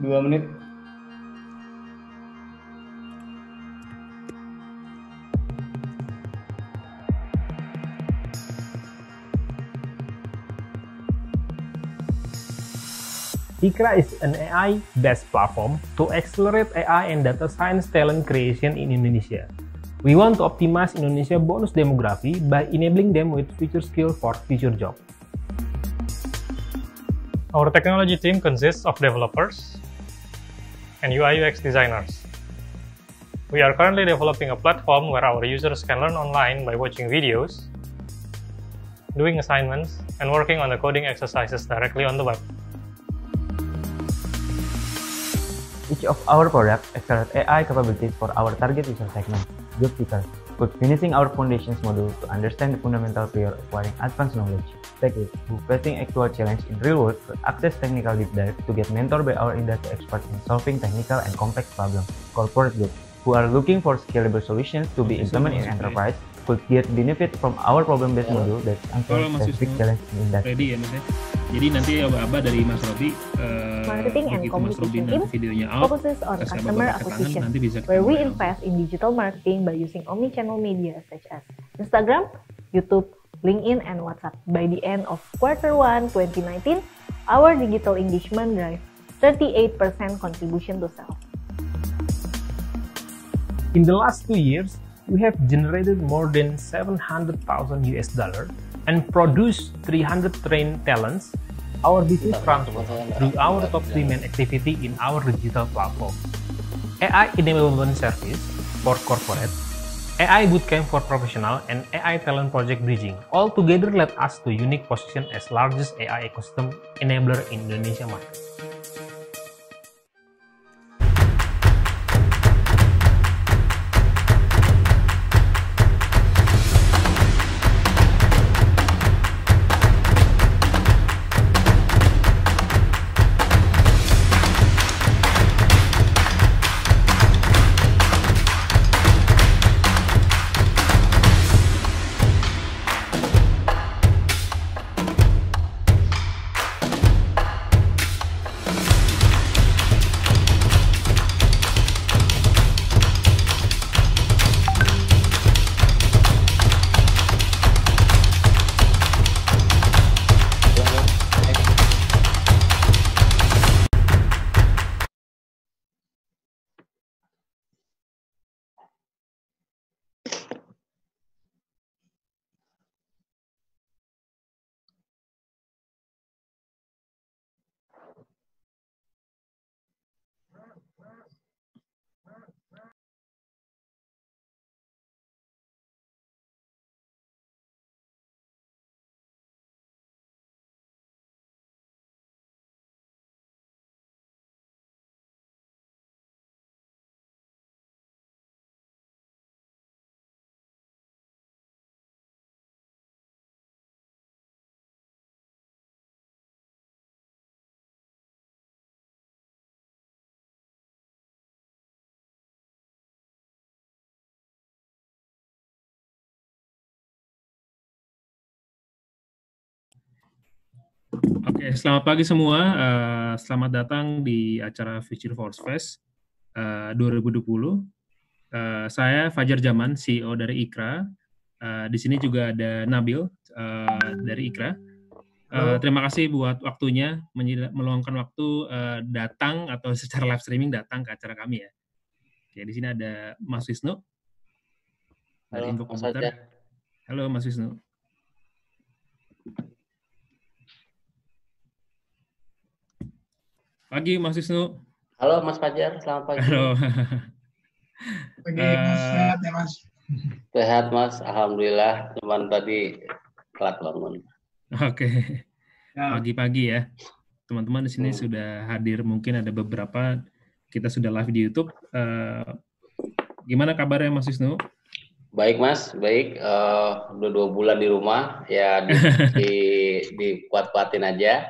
Dua menit. Ikra is an AI-based platform to accelerate AI and data science talent creation in Indonesia. We want to optimize Indonesia bonus demography by enabling them with future skills for future jobs. Our technology team consists of developers and UI UX designers. We are currently developing a platform where our users can learn online by watching videos, doing assignments, and working on the coding exercises directly on the web. Each of our products extracts AI capabilities for our target user segment, job seekers, good finishing our foundations module to understand the fundamental prior acquiring advanced knowledge. Facebook, facing actual challenge in real world, access technical deep dive to get mentored by our industry experts in solving technical and complex problems. Corporate group who are looking for scalable solutions to be implemented in enterprise could get benefit from our problem-based yeah. module that answers specific challenge in industry. Ready ya, ya? Jadi nanti aba-aba dari Mas Robi uh, marketing and communication team videonya out, focuses on customer acquisition nanti bisa where we invest in digital marketing by using omni-channel media such as Instagram, YouTube, LinkedIn, and WhatsApp. By the end of quarter 1 2019, our digital engagement drive 38% contribution to sales. In the last two years, we have generated more than 700,000 US dollars and produced 300 trained talents. Our business transformed through our top three main activity in our digital platform. AI enablement service for corporate AI Bootcamp for Professional and AI Talent Project Bridging all together led us to unique position as largest AI ecosystem enabler in Indonesia market. Oke, selamat pagi semua. Uh, selamat datang di acara Future Force Fest uh, 2020. Uh, saya Fajar Jaman, CEO dari Ikra. Uh, di sini juga ada Nabil uh, dari Ikra. Uh, terima kasih buat waktunya, meluangkan waktu uh, datang atau secara live streaming datang ke acara kami ya. Oke, di sini ada Mas Wisnu. Halo, dari Info Komputer. Halo, Mas Wisnu. Pagi Mas Wisnu. Halo Mas Fajar, selamat pagi. Halo. pagi Mas, eh, sehat ya Mas. Sehat Mas, Alhamdulillah. Cuman tadi telat bangun. Oke. Ya. Pagi-pagi ya. Teman-teman di sini hmm. sudah hadir. Mungkin ada beberapa kita sudah live di YouTube. Uh, gimana kabarnya Mas Wisnu? Baik Mas, baik. Uh, udah dua bulan di rumah ya di, di, kuat kuatin aja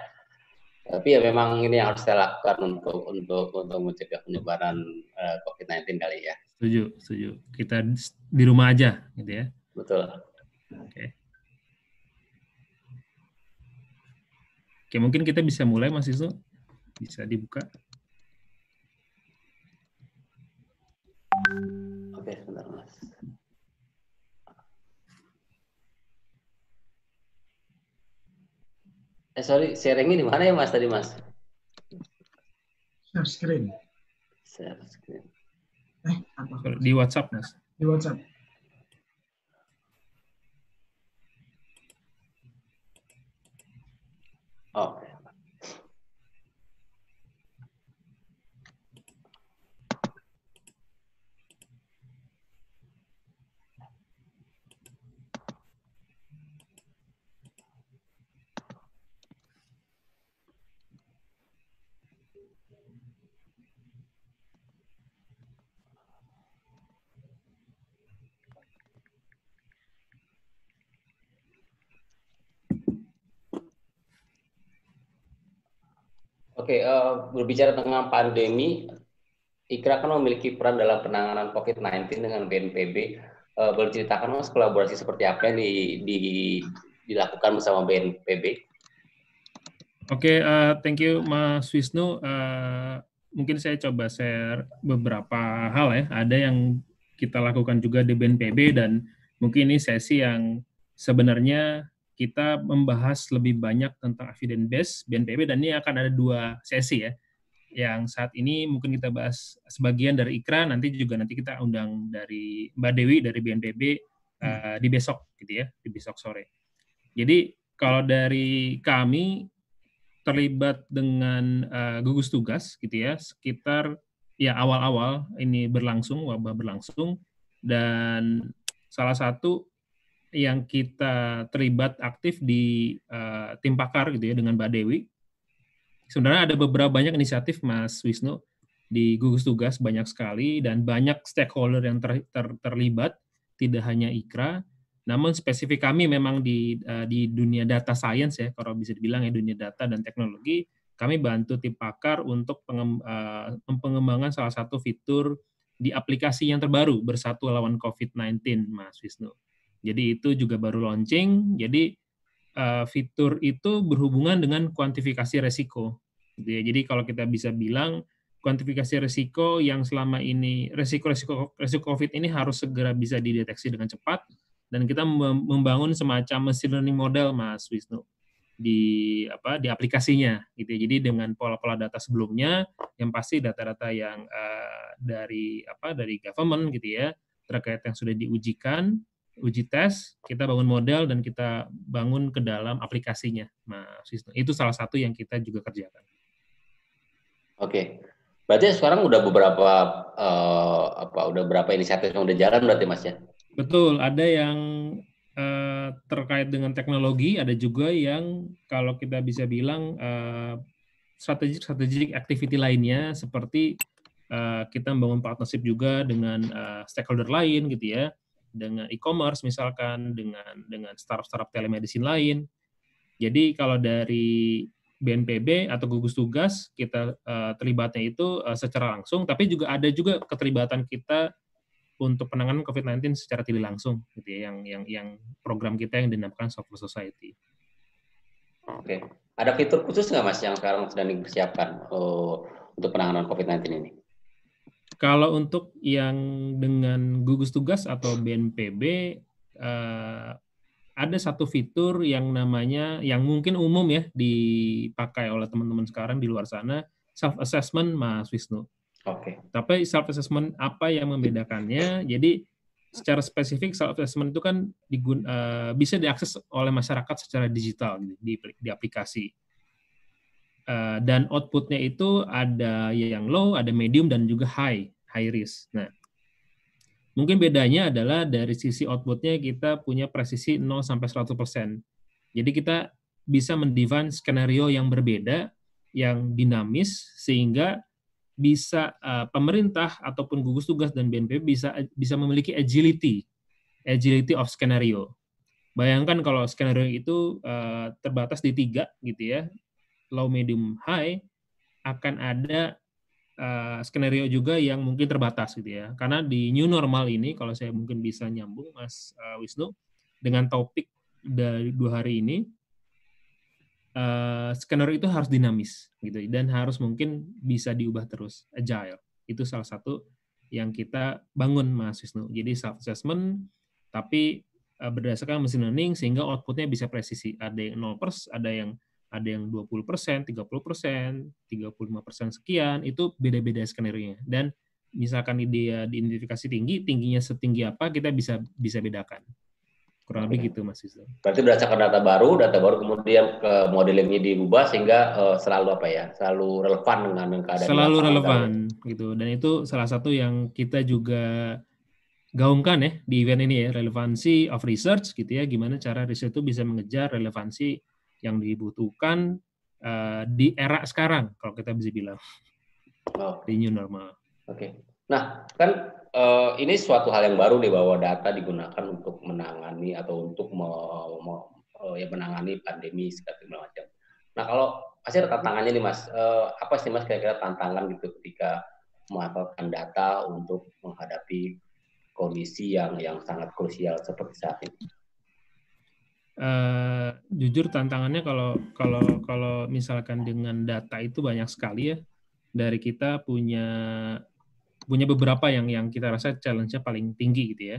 tapi ya memang ini yang harus saya lakukan untuk untuk untuk mencegah penyebaran eh, COVID-19 kali ya. Setuju, setuju. Kita di rumah aja, gitu ya. Betul. Oke. Oke, mungkin kita bisa mulai Mas Isu. Bisa dibuka. Thank you. Eh sorry, sharingnya di mana ya Mas tadi Mas? Share screen. Share screen. Eh, apa? Di WhatsApp Mas. Di WhatsApp. Oke, okay, uh, eh, berbicara tentang pandemi, IKRA kan memiliki peran dalam penanganan COVID-19 dengan BNPB. Uh, eh, boleh ceritakan mas kolaborasi seperti apa yang di, di, dilakukan bersama BNPB? Oke, okay, uh, eh, thank you Mas Wisnu. Uh, mungkin saya coba share beberapa hal ya. Ada yang kita lakukan juga di BNPB dan mungkin ini sesi yang sebenarnya kita membahas lebih banyak tentang evidence base BNPB dan ini akan ada dua sesi ya yang saat ini mungkin kita bahas sebagian dari Ikra nanti juga nanti kita undang dari Mbak Dewi dari BNPB uh, hmm. eh, di besok gitu ya di besok sore jadi kalau dari kami terlibat dengan uh, gugus tugas gitu ya sekitar ya awal-awal ini berlangsung wabah berlangsung dan salah satu yang kita terlibat aktif di uh, tim pakar gitu ya dengan Mbak Dewi. Sebenarnya ada beberapa banyak inisiatif Mas Wisnu di gugus tugas banyak sekali dan banyak stakeholder yang ter, ter, terlibat tidak hanya Ikra, namun spesifik kami memang di uh, di dunia data science ya kalau bisa dibilang ya dunia data dan teknologi kami bantu tim pakar untuk pengem, uh, pengembangan salah satu fitur di aplikasi yang terbaru bersatu lawan COVID-19, Mas Wisnu. Jadi itu juga baru launching. Jadi eh, fitur itu berhubungan dengan kuantifikasi resiko. Gitu ya. Jadi kalau kita bisa bilang kuantifikasi resiko yang selama ini resiko resiko resiko COVID ini harus segera bisa dideteksi dengan cepat dan kita membangun semacam machine learning model, Mas Wisnu di apa di aplikasinya gitu ya. jadi dengan pola-pola data sebelumnya yang pasti data-data yang uh, dari apa dari government gitu ya terkait yang sudah diujikan uji tes, kita bangun model dan kita bangun ke dalam aplikasinya. Nah, itu salah satu yang kita juga kerjakan. Oke. Berarti sekarang udah beberapa uh, apa udah berapa inisiatif yang udah jalan berarti Mas ya? Betul, ada yang uh, terkait dengan teknologi, ada juga yang kalau kita bisa bilang uh, strategic strategic activity lainnya seperti uh, kita membangun partnership juga dengan uh, stakeholder lain gitu ya dengan e-commerce misalkan dengan dengan startup-startup telemedicine lain. Jadi kalau dari BNPB atau gugus tugas kita uh, terlibatnya itu uh, secara langsung, tapi juga ada juga keterlibatan kita untuk penanganan COVID-19 secara tidak langsung, gitu ya, yang yang yang program kita yang dinamakan Software Society. Oke, ada fitur khusus nggak mas yang sekarang sedang dipersiapkan uh, untuk penanganan COVID-19 ini? Kalau untuk yang dengan gugus tugas atau BNPB, eh, ada satu fitur yang namanya, yang mungkin umum ya dipakai oleh teman-teman sekarang di luar sana, self assessment, Mas Wisnu. Oke. Okay. Tapi self assessment apa yang membedakannya? Jadi secara spesifik self assessment itu kan digun, uh, bisa diakses oleh masyarakat secara digital di, di aplikasi. Eh, dan outputnya itu ada yang low, ada medium, dan juga high, high risk. Nah, mungkin bedanya adalah dari sisi outputnya kita punya presisi 0 sampai 100%. Jadi kita bisa mendivan skenario yang berbeda, yang dinamis, sehingga bisa uh, pemerintah ataupun gugus tugas dan BNPB bisa bisa memiliki agility, agility of skenario. Bayangkan kalau skenario itu uh, terbatas di tiga gitu ya, low medium high akan ada uh, skenario juga yang mungkin terbatas gitu ya. Karena di new normal ini kalau saya mungkin bisa nyambung Mas uh, Wisnu dengan topik dari dua hari ini uh, skenario itu harus dinamis gitu dan harus mungkin bisa diubah terus agile. Itu salah satu yang kita bangun Mas Wisnu. Jadi self assessment tapi berdasarkan machine learning sehingga outputnya bisa presisi. Ada yang 0%, ada yang ada yang 20 persen, 30 persen, 35 persen sekian, itu beda-beda skenario nya. Dan misalkan dia diidentifikasi tinggi, tingginya setinggi apa kita bisa bisa bedakan. Kurang lebih gitu Mas Yusuf. Berarti berdasarkan data baru, data baru kemudian ke modelingnya diubah sehingga uh, selalu apa ya, selalu relevan dengan keadaan. Selalu gitu. relevan kita. gitu. Dan itu salah satu yang kita juga gaungkan ya di event ini ya, relevansi of research gitu ya, gimana cara riset itu bisa mengejar relevansi yang dibutuhkan uh, di era sekarang kalau kita bisa bilang oh. di new normal. Oke. Okay. Nah kan uh, ini suatu hal yang baru nih bahwa data digunakan untuk menangani atau untuk me, me, eh, ya menangani pandemi segala macam. Nah kalau pasti ada tantangannya nih mas. Uh, apa sih mas kira-kira tantangan gitu ketika memanfaatkan data untuk menghadapi kondisi yang yang sangat krusial seperti saat ini? Eh, jujur tantangannya kalau kalau kalau misalkan dengan data itu banyak sekali ya dari kita punya punya beberapa yang yang kita rasa challenge-nya paling tinggi gitu ya.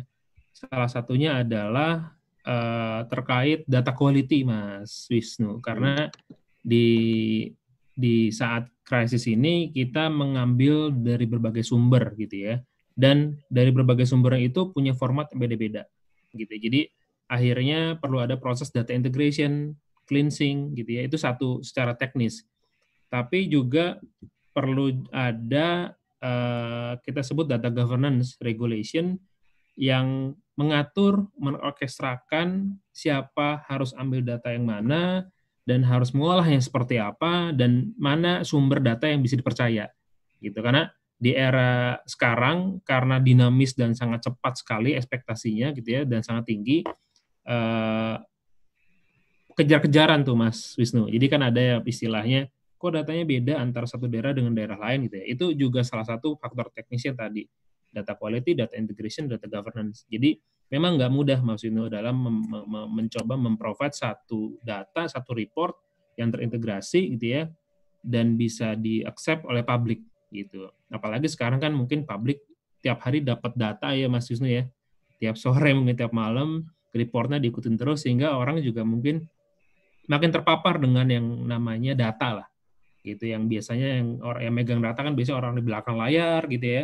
Salah satunya adalah uh, terkait data quality Mas Wisnu karena di di saat krisis ini kita mengambil dari berbagai sumber gitu ya dan dari berbagai sumber itu punya format beda-beda gitu. Jadi akhirnya perlu ada proses data integration, cleansing gitu ya. Itu satu secara teknis. Tapi juga perlu ada eh, kita sebut data governance regulation yang mengatur, menorkestrakan siapa harus ambil data yang mana dan harus mengolahnya seperti apa dan mana sumber data yang bisa dipercaya. Gitu karena di era sekarang karena dinamis dan sangat cepat sekali ekspektasinya gitu ya dan sangat tinggi Eh, kejar-kejaran tuh Mas Wisnu. Jadi kan ada ya istilahnya kok datanya beda antara satu daerah dengan daerah lain gitu ya. Itu juga salah satu faktor teknisnya tadi. Data quality, data integration, data governance. Jadi memang nggak mudah Mas Wisnu dalam mem mem mencoba memprovide satu data, satu report yang terintegrasi gitu ya dan bisa diaccept oleh publik gitu. Apalagi sekarang kan mungkin publik tiap hari dapat data ya Mas Wisnu ya. Tiap sore mungkin tiap malam reportnya diikutin terus sehingga orang juga mungkin makin terpapar dengan yang namanya data lah gitu yang biasanya yang orang yang megang data kan biasanya orang di belakang layar gitu ya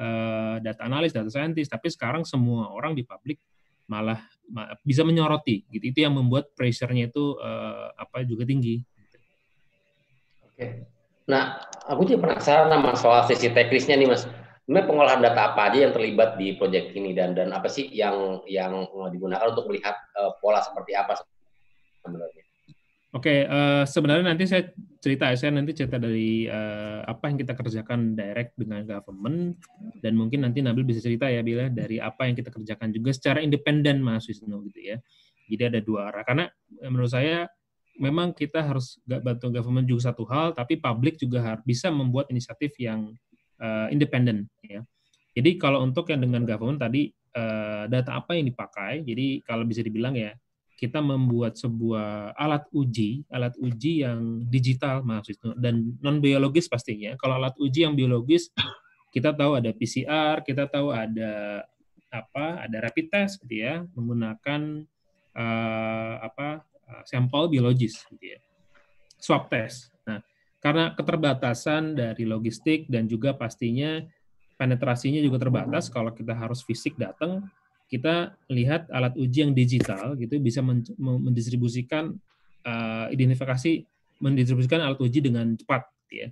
uh, data analis data scientist tapi sekarang semua orang di publik malah bisa menyoroti gitu itu yang membuat pressure-nya itu uh, apa juga tinggi oke nah aku juga penasaran mas soal sisi teknisnya nih mas sebenarnya pengolahan data apa aja yang terlibat di proyek ini dan dan apa sih yang yang eh, digunakan untuk melihat uh, pola seperti apa sebenarnya? Oke, okay, uh, eh, sebenarnya nanti saya cerita, ya. saya nanti cerita dari uh, apa yang kita kerjakan direct dengan government, dan mungkin nanti Nabil bisa cerita ya, bila dari apa yang kita kerjakan juga secara independen, Mas Wisnu, gitu ya. Jadi ada dua arah, karena menurut saya memang kita harus bantu government juga satu hal, tapi publik juga harus bisa membuat inisiatif yang uh, eh, independen ya. Jadi kalau untuk yang dengan government tadi uh, data apa yang dipakai? Jadi kalau bisa dibilang ya kita membuat sebuah alat uji, alat uji yang digital maksudnya dan non biologis pastinya. Kalau alat uji yang biologis kita tahu ada PCR, kita tahu ada apa? Ada rapid test gitu ya, menggunakan uh, apa? sampel biologis gitu ya. Swab test karena keterbatasan dari logistik dan juga pastinya penetrasinya juga terbatas kalau kita harus fisik datang kita lihat alat uji yang digital gitu bisa mendistribusikan uh, identifikasi mendistribusikan alat uji dengan cepat gitu ya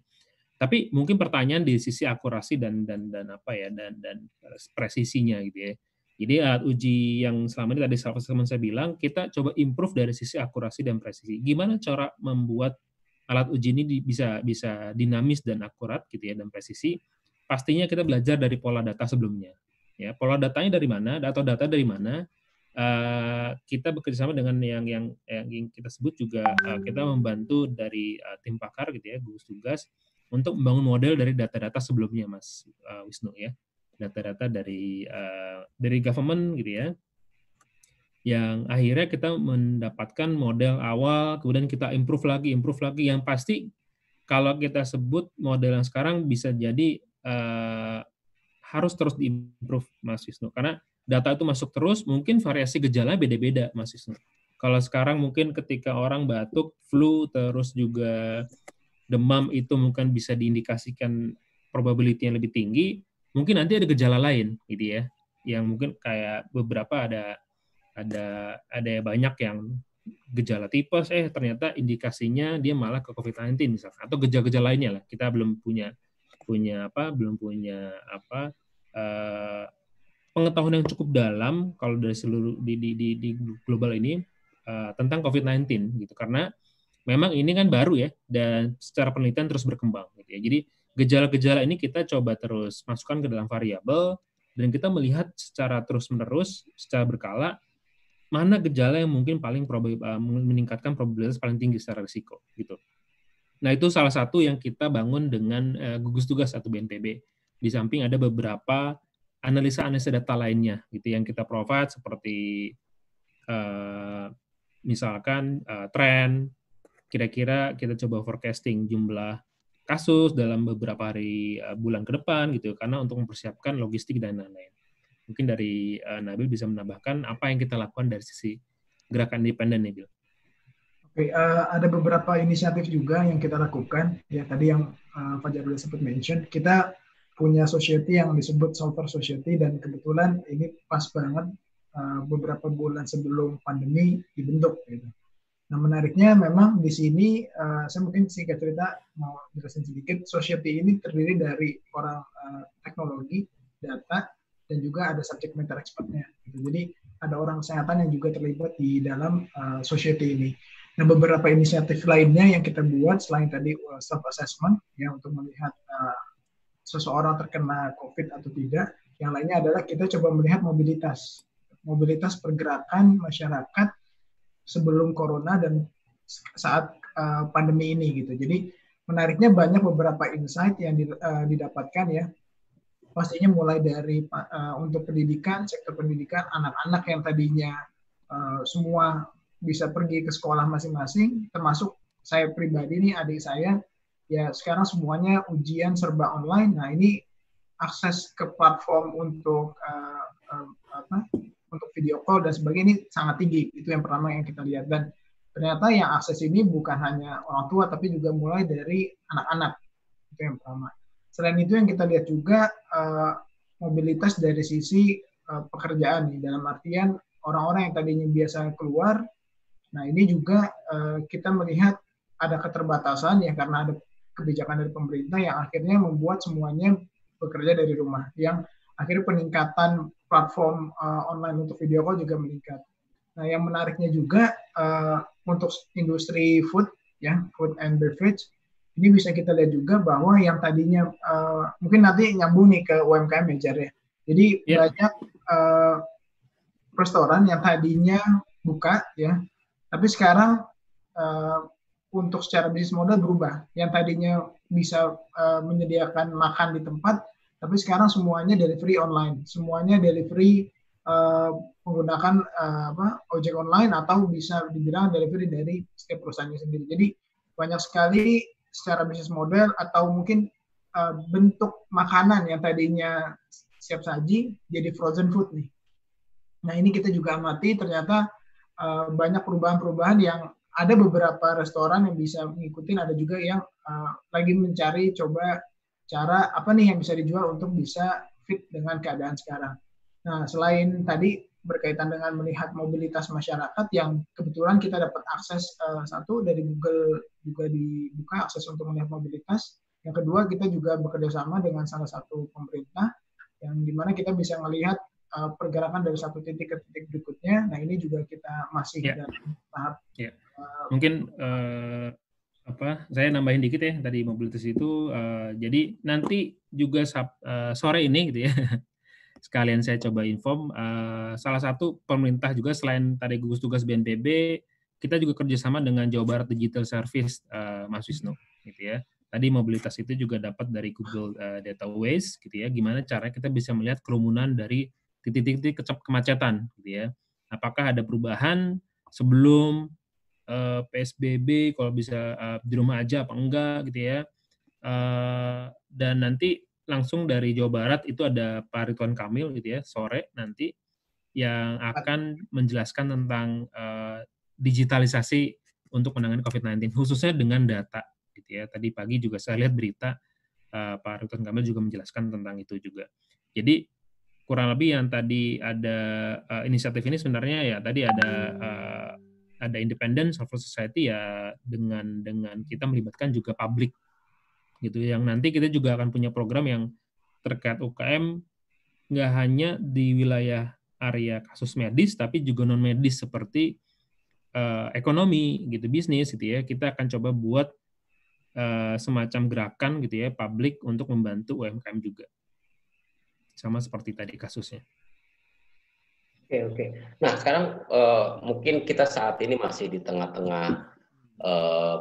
tapi mungkin pertanyaan di sisi akurasi dan dan dan apa ya dan dan presisinya gitu ya jadi alat uji yang selama ini tadi teman saya bilang kita coba improve dari sisi akurasi dan presisi gimana cara membuat alat uji ini bisa bisa dinamis dan akurat gitu ya dan presisi, pastinya kita belajar dari pola data sebelumnya. Ya, pola datanya dari mana, atau data dari mana? Uh, kita bekerjasama dengan yang yang yang kita sebut juga uh, kita membantu dari uh, tim pakar gitu ya gugus tugas untuk membangun model dari data-data sebelumnya Mas uh, Wisnu ya data-data dari uh, dari government gitu ya yang akhirnya kita mendapatkan model awal, kemudian kita improve lagi, improve lagi. Yang pasti kalau kita sebut model yang sekarang bisa jadi uh, harus terus diimprove, Mas Wisnu. Karena data itu masuk terus, mungkin variasi gejala beda-beda, Mas Wisnu. Kalau sekarang mungkin ketika orang batuk, flu, terus juga demam itu mungkin bisa diindikasikan probability yang lebih tinggi, mungkin nanti ada gejala lain gitu ya. Yang mungkin kayak beberapa ada ada ada banyak yang gejala tipes eh ternyata indikasinya dia malah ke COVID-19 misalnya atau gejala-gejala lainnya lah kita belum punya punya apa belum punya apa uh, pengetahuan yang cukup dalam kalau dari seluruh di di di, di global ini uh, tentang COVID-19 gitu karena memang ini kan baru ya dan secara penelitian terus berkembang gitu ya jadi gejala-gejala ini kita coba terus masukkan ke dalam variabel dan kita melihat secara terus-menerus secara berkala mana gejala yang mungkin paling prob e, meningkatkan probabilitas paling tinggi secara risiko gitu. Nah itu salah satu yang kita bangun dengan uh, gugus tugas atau BNPB. Di samping ada beberapa analisa-analisa data lainnya gitu yang kita provide seperti uh, misalkan uh, tren, kira-kira kita coba forecasting jumlah kasus dalam beberapa hari uh, bulan ke depan gitu karena untuk mempersiapkan logistik dan lain-lain mungkin dari uh, Nabil bisa menambahkan apa yang kita lakukan dari sisi gerakan independen nih, Bil. Oke, okay, uh, eh, ada beberapa inisiatif juga yang kita lakukan. Ya tadi yang uh, Fajar sudah sempat mention, kita punya society yang disebut Solver Society dan kebetulan ini pas banget uh, beberapa bulan sebelum pandemi dibentuk. Gitu. Nah menariknya memang di sini uh, saya mungkin singkat cerita mau jelasin sedikit. Society ini terdiri dari orang uh, teknologi, data, dan juga ada subject matter expertnya. Jadi ada orang kesehatan yang juga terlibat di dalam uh, society ini. Nah, beberapa inisiatif lainnya yang kita buat selain tadi eh, self assessment ya untuk melihat uh, seseorang terkena COVID atau tidak, yang lainnya adalah kita coba melihat mobilitas, mobilitas pergerakan masyarakat sebelum corona dan saat uh, pandemi ini gitu. Jadi menariknya banyak beberapa insight yang didapatkan ya pastinya mulai dari uh, untuk pendidikan sektor pendidikan anak-anak yang tadinya uh, semua bisa pergi ke sekolah masing-masing termasuk saya pribadi nih adik saya ya sekarang semuanya ujian serba online nah ini akses ke platform untuk uh, uh, apa untuk video call dan sebagainya ini sangat tinggi itu yang pertama yang kita lihat dan ternyata yang akses ini bukan hanya orang tua tapi juga mulai dari anak-anak itu yang pertama Selain itu yang kita lihat juga uh, mobilitas dari sisi uh, pekerjaan nih dalam artian orang-orang yang tadinya biasa keluar, nah ini juga uh, kita melihat ada keterbatasan ya karena ada kebijakan dari pemerintah yang akhirnya membuat semuanya bekerja dari rumah yang akhirnya peningkatan platform uh, online untuk video call juga meningkat. Nah, yang menariknya juga uh, untuk industri food ya, food and beverage ini bisa kita lihat juga bahwa yang tadinya uh, mungkin nanti nyambung nih ke UMKM ya Jar ya. Jadi yeah. banyak uh, restoran yang tadinya buka ya, tapi sekarang uh, untuk secara bisnis modal berubah. Yang tadinya bisa uh, menyediakan makan di tempat, tapi sekarang semuanya delivery online, semuanya delivery uh, menggunakan uh, apa, ojek online atau bisa dibilang delivery dari setiap perusahaannya sendiri. Jadi banyak sekali secara bisnis model atau mungkin uh, bentuk makanan yang tadinya siap saji jadi frozen food nih. Nah ini kita juga amati ternyata uh, banyak perubahan-perubahan yang ada beberapa restoran yang bisa mengikuti ada juga yang uh, lagi mencari coba cara apa nih yang bisa dijual untuk bisa fit dengan keadaan sekarang. Nah selain tadi berkaitan dengan melihat mobilitas masyarakat yang kebetulan kita dapat akses uh, satu dari Google juga dibuka akses untuk melihat mobilitas. Yang kedua kita juga bekerja sama dengan salah satu pemerintah yang dimana kita bisa melihat uh, pergerakan dari satu titik ke titik berikutnya. Nah ini juga kita masih yeah. dalam tahap. Yeah. Ya. Uh, Mungkin uh, apa? Saya nambahin dikit ya tadi mobilitas itu. Uh, jadi nanti juga sab, uh, sore ini gitu ya sekalian saya coba inform. Uh, salah satu pemerintah juga selain tadi gugus tugas BNPB, kita juga kerjasama dengan Jawa Barat Digital Service, uh, Mas Wisnu, gitu ya. Tadi mobilitas itu juga dapat dari Google uh, eh, Dataways, gitu ya. Gimana cara kita bisa melihat kerumunan dari titik-titik kecap kemacetan, gitu ya. Apakah ada perubahan sebelum uh, PSBB, kalau bisa uh, di rumah aja apa enggak, gitu ya. Uh, dan nanti langsung dari Jawa Barat itu ada Pak Ridwan Kamil gitu ya sore nanti yang akan menjelaskan tentang uh, digitalisasi untuk menangani COVID-19 khususnya dengan data gitu ya. Tadi pagi juga saya lihat berita uh, Pak Ridwan Kamil juga menjelaskan tentang itu juga. Jadi kurang lebih yang tadi ada uh, inisiatif ini sebenarnya ya tadi ada uh, ada independen civil society ya dengan dengan kita melibatkan juga publik gitu yang nanti kita juga akan punya program yang terkait UKM nggak hanya di wilayah area kasus medis tapi juga non medis seperti uh, ekonomi gitu bisnis gitu ya kita akan coba buat uh, semacam gerakan gitu ya publik untuk membantu UMKM juga sama seperti tadi kasusnya. Oke okay, oke. Okay. Nah sekarang uh, mungkin kita saat ini masih di tengah-tengah uh,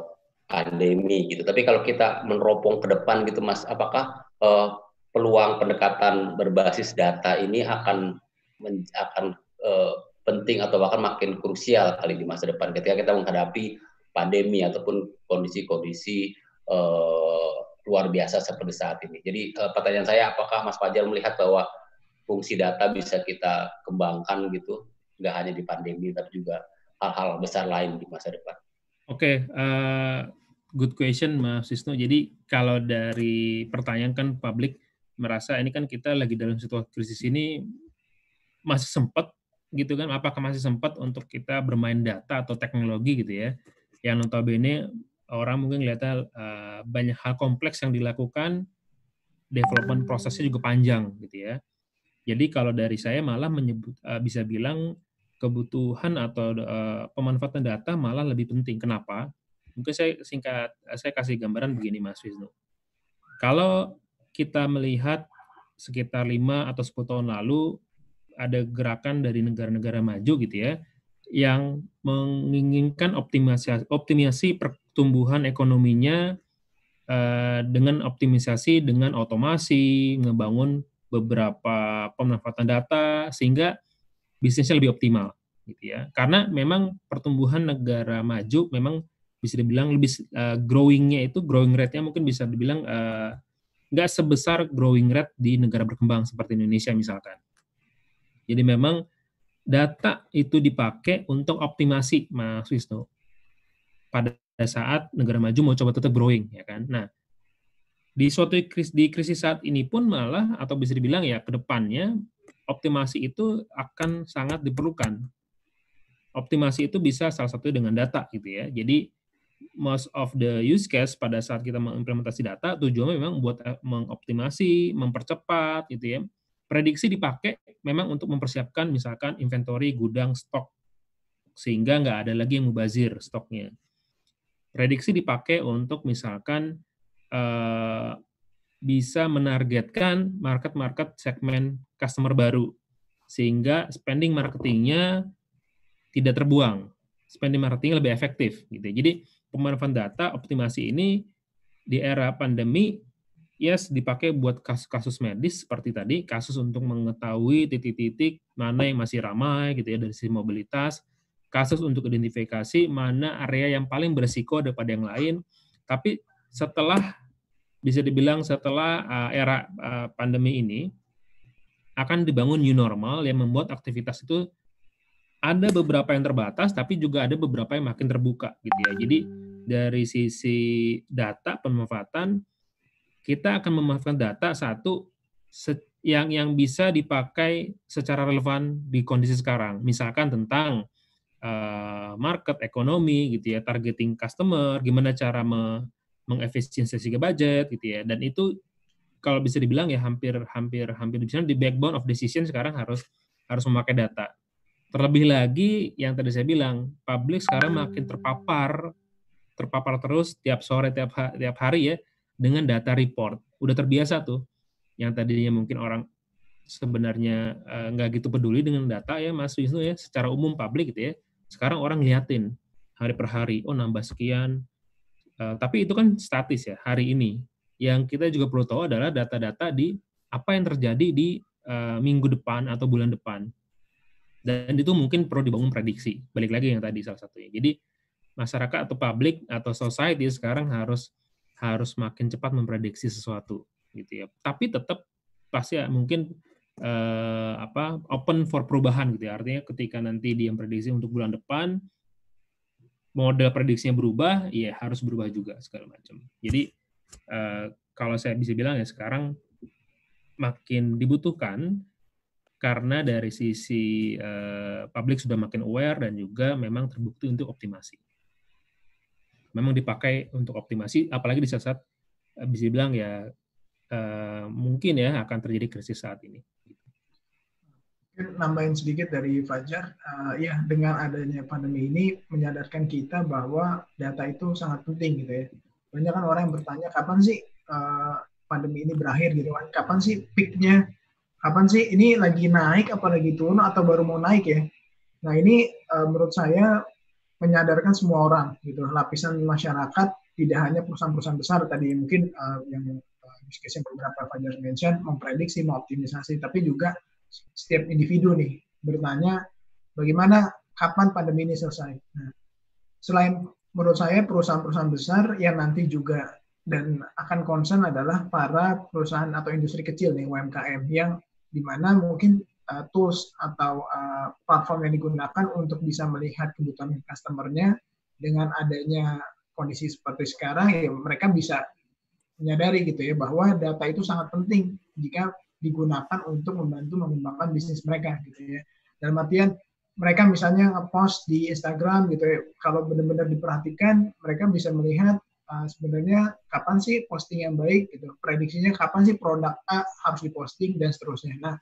pandemi gitu. Tapi kalau kita meneropong ke depan gitu Mas, apakah uh, peluang pendekatan berbasis data ini akan men, akan uh, penting atau bahkan makin krusial kali di masa depan ketika kita menghadapi pandemi ataupun kondisi-kondisi uh, luar biasa seperti saat ini. Jadi uh, pertanyaan saya apakah Mas Fajar melihat bahwa fungsi data bisa kita kembangkan gitu nggak hanya di pandemi tapi juga hal-hal besar lain di masa depan. Oke, okay, uh, good question Mas Sisno. Jadi kalau dari pertanyaan kan publik merasa ini kan kita lagi dalam situasi krisis ini masih sempat gitu kan apakah masih sempat untuk kita bermain data atau teknologi gitu ya yang notabene orang mungkin lihat uh, eh, banyak hal kompleks yang dilakukan development prosesnya juga panjang gitu ya jadi kalau dari saya malah menyebut uh, bisa bilang kebutuhan atau uh, pemanfaatan data malah lebih penting kenapa Mungkin saya singkat, saya kasih gambaran begini Mas Wisnu. Kalau kita melihat sekitar lima atau sepuluh tahun lalu ada gerakan dari negara-negara maju gitu ya, yang menginginkan optimasi optimisasi pertumbuhan ekonominya eh, dengan optimisasi dengan otomasi, ngebangun beberapa pemanfaatan data sehingga bisnisnya lebih optimal gitu ya. Karena memang pertumbuhan negara maju memang bisa dibilang lebih uh, growingnya itu growing rate-nya mungkin bisa dibilang eh, nggak uh, sebesar growing rate di negara berkembang seperti Indonesia misalkan. Jadi memang data itu dipakai untuk optimasi Mas Wisnu. Pada saat negara maju mau coba tetap growing ya kan. Nah, di suatu krisis, di krisis saat ini pun malah atau bisa dibilang ya kedepannya optimasi itu akan sangat diperlukan optimasi itu bisa salah satu dengan data gitu ya. Jadi most of the use case pada saat kita mengimplementasi data tujuannya memang buat eh, mengoptimasi, mempercepat gitu ya. Prediksi dipakai memang untuk mempersiapkan misalkan inventory gudang stok sehingga nggak ada lagi yang mubazir stoknya. Prediksi dipakai untuk misalkan uh, bisa menargetkan market-market segmen customer baru sehingga spending marketingnya tidak terbuang, spending marketingnya lebih efektif gitu. Ya. Jadi pemanfaatan data optimasi ini di era pandemi yes dipakai buat kasus-kasus medis seperti tadi kasus untuk mengetahui titik-titik mana yang masih ramai gitu ya dari sisi mobilitas kasus untuk identifikasi mana area yang paling beresiko daripada yang lain tapi setelah bisa dibilang setelah uh, era uh, pandemi ini akan dibangun new normal yang membuat aktivitas itu ada beberapa yang terbatas tapi juga ada beberapa yang makin terbuka gitu ya jadi dari sisi data pemanfaatan kita akan memanfaatkan data satu yang yang bisa dipakai secara relevan di kondisi sekarang. Misalkan tentang uh, market ekonomi gitu ya, targeting customer, gimana cara me mengefisiensi budget gitu ya. Dan itu kalau bisa dibilang ya hampir hampir hampir bisa di backbone of decision sekarang harus harus memakai data. Terlebih lagi yang tadi saya bilang, publik sekarang makin terpapar terpapar terus tiap sore tiap ha tiap hari ya dengan data report. Udah terbiasa tuh. Yang tadinya mungkin orang sebenarnya eh, nggak gitu peduli dengan data ya Mas Wisnu ya secara umum publik gitu ya. Sekarang orang liatin hari per hari, oh nambah sekian. Eh, tapi itu kan statis ya hari ini. Yang kita juga perlu tahu adalah data-data di apa yang terjadi di eh, minggu depan atau bulan depan. Dan itu mungkin perlu dibangun prediksi. Balik lagi yang tadi salah satunya. Jadi masyarakat atau publik atau society sekarang harus harus makin cepat memprediksi sesuatu gitu ya. Tapi tetap pasti ya, mungkin eh, apa open for perubahan gitu ya. Artinya ketika nanti dia memprediksi untuk bulan depan model prediksinya berubah, ya harus berubah juga segala macam. Jadi eh, kalau saya bisa bilang ya sekarang makin dibutuhkan karena dari sisi eh, publik sudah makin aware dan juga memang terbukti untuk optimasi memang dipakai untuk optimasi, apalagi di saat-saat eh, bisa dibilang ya eh, mungkin ya akan terjadi krisis saat ini. Nambahin sedikit dari Fajar, eh, ya dengan adanya pandemi ini menyadarkan kita bahwa data itu sangat penting gitu ya. Banyak kan orang yang bertanya kapan sih pandemi ini berakhir gitu kan, kapan sih peaknya, kapan sih ini lagi naik apa lagi turun atau baru mau naik ya. Nah ini menurut saya menyadarkan semua orang gitu lapisan masyarakat tidak hanya perusahaan-perusahaan besar tadi mungkin uh, yang diskusi eh, uh, beberapa Fajar mention memprediksi mengoptimisasi tapi juga setiap individu nih bertanya bagaimana kapan pandemi ini selesai nah, selain menurut saya perusahaan-perusahaan besar yang nanti juga dan akan concern adalah para perusahaan atau industri kecil nih UMKM yang dimana mungkin uh, tools atau uh, platform yang digunakan untuk bisa melihat kebutuhan customernya dengan adanya kondisi seperti sekarang ya mereka bisa menyadari gitu ya bahwa data itu sangat penting jika digunakan untuk membantu mengembangkan bisnis mereka gitu ya. Dalam artian mereka misalnya ngepost di Instagram gitu ya, kalau benar-benar diperhatikan mereka bisa melihat uh, sebenarnya kapan sih posting yang baik gitu, prediksinya kapan sih produk A harus diposting dan seterusnya. Nah,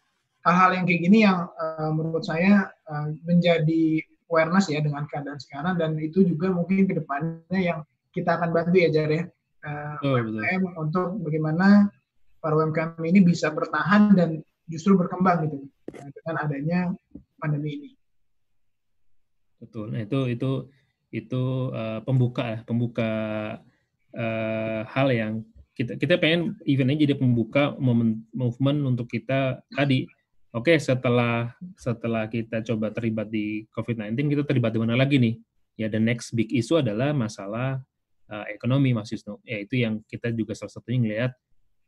hal-hal yang kayak gini yang uh, menurut saya uh, menjadi awareness ya dengan keadaan sekarang dan itu juga mungkin kedepannya yang kita akan bantu ya Jar ya uh, oh, UMKM untuk bagaimana para UMKM ini bisa bertahan dan justru berkembang gitu dengan adanya pandemi ini. Betul, nah, itu itu itu uh, pembuka pembuka uh, hal yang kita kita pengen eventnya jadi pembuka movement untuk kita tadi Oke, okay, setelah setelah kita coba terlibat di COVID-19, kita terlibat di mana lagi nih? Ya, the next big issue adalah masalah uh, ekonomi, Mas Yusno. Ya, itu yang kita juga salah satunya ngelihat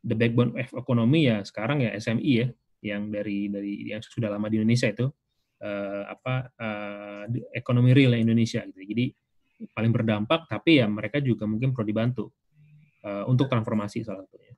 the backbone of ekonomi ya sekarang ya SMI e ya, yang dari dari yang sudah lama di Indonesia itu uh, apa uh, ekonomi real Indonesia gitu. Jadi paling berdampak, tapi ya mereka juga mungkin perlu dibantu uh, untuk transformasi salah satunya.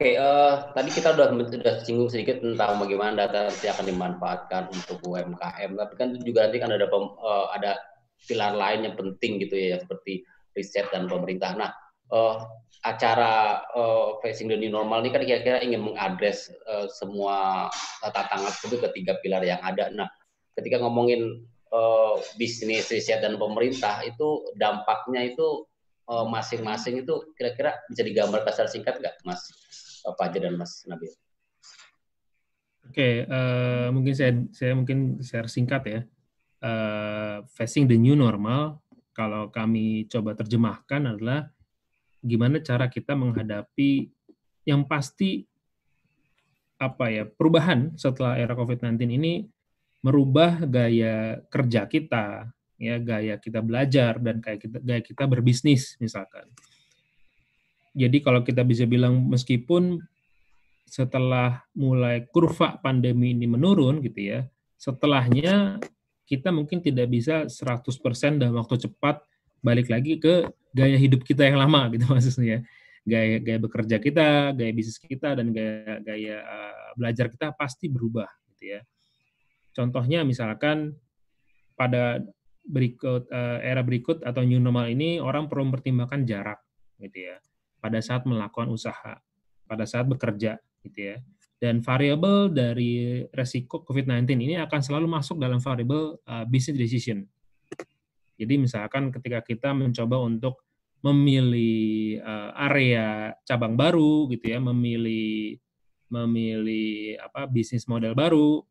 Oke, okay, uh, eh, tadi kita sudah sudah singgung sedikit tentang bagaimana data nanti akan dimanfaatkan untuk UMKM, tapi kan juga nanti kan ada pem, uh, ada pilar lain yang penting gitu ya seperti riset dan pemerintah. Nah, uh, acara uh, facing the new normal ini kan kira-kira ingin mengadres uh, semua tantangan ke ketiga pilar yang ada. Nah, ketika ngomongin uh, bisnis riset dan pemerintah itu dampaknya itu masing-masing itu kira-kira bisa digambar kasar singkat nggak, Mas? Fajar dan Mas Nabil. Oke, okay, uh, eh, mungkin saya saya mungkin share singkat ya. Uh, facing the new normal, kalau kami coba terjemahkan adalah gimana cara kita menghadapi yang pasti apa ya perubahan setelah era COVID-19 ini merubah gaya kerja kita, ya gaya kita belajar dan kayak kita, gaya kita berbisnis misalkan. Jadi kalau kita bisa bilang meskipun setelah mulai kurva pandemi ini menurun gitu ya, setelahnya kita mungkin tidak bisa 100% dalam waktu cepat balik lagi ke gaya hidup kita yang lama gitu maksudnya. Gaya gaya bekerja kita, gaya bisnis kita dan gaya gaya eh, belajar kita pasti berubah gitu ya. Contohnya misalkan pada berikut eh, era berikut atau new normal ini orang perlu mempertimbangkan jarak gitu ya pada saat melakukan usaha, pada saat bekerja gitu ya. Dan variabel dari resiko COVID-19 ini akan selalu masuk dalam variabel uh, business decision. Jadi misalkan ketika kita mencoba untuk memilih uh, area cabang baru gitu ya, memilih memilih apa bisnis model baru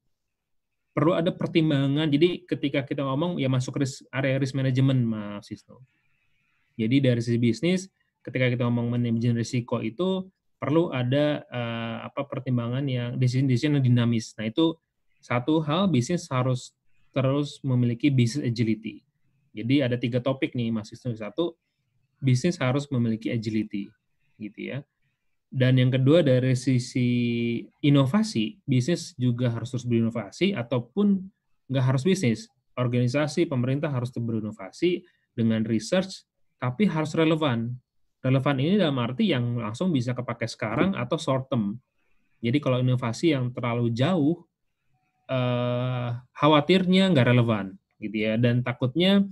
perlu ada pertimbangan. Jadi ketika kita ngomong ya masuk risk, area risk management Mas Sisno. Jadi dari sisi bisnis ketika kita ngomong manajemen risiko itu perlu ada uh, apa pertimbangan yang decision-decision yang dinamis. Nah, itu satu hal bisnis harus terus memiliki business agility. Jadi ada tiga topik nih Mas Wisnu. Satu, bisnis harus memiliki agility gitu ya. Dan yang kedua dari sisi inovasi, bisnis juga harus terus berinovasi ataupun nggak harus bisnis. Organisasi pemerintah harus terus berinovasi dengan research, tapi harus relevan Relevan ini dalam arti yang langsung bisa kepake sekarang atau short term. Jadi kalau inovasi yang terlalu jauh, eh, khawatirnya nggak relevan, gitu ya. Dan takutnya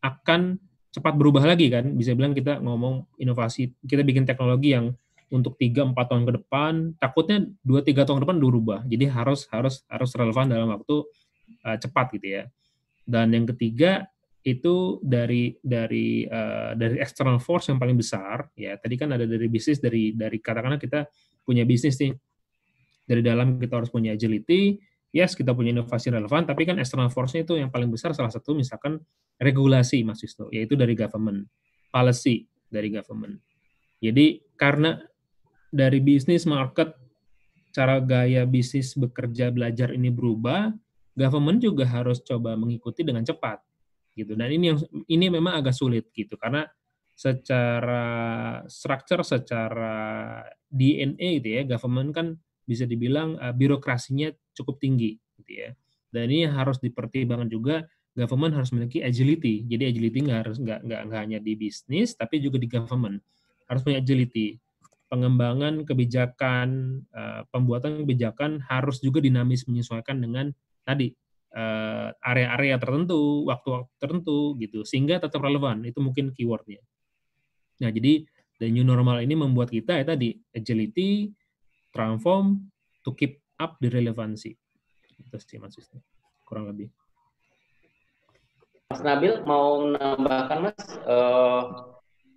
akan cepat berubah lagi kan. Bisa bilang kita ngomong inovasi, kita bikin teknologi yang untuk 3 4 tahun ke depan, takutnya 2 3 tahun ke depan berubah. Jadi harus harus harus relevan dalam waktu eh, cepat gitu ya. Dan yang ketiga itu dari dari uh, dari external force yang paling besar ya tadi kan ada dari bisnis dari dari katakanlah kita punya bisnis nih dari dalam kita harus punya agility yes kita punya inovasi relevan tapi kan external force itu yang paling besar salah satu misalkan regulasi Mas Wisto yaitu dari government policy dari government jadi karena dari bisnis market cara gaya bisnis bekerja belajar ini berubah government juga harus coba mengikuti dengan cepat gitu. Dan ini yang ini memang agak sulit gitu karena secara structure, secara DNA gitu ya, government kan bisa dibilang uh, birokrasinya cukup tinggi gitu ya. Dan ini harus dipertimbangkan juga government harus memiliki agility. Jadi agility nggak harus nggak nggak hanya di bisnis tapi juga di government harus punya agility. Pengembangan kebijakan, uh, pembuatan kebijakan harus juga dinamis menyesuaikan dengan tadi Eh, area-area tertentu, waktu-waktu tertentu gitu, sehingga tetap relevan. Itu mungkin keywordnya. Nah, jadi the new normal ini membuat kita ya tadi agility, transform, to keep up the relevancy. Itu sih maksudnya, kurang lebih. Mas Nabil mau menambahkan Mas uh,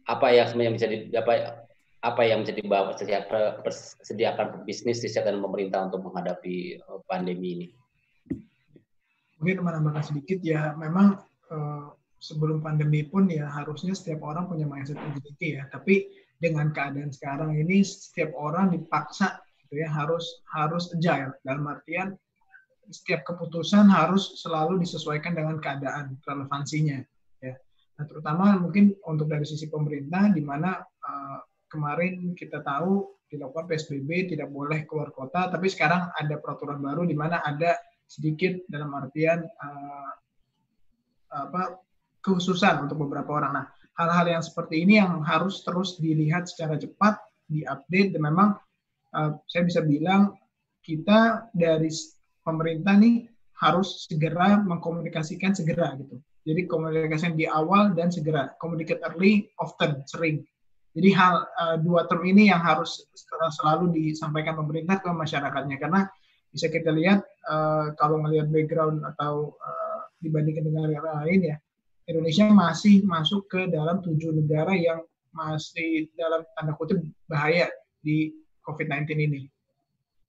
apa yang sebenarnya bisa di, apa apa yang menjadi dibawa persediaan, bisnis, bisnis dan pemerintah untuk menghadapi eh, pandemi ini? mungkin menambahkan sedikit ya memang eh, sebelum pandemi pun ya harusnya setiap orang punya mindset agility ya tapi dengan keadaan sekarang ini setiap orang dipaksa gitu ya harus harus agile dalam artian setiap keputusan harus selalu disesuaikan dengan keadaan relevansinya ya nah terutama mungkin untuk dari sisi pemerintah di mana uh, kemarin kita tahu dilakukan PSBB tidak boleh keluar kota tapi sekarang ada peraturan baru di mana ada sedikit dalam artian uh, apa kehususan untuk beberapa orang. Nah, hal-hal yang seperti ini yang harus terus dilihat secara cepat, diupdate dan memang uh, saya bisa bilang kita dari pemerintah nih harus segera mengkomunikasikan segera gitu. Jadi komunikasi di awal dan segera, communicate early, often, sering. Jadi hal uh, dua term ini yang harus selalu disampaikan pemerintah ke masyarakatnya karena bisa kita lihat uh, kalau melihat background atau uh, dibandingkan dengan negara lain ya Indonesia masih masuk ke dalam tujuh negara yang masih dalam tanda kutip bahaya di COVID-19 ini.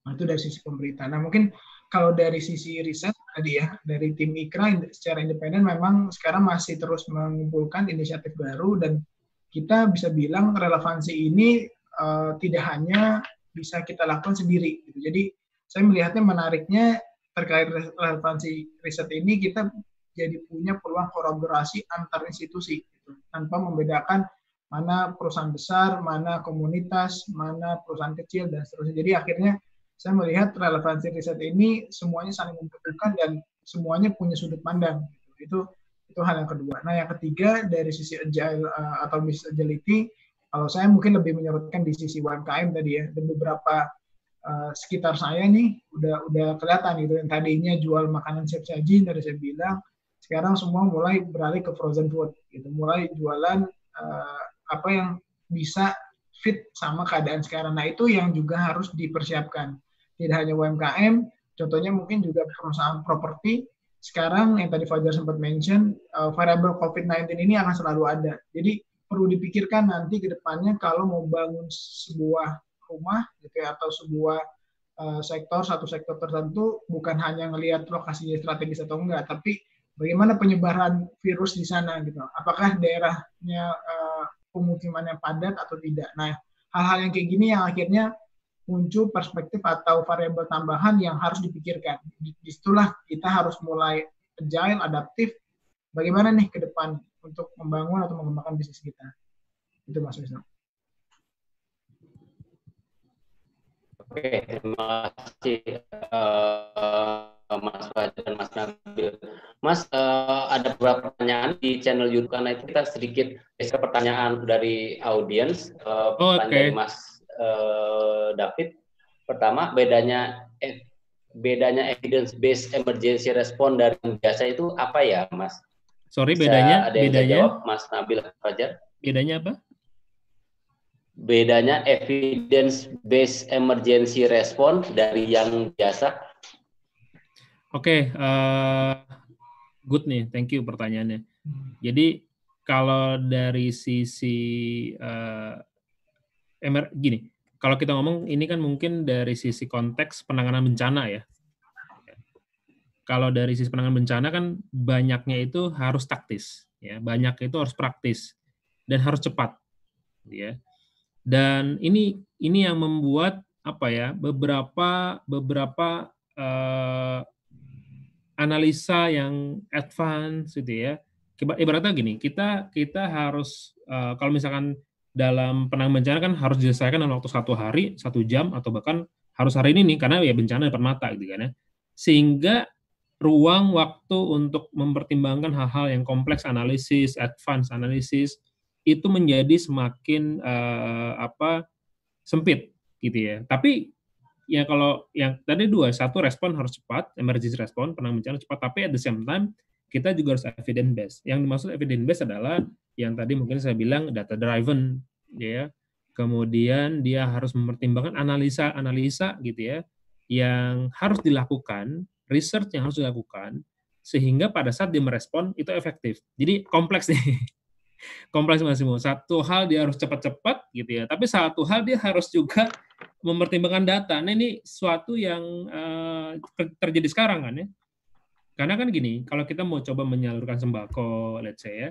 Nah, itu dari sisi pemerintah. Nah, mungkin kalau dari sisi riset tadi ya, dari tim IKRA secara independen memang sekarang masih terus mengumpulkan inisiatif baru dan kita bisa bilang relevansi ini uh, tidak hanya bisa kita lakukan sendiri. Gitu. Jadi saya melihatnya menariknya terkait relevansi riset ini kita jadi punya peluang kolaborasi antar institusi gitu, tanpa membedakan mana perusahaan besar, mana komunitas, mana perusahaan kecil dan seterusnya. Jadi akhirnya saya melihat relevansi riset ini semuanya saling membutuhkan dan semuanya punya sudut pandang. Gitu. Itu itu hal yang kedua. Nah yang ketiga dari sisi agile uh, atau business agility, kalau saya mungkin lebih menyorotkan di sisi UMKM tadi ya, dan beberapa Eh, sekitar saya nih udah udah kelihatan gitu yang tadinya jual makanan siap saji dari saya bilang sekarang semua mulai beralih ke frozen food gitu mulai jualan uh, apa yang bisa fit sama keadaan sekarang nah itu yang juga harus dipersiapkan tidak hanya UMKM contohnya mungkin juga perusahaan properti sekarang yang tadi Fajar sempat mention uh, variabel COVID-19 ini akan selalu ada jadi perlu dipikirkan nanti ke depannya kalau mau bangun sebuah rumah gitu ya, atau sebuah uh, sektor satu sektor tertentu bukan hanya melihat lokasinya strategis atau enggak tapi bagaimana penyebaran virus di sana gitu apakah daerahnya uh, pemukimannya padat atau tidak nah hal-hal yang kayak gini yang akhirnya muncul perspektif atau variabel tambahan yang harus dipikirkan disitulah kita harus mulai agile adaptif bagaimana nih ke depan untuk membangun atau mengembangkan bisnis kita itu mas Wisnu Oke, terima kasih uh, Mas Fajar dan Mas Nabil. Mas, uh, ada beberapa pertanyaan di channel YouTube karena itu kita sedikit bisa pertanyaan dari audiens. Uh, eh, oh, okay. Mas uh, David. Pertama, bedanya eh, bedanya evidence based emergency response dari biasa itu apa ya, Mas? Sorry, bedanya bisa ada yang bedanya jawab, Mas Nabil Fajar. Bedanya apa? bedanya evidence based emergency response dari yang biasa? Oke, okay, uh, eh, good nih, thank you pertanyaannya. Jadi kalau dari sisi uh, emer gini, kalau kita ngomong ini kan mungkin dari sisi konteks penanganan bencana ya. Kalau dari sisi penanganan bencana kan banyaknya itu harus taktis, ya, banyak itu harus praktis dan harus cepat, ya. Dan ini ini yang membuat apa ya beberapa beberapa uh, analisa yang advance gitu ya. Ibaratnya gini, kita kita harus uh, kalau misalkan dalam penanganan bencana kan harus diselesaikan dalam waktu satu hari, satu jam atau bahkan harus hari ini nih karena ya bencana depan mata gitu kan ya. Sehingga ruang waktu untuk mempertimbangkan hal-hal yang kompleks analisis, advance analisis itu menjadi semakin uh, apa sempit gitu ya. Tapi ya kalau yang tadi dua, satu respon harus cepat, emergency respon, pernah bencana cepat, tapi at the same time kita juga harus evidence based. Yang dimaksud evidence based adalah yang tadi mungkin saya bilang data driven ya. Kemudian dia harus mempertimbangkan analisa-analisa gitu ya yang harus dilakukan, research yang harus dilakukan sehingga pada saat dia merespon itu efektif. Jadi kompleks nih. kompleks masih mau Satu hal dia harus cepat-cepat gitu ya, tapi satu hal dia harus juga mempertimbangkan data. Nah ini suatu yang uh, terjadi sekarang kan ya. Karena kan gini, kalau kita mau coba menyalurkan sembako, let's say ya,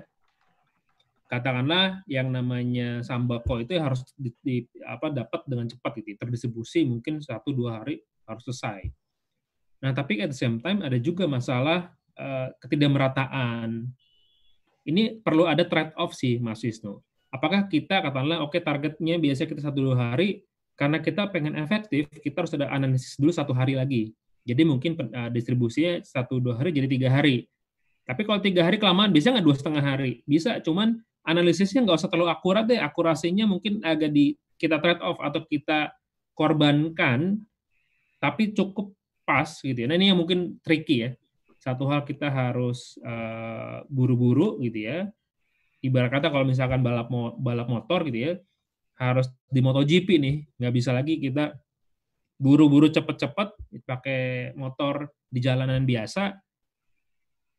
katakanlah yang namanya sembako itu ya harus di, di, apa dapat dengan cepat gitu, ya. terdistribusi mungkin satu dua hari harus selesai. Nah tapi at the same time ada juga masalah uh, ketidakmerataan ini perlu ada trade-off sih, Mas Wisnu. Apakah kita katakanlah, oke okay, targetnya biasanya kita satu dua hari, karena kita pengen efektif, kita harus ada analisis dulu satu hari lagi. Jadi mungkin uh, distribusinya satu dua hari jadi tiga hari. Tapi kalau tiga hari kelamaan bisa nggak dua setengah hari? Bisa, cuman analisisnya nggak usah terlalu akurat deh. Akurasinya mungkin agak di kita trade off atau kita korbankan, tapi cukup pas gitu ya. Nah ini yang mungkin tricky ya satu hal kita harus eh, buru-buru uh, gitu ya. Ibarat kata kalau misalkan balap mo balap motor gitu ya, harus di MotoGP nih, nggak bisa lagi kita buru-buru cepet-cepet pakai motor di jalanan biasa,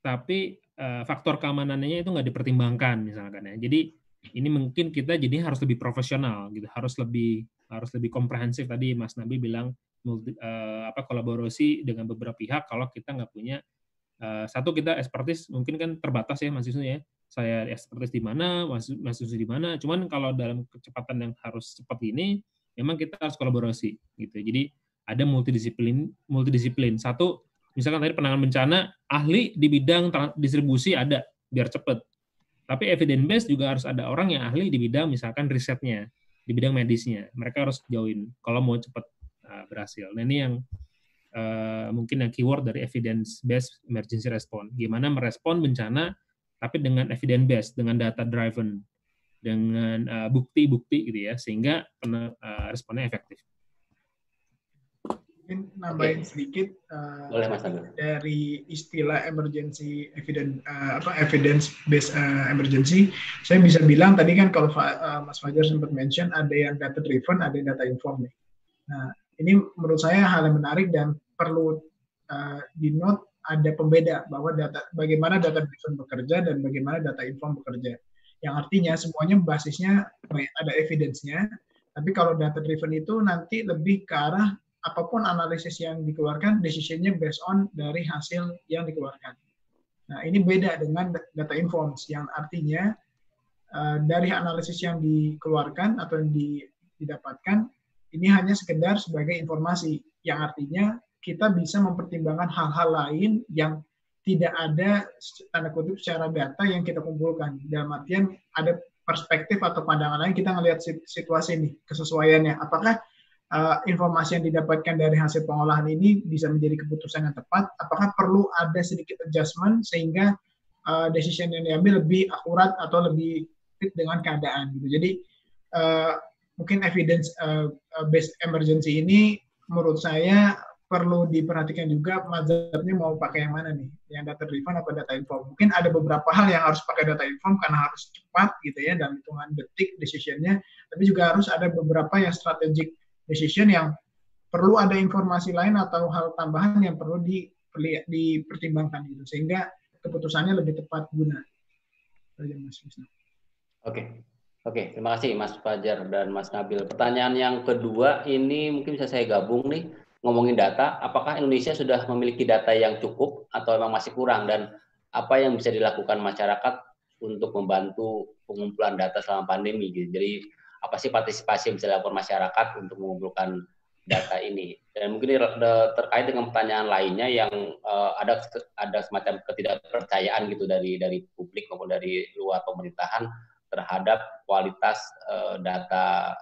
tapi uh, faktor keamanannya itu nggak dipertimbangkan misalkan ya. Jadi ini mungkin kita jadi harus lebih profesional gitu, harus lebih harus lebih komprehensif tadi Mas Nabi bilang multi, uh, apa kolaborasi dengan beberapa pihak kalau kita nggak punya Eh, satu kita ekspertis mungkin kan terbatas ya mahasiswanya ya. Saya ekspertis di mana, mahasiswa di mana. Cuman kalau dalam kecepatan yang harus cepat ini, memang kita harus kolaborasi gitu. Jadi ada multidisiplin, multidisiplin. Satu, misalkan tadi penanganan bencana, ahli di bidang distribusi ada biar cepat. Tapi evidence based juga harus ada orang yang ahli di bidang misalkan risetnya, di bidang medisnya. Mereka harus join kalau mau cepat eh, berhasil. Nah ini yang Eh, mungkin yang keyword dari evidence based emergency response. Gimana merespon bencana tapi dengan evidence based, dengan data driven, dengan eh, bukti-bukti gitu ya, sehingga eh, responnya efektif. Mungkin nambahin okay. sedikit uh, Boleh, dari istilah emergency evidence uh, apa evidence based uh, emergency, saya bisa bilang tadi kan kalau uh, Mas Fajar sempat mention ada yang data driven, ada yang data informed. Nah, ini menurut saya hal yang menarik dan perlu uh, di note ada pembeda bahwa data bagaimana data driven bekerja dan bagaimana data inform bekerja. Yang artinya semuanya basisnya ada evidence-nya, tapi kalau data driven itu nanti lebih ke arah apapun analisis yang dikeluarkan, decision-nya based on dari hasil yang dikeluarkan. Nah, ini beda dengan data informs yang artinya uh, dari analisis yang dikeluarkan atau yang didapatkan ini hanya sekedar sebagai informasi yang artinya kita bisa mempertimbangkan hal-hal lain yang tidak ada tanda kutip secara data yang kita kumpulkan. Dalam artian ada perspektif atau pandangan lain kita ngelihat situasi ini, kesesuaiannya. Apakah uh, informasi yang didapatkan dari hasil pengolahan ini bisa menjadi keputusan yang tepat? Apakah perlu ada sedikit adjustment sehingga uh, decision yang diambil lebih akurat atau lebih fit dengan keadaan gitu. Jadi uh, mungkin evidence uh, based emergency ini menurut saya perlu diperhatikan juga mazhabnya mau pakai yang mana nih, yang data driven atau data inform Mungkin ada beberapa hal yang harus pakai data inform karena harus cepat gitu ya dan hitungan detik decisionnya, tapi juga harus ada beberapa yang strategic decision yang perlu ada informasi lain atau hal tambahan yang perlu di, dipertimbangkan gitu sehingga keputusannya lebih tepat guna. Mas Oke, okay. Oke, terima kasih Mas Fajar dan Mas Nabil. Pertanyaan yang kedua ini mungkin bisa saya gabung nih ngomongin data, apakah Indonesia sudah memiliki data yang cukup atau memang masih kurang dan apa yang bisa dilakukan masyarakat untuk membantu pengumpulan data selama pandemi gitu. Jadi apa sih partisipasi yang bisa dilakukan masyarakat untuk mengumpulkan data ini? Dan mungkin terkait dengan pertanyaan lainnya yang uh, ada ada semacam ketidakpercayaan gitu dari dari publik maupun dari luar pemerintahan terhadap kualitas uh, data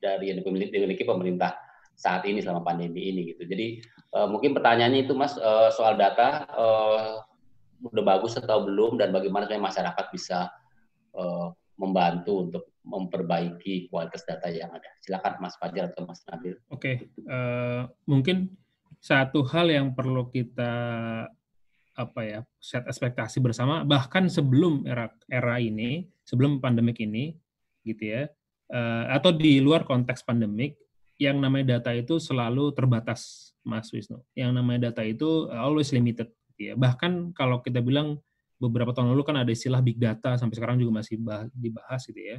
dari yang dimiliki pemerintah saat ini selama pandemi ini gitu. Jadi uh, mungkin pertanyaannya itu Mas uh, soal data uh, udah bagus atau belum dan bagaimana kayak masyarakat bisa uh, membantu untuk memperbaiki kualitas data yang ada. Silakan Mas Fajar atau Mas Nabil. Oke, okay. uh, mungkin satu hal yang perlu kita apa ya set ekspektasi bersama bahkan sebelum era era ini sebelum pandemik ini gitu ya uh, atau di luar konteks pandemik yang namanya data itu selalu terbatas, Mas Wisnu. Yang namanya data itu always limited. Gitu ya. Bahkan kalau kita bilang beberapa tahun lalu kan ada istilah big data, sampai sekarang juga masih dibahas gitu ya.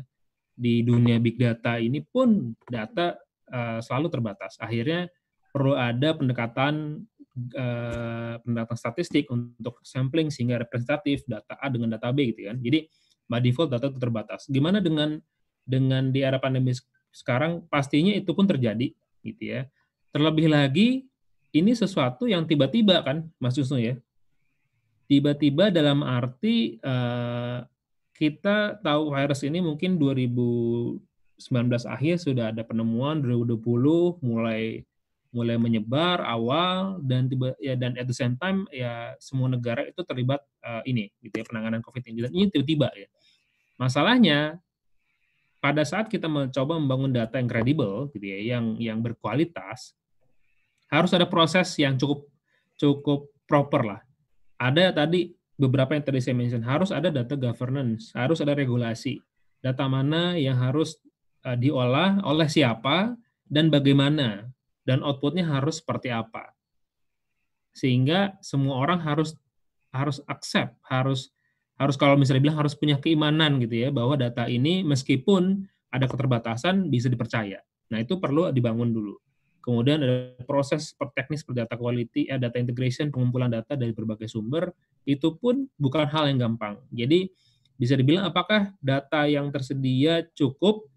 Di dunia big data ini pun data uh, selalu terbatas. Akhirnya perlu ada pendekatan uh, pendekatan statistik untuk sampling sehingga representatif data A dengan data B gitu kan. Jadi by default data itu terbatas. Gimana dengan dengan di era pandemi sekarang pastinya itu pun terjadi gitu ya. Terlebih lagi ini sesuatu yang tiba-tiba kan Mas Yusno ya. Tiba-tiba dalam arti eh, kita tahu virus ini mungkin 2019 akhir sudah ada penemuan 2020 mulai mulai menyebar awal dan tiba ya dan at the same time ya semua negara itu terlibat uh, ini gitu ya penanganan COVID ini dan ini tiba-tiba ya. Masalahnya pada saat kita mencoba membangun data yang kredibel, gitu ya, yang yang berkualitas, harus ada proses yang cukup cukup proper lah. Ada tadi beberapa yang tadi saya mention, harus ada data governance, harus ada regulasi. Data mana yang harus eh, diolah oleh siapa dan bagaimana dan outputnya harus seperti apa. Sehingga semua orang harus harus accept, harus harus kalau misalnya bilang harus punya keimanan gitu ya bahwa data ini meskipun ada keterbatasan bisa dipercaya. Nah, itu perlu dibangun dulu. Kemudian ada proses per teknis per data quality, eh, data integration, pengumpulan data dari berbagai sumber, itu pun bukan hal yang gampang. Jadi bisa dibilang apakah data yang tersedia cukup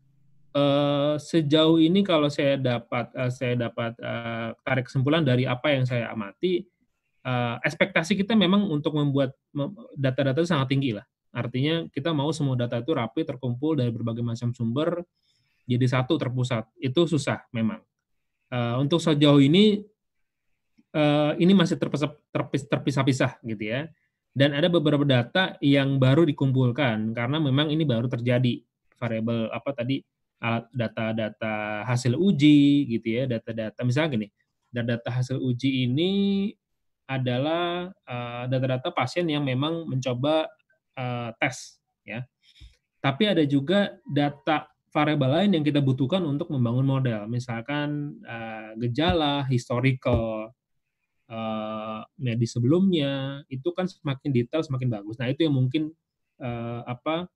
eh, sejauh ini kalau saya dapat eh, saya dapat eh, tarik kesimpulan dari apa yang saya amati, uh, ekspektasi kita memang untuk membuat data-data itu sangat tinggi lah. Artinya kita mau semua data itu rapi, terkumpul dari berbagai macam sumber, jadi satu terpusat. Itu susah memang. Uh, untuk sejauh ini, uh, ini masih terpisah-pisah gitu ya. Dan ada beberapa data yang baru dikumpulkan karena memang ini baru terjadi variabel apa tadi data-data hasil uji gitu ya, data-data misalnya gini, data hasil uji ini adalah eh, data-data pasien yang memang mencoba eh, tes ya. Tapi ada juga data variabel lain yang kita butuhkan untuk membangun model, misalkan uh, gejala, historical uh, medis sebelumnya, itu kan semakin detail semakin bagus. Nah itu yang mungkin uh, apa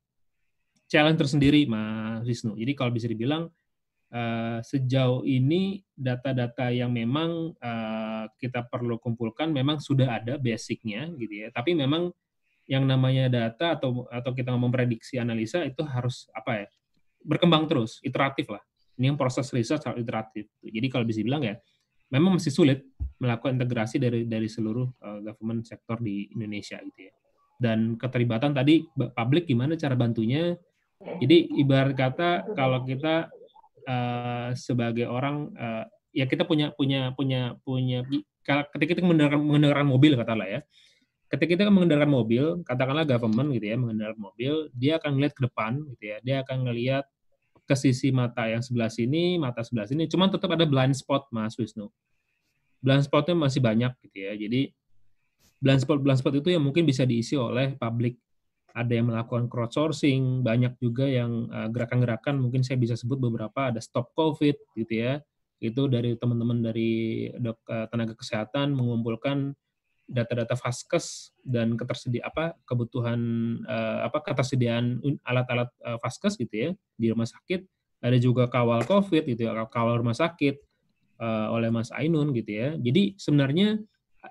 challenge tersendiri, Mas Wisnu. Jadi kalau bisa dibilang Eh, sejauh ini data-data yang memang eh, kita perlu kumpulkan memang sudah ada basicnya gitu ya. Tapi memang yang namanya data atau atau kita memprediksi analisa itu harus apa ya berkembang terus, iteratif lah. Ini yang proses riset harus iteratif. Jadi kalau bisa bilang ya, memang masih sulit melakukan integrasi dari dari seluruh eh, government sektor di Indonesia gitu ya. Dan keterlibatan tadi publik gimana cara bantunya? Jadi ibarat kata kalau kita Eh, sebagai orang uh, ya kita punya punya punya punya ketika kita mengendarakan, mengendarakan mobil katalah ya ketika kita mengendarakan mobil katakanlah government gitu ya mengendarakan mobil dia akan melihat ke depan gitu ya dia akan melihat ke sisi mata yang sebelah sini mata sebelah sini cuman tetap ada blind spot mas Wisnu blind spotnya masih banyak gitu ya jadi blind spot blind spot itu yang mungkin bisa diisi oleh publik ada yang melakukan crowdsourcing, banyak juga yang eh, gerakan-gerakan mungkin saya bisa sebut beberapa ada stop covid gitu ya. Itu dari teman-teman dari dok, eh, tenaga kesehatan mengumpulkan data-data vaskes dan ketersedia apa kebutuhan eh, apa ketersediaan alat-alat vaskes gitu ya di rumah sakit. Ada juga kawal covid gitu ya, kawal rumah sakit oleh Mas Ainun gitu ya. Jadi sebenarnya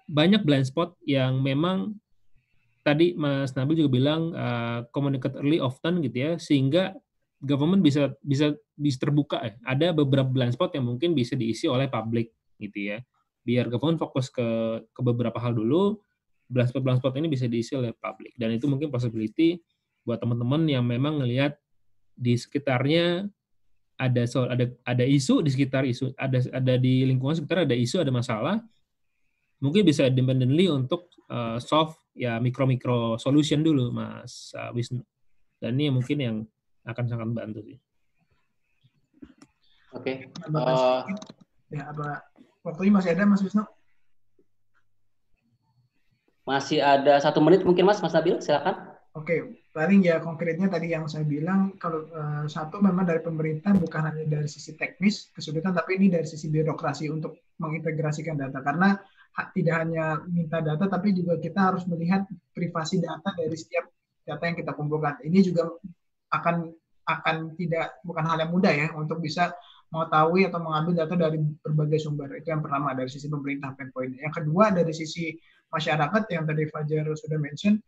banyak blind spot yang memang tadi Mas Nabil juga bilang uh, communicate early often gitu ya sehingga government bisa bisa bisa terbuka ya. Ada beberapa blind spot yang mungkin bisa diisi oleh publik gitu ya. Biar government fokus ke ke beberapa hal dulu, blind spot blind spot ini bisa diisi oleh publik dan itu mungkin possibility buat teman-teman yang memang ngelihat di sekitarnya ada soal ada ada isu di sekitar isu ada ada di lingkungan sekitar ada isu ada masalah mungkin bisa independently untuk uh, solve ya mikro-mikro solution dulu Mas Wisnu. Dan ini mungkin yang akan sangat membantu sih. Oke. Okay. Uh, eh, ya, apa waktunya masih ada Mas Wisnu? Masih ada satu menit mungkin Mas Mas Nabil, silakan. Oke, okay. paling ya konkretnya tadi yang saya bilang kalau uh, satu memang dari pemerintah bukan hanya dari sisi teknis kesulitan, tapi ini dari sisi birokrasi untuk mengintegrasikan data karena tidak hanya minta data tapi juga kita harus melihat privasi data dari setiap data yang kita kumpulkan. Ini juga akan akan tidak bukan hal yang mudah ya untuk bisa mengetahui atau mengambil data dari berbagai sumber. Itu yang pertama dari sisi pemerintah Penpoint. Yang kedua dari sisi masyarakat yang tadi Fajar sudah mention,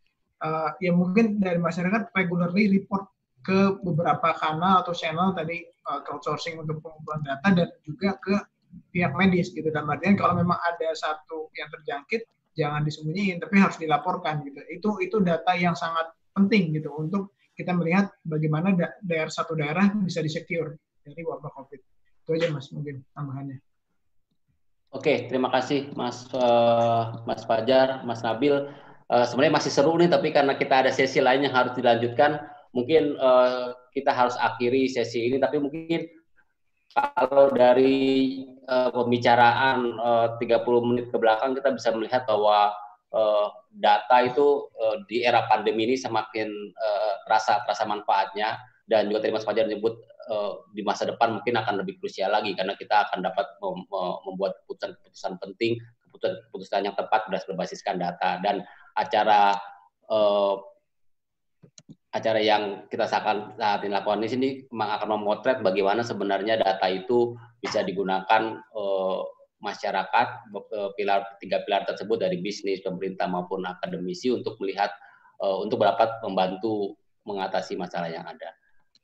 uh, ya mungkin dari masyarakat regularly report ke beberapa kanal atau channel tadi uh, crowdsourcing untuk pengumpulan data dan juga ke pihak medis gitu dan artian kalau memang ada satu yang terjangkit jangan disembunyiin tapi harus dilaporkan gitu itu itu data yang sangat penting gitu untuk kita melihat bagaimana da daerah satu daerah bisa disecure dari wabah covid itu aja mas mungkin tambahannya oke terima kasih mas uh, mas Fajar mas Nabil uh, sebenarnya masih seru nih tapi karena kita ada sesi lain yang harus dilanjutkan mungkin uh, kita harus akhiri sesi ini tapi mungkin kalau dari uh, pembicaraan eh, uh, 30 menit ke belakang kita bisa melihat bahwa uh, data itu uh, di era pandemi ini semakin uh, rasa terasa manfaatnya dan juga tadi Mas Fajar menyebut uh, di masa depan mungkin akan lebih krusial lagi karena kita akan dapat mem membuat keputusan-keputusan penting, keputusan-keputusan yang tepat berdasarkan basiskan data dan acara uh, acara yang kita akan saat ini lakukan di sini memang akan memotret bagaimana sebenarnya data itu bisa digunakan uh, masyarakat eh, pilar tiga pilar tersebut dari bisnis, pemerintah maupun akademisi untuk melihat uh, untuk dapat membantu mengatasi masalah yang ada.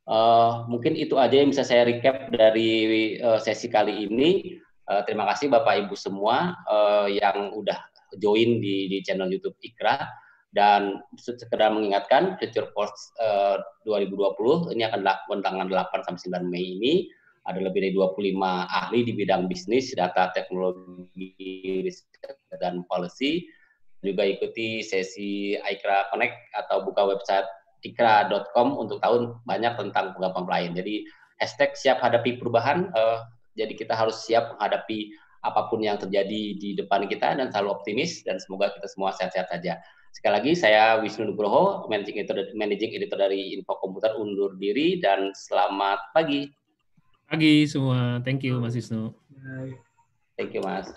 Uh, mungkin itu aja yang bisa saya recap dari uh, sesi kali ini. Uh, terima kasih Bapak Ibu semua uh, yang udah join di, di channel YouTube Ikra dan sekedar mengingatkan Future Force eh, uh, 2020 ini akan dilakukan tanggal 8 sampai 9 Mei ini ada lebih dari 25 ahli di bidang bisnis, data teknologi, riset dan policy. Juga ikuti sesi IKRA Connect atau buka website ikra.com untuk tahun banyak tentang program lain. Jadi hashtag siap hadapi perubahan. Uh, jadi kita harus siap menghadapi apapun yang terjadi di depan kita dan selalu optimis dan semoga kita semua sehat-sehat saja. -sehat Sekali lagi saya Wisnu Nugroho, managing editor, managing editor dari Info Komputer undur diri dan selamat pagi. Pagi semua. Thank you Mas Wisnu. Thank you Mas.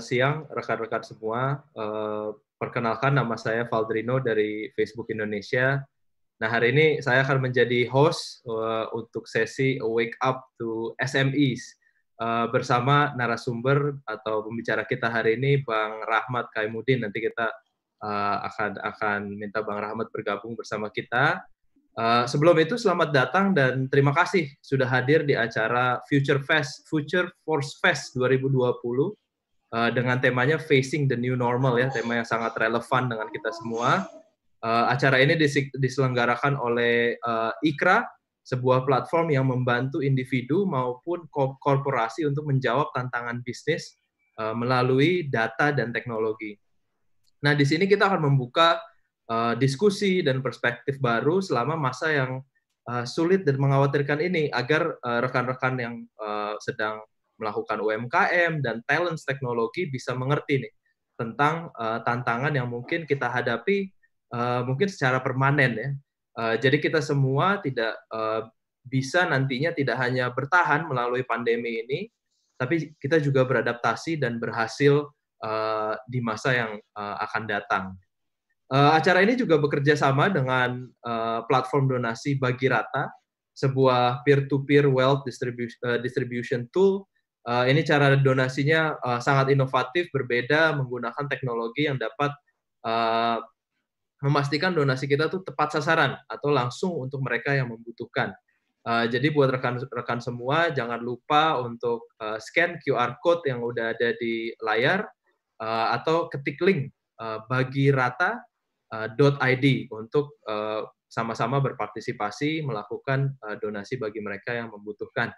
siang rekan-rekan semua. Uh, perkenalkan nama saya Valdrino dari Facebook Indonesia. Nah, hari ini saya akan menjadi host uh, untuk sesi Wake Up to SMEs uh, eh, bersama narasumber atau pembicara kita hari ini Bang Rahmat Kaimudin. Nanti kita uh, akan akan minta Bang Rahmat bergabung bersama kita. Uh, sebelum itu selamat datang dan terima kasih sudah hadir di acara Future Fest Future Force Fest 2020 Eh, dengan temanya Facing the New Normal ya, tema yang sangat relevan dengan kita semua. Uh, acara ini diselenggarakan oleh uh, IKRA, sebuah platform yang membantu individu maupun korporasi untuk menjawab tantangan bisnis uh, melalui data dan teknologi. Nah, di sini kita akan membuka uh, diskusi dan perspektif baru selama masa yang uh, sulit dan mengkhawatirkan ini agar rekan-rekan uh, yang uh, sedang melakukan UMKM dan talent teknologi bisa mengerti nih tentang uh, tantangan yang mungkin kita hadapi uh, mungkin secara permanen ya. Uh, jadi kita semua tidak uh, bisa nantinya tidak hanya bertahan melalui pandemi ini, tapi kita juga beradaptasi dan berhasil uh, di masa yang uh, akan datang. Uh, acara ini juga bekerja sama dengan uh, platform donasi Bagi Rata, sebuah peer-to-peer wealth distribution, uh, distribution tool Uh, ini cara donasinya uh, sangat inovatif, berbeda, menggunakan teknologi yang dapat uh, memastikan donasi kita tuh tepat sasaran atau langsung untuk mereka yang membutuhkan. Uh, jadi buat rekan-rekan semua, jangan lupa untuk uh, scan QR code yang udah ada di layar uh, atau ketik link uh, bagi rata uh, .id untuk uh, sama-sama berpartisipasi melakukan uh, donasi bagi mereka yang membutuhkan.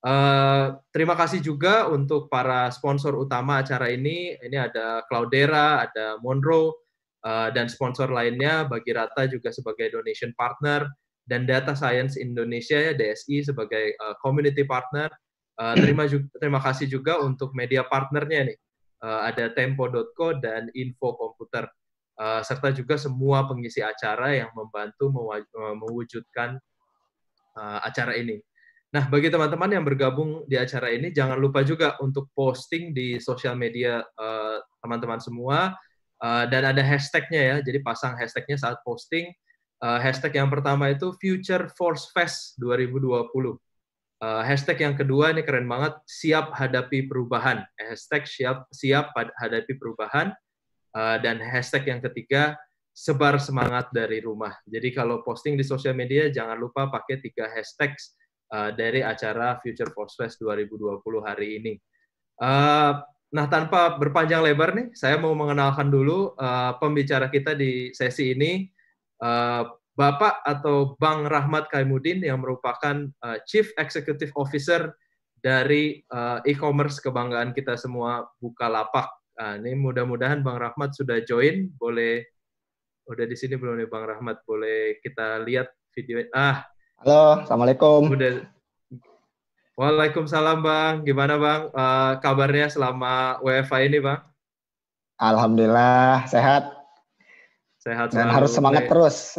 Uh, terima kasih juga untuk para sponsor utama acara ini. Ini ada Cloudera, ada Monroe, uh, dan sponsor lainnya. Bagi Rata juga sebagai donation partner dan Data Science Indonesia ya, DSI sebagai uh, community partner. Uh, terima juga, terima kasih juga untuk media partnernya nih. Uh, ada Tempo.co dan Info Komputer. Uh, serta juga semua pengisi acara yang membantu mewujudkan uh, acara ini. Nah, bagi teman-teman yang bergabung di acara ini, jangan lupa juga untuk posting di sosial media eh, teman-teman uh, semua uh, dan ada hashtagnya ya. Jadi pasang hashtagnya saat posting. Uh, hashtag yang pertama itu Future Force Fest 2020. Uh, hashtag yang kedua ini keren banget siap hadapi perubahan. Hashtag siap siap hadapi perubahan. Uh, dan hashtag yang ketiga sebar semangat dari rumah. Jadi kalau posting di sosial media jangan lupa pakai tiga hashtag Eh, dari acara Future Force Fest 2020 hari ini. Uh, nah, tanpa berpanjang lebar nih, saya mau mengenalkan dulu uh, pembicara kita di sesi ini, uh, Bapak atau Bang Rahmat Kaimudin yang merupakan uh, Chief Executive Officer dari uh, e-commerce kebanggaan kita semua Bukalapak. Nah, ini mudah-mudahan Bang Rahmat sudah join, boleh udah di sini belum nih Bang Rahmat, boleh kita lihat video ah Halo, assalamualaikum. Udah. Waalaikumsalam bang. Gimana bang? Uh, kabarnya selama WFA ini bang? Alhamdulillah sehat. Sehat. Dan harus semangat terus.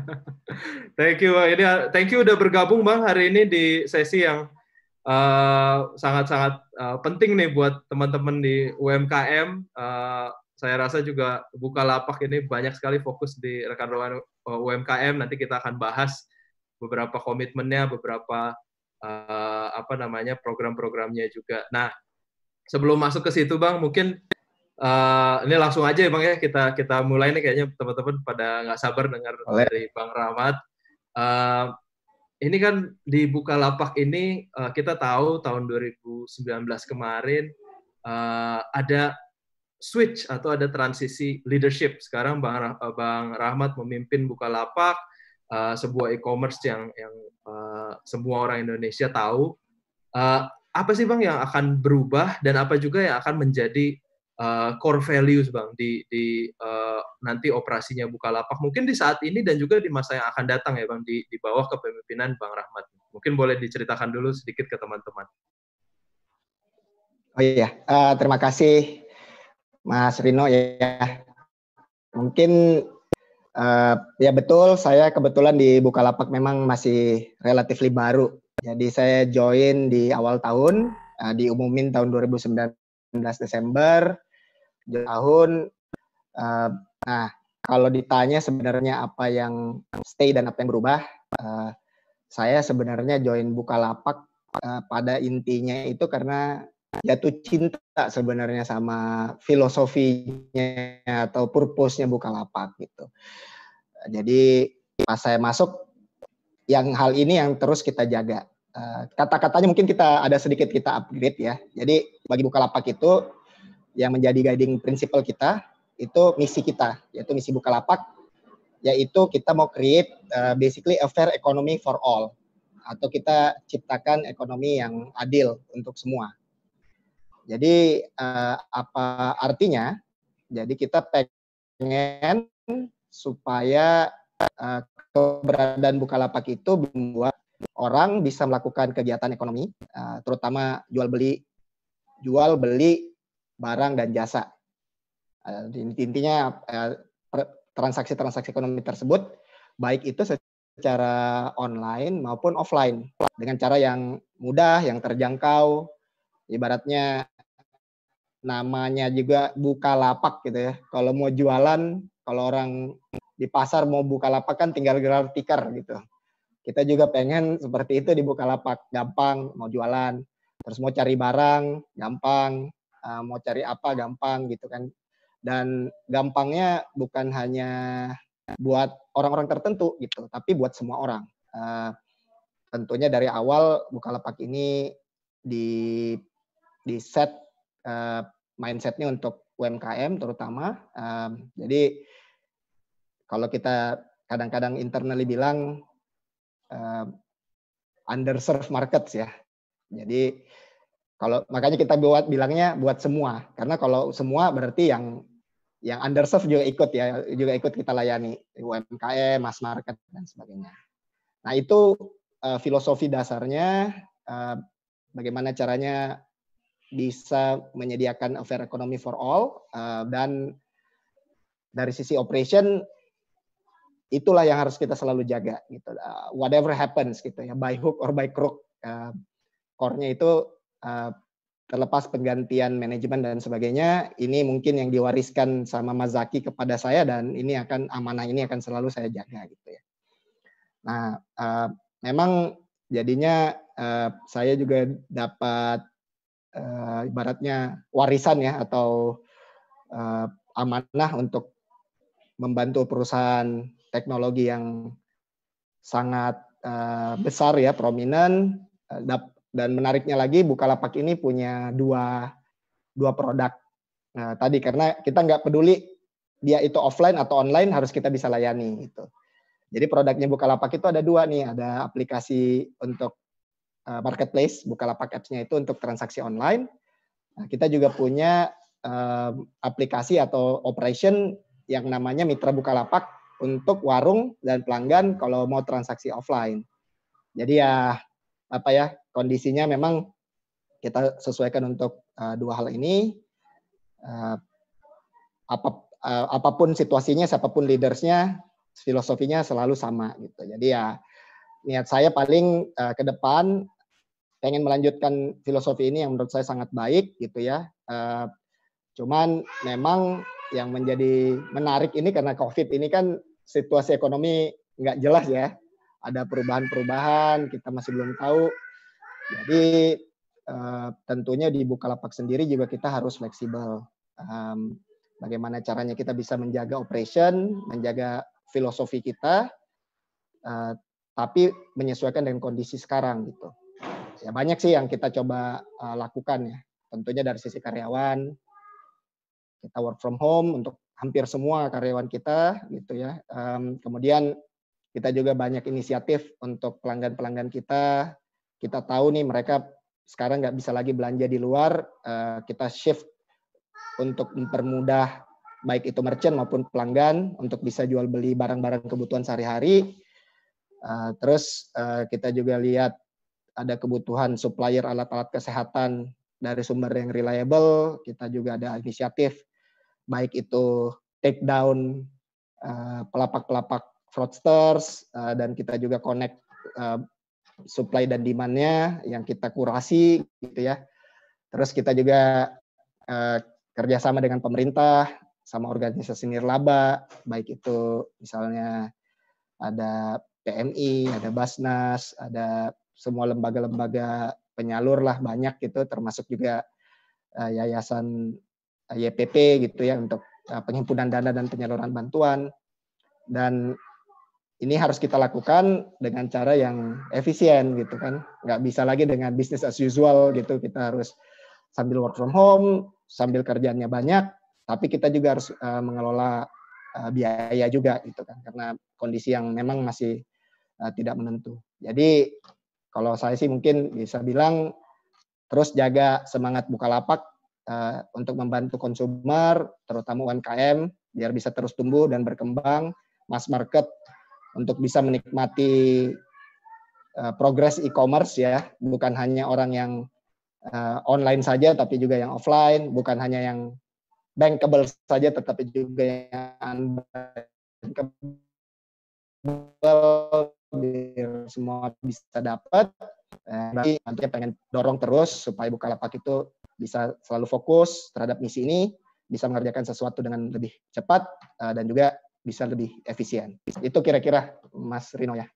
thank you bang. Ini thank you udah bergabung bang hari ini di sesi yang eh, sangat-sangat uh, uh, penting nih buat teman-teman di UMKM. Uh, saya rasa juga buka lapak ini banyak sekali fokus di rekan-rekan UMKM. Nanti kita akan bahas beberapa komitmennya, beberapa uh, apa namanya program-programnya juga. Nah, sebelum masuk ke situ bang, mungkin uh, ini langsung aja ya, bang ya kita kita mulai nih kayaknya teman-teman pada nggak sabar dengar Oleh. dari bang Rahmat. Uh, ini kan di Bukalapak ini uh, kita tahu tahun 2019 kemarin uh, ada switch atau ada transisi leadership. Sekarang Bang Bang Rahmat memimpin Bukalapak, Eh, sebuah e-commerce yang yang uh, semua orang Indonesia tahu. Uh, apa sih bang yang akan berubah dan apa juga yang akan menjadi uh, core values bang di, di uh, nanti operasinya Bukalapak mungkin di saat ini dan juga di masa yang akan datang ya bang di, di bawah kepemimpinan bang Rahmat mungkin boleh diceritakan dulu sedikit ke teman-teman. Oh iya, uh, terima kasih Mas Rino ya. Mungkin Uh, ya betul, saya kebetulan di Bukalapak memang masih relatif baru. Jadi saya join di awal tahun, uh, diumumin tahun 2019 Desember, tahun. Uh, nah, kalau ditanya sebenarnya apa yang stay dan apa yang berubah, uh, saya sebenarnya join Bukalapak uh, pada intinya itu karena jatuh cinta sebenarnya sama filosofinya atau purpose-nya Bukalapak gitu. Jadi pas saya masuk yang hal ini yang terus kita jaga. Eh, kata-katanya mungkin kita ada sedikit kita upgrade ya. Jadi bagi Bukalapak itu yang menjadi guiding principle kita itu misi kita yaitu misi Bukalapak yaitu kita mau create uh, basically a fair economy for all atau kita ciptakan ekonomi yang adil untuk semua jadi uh, apa artinya? Jadi kita pengen supaya uh, keberadaan Bukalapak itu membuat orang bisa melakukan kegiatan ekonomi, uh, terutama jual beli jual beli barang dan jasa. Uh, intinya transaksi transaksi-transaksi ekonomi tersebut baik itu secara online maupun offline dengan cara yang mudah, yang terjangkau. Ibaratnya namanya juga buka lapak gitu ya. Kalau mau jualan, kalau orang di pasar mau buka lapak kan tinggal gelar tikar gitu. Kita juga pengen seperti itu di buka lapak, gampang mau jualan, terus mau cari barang, gampang, ah, mau cari apa gampang gitu kan. Dan gampangnya bukan hanya buat orang-orang tertentu gitu, tapi buat semua orang. Ah, tentunya dari awal buka lapak ini di di set Eh, mindsetnya untuk UMKM terutama. jadi kalau kita kadang-kadang internally bilang underserved markets ya. Jadi kalau makanya kita buat bilangnya buat semua karena kalau semua berarti yang yang underserved juga ikut ya juga ikut kita layani UMKM, mass market dan sebagainya. Nah itu eh, filosofi dasarnya eh, bagaimana caranya bisa menyediakan a fair economy for all uh, dan dari sisi operation itulah yang harus kita selalu jaga gitu uh, whatever happens gitu ya by hook or by crook uh, core-nya itu uh, terlepas penggantian manajemen dan sebagainya ini mungkin yang diwariskan sama Mazaki kepada saya dan ini akan amanah ini akan selalu saya jaga gitu ya nah uh, memang jadinya uh, saya juga dapat uh, ibaratnya warisan ya atau uh, amanah untuk membantu perusahaan teknologi yang sangat uh, besar ya prominent dan menariknya lagi Bukalapak ini punya dua dua produk nah, tadi karena kita nggak peduli dia itu offline atau online harus kita bisa layani itu Jadi produknya Bukalapak itu ada dua nih, ada aplikasi untuk Eh, marketplace Bukalapak apps-nya itu untuk transaksi online. Nah, kita juga punya eh, aplikasi atau operation yang namanya Mitra Bukalapak untuk warung dan pelanggan kalau mau transaksi offline. Jadi ya apa ya kondisinya memang kita sesuaikan untuk uh, dua hal ini. Uh, apa, uh, apapun situasinya, siapapun leadersnya, filosofinya selalu sama gitu. Jadi ya niat saya paling uh, ke depan pengen melanjutkan filosofi ini yang menurut saya sangat baik gitu ya. Uh, cuman memang yang menjadi menarik ini karena COVID ini kan situasi ekonomi nggak jelas ya. Ada perubahan-perubahan, kita masih belum tahu. Jadi uh, tentunya di Bukalapak sendiri juga kita harus fleksibel. Um, bagaimana caranya kita bisa menjaga operation, menjaga filosofi kita, uh, tapi menyesuaikan dengan kondisi sekarang gitu. Ya banyak sih yang kita coba uh, lakukan ya. Tentunya dari sisi karyawan kita work from home untuk hampir semua karyawan kita gitu ya. Um, kemudian kita juga banyak inisiatif untuk pelanggan-pelanggan kita. Kita tahu nih mereka sekarang nggak bisa lagi belanja di luar, uh, kita shift untuk mempermudah baik itu merchant maupun pelanggan untuk bisa jual beli barang-barang kebutuhan sehari-hari Eh, terus eh, kita juga lihat ada kebutuhan supplier alat-alat kesehatan dari sumber yang reliable. Kita juga ada inisiatif baik itu take down eh, pelapak-pelapak fraudsters dan kita juga connect supply dan demand-nya yang kita kurasi gitu ya. Terus kita juga kerjasama dengan pemerintah sama organisasi nirlaba baik itu misalnya ada PMI, ada Basnas, ada semua lembaga-lembaga penyalur lah banyak gitu, termasuk juga uh, yayasan YPP gitu ya untuk uh, penghimpunan dana dan penyaluran bantuan. Dan ini harus kita lakukan dengan cara yang efisien gitu kan, nggak bisa lagi dengan bisnis as usual gitu, kita harus sambil work from home, sambil kerjaannya banyak, tapi kita juga harus uh, mengelola biaya juga gitu kan karena kondisi yang memang masih Eh, tidak menentu. Jadi kalau saya sih mungkin bisa bilang terus jaga semangat Bukalapak uh, untuk membantu konsumer, terutama UMKM, biar bisa terus tumbuh dan berkembang, mass market untuk bisa menikmati uh, progres e-commerce ya, bukan hanya orang yang uh, online saja, tapi juga yang offline, bukan hanya yang bankable saja, tetapi juga yang unbankable biar semua bisa dapat. Eh, nanti nantinya pengen dorong terus supaya Bukalapak itu bisa selalu fokus terhadap misi ini, bisa mengerjakan sesuatu dengan lebih cepat eh, dan juga bisa lebih efisien. Itu kira-kira Mas Rino ya.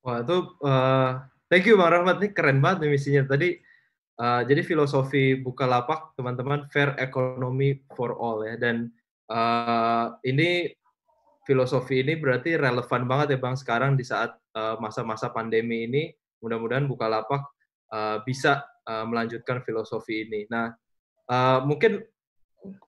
Wah itu uh, thank you Bang Rahmat nih keren banget nih misinya tadi. Uh, jadi filosofi Bukalapak teman-teman fair economy for all ya dan uh, ini filosofi ini berarti relevan banget ya Bang sekarang di saat eh, masa-masa uh, pandemi ini. Mudah-mudahan Bukalapak uh, bisa uh, melanjutkan filosofi ini. Nah, uh, mungkin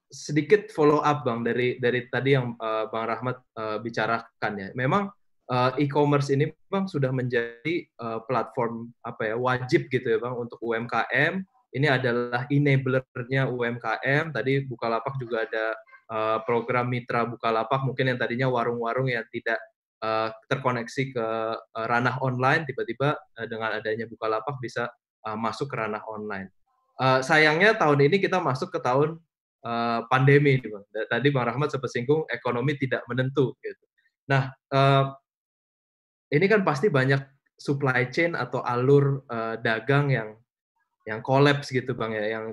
sedikit follow up Bang dari dari tadi yang uh, Bang Rahmat uh, bicarakan ya. Memang uh, e-commerce ini Bang sudah menjadi uh, platform apa ya wajib gitu ya Bang untuk UMKM. Ini adalah enablernya UMKM. Tadi Bukalapak juga ada Eh, program mitra Bukalapak mungkin yang tadinya warung-warung yang tidak eh, terkoneksi ke eh, ranah online tiba-tiba dengan adanya Bukalapak bisa masuk ke ranah online. sayangnya tahun ini kita masuk ke tahun pandemi Tadi Bang Rahmat sempat singgung ekonomi tidak menentu gitu. Nah, ini kan pasti banyak supply chain atau alur dagang yang yang kolaps gitu bang ya, yang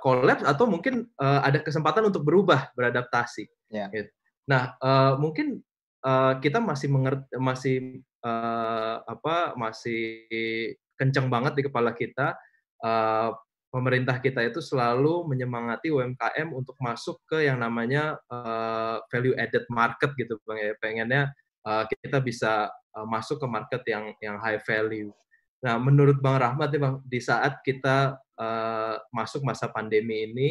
kolaps eh, uh, atau mungkin uh, ada kesempatan untuk berubah beradaptasi. Yeah. Gitu. Nah uh, mungkin uh, kita masih mengerti, masih uh, apa, masih kencang banget di kepala kita. Uh, pemerintah kita itu selalu menyemangati UMKM untuk masuk ke yang namanya uh, value added market gitu bang ya pengennya uh, kita bisa uh, masuk ke market yang yang high value Nah, menurut Bang Rahmat nih Bang, di saat kita uh, masuk masa pandemi ini,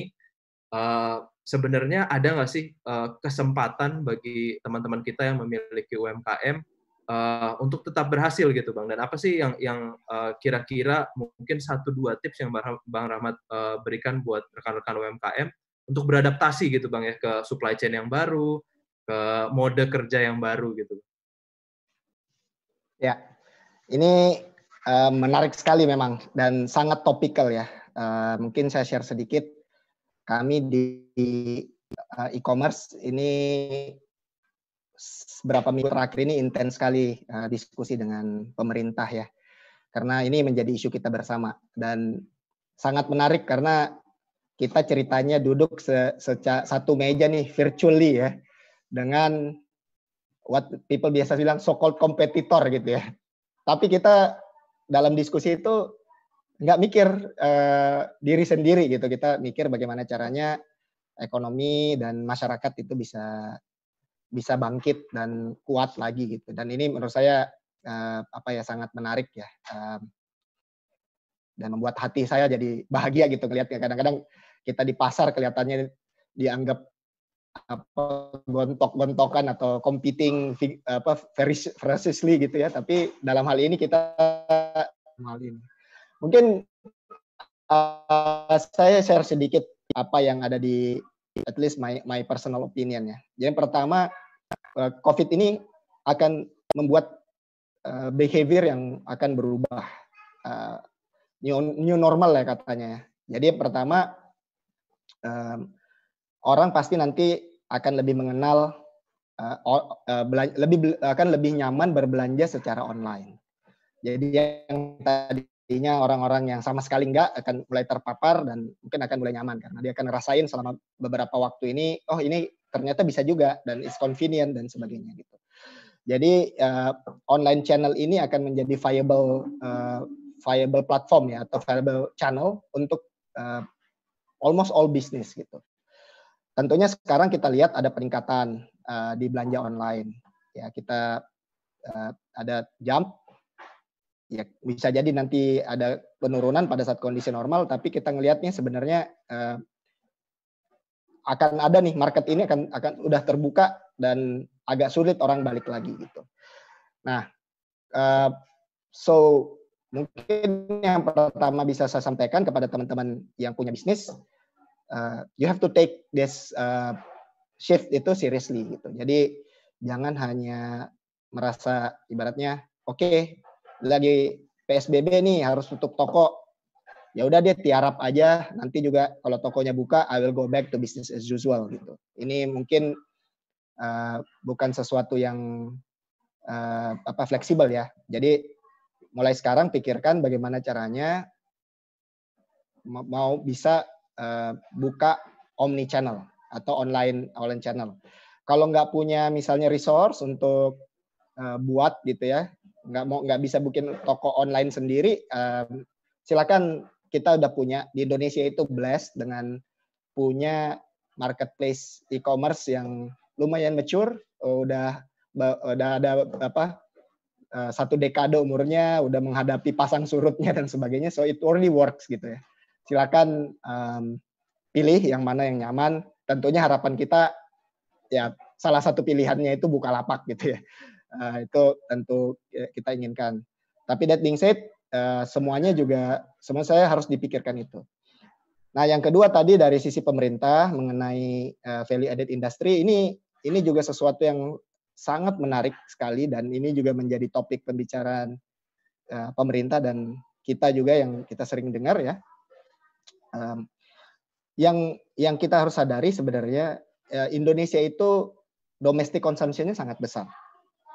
uh, sebenarnya ada nggak sih uh, kesempatan bagi teman-teman kita yang memiliki UMKM uh, untuk tetap berhasil gitu Bang? Dan apa sih yang yang kira kira-kira mungkin satu dua tips yang Bang Rahmat uh, berikan buat rekan-rekan UMKM untuk beradaptasi gitu Bang ya ke supply chain yang baru, ke mode kerja yang baru gitu? Ya, ini Eh, menarik sekali memang dan sangat topikal ya. Uh, mungkin saya share sedikit. Kami di, eh, e-commerce ini beberapa minggu terakhir ini intens sekali uh, diskusi dengan pemerintah ya. Karena ini menjadi isu kita bersama dan sangat menarik karena kita ceritanya duduk se satu meja nih virtually ya dengan what people biasa bilang so called kompetitor gitu ya. Tapi kita dalam diskusi itu nggak mikir uh, diri sendiri gitu kita mikir bagaimana caranya ekonomi dan masyarakat itu bisa bisa bangkit dan kuat lagi gitu dan ini menurut saya uh, apa ya sangat menarik ya uh, dan membuat hati saya jadi bahagia gitu ngelihatnya kadang-kadang kita di pasar kelihatannya dianggap apa gontok-gontokan atau competing apa versus, versusly gitu ya tapi dalam hal ini kita hal ini. Mungkin uh, saya share sedikit apa yang ada di at least my my personal opinion ya. Jadi pertama eh, COVID ini akan membuat eh, behavior yang akan berubah new new normal ya katanya. Ya. Jadi pertama orang pasti nanti akan lebih mengenal lebih akan lebih nyaman berbelanja secara online. Jadi yang tadinya orang-orang yang sama sekali enggak akan mulai terpapar dan mungkin akan mulai nyaman karena dia akan ngerasain selama beberapa waktu ini, oh ini ternyata bisa juga dan is convenient dan sebagainya gitu. Jadi uh, online channel ini akan menjadi viable uh, viable platform ya atau viable channel untuk uh, almost all business gitu. Tentunya sekarang kita lihat ada peningkatan uh, di belanja online. Ya kita uh, ada jump ya bisa jadi nanti ada penurunan pada saat kondisi normal tapi kita ngelihatnya sebenarnya eh, akan ada nih market ini akan akan udah terbuka dan agak sulit orang balik lagi gitu. Nah, eh, so mungkin yang pertama bisa saya sampaikan kepada teman-teman yang punya bisnis, eh, you have to take this eh, shift itu seriously gitu. Jadi jangan hanya merasa ibaratnya oke okay, lagi PSBB nih harus tutup toko. Ya udah deh tiarap aja, nanti juga kalau tokonya buka I will go back to business as usual gitu. Ini mungkin uh, bukan sesuatu yang uh, apa fleksibel ya. Jadi mulai sekarang pikirkan bagaimana caranya mau bisa uh, buka omni channel atau online online channel. Kalau nggak punya misalnya resource untuk uh, buat gitu ya, nggak mau nggak bisa bikin toko online sendiri, um, silakan kita udah punya di Indonesia itu blessed dengan punya marketplace e-commerce yang lumayan mature, udah udah ada apa eh, satu dekade umurnya, udah menghadapi pasang surutnya dan sebagainya, so it only works gitu ya. Silakan um, pilih yang mana yang nyaman. Tentunya harapan kita ya salah satu pilihannya itu buka lapak gitu ya uh, itu tentu ya, kita inginkan. Tapi that being said, uh, semuanya juga semua saya harus dipikirkan itu. Nah, yang kedua tadi dari sisi pemerintah mengenai uh, value added industry ini ini juga sesuatu yang sangat menarik sekali dan ini juga menjadi topik pembicaraan uh, pemerintah dan kita juga yang kita sering dengar ya. Um, yang yang kita harus sadari sebenarnya Indonesia itu domestic consumption-nya sangat besar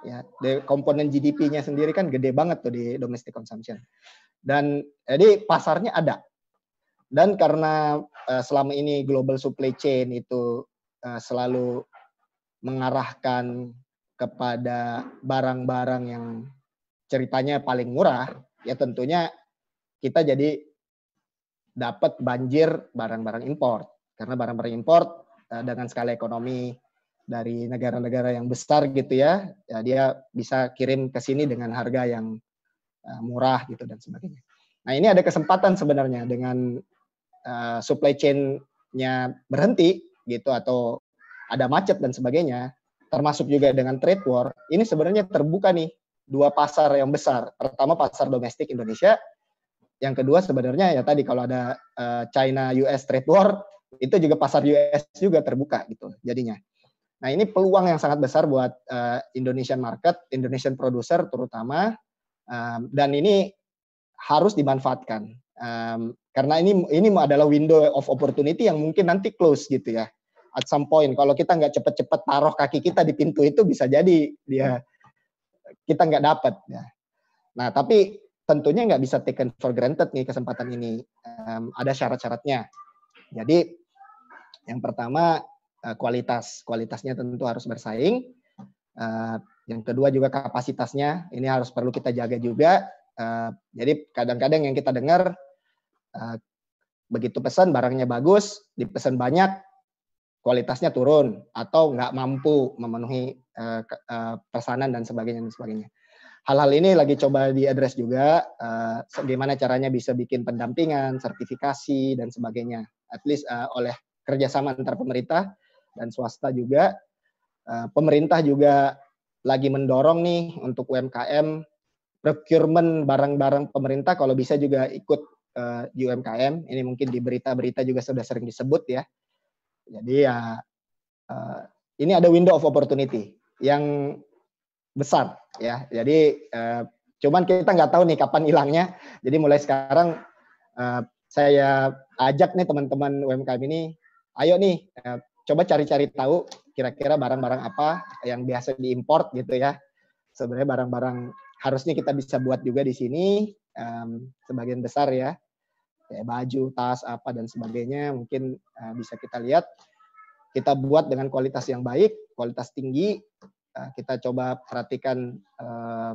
ya komponen GDP-nya sendiri kan gede banget tuh di domestic consumption dan jadi eh, pasarnya ada dan karena uh, selama ini global supply chain itu uh, selalu mengarahkan kepada barang-barang yang ceritanya paling murah ya tentunya kita jadi dapat banjir barang-barang import karena barang-barang import dengan skala ekonomi dari negara-negara yang besar gitu ya, ya dia bisa kirim ke sini dengan harga yang eh, murah gitu dan sebagainya. Nah ini ada kesempatan sebenarnya dengan uh, supply chain-nya berhenti gitu atau ada macet dan sebagainya, termasuk juga dengan trade war, ini sebenarnya terbuka nih dua pasar yang besar. Pertama pasar domestik Indonesia, yang kedua sebenarnya ya tadi kalau ada uh, eh, China US trade war itu juga pasar US juga terbuka gitu jadinya. Nah, ini peluang yang sangat besar buat uh, Indonesian market, Indonesian producer terutama, um, dan ini harus dimanfaatkan um, karena ini ini adalah window of opportunity yang mungkin nanti close gitu ya. At some point, kalau kita nggak cepet-cepet taruh kaki kita di pintu itu bisa jadi dia kita nggak dapat. Ya. Nah, tapi tentunya nggak bisa taken for granted nih kesempatan ini. Um, ada syarat-syaratnya. Jadi yang pertama Eh, kualitas. Kualitasnya tentu harus bersaing. Eh, yang kedua juga kapasitasnya, ini harus perlu kita jaga juga. Eh, jadi kadang-kadang yang kita dengar, begitu pesan barangnya bagus, dipesan banyak, kualitasnya turun atau nggak mampu memenuhi pesanan dan sebagainya dan sebagainya. Hal-hal ini lagi coba diadres juga, bagaimana caranya bisa bikin pendampingan, sertifikasi dan sebagainya, at least oleh kerjasama antar pemerintah dan swasta juga. Eh, pemerintah juga lagi mendorong nih untuk UMKM procurement barang-barang pemerintah kalau bisa juga ikut di eh, UMKM. Ini mungkin di berita-berita juga sudah sering disebut ya. Jadi ya eh, ini ada window of opportunity yang besar ya. Jadi cuman kita nggak tahu nih kapan hilangnya. Jadi mulai sekarang saya ajak nih teman-teman UMKM ini, ayo nih coba cari-cari tahu kira-kira barang-barang apa yang biasa diimpor gitu ya. Sebenarnya barang-barang harusnya kita bisa buat juga di sini um, sebagian besar ya. Kayak baju, tas, apa dan sebagainya mungkin uh, bisa kita lihat. Kita buat dengan kualitas yang baik, kualitas tinggi. Uh, kita coba perhatikan uh,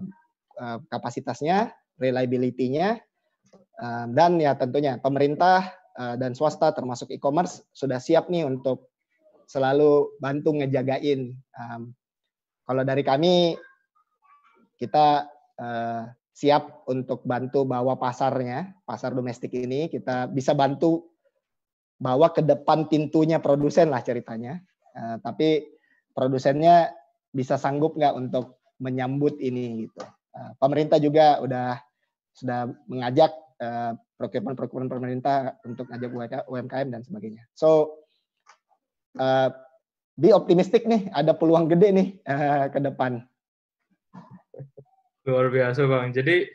uh, kapasitasnya, reliability-nya, uh, dan ya tentunya pemerintah uh, dan swasta termasuk e-commerce sudah siap nih untuk selalu bantu ngejagain. Um, kalau dari kami, kita uh, siap untuk bantu bawa pasarnya, pasar domestik ini. Kita bisa bantu bawa ke depan pintunya produsen lah ceritanya. Uh, tapi produsennya bisa sanggup nggak untuk menyambut ini gitu. Uh, pemerintah juga udah sudah mengajak uh, procurement procurement pemerintah untuk ngajak UMKM dan sebagainya. So di eh, be optimistik nih, ada peluang gede nih uh, ke depan. Luar biasa bang. Jadi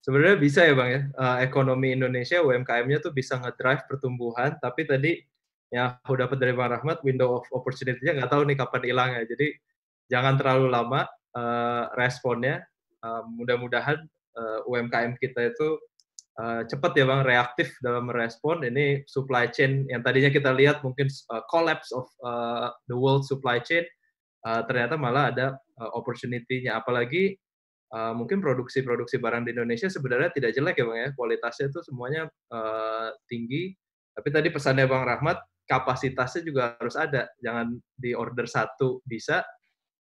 sebenarnya bisa ya bang ya, uh, ekonomi Indonesia UMKM-nya tuh bisa ngedrive pertumbuhan, tapi tadi yang aku dapat dari bang Rahmat, window of opportunity-nya nggak tahu nih kapan hilang ya Jadi jangan terlalu lama uh, responnya. Uh, mudah-mudahan uh, UMKM kita itu Eh, cepat ya bang reaktif dalam merespon ini supply chain yang tadinya kita lihat mungkin uh, collapse of uh, the world supply chain uh, ternyata malah ada uh, opportunity-nya apalagi uh, mungkin produksi-produksi barang di Indonesia sebenarnya tidak jelek ya bang ya kualitasnya itu semuanya uh, tinggi tapi tadi pesannya bang Rahmat kapasitasnya juga harus ada jangan di order satu bisa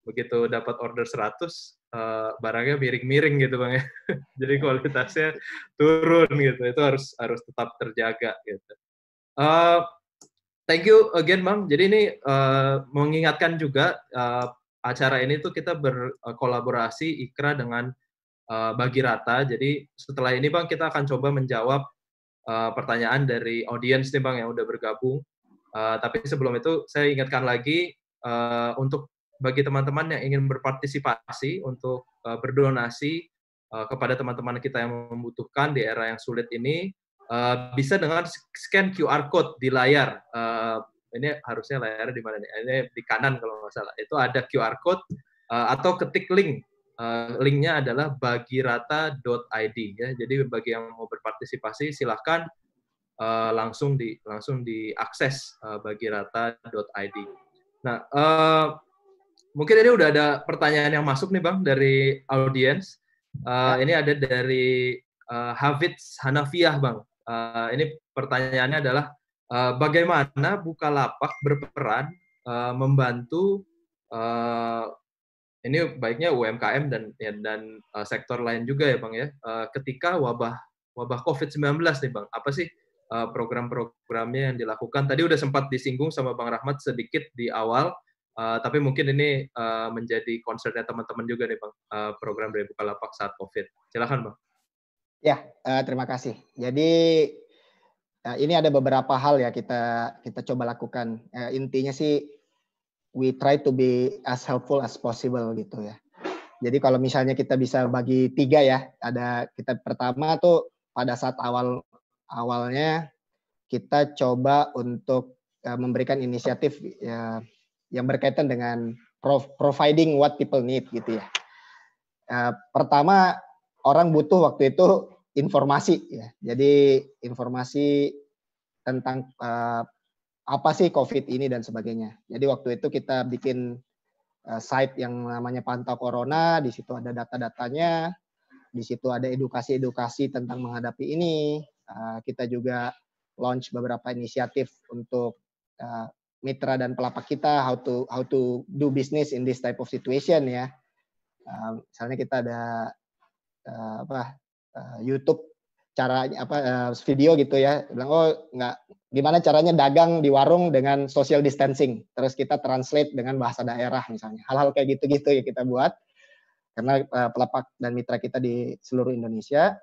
begitu dapat order 100 uh, barangnya miring-miring gitu bang ya. Jadi iya. kualitasnya turun gitu. Itu harus harus tetap terjaga gitu. Uh, thank you again bang. Jadi ini uh, mengingatkan juga uh, acara ini tuh kita berkolaborasi Ikra dengan uh, Bagi Rata. Jadi setelah ini bang kita akan coba menjawab uh, pertanyaan dari audiens nih bang yang udah bergabung. Uh, tapi sebelum itu saya ingatkan lagi uh, untuk bagi teman-teman yang ingin berpartisipasi untuk uh, berdonasi uh, kepada teman-teman kita yang membutuhkan di era yang sulit ini uh, bisa dengan scan QR code di layar. Uh, ini harusnya layar di mana nih? Ini di kanan kalau nggak salah. Itu ada QR code uh, atau ketik link. Uh, linknya adalah bagirata.id ya. Jadi bagi yang mau berpartisipasi silahkan uh, langsung di langsung diakses uh, bagirata.id. Nah, uh, mungkin ini udah ada pertanyaan yang masuk nih bang dari audiens. Uh, eh, ya. ini ada dari uh, Hafiz Hanafiah bang. Uh, ini pertanyaannya adalah uh, bagaimana Bukalapak berperan uh, membantu uh, ini baiknya UMKM dan ya, dan uh, sektor lain juga ya bang ya uh, ketika wabah wabah COVID-19 nih bang apa sih program-programnya yang dilakukan tadi udah sempat disinggung sama bang Rahmat sedikit di awal Eh, tapi mungkin ini uh, menjadi concernnya teman-teman juga nih Bang, uh, program dari Bukalapak saat COVID. Silahkan Bang. Ya, uh, terima kasih. Jadi uh, ini ada beberapa hal ya kita kita coba lakukan. Uh, intinya sih we try to be as helpful as possible gitu ya. Jadi kalau misalnya kita bisa bagi tiga ya, ada kita pertama tuh pada saat awal awalnya kita coba untuk uh, memberikan inisiatif ya, yang berkaitan dengan providing what people need gitu ya. Uh, pertama orang butuh waktu itu informasi ya. Jadi informasi tentang uh, apa sih COVID ini dan sebagainya. Jadi waktu itu kita bikin uh, site yang namanya Pantau Corona, di situ ada data-datanya, di situ ada edukasi-edukasi tentang menghadapi ini. Uh, kita juga launch beberapa inisiatif untuk mitra dan pelapak kita how to how to do business in this type of situation ya. Uh, misalnya kita ada uh, apa uh, YouTube cara apa uh, video gitu ya bilang oh nggak gimana caranya dagang di warung dengan social distancing terus kita translate dengan bahasa daerah misalnya hal-hal kayak gitu-gitu ya kita buat karena uh, pelapak dan mitra kita di seluruh Indonesia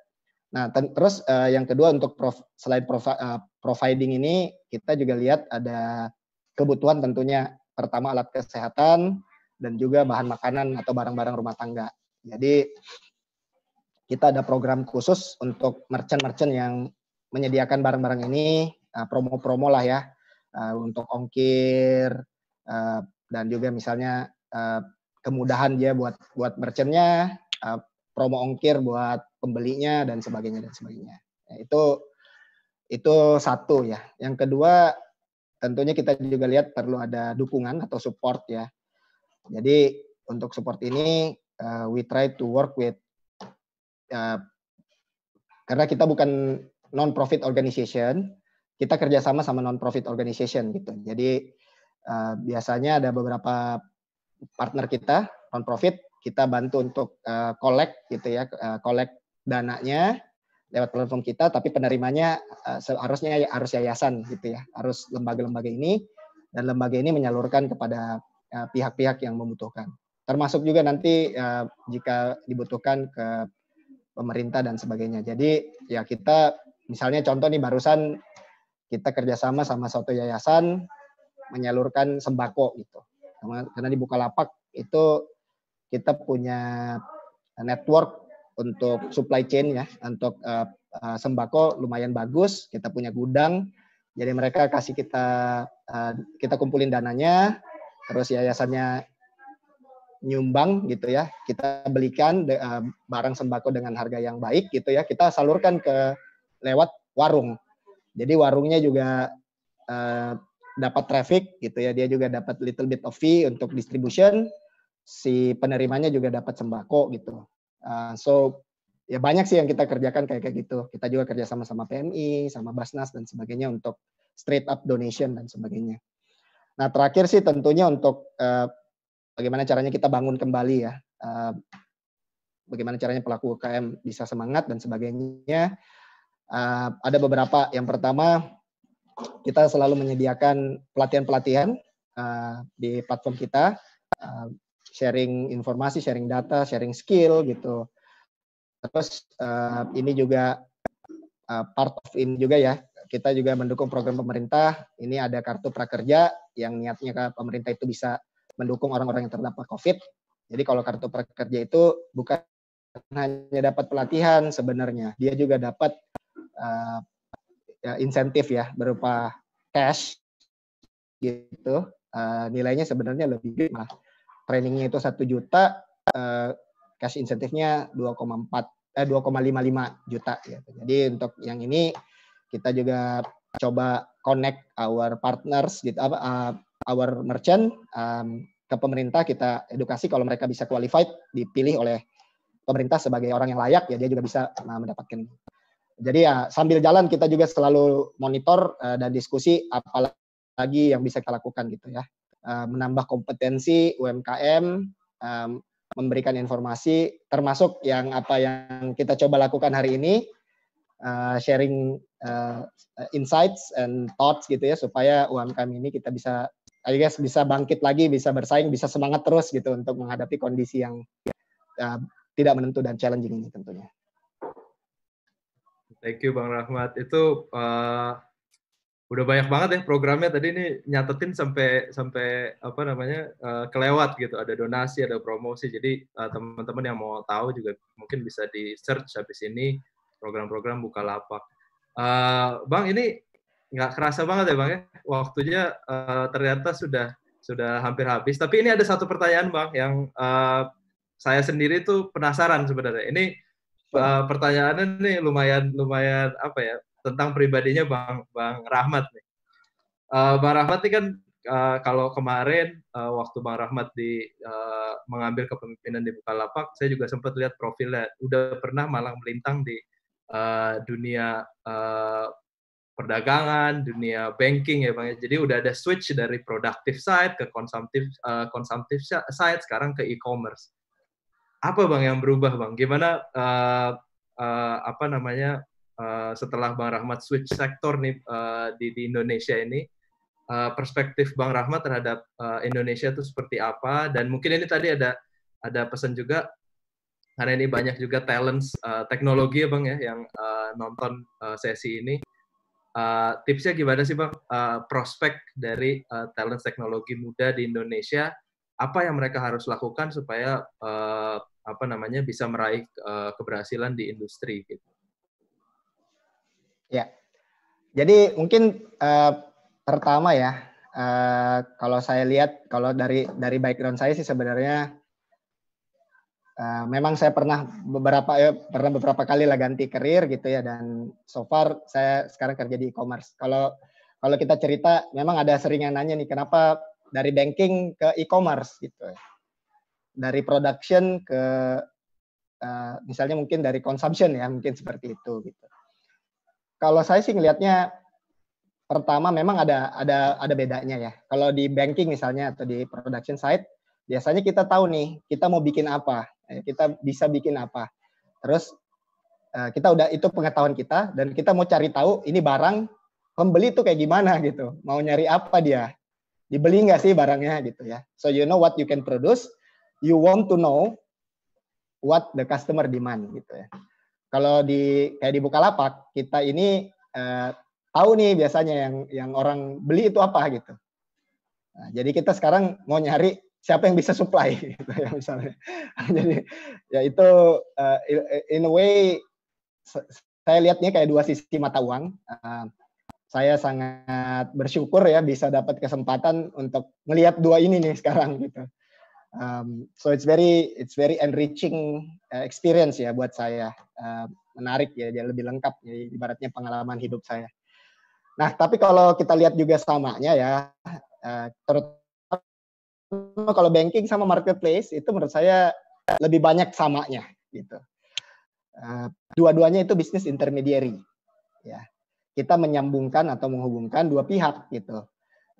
nah ten, terus uh, yang kedua untuk prof, selain prof, uh, providing ini kita juga lihat ada kebutuhan tentunya pertama alat kesehatan dan juga bahan makanan atau barang-barang rumah tangga. Jadi kita ada program khusus untuk merchant-merchant yang menyediakan barang-barang ini eh, promo-promo lah ya eh, untuk ongkir eh, dan juga misalnya kemudahan dia buat buat merchantnya promo ongkir buat pembelinya dan sebagainya dan sebagainya. Nah, itu itu satu ya. Yang kedua tentunya kita juga lihat perlu ada dukungan atau support ya. Jadi untuk support ini uh, we try to work with uh, karena kita bukan non profit organization, kita kerjasama sama non profit organization gitu. Jadi uh, biasanya ada beberapa partner kita non profit kita bantu untuk uh, collect gitu ya, uh, collect dananya lewat platform kita, tapi penerimanya eh, seharusnya ya, harus yayasan gitu ya, harus lembaga-lembaga ini dan lembaga ini menyalurkan kepada eh, pihak-pihak yang membutuhkan. Termasuk juga nanti eh, jika dibutuhkan ke pemerintah dan sebagainya. Jadi ya kita misalnya contoh nih barusan kita kerjasama sama suatu yayasan menyalurkan sembako gitu. Karena di Bukalapak itu kita punya network untuk supply chain ya, untuk uh, sembako lumayan bagus. Kita punya gudang, jadi mereka kasih kita uh, kita kumpulin dananya, terus yayasannya nyumbang gitu ya. Kita belikan de, uh, barang sembako dengan harga yang baik gitu ya. Kita salurkan ke lewat warung. Jadi warungnya juga uh, dapat traffic gitu ya. Dia juga dapat little bit of fee untuk distribution. Si penerimanya juga dapat sembako gitu. Ah, so ya banyak sih yang kita kerjakan kayak kayak gitu. Kita juga kerja sama sama PMI, sama Basnas dan sebagainya untuk straight up donation dan sebagainya. Nah terakhir sih tentunya untuk uh, bagaimana caranya kita bangun kembali ya, uh, bagaimana caranya pelaku UKM bisa semangat dan sebagainya. Uh, ada beberapa. Yang pertama kita selalu menyediakan pelatihan-pelatihan uh, di platform kita. Uh, sharing informasi, sharing data, sharing skill gitu. Terus uh, ini juga uh, part of ini juga ya. Kita juga mendukung program pemerintah. Ini ada kartu prakerja yang niatnya ke pemerintah itu bisa mendukung orang-orang yang terdampak COVID. Jadi kalau kartu prakerja itu bukan hanya dapat pelatihan sebenarnya, dia juga dapat uh, insentif ya berupa cash gitu. Uh, nilainya sebenarnya lebih gede trainingnya itu satu juta, eh, cash insentifnya 2,4 eh 2,55 juta gitu. Jadi untuk yang ini kita juga coba connect our partners gitu apa uh, our merchant um, ke pemerintah kita edukasi kalau mereka bisa qualified dipilih oleh pemerintah sebagai orang yang layak ya dia juga bisa uh, mendapatkan jadi ya sambil jalan kita juga selalu monitor uh, dan diskusi apalagi yang bisa kita lakukan gitu ya Eh, menambah kompetensi UMKM, memberikan informasi, termasuk yang apa yang kita coba lakukan hari ini, eh, sharing eh, insights and thoughts gitu ya, supaya UMKM ini kita bisa, I guess bisa bangkit lagi, bisa bersaing, bisa semangat terus gitu untuk menghadapi kondisi yang tidak menentu dan challenging ini tentunya. Thank you Bang Rahmat. Itu uh, udah banyak banget ya programnya tadi ini nyatetin sampai sampai apa namanya uh, kelewat gitu ada donasi ada promosi jadi uh, teman-teman yang mau tahu juga mungkin bisa di search habis ini program-program Bukalapak uh, eh, bang ini nggak kerasa banget ya bang ya waktunya uh, ternyata sudah sudah hampir habis tapi ini ada satu pertanyaan bang yang uh, saya sendiri tuh penasaran sebenarnya ini uh, pertanyaannya nih lumayan lumayan apa ya tentang pribadinya Bang Bang Rahmat nih. Uh, Bang Rahmat ini kan uh, kalau kemarin uh, waktu Bang Rahmat di uh, mengambil kepemimpinan di Bukalapak, saya juga sempat lihat profilnya. Udah pernah malang melintang di uh, dunia uh, perdagangan, dunia banking ya Bang. Ya. Jadi udah ada switch dari productive side ke consumptive uh, consumptive side sekarang ke e-commerce. Apa Bang yang berubah Bang? Gimana uh, uh, apa namanya Eh, setelah Bang Rahmat switch sektor nih uh, di, di Indonesia ini, uh, perspektif Bang Rahmat terhadap uh, Indonesia itu seperti apa? Dan mungkin ini tadi ada ada pesan juga karena ini banyak juga talents uh, teknologi ya bang ya yang uh, nonton uh, sesi ini. Uh, tipsnya gimana sih bang uh, prospek dari uh, talent teknologi muda di Indonesia? Apa yang mereka harus lakukan supaya uh, apa namanya bisa meraih uh, keberhasilan di industri gitu? Ya, jadi mungkin uh, pertama ya, uh, kalau saya lihat kalau dari dari background saya sih sebenarnya uh, memang saya pernah beberapa ya, pernah beberapa kali lah ganti karir gitu ya dan so far saya sekarang kerja di e-commerce. Kalau kalau kita cerita memang ada sering yang nanya nih kenapa dari banking ke e-commerce gitu. Ya. Dari production ke uh, misalnya mungkin dari consumption ya mungkin seperti itu gitu. Kalau saya sih ngelihatnya pertama memang ada ada ada bedanya ya. Kalau di banking misalnya atau di production side biasanya kita tahu nih kita mau bikin apa, eh, kita bisa bikin apa. Terus eh, kita udah itu pengetahuan kita dan kita mau cari tahu ini barang pembeli tuh kayak gimana gitu, mau nyari apa dia, dibeli nggak sih barangnya gitu ya. So you know what you can produce, you want to know what the customer demand gitu ya kalau di kayak di Bukalapak kita ini eh, tahu nih biasanya yang yang orang beli itu apa gitu. Nah, jadi kita sekarang mau nyari siapa yang bisa supply gitu ya misalnya. jadi ya itu uh, in a way saya lihatnya kayak dua sisi mata uang. Uh, saya sangat bersyukur ya bisa dapat kesempatan untuk melihat dua ini nih sekarang gitu um, so it's very it's very enriching uh, experience ya buat saya uh, menarik ya jadi lebih lengkap ya, ibaratnya pengalaman hidup saya nah tapi kalau kita lihat juga samanya ya uh, terutama kalau banking sama marketplace itu menurut saya lebih banyak samanya gitu uh, dua-duanya itu bisnis intermediary ya kita menyambungkan atau menghubungkan dua pihak gitu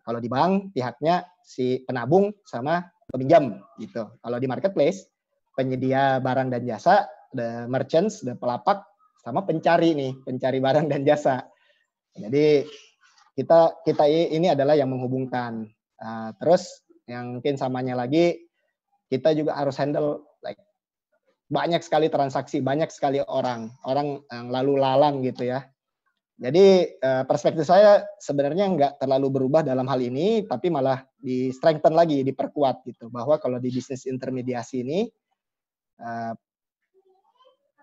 kalau di bank pihaknya si penabung sama peminjam gitu. Kalau di marketplace penyedia barang dan jasa, the merchants, the pelapak sama pencari nih, pencari barang dan jasa. Jadi kita kita ini adalah yang menghubungkan. Uh, terus yang mungkin samanya lagi kita juga harus handle like banyak sekali transaksi, banyak sekali orang, orang yang eh, lalu lalang gitu ya. Jadi eh, perspektif saya sebenarnya nggak terlalu berubah dalam hal ini, tapi malah di strengthen lagi, diperkuat gitu. Bahwa kalau di bisnis intermediasi ini, eh,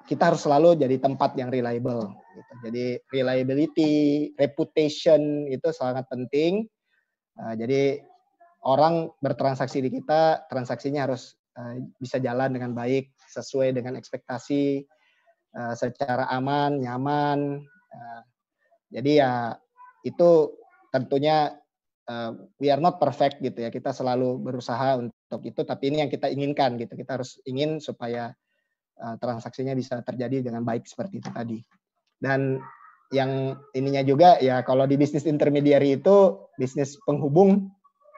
kita harus selalu jadi tempat yang reliable. Gitu. Jadi reliability, reputation itu sangat penting. Eh, jadi orang bertransaksi di kita, transaksinya harus bisa jalan dengan baik, sesuai dengan ekspektasi, secara aman, nyaman. Jadi ya itu tentunya uh, we are not perfect gitu ya. Kita selalu berusaha untuk itu, tapi ini yang kita inginkan gitu. Kita harus ingin supaya uh, transaksinya bisa terjadi dengan baik seperti itu tadi. Dan yang ininya juga ya kalau di bisnis intermediary itu bisnis penghubung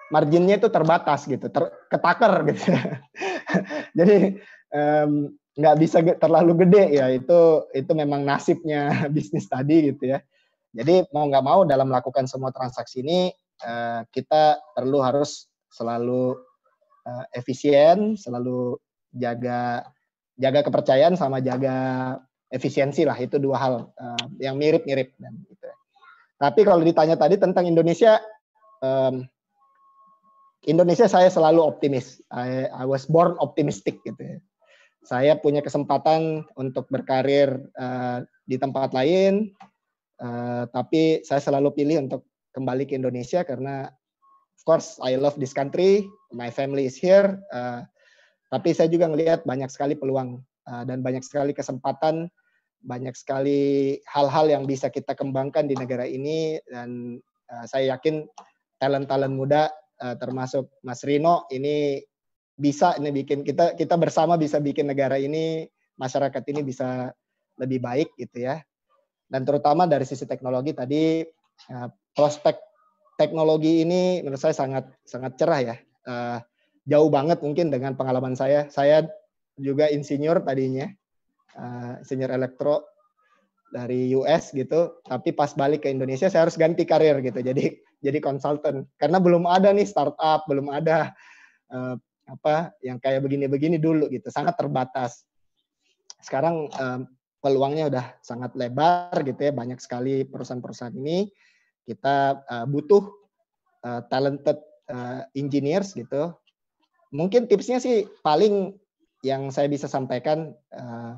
marginnya itu terbatas gitu, ter, ketaker gitu. Jadi um, nggak bisa terlalu gede ya itu itu memang nasibnya bisnis tadi gitu ya jadi mau nggak mau dalam melakukan semua transaksi ini uh, kita perlu harus selalu uh, efisien, selalu jaga jaga kepercayaan sama jaga efisiensi lah itu dua hal uh, yang mirip-mirip gitu. Tapi kalau ditanya tadi tentang Indonesia um, Indonesia saya selalu optimis. I, I was born optimistic gitu ya. Saya punya kesempatan untuk berkarir uh, di tempat lain, Uh, tapi saya selalu pilih untuk kembali ke Indonesia karena of course I love this country, my family is here. Uh, tapi saya juga melihat banyak sekali peluang uh, dan banyak sekali kesempatan, banyak sekali hal-hal yang bisa kita kembangkan di negara ini dan uh, saya yakin talent-talent muda uh, termasuk Mas Rino ini bisa ini bikin kita kita bersama bisa bikin negara ini masyarakat ini bisa lebih baik gitu ya dan terutama dari sisi teknologi tadi ya, prospek teknologi ini menurut saya sangat sangat cerah ya eh, jauh banget mungkin dengan pengalaman saya saya juga insinyur tadinya eh, insinyur elektro dari US gitu tapi pas balik ke Indonesia saya harus ganti karir gitu jadi jadi konsultan karena belum ada nih startup belum ada eh, apa yang kayak begini-begini dulu gitu sangat terbatas sekarang peluangnya udah sangat lebar gitu ya banyak sekali perusahaan-perusahaan ini kita uh, butuh uh, talented uh, engineers gitu mungkin tipsnya sih paling yang saya bisa sampaikan uh,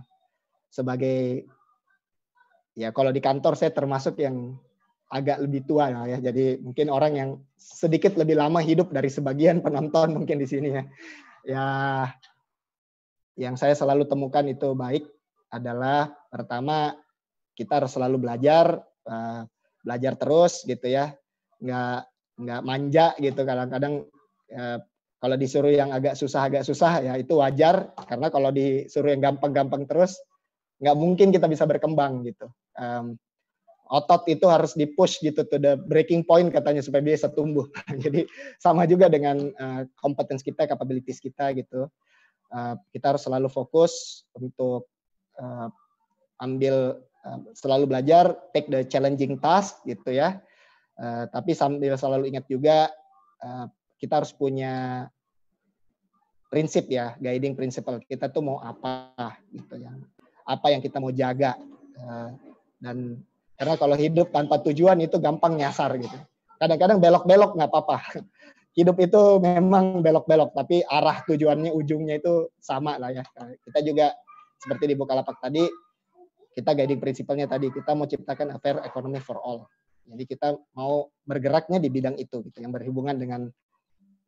sebagai ya kalau di kantor saya termasuk yang agak lebih tua ya, ya jadi mungkin orang yang sedikit lebih lama hidup dari sebagian penonton mungkin di sini ya ya yang saya selalu temukan itu baik adalah pertama kita harus selalu belajar eh, belajar terus gitu ya nggak nggak manja gitu kadang-kadang eh, kalau disuruh yang agak susah agak susah ya itu wajar karena kalau disuruh yang gampang-gampang terus nggak mungkin kita bisa berkembang gitu otot itu harus dipush gitu to the breaking point katanya supaya bisa tumbuh jadi sama juga dengan kompetensi eh, kita capabilities kita gitu kita harus selalu fokus untuk uh, ambil uh, selalu belajar take the challenging task gitu ya. Uh, tapi sambil selalu ingat juga uh, kita harus punya prinsip ya, guiding principle kita tuh mau apa gitu ya. Apa yang kita mau jaga uh, dan karena kalau hidup tanpa tujuan itu gampang nyasar gitu. Kadang-kadang belok-belok nggak apa-apa. Hidup itu memang belok-belok, tapi arah tujuannya ujungnya itu sama lah ya. Kita juga seperti di Bukalapak tadi kita guiding principle tadi kita mau ciptakan a fair economy for all. Jadi kita mau bergeraknya di bidang itu gitu yang berhubungan dengan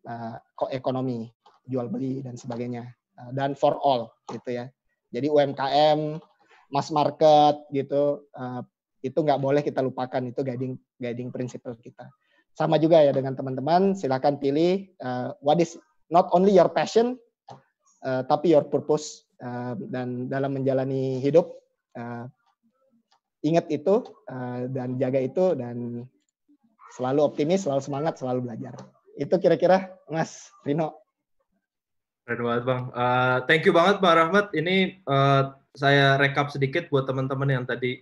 uh, eh, ekonomi, jual beli dan sebagainya uh, dan for all gitu ya. Jadi UMKM, mass market gitu uh, itu nggak boleh kita lupakan itu guiding guiding principle kita. Sama juga ya dengan teman-teman, silakan pilih uh, what is not only your passion uh, tapi your purpose Ah, dan dalam menjalani hidup ah, ingat itu ah, dan jaga itu dan selalu optimis, selalu semangat, selalu belajar. Itu kira-kira Mas Rino. Keren banget Bang. Uh, thank you banget pak Rahmat. Ini uh, saya rekap sedikit buat teman-teman yang tadi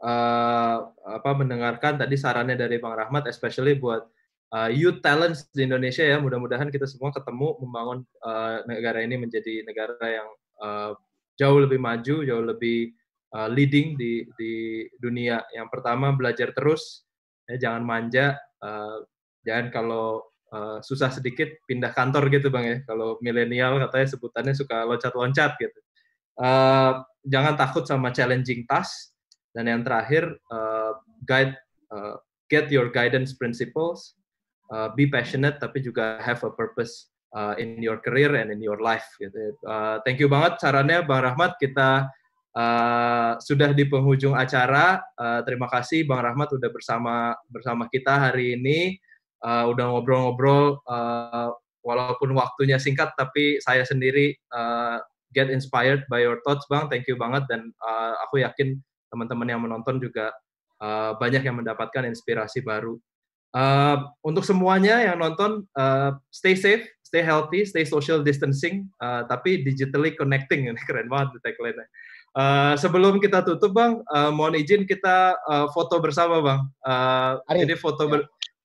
uh, apa mendengarkan tadi sarannya dari Bang Rahmat, especially buat uh, youth talents di Indonesia ya. Mudah-mudahan kita semua ketemu membangun uh, negara ini menjadi negara yang Eh, jauh lebih maju, jauh lebih uh, leading di di dunia. Yang pertama belajar terus, ya, jangan manja, uh, eh, jangan kalau uh, susah sedikit pindah kantor gitu bang ya. Kalau milenial katanya sebutannya suka loncat-loncat gitu. Uh, jangan takut sama challenging task. Dan yang terakhir uh, guide uh, get your guidance principles, uh, be passionate tapi juga have a purpose uh, in your career and in your life. Gitu. Uh, thank you banget Caranya Bang Rahmat. Kita uh, sudah di penghujung acara. Uh, terima kasih Bang Rahmat sudah bersama bersama kita hari ini. Uh, udah ngobrol-ngobrol. Uh, walaupun waktunya singkat, tapi saya sendiri uh, get inspired by your thoughts, Bang. Thank you banget dan uh, aku yakin teman-teman yang menonton juga uh, banyak yang mendapatkan inspirasi baru. Uh, untuk semuanya yang nonton, uh, stay safe, stay healthy, stay social distancing, uh, tapi digitally connecting. Ini keren banget tagline-nya. Uh, sebelum kita tutup bang, uh, mohon izin kita uh, foto bersama bang. Uh, Ini foto ya. ber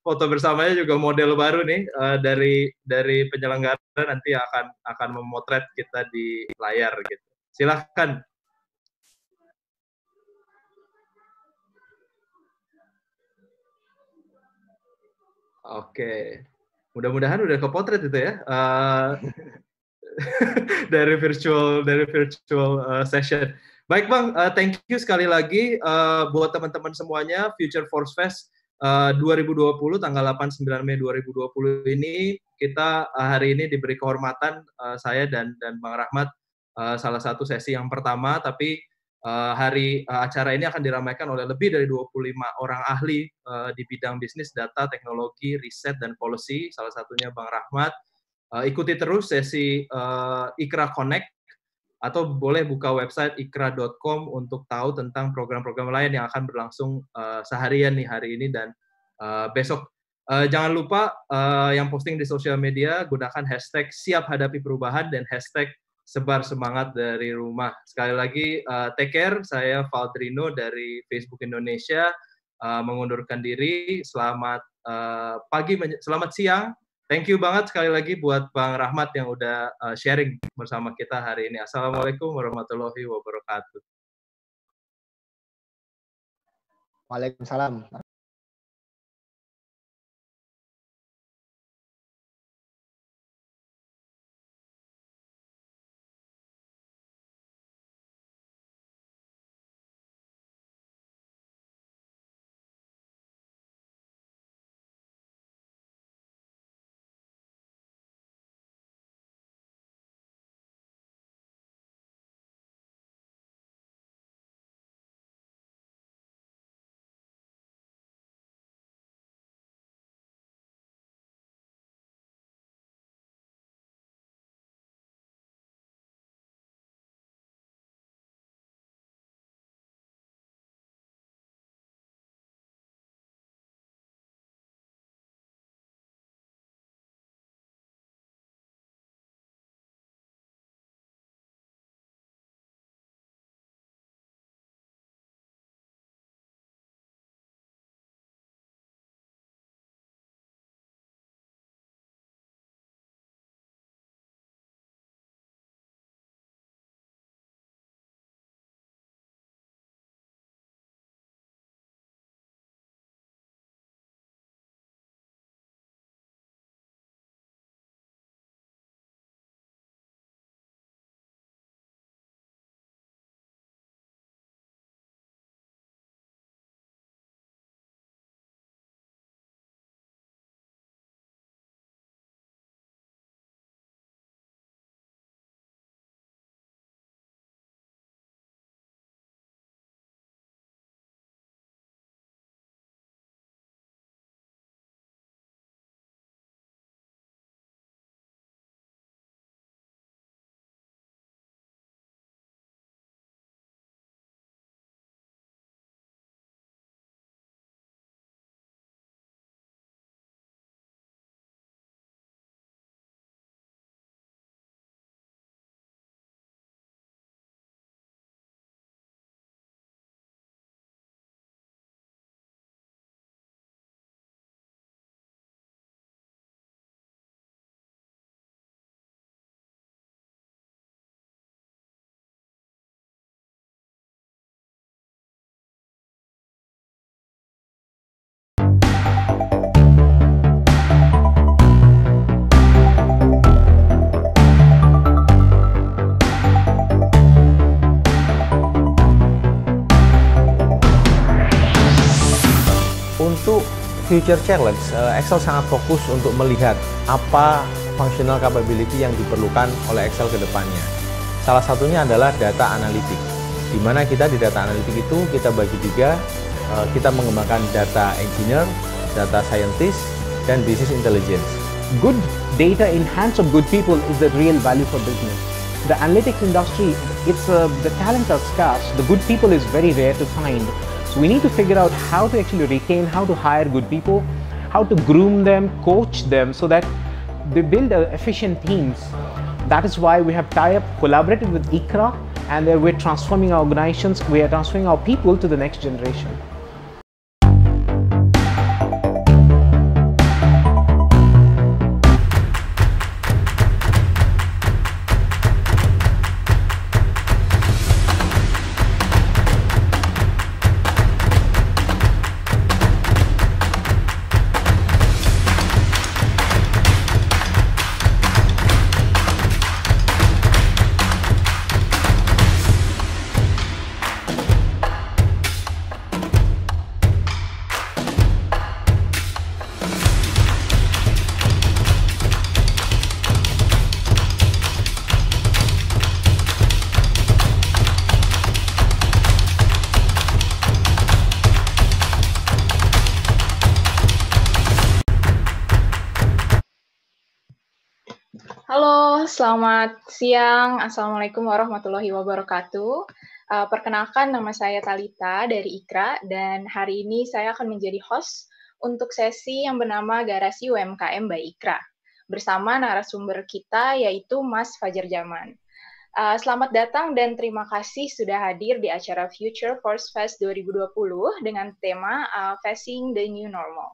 foto bersamanya juga model baru nih uh, dari dari penyelenggara nanti akan akan memotret kita di layar gitu. Silahkan. Oke. Okay mudah-mudahan udah potret itu ya uh, dari virtual dari virtual uh, session. Baik bang, uh, thank you sekali lagi uh, buat teman-teman semuanya Future Force Fest uh, 2020 tanggal 8 9 Mei 2020 ini kita uh, hari ini diberi kehormatan uh, saya dan dan Bang Rahmat uh, salah satu sesi yang pertama tapi Eh, hari eh, acara ini akan diramaikan oleh lebih dari 25 orang ahli eh, di bidang bisnis, data, teknologi, riset, dan policy. Salah satunya Bang Rahmat. Ikuti terus sesi Ikra Connect atau boleh buka website ikra.com untuk tahu tentang program-program lain yang akan berlangsung seharian nih hari ini dan besok. Jangan lupa yang posting di sosial media gunakan hashtag siap hadapi perubahan dan hashtag sebar semangat dari rumah. Sekali lagi, uh, take care. Saya Valtrino dari Facebook Indonesia uh, mengundurkan diri. Selamat uh, pagi, selamat siang. Thank you banget sekali lagi buat Bang Rahmat yang udah uh, sharing bersama kita hari ini. Assalamualaikum warahmatullahi wabarakatuh. Waalaikumsalam. Future Challenge, eh, Excel sangat fokus untuk melihat apa functional capability yang diperlukan oleh Excel ke depannya. Salah satunya adalah data analitik, di mana kita di data analitik itu kita bagi tiga, eh, kita mengembangkan data engineer, data scientist, dan business intelligence. Good data in hands of good people is the real value for business. The analytics industry, it's uh, the talent are scarce, the good people is very rare to find. So we need to figure out how to actually retain, how to hire good people, how to groom them, coach them so that they build uh, efficient teams. That is why we have tied up, collaborated with ICRA and we're transforming our organizations, we are transforming our people to the next generation. Selamat siang, Assalamualaikum warahmatullahi wabarakatuh. Uh, perkenalkan nama saya Talita dari Ikra dan hari ini saya akan menjadi host untuk sesi yang bernama Garasi UMKM by Ikra bersama narasumber kita yaitu Mas Fajar Jaman. Uh, selamat datang dan terima kasih sudah hadir di acara Future Force Fest 2020 dengan tema uh, Facing the New Normal.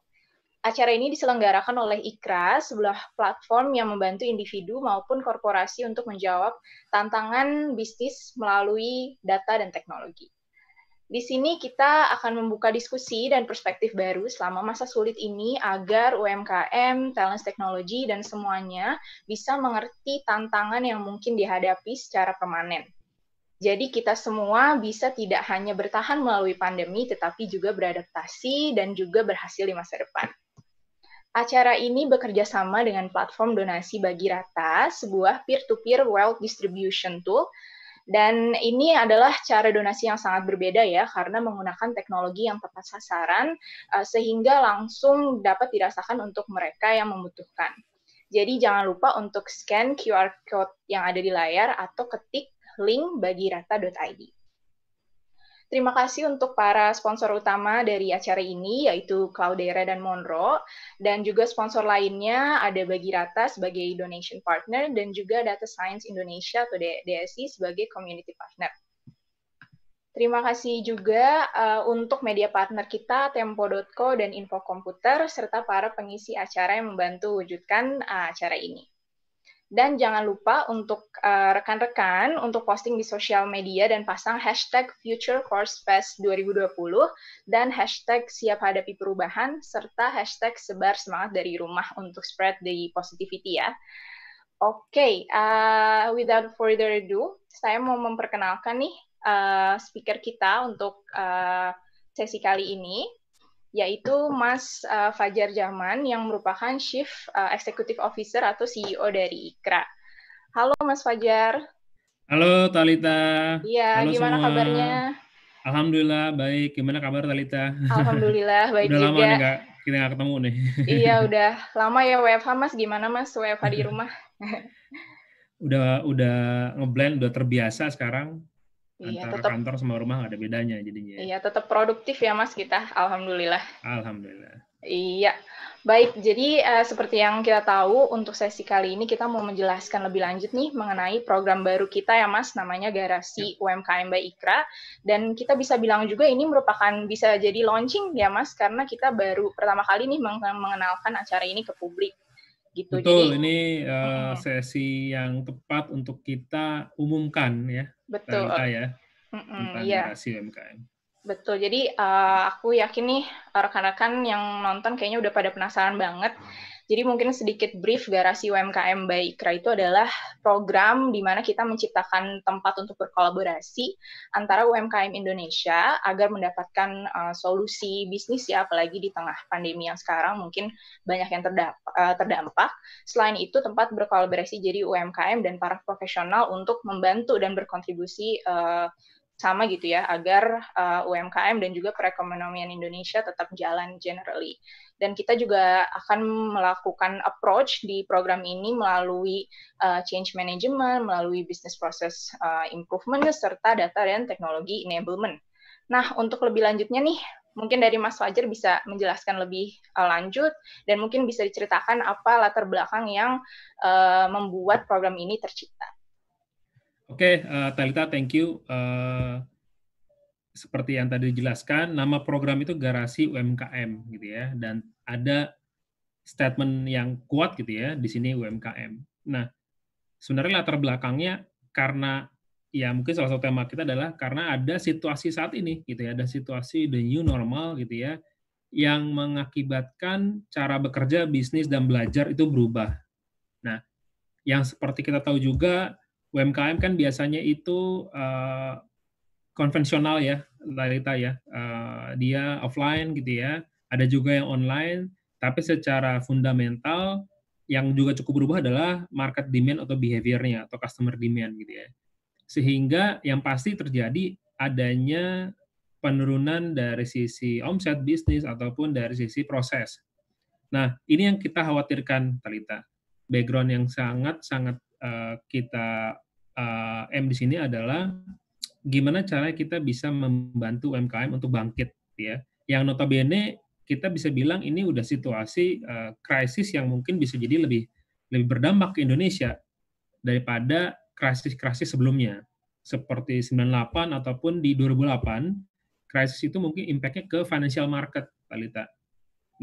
Acara ini diselenggarakan oleh IKRA, sebuah platform yang membantu individu maupun korporasi untuk menjawab tantangan bisnis melalui data dan teknologi. Di sini kita akan membuka diskusi dan perspektif baru selama masa sulit ini agar UMKM, talent teknologi, dan semuanya bisa mengerti tantangan yang mungkin dihadapi secara permanen. Jadi kita semua bisa tidak hanya bertahan melalui pandemi, tetapi juga beradaptasi dan juga berhasil di masa depan. Acara ini bekerja sama dengan platform donasi bagi rata, sebuah peer-to-peer wealth distribution tool. Dan ini adalah cara donasi yang sangat berbeda ya, karena menggunakan teknologi yang tepat sasaran, eh, sehingga langsung dapat dirasakan untuk mereka yang membutuhkan. Jadi jangan lupa untuk scan QR code yang ada di layar atau ketik link bagi rata.id. Terima kasih untuk para sponsor utama dari acara ini, yaitu Cloudera dan Monroe, dan juga sponsor lainnya ada Bagirata sebagai donation partner, dan juga Data Science Indonesia atau DSI sebagai community partner. Terima kasih juga uh, untuk media partner kita, Tempo.co dan Info Komputer, serta para pengisi acara yang membantu wujudkan uh, acara ini. Dan jangan lupa untuk eh, rekan-rekan uh, untuk posting di sosial media dan pasang hashtag Future Course Fest 2020 dan hashtag siap hadapi perubahan serta hashtag sebar semangat dari rumah untuk spread the positivity ya. Oke, okay, uh, eh, without further ado, saya mau memperkenalkan nih uh, speaker kita untuk uh, sesi kali ini yaitu Mas uh, Fajar Jaman yang merupakan Chief uh, Executive Officer atau CEO dari Ikra. Halo Mas Fajar. Halo Talita. Iya, gimana semua. kabarnya? Alhamdulillah baik. Gimana kabar Talita? Alhamdulillah baik udah juga. Udah lama nih, gak, kita nggak ketemu nih. iya, udah lama ya WFH Mas. Gimana Mas WFH di rumah? udah udah ngeblend, udah terbiasa sekarang. Iya, Antara tetap, kantor sama rumah nggak ada bedanya jadinya. Iya, tetap produktif ya Mas kita, Alhamdulillah. Alhamdulillah. Iya, baik. Jadi uh, seperti yang kita tahu, untuk sesi kali ini kita mau menjelaskan lebih lanjut nih mengenai program baru kita ya Mas, namanya Garasi ya. UMKM by Ikra. Dan kita bisa bilang juga ini merupakan bisa jadi launching ya Mas, karena kita baru pertama kali nih mengenalkan acara ini ke publik gitu. Betul, Jadi, ini uh, sesi yang tepat untuk kita umumkan ya. Betul. Kita ya. tentang ya. narasi Betul. Jadi uh, aku yakin nih rekan-rekan yang nonton kayaknya udah pada penasaran banget. Jadi mungkin sedikit brief garasi UMKM by IKRA itu adalah program di mana kita menciptakan tempat untuk berkolaborasi antara UMKM Indonesia agar mendapatkan uh, solusi bisnis ya apalagi di tengah pandemi yang sekarang mungkin banyak yang terdampak, uh, eh, terdampak. Selain itu tempat berkolaborasi jadi UMKM dan para profesional untuk membantu dan berkontribusi uh, sama gitu ya agar uh, eh, UMKM dan juga perekonomian Indonesia tetap jalan generally. Dan kita juga akan melakukan approach di program ini melalui uh, change management, melalui business process uh, improvement serta data dan teknologi enablement. Nah, untuk lebih lanjutnya nih, mungkin dari Mas Fajar bisa menjelaskan lebih lanjut dan mungkin bisa diceritakan apa latar belakang yang uh, membuat program ini tercipta. Oke, okay, uh, eh, Talita, thank you. Uh, seperti yang tadi dijelaskan, nama program itu garasi UMKM, gitu ya. Dan ada statement yang kuat, gitu ya, di sini UMKM. Nah, sebenarnya latar belakangnya karena ya mungkin salah satu tema kita adalah karena ada situasi saat ini, gitu ya. Ada situasi the new normal, gitu ya, yang mengakibatkan cara bekerja, bisnis, dan belajar itu berubah. Nah, yang seperti kita tahu juga UMKM kan biasanya itu uh, konvensional ya, Larita ya. Uh, dia offline gitu ya. Ada juga yang online, tapi secara fundamental yang juga cukup berubah adalah market demand atau behaviornya atau customer demand gitu ya. Sehingga yang pasti terjadi adanya penurunan dari sisi omset bisnis ataupun dari sisi proses. Nah, ini yang kita khawatirkan, Talita. Background yang sangat-sangat Eh, kita uh, eh, M di sini adalah gimana cara kita bisa membantu UMKM untuk bangkit ya. Yang notabene kita bisa bilang ini udah situasi uh, krisis yang mungkin bisa jadi lebih lebih berdampak ke Indonesia daripada krisis-krisis sebelumnya seperti 98 ataupun di 2008 krisis itu mungkin impact-nya ke financial market Pak Lita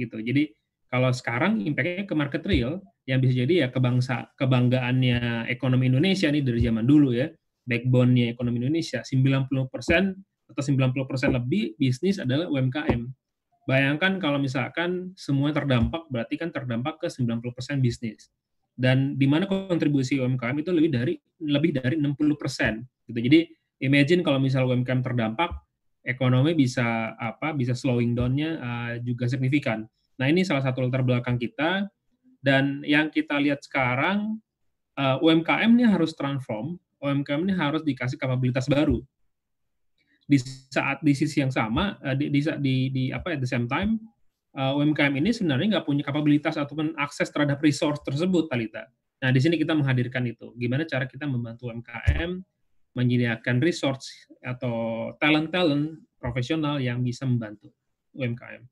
gitu. Jadi kalau sekarang impact-nya ke market real, yang bisa jadi ya kebangsa kebanggaannya ekonomi Indonesia nih dari zaman dulu ya backbone-nya ekonomi Indonesia 90% atau 90% lebih bisnis adalah UMKM. Bayangkan kalau misalkan semua terdampak berarti kan terdampak ke 90% bisnis. Dan di mana kontribusi UMKM itu lebih dari lebih dari 60%. Gitu. Jadi imagine kalau misal UMKM terdampak ekonomi bisa apa bisa slowing down-nya uh, juga signifikan. Nah, ini salah satu latar belakang kita dan yang kita lihat sekarang, uh, eh, UMKM ini harus transform, UMKM ini harus dikasih kapabilitas baru. Di saat di sisi yang sama, uh, di, di, di, di apa ya, at the same time, uh, eh, UMKM ini sebenarnya nggak punya kapabilitas ataupun akses terhadap resource tersebut, Talita. Nah, di sini kita menghadirkan itu. Gimana cara kita membantu UMKM menyediakan resource atau talent-talent profesional yang bisa membantu UMKM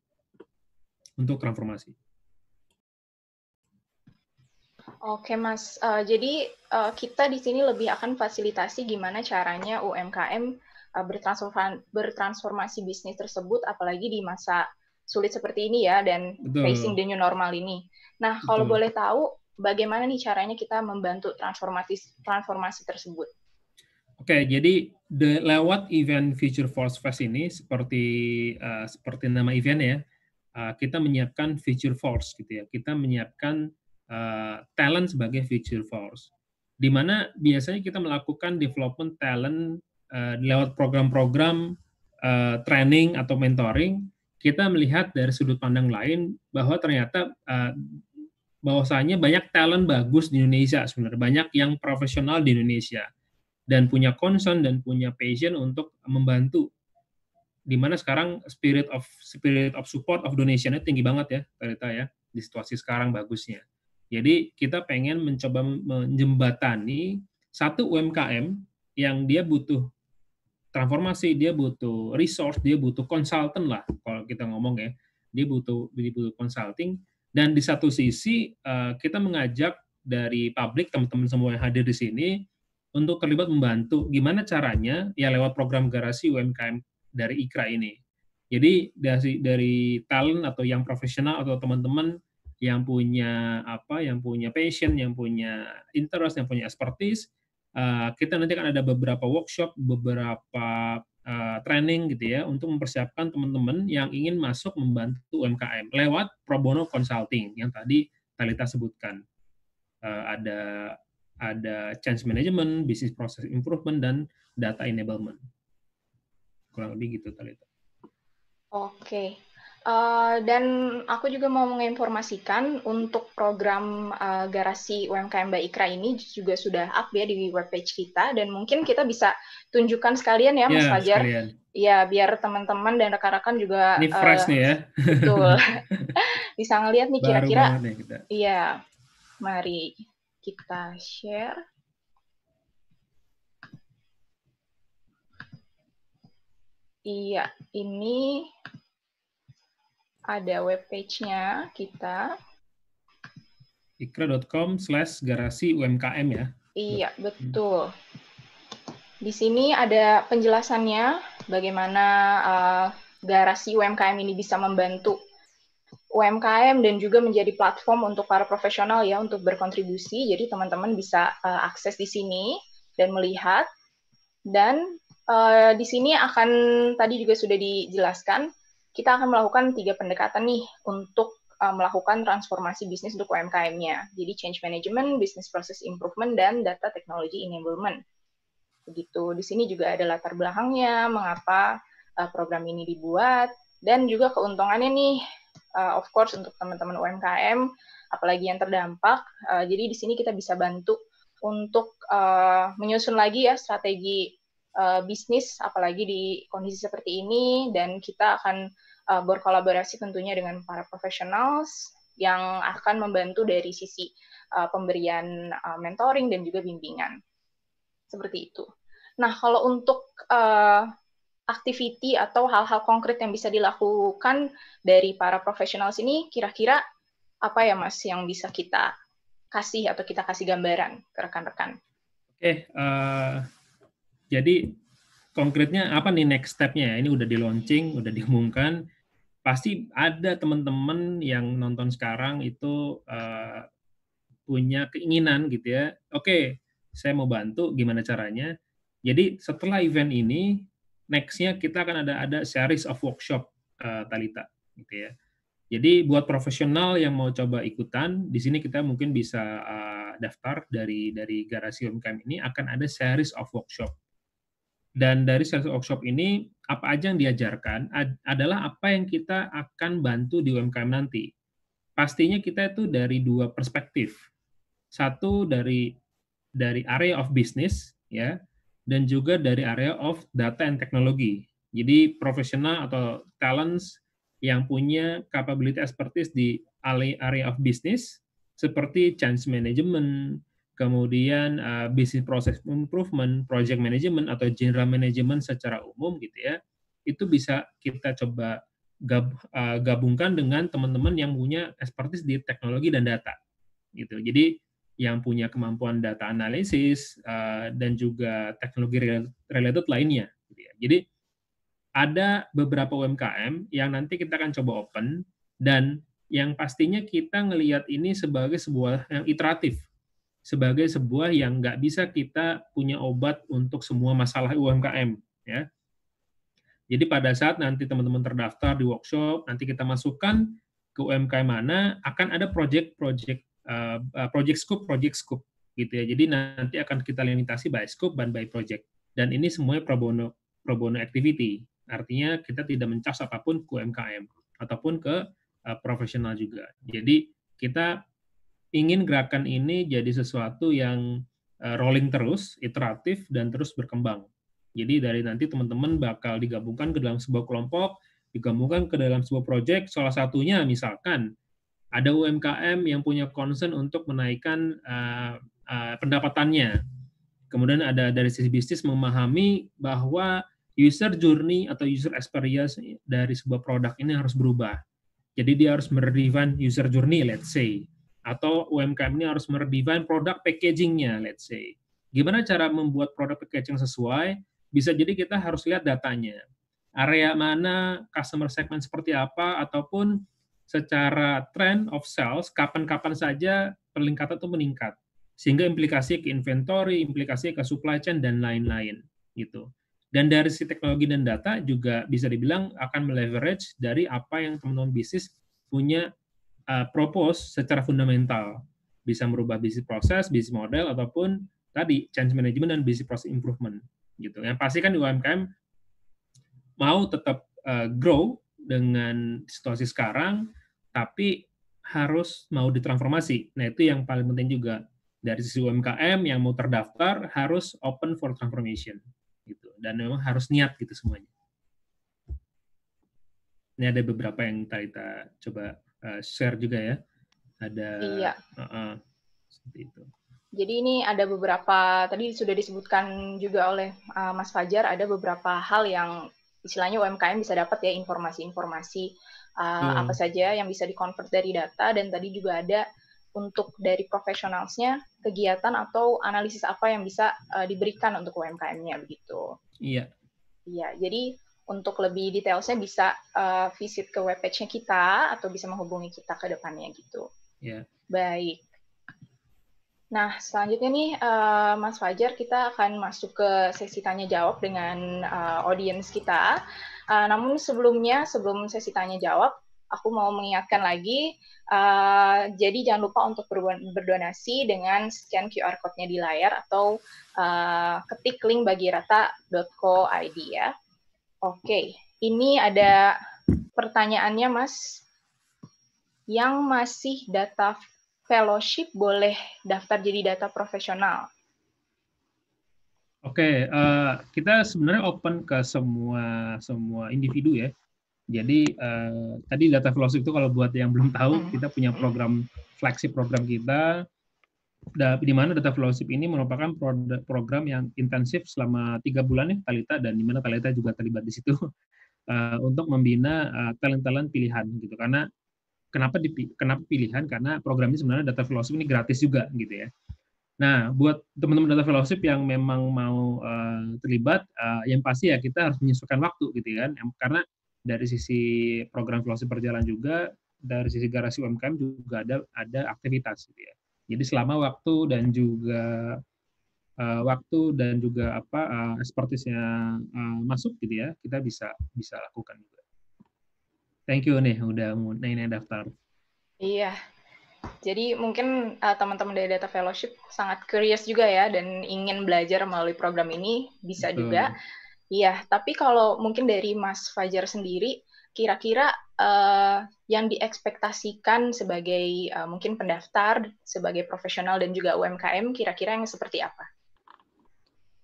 untuk transformasi. Oke Mas, uh, jadi uh, kita di sini lebih akan fasilitasi gimana caranya UMKM uh, eh, bertransformasi, bertransformasi bisnis tersebut, apalagi di masa sulit seperti ini ya dan Betul. facing the new normal ini. Nah, Betul. kalau boleh tahu bagaimana nih caranya kita membantu transformasi transformasi tersebut? Oke, jadi the, lewat event Future Force Fest ini seperti uh, seperti nama event ya, uh, kita menyiapkan Future Force gitu ya. Kita menyiapkan Eh, talent sebagai future force. Di mana biasanya kita melakukan development talent uh, lewat program-program uh, training atau mentoring, kita melihat dari sudut pandang lain bahwa ternyata uh, bahwasanya banyak talent bagus di Indonesia sebenarnya banyak yang profesional di Indonesia dan punya concern dan punya passion untuk membantu di mana sekarang spirit of spirit of support of donation nya tinggi banget ya ternyata ya di situasi sekarang bagusnya jadi kita pengen mencoba menjembatani satu UMKM yang dia butuh transformasi, dia butuh resource, dia butuh konsultan lah kalau kita ngomong ya. Dia butuh dia butuh consulting dan di satu sisi eh, kita mengajak dari publik teman-teman semua yang hadir di sini untuk terlibat membantu gimana caranya ya lewat program garasi UMKM dari Ikra ini. Jadi dari dari talent atau yang profesional atau teman-teman yang punya apa, yang punya passion, yang punya interest, yang punya expertise. Eh, kita nanti akan ada beberapa workshop, beberapa eh, training gitu ya untuk mempersiapkan teman-teman yang ingin masuk membantu UMKM lewat pro bono consulting yang tadi Talita sebutkan. Eh, ada ada change management, business process improvement dan data enablement. Kurang lebih gitu Talita. Oke. Eh, dan aku juga mau menginformasikan untuk program uh, garasi UMKM Mbak Ikra ini juga sudah up ya di webpage kita dan mungkin kita bisa tunjukkan sekalian ya Mas yeah, Fajar. Iya, Ya, biar teman-teman dan rekan-rekan juga Ini eh, fresh uh, nih ya. Betul. bisa ngelihat nih kira-kira. Iya. Mari kita share. Iya, ini ada webpage-nya kita. ikra.com slash garasi UMKM ya? Iya, betul. Di sini ada penjelasannya bagaimana uh, garasi UMKM ini bisa membantu UMKM dan juga menjadi platform untuk para profesional ya untuk berkontribusi. Jadi teman-teman bisa uh, akses di sini dan melihat. Dan uh, di sini akan tadi juga sudah dijelaskan kita akan melakukan tiga pendekatan nih untuk uh, melakukan transformasi bisnis untuk UMKM-nya. Jadi change management, business process improvement, dan data technology enablement. Begitu. Di sini juga ada latar belakangnya, mengapa uh, program ini dibuat, dan juga keuntungannya nih, uh, of course untuk teman-teman UMKM, apalagi yang terdampak. Uh, jadi di sini kita bisa bantu untuk uh, menyusun lagi ya strategi uh, bisnis, apalagi di kondisi seperti ini, dan kita akan uh, berkolaborasi tentunya dengan para professionals yang akan membantu dari sisi uh, pemberian uh, mentoring dan juga bimbingan. Seperti itu. Nah, kalau untuk uh, activity atau hal-hal konkret yang bisa dilakukan dari para profesional ini kira-kira apa ya Mas yang bisa kita kasih atau kita kasih gambaran ke rekan-rekan? Oke, okay, uh, jadi konkretnya apa nih next step-nya? Ini udah di launching, udah diumumkan pasti ada teman-teman yang nonton sekarang itu uh, punya keinginan gitu ya. Oke, okay, saya mau bantu, gimana caranya? Jadi setelah event ini, nextnya kita akan ada ada series of workshop uh, Talita, gitu ya. Jadi buat profesional yang mau coba ikutan, di sini kita mungkin bisa uh, daftar dari dari garasi UMKM ini akan ada series of workshop. Dan dari sales workshop ini, apa aja yang diajarkan adalah apa yang kita akan bantu di UMKM nanti. Pastinya kita itu dari dua perspektif. Satu dari dari area of business ya, dan juga dari area of data and technology. Jadi profesional atau talents yang punya capability expertise di area of business seperti change management, kemudian uh, eh, bisnis proses improvement, project management atau general management secara umum gitu ya, itu bisa kita coba gab, uh, gabungkan dengan teman-teman yang punya expertise di teknologi dan data gitu. Jadi yang punya kemampuan data analisis uh, dan juga teknologi related lainnya. Gitu ya. Jadi ada beberapa UMKM yang nanti kita akan coba open dan yang pastinya kita ngelihat ini sebagai sebuah yang iteratif sebagai sebuah yang nggak bisa kita punya obat untuk semua masalah UMKM. Ya. Jadi pada saat nanti teman-teman terdaftar di workshop, nanti kita masukkan ke UMKM mana, akan ada project-project eh, eh, project scope, project scope gitu ya. Jadi nanti akan kita limitasi by scope dan by project. Dan ini semuanya pro bono pro bono activity. Artinya kita tidak mencas apapun ke UMKM ataupun ke uh, profesional juga. Jadi kita ingin gerakan ini jadi sesuatu yang eh, rolling terus, iteratif, dan terus berkembang. Jadi dari nanti teman-teman bakal digabungkan ke dalam sebuah kelompok, digabungkan ke dalam sebuah proyek, salah satunya misalkan ada UMKM yang punya concern untuk menaikkan uh, uh, pendapatannya. Kemudian ada dari sisi bisnis memahami bahwa user journey atau user experience dari sebuah produk ini harus berubah. Jadi dia harus meredivan user journey, let's say atau UMKM ini harus meredefine produk packagingnya, let's say. Gimana cara membuat produk packaging sesuai? Bisa jadi kita harus lihat datanya. Area mana, customer segment seperti apa, ataupun secara trend of sales, kapan-kapan saja peningkatan itu meningkat. Sehingga implikasi ke inventory, implikasi ke supply chain, dan lain-lain. gitu. Dan dari si teknologi dan data juga bisa dibilang akan meleverage dari apa yang teman-teman bisnis punya uh, propose secara fundamental bisa merubah bisnis proses, bisnis model ataupun tadi change management dan bisnis proses improvement gitu. Yang pasti kan UMKM mau tetap uh, grow dengan situasi sekarang tapi harus mau ditransformasi. Nah, itu yang paling penting juga. Dari sisi UMKM yang mau terdaftar harus open for transformation gitu. Dan memang harus niat gitu semuanya. Ini ada beberapa yang tadi kita coba uh, share juga ya. Ada iya. uh, uh, seperti itu. Jadi ini ada beberapa tadi sudah disebutkan juga oleh uh, Mas Fajar ada beberapa hal yang istilahnya UMKM bisa dapat ya informasi-informasi uh, hmm. apa saja yang bisa dikonvert dari data dan tadi juga ada untuk dari profesionalnya kegiatan atau analisis apa yang bisa uh, diberikan untuk UMKM-nya begitu. Iya. Iya, jadi untuk lebih detailnya bisa uh, visit ke webpage-nya kita atau bisa menghubungi kita ke depannya gitu. Yeah. Baik. Nah, selanjutnya nih uh, Mas Fajar, kita akan masuk ke sesi tanya jawab dengan uh, eh, audiens kita. Uh, namun sebelumnya, sebelum sesi tanya jawab, aku mau mengingatkan lagi, uh, jadi jangan lupa untuk berdonasi dengan scan QR code-nya di layar atau uh, ketik link bagirata.co.id ya. Oke, ini ada pertanyaannya Mas. Yang masih data fellowship boleh daftar jadi data profesional. Oke, uh, kita sebenarnya open ke semua semua individu ya. Jadi uh, tadi data fellowship itu kalau buat yang belum tahu, hmm. kita punya program flagship program kita di mana data fellowship ini merupakan program yang intensif selama tiga bulan ya Talita dan di mana Talita juga terlibat di situ eh, untuk membina eh, talent-talent pilihan gitu karena kenapa di, kenapa pilihan karena program ini sebenarnya data fellowship ini gratis juga gitu ya. Nah, buat teman-teman data fellowship yang memang mau eh, terlibat yang pasti ya kita harus menyesuaikan waktu gitu kan karena dari sisi program fellowship berjalan juga dari sisi garasi UMKM juga ada ada aktivitas gitu ya jadi selama waktu dan juga uh, waktu dan juga apa uh, expertise-nya uh, masuk gitu ya, kita bisa bisa lakukan juga. Thank you nih udah mau nanya daftar. Iya. Jadi mungkin teman teman-teman dari Data Fellowship sangat curious juga ya dan ingin belajar melalui program ini bisa Betul. juga. Iya, tapi kalau mungkin dari Mas Fajar sendiri kira-kira Eh, yang diekspektasikan sebagai uh, mungkin pendaftar, sebagai profesional dan juga UMKM kira-kira yang seperti apa?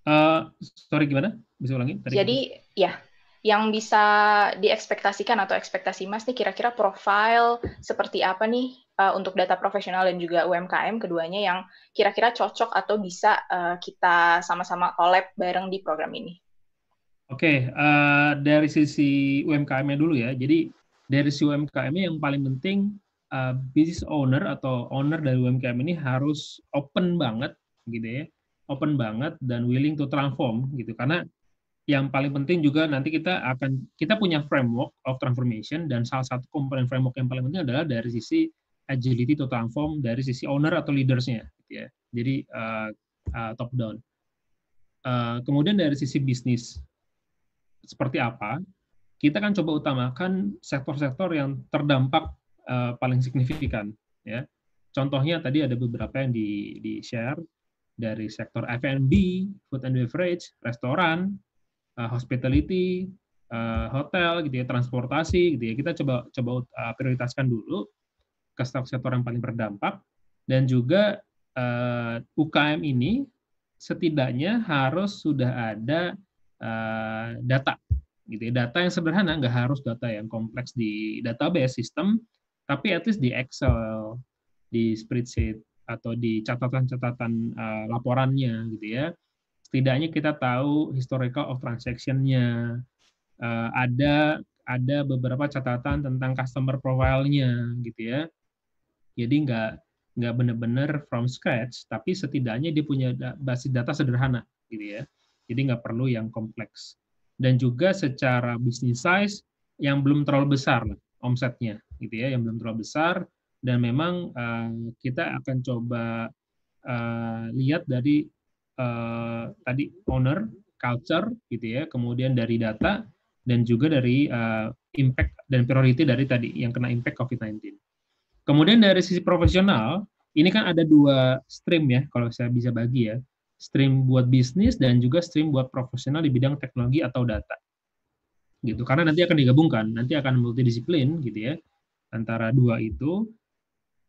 Uh, sorry gimana? Bisa ulangi? Tadi Jadi gimana? ya, yang bisa diekspektasikan atau ekspektasi Mas nih kira-kira profil seperti apa nih uh, untuk data profesional dan juga UMKM keduanya yang kira-kira cocok atau bisa uh, kita sama-sama collab bareng di program ini? Oke, okay, uh, dari sisi UMKM-nya dulu ya. Jadi dari si UMKM yang paling penting uh, business owner atau owner dari UMKM ini harus open banget gitu ya open banget dan willing to transform gitu karena yang paling penting juga nanti kita akan kita punya framework of transformation dan salah satu komponen framework yang paling penting adalah dari sisi agility to transform dari sisi owner atau leadersnya gitu ya jadi uh, uh, top down uh, kemudian dari sisi bisnis seperti apa kita kan coba utamakan sektor-sektor yang terdampak uh, paling signifikan ya contohnya tadi ada beberapa yang di di share dari sektor F&B food and beverage restoran uh, hospitality uh, hotel gitu ya transportasi gitu ya kita coba coba uh, prioritaskan dulu ke sektor yang paling berdampak dan juga uh, UKM ini setidaknya harus sudah ada uh, data gitu ya. Data yang sederhana nggak harus data yang kompleks di database sistem, tapi at least di Excel, di spreadsheet atau di catatan-catatan uh, laporannya gitu ya. Setidaknya kita tahu historical of transactionnya Uh, ada ada beberapa catatan tentang customer profile-nya gitu ya. Jadi nggak nggak benar-benar from scratch, tapi setidaknya dia punya basis data sederhana gitu ya. Jadi nggak perlu yang kompleks dan juga secara bisnis size yang belum terlalu besar lah omsetnya gitu ya yang belum terlalu besar dan memang uh, kita akan coba uh, lihat dari uh, tadi owner culture gitu ya kemudian dari data dan juga dari uh, impact dan priority dari tadi yang kena impact COVID-19 kemudian dari sisi profesional ini kan ada dua stream ya kalau saya bisa bagi ya stream buat bisnis dan juga stream buat profesional di bidang teknologi atau data. Gitu. Karena nanti akan digabungkan, nanti akan multidisiplin gitu ya antara dua itu.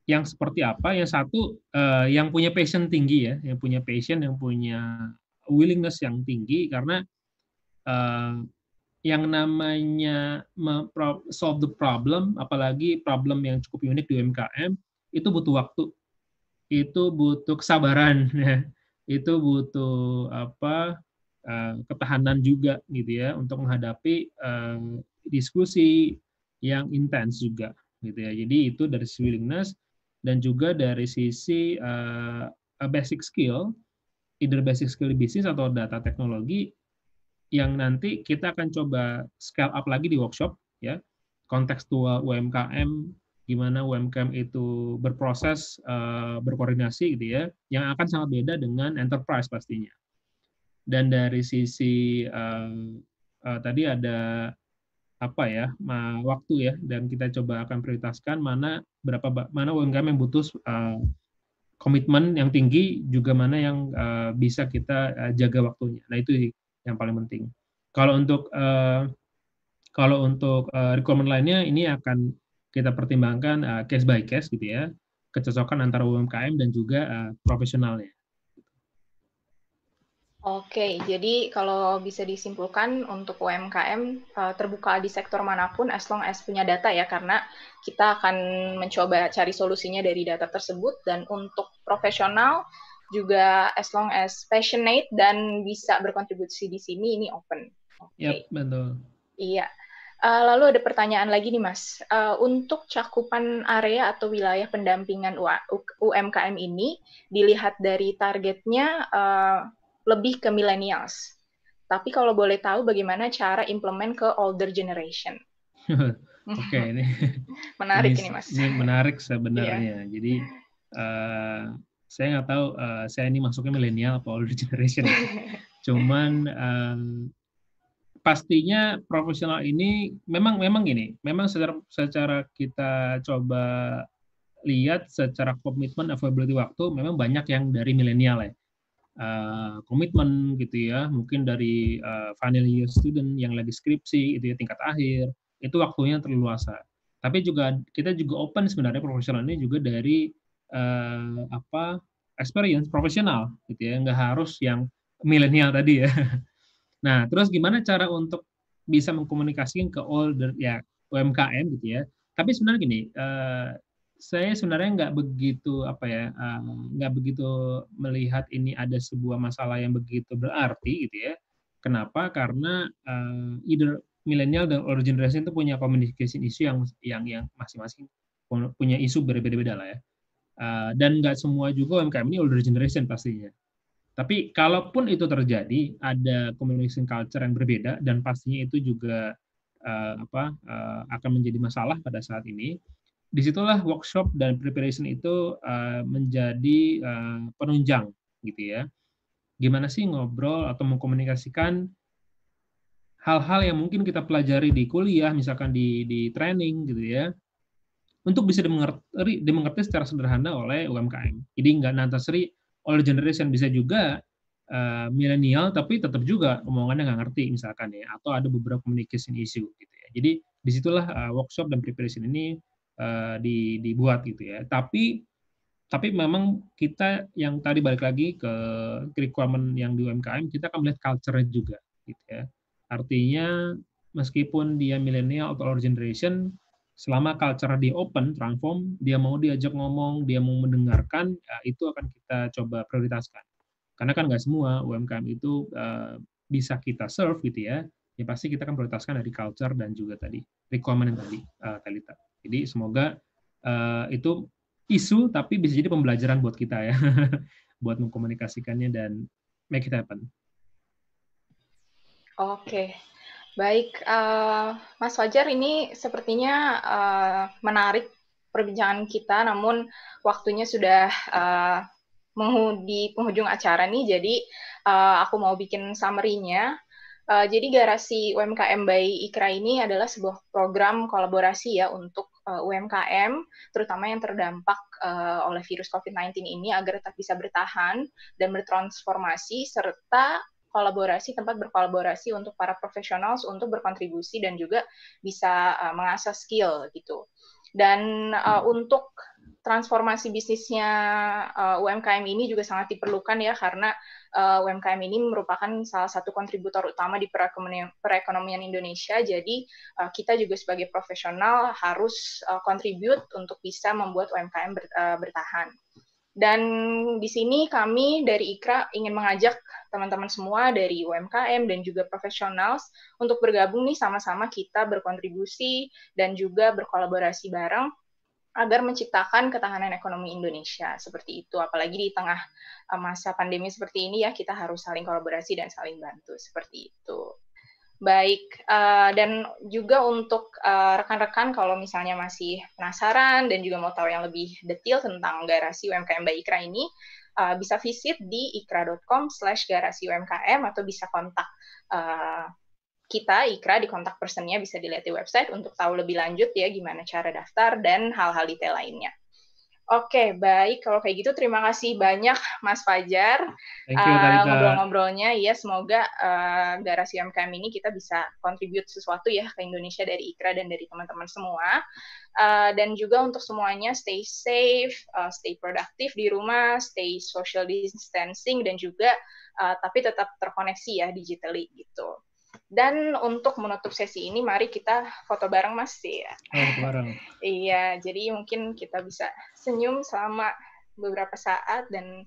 Yang seperti apa? Yang satu eh, yang punya passion tinggi ya, yang punya passion, yang punya willingness yang tinggi karena eh, yang namanya solve the problem, apalagi problem yang cukup unik di UMKM, itu butuh waktu, itu butuh kesabaran, itu butuh apa eh, ketahanan juga gitu ya untuk menghadapi eh, diskusi yang intens juga gitu ya. Jadi itu dari sisi willingness dan juga dari sisi uh, basic skill, either basic skill bisnis atau data teknologi yang nanti kita akan coba scale up lagi di workshop ya kontekstual UMKM gimana UMKM itu berproses, uh, berkoordinasi gitu ya, yang akan sangat beda dengan enterprise pastinya. Dan dari sisi uh, uh, tadi ada apa ya waktu ya, dan kita coba akan prioritaskan mana berapa mana UMKM yang butuh uh, komitmen yang tinggi, juga mana yang uh, bisa kita uh, jaga waktunya. Nah itu yang paling penting. Kalau untuk uh, kalau untuk uh, requirement lainnya ini akan kita pertimbangkan uh, case by case gitu ya kecocokan antara UMKM dan juga uh, profesionalnya. Oke, jadi kalau bisa disimpulkan untuk UMKM eh, terbuka di sektor manapun as long as punya data ya karena kita akan mencoba cari solusinya dari data tersebut dan untuk profesional juga as long as passionate dan bisa berkontribusi di sini ini open. Okay. Yep, betul. Iya. Uh, lalu ada pertanyaan lagi nih Mas, uh, untuk cakupan area atau wilayah pendampingan UMKM ini dilihat dari targetnya uh, lebih ke millennials. Tapi kalau boleh tahu bagaimana cara implement ke older generation? Oke ini menarik ini, ini Mas. Ini menarik sebenarnya. Yeah. Jadi uh, saya nggak tahu uh, saya ini masuknya milenial atau older generation. Ya. Cuman um, pastinya profesional ini memang memang ini memang secara secara kita coba lihat secara komitmen availability waktu memang banyak yang dari milenial ya. Uh, komitmen gitu ya, mungkin dari uh, final year student yang lagi skripsi itu ya tingkat akhir, itu waktunya terluasa. Tapi juga kita juga open sebenarnya profesional ini juga dari uh, apa experience profesional gitu ya, nggak harus yang milenial tadi ya. Nah, terus gimana cara untuk bisa mengkomunikasikan ke older ya UMKM gitu ya. Tapi sebenarnya gini, uh, saya sebenarnya nggak begitu apa ya, uh, nggak begitu melihat ini ada sebuah masalah yang begitu berarti gitu ya. Kenapa? Karena uh, either milenial dan older generation itu punya komunikasi isu yang yang yang masing-masing punya isu berbeda-beda lah ya. Uh, dan nggak semua juga UMKM ini older generation pastinya. Tapi kalaupun itu terjadi, ada communication culture yang berbeda dan pastinya itu juga uh, apa uh, akan menjadi masalah pada saat ini. Disitulah workshop dan preparation itu uh, menjadi uh, penunjang gitu ya. Gimana sih ngobrol atau mengkomunikasikan hal-hal yang mungkin kita pelajari di kuliah, misalkan di di training gitu ya, untuk bisa dimengerti, dimengerti secara sederhana oleh UMKM. Jadi nggak nantasri old generation bisa juga uh, eh, milenial tapi tetap juga omongannya nggak ngerti misalkan ya atau ada beberapa communication issue gitu ya jadi disitulah uh, workshop dan preparation ini uh, di, dibuat gitu ya tapi tapi memang kita yang tadi balik lagi ke requirement yang di UMKM kita akan melihat culture-nya juga gitu ya artinya meskipun dia milenial atau old generation selama culture dia open, transform, dia mau diajak ngomong, dia mau mendengarkan, ya itu akan kita coba prioritaskan. Karena kan nggak semua UMKM itu uh, bisa kita serve gitu ya, ya pasti kita akan prioritaskan dari culture dan juga tadi requirement yang tadi, uh, eh, Talita. Jadi semoga uh, itu isu tapi bisa jadi pembelajaran buat kita ya, buat mengkomunikasikannya dan make it happen. Oke, okay. Baik, uh, Mas Fajar, ini sepertinya uh, menarik perbincangan kita, namun waktunya sudah uh, di penghujung acara nih, jadi uh, aku mau bikin summary-nya. Uh, jadi garasi UMKM by Ikra ini adalah sebuah program kolaborasi ya untuk uh, UMKM, terutama yang terdampak uh, oleh virus COVID-19 ini agar tetap bisa bertahan dan bertransformasi serta kolaborasi, tempat berkolaborasi untuk para profesional untuk berkontribusi dan juga bisa uh, mengasah skill gitu. Dan uh, untuk transformasi bisnisnya uh, eh, UMKM ini juga sangat diperlukan ya karena uh, UMKM ini merupakan salah satu kontributor utama di perekonomian, Indonesia. Jadi uh, kita juga sebagai profesional harus uh, kontribut untuk bisa membuat UMKM ber, uh, bertahan. Dan di sini kami dari IKRA ingin mengajak teman-teman semua dari UMKM dan juga profesional untuk bergabung nih sama-sama kita berkontribusi dan juga berkolaborasi bareng agar menciptakan ketahanan ekonomi Indonesia seperti itu. Apalagi di tengah eh, masa pandemi seperti ini ya kita harus saling kolaborasi dan saling bantu seperti itu baik uh, dan juga untuk eh, rekan-rekan uh, kalau misalnya masih penasaran dan juga mau tahu yang lebih detail tentang garasi UMKM by Ikra ini uh, bisa visit di ikra.com slash garasi UMKM atau bisa kontak uh, kita Ikra di kontak personnya bisa dilihat di website untuk tahu lebih lanjut ya gimana cara daftar dan hal-hal detail lainnya. Oke, baik. Kalau kayak gitu, terima kasih banyak Mas Fajar you, uh, ngobrol-ngobrolnya. Ya, semoga uh, eh, garasi UMKM ini kita bisa contribute sesuatu ya ke Indonesia dari Ikra dan dari teman-teman semua. Uh, dan juga untuk semuanya, stay safe, uh, stay produktif di rumah, stay social distancing, dan juga uh, tapi tetap terkoneksi ya digitally gitu. Dan untuk menutup sesi ini, mari kita foto bareng Mas ya. Foto bareng. iya, jadi mungkin kita bisa senyum selama beberapa saat dan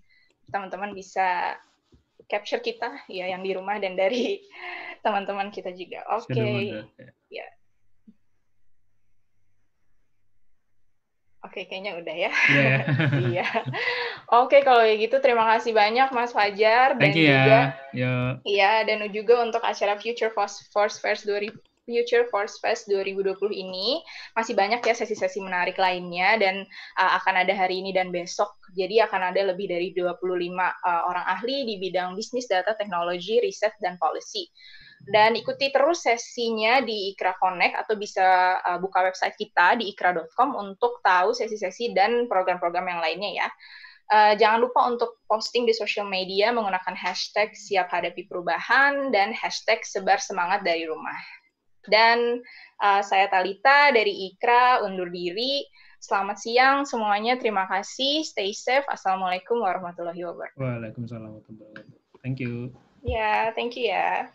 teman-teman bisa capture kita ya yang di rumah dan dari teman-teman kita juga. Oke. Okay. Ya. Oke, kayaknya udah ya. Iya. Yeah. yeah. Oke, kalau gitu terima kasih banyak Mas Fajar Thank dan you, ya. juga ya. Yeah. Iya, dan juga untuk acara Future Force Force Fest 2000 Future Force Fest 2020 ini masih banyak ya sesi-sesi menarik lainnya dan uh, akan ada hari ini dan besok. Jadi akan ada lebih dari 25 uh, orang ahli di bidang bisnis, data, teknologi, riset dan policy dan ikuti terus sesinya di Ikra Connect atau bisa uh, buka website kita di ikra.com untuk tahu sesi-sesi dan program-program yang lainnya ya. Uh, jangan lupa untuk posting di social media menggunakan hashtag siap hadapi perubahan dan hashtag sebar semangat dari rumah. Dan uh, saya Talita dari Ikra undur diri. Selamat siang semuanya. Terima kasih. Stay safe. Assalamualaikum warahmatullahi wabarakatuh. Waalaikumsalam warahmatullahi wabarakatuh. Thank you. Ya, yeah, thank you ya. Yeah.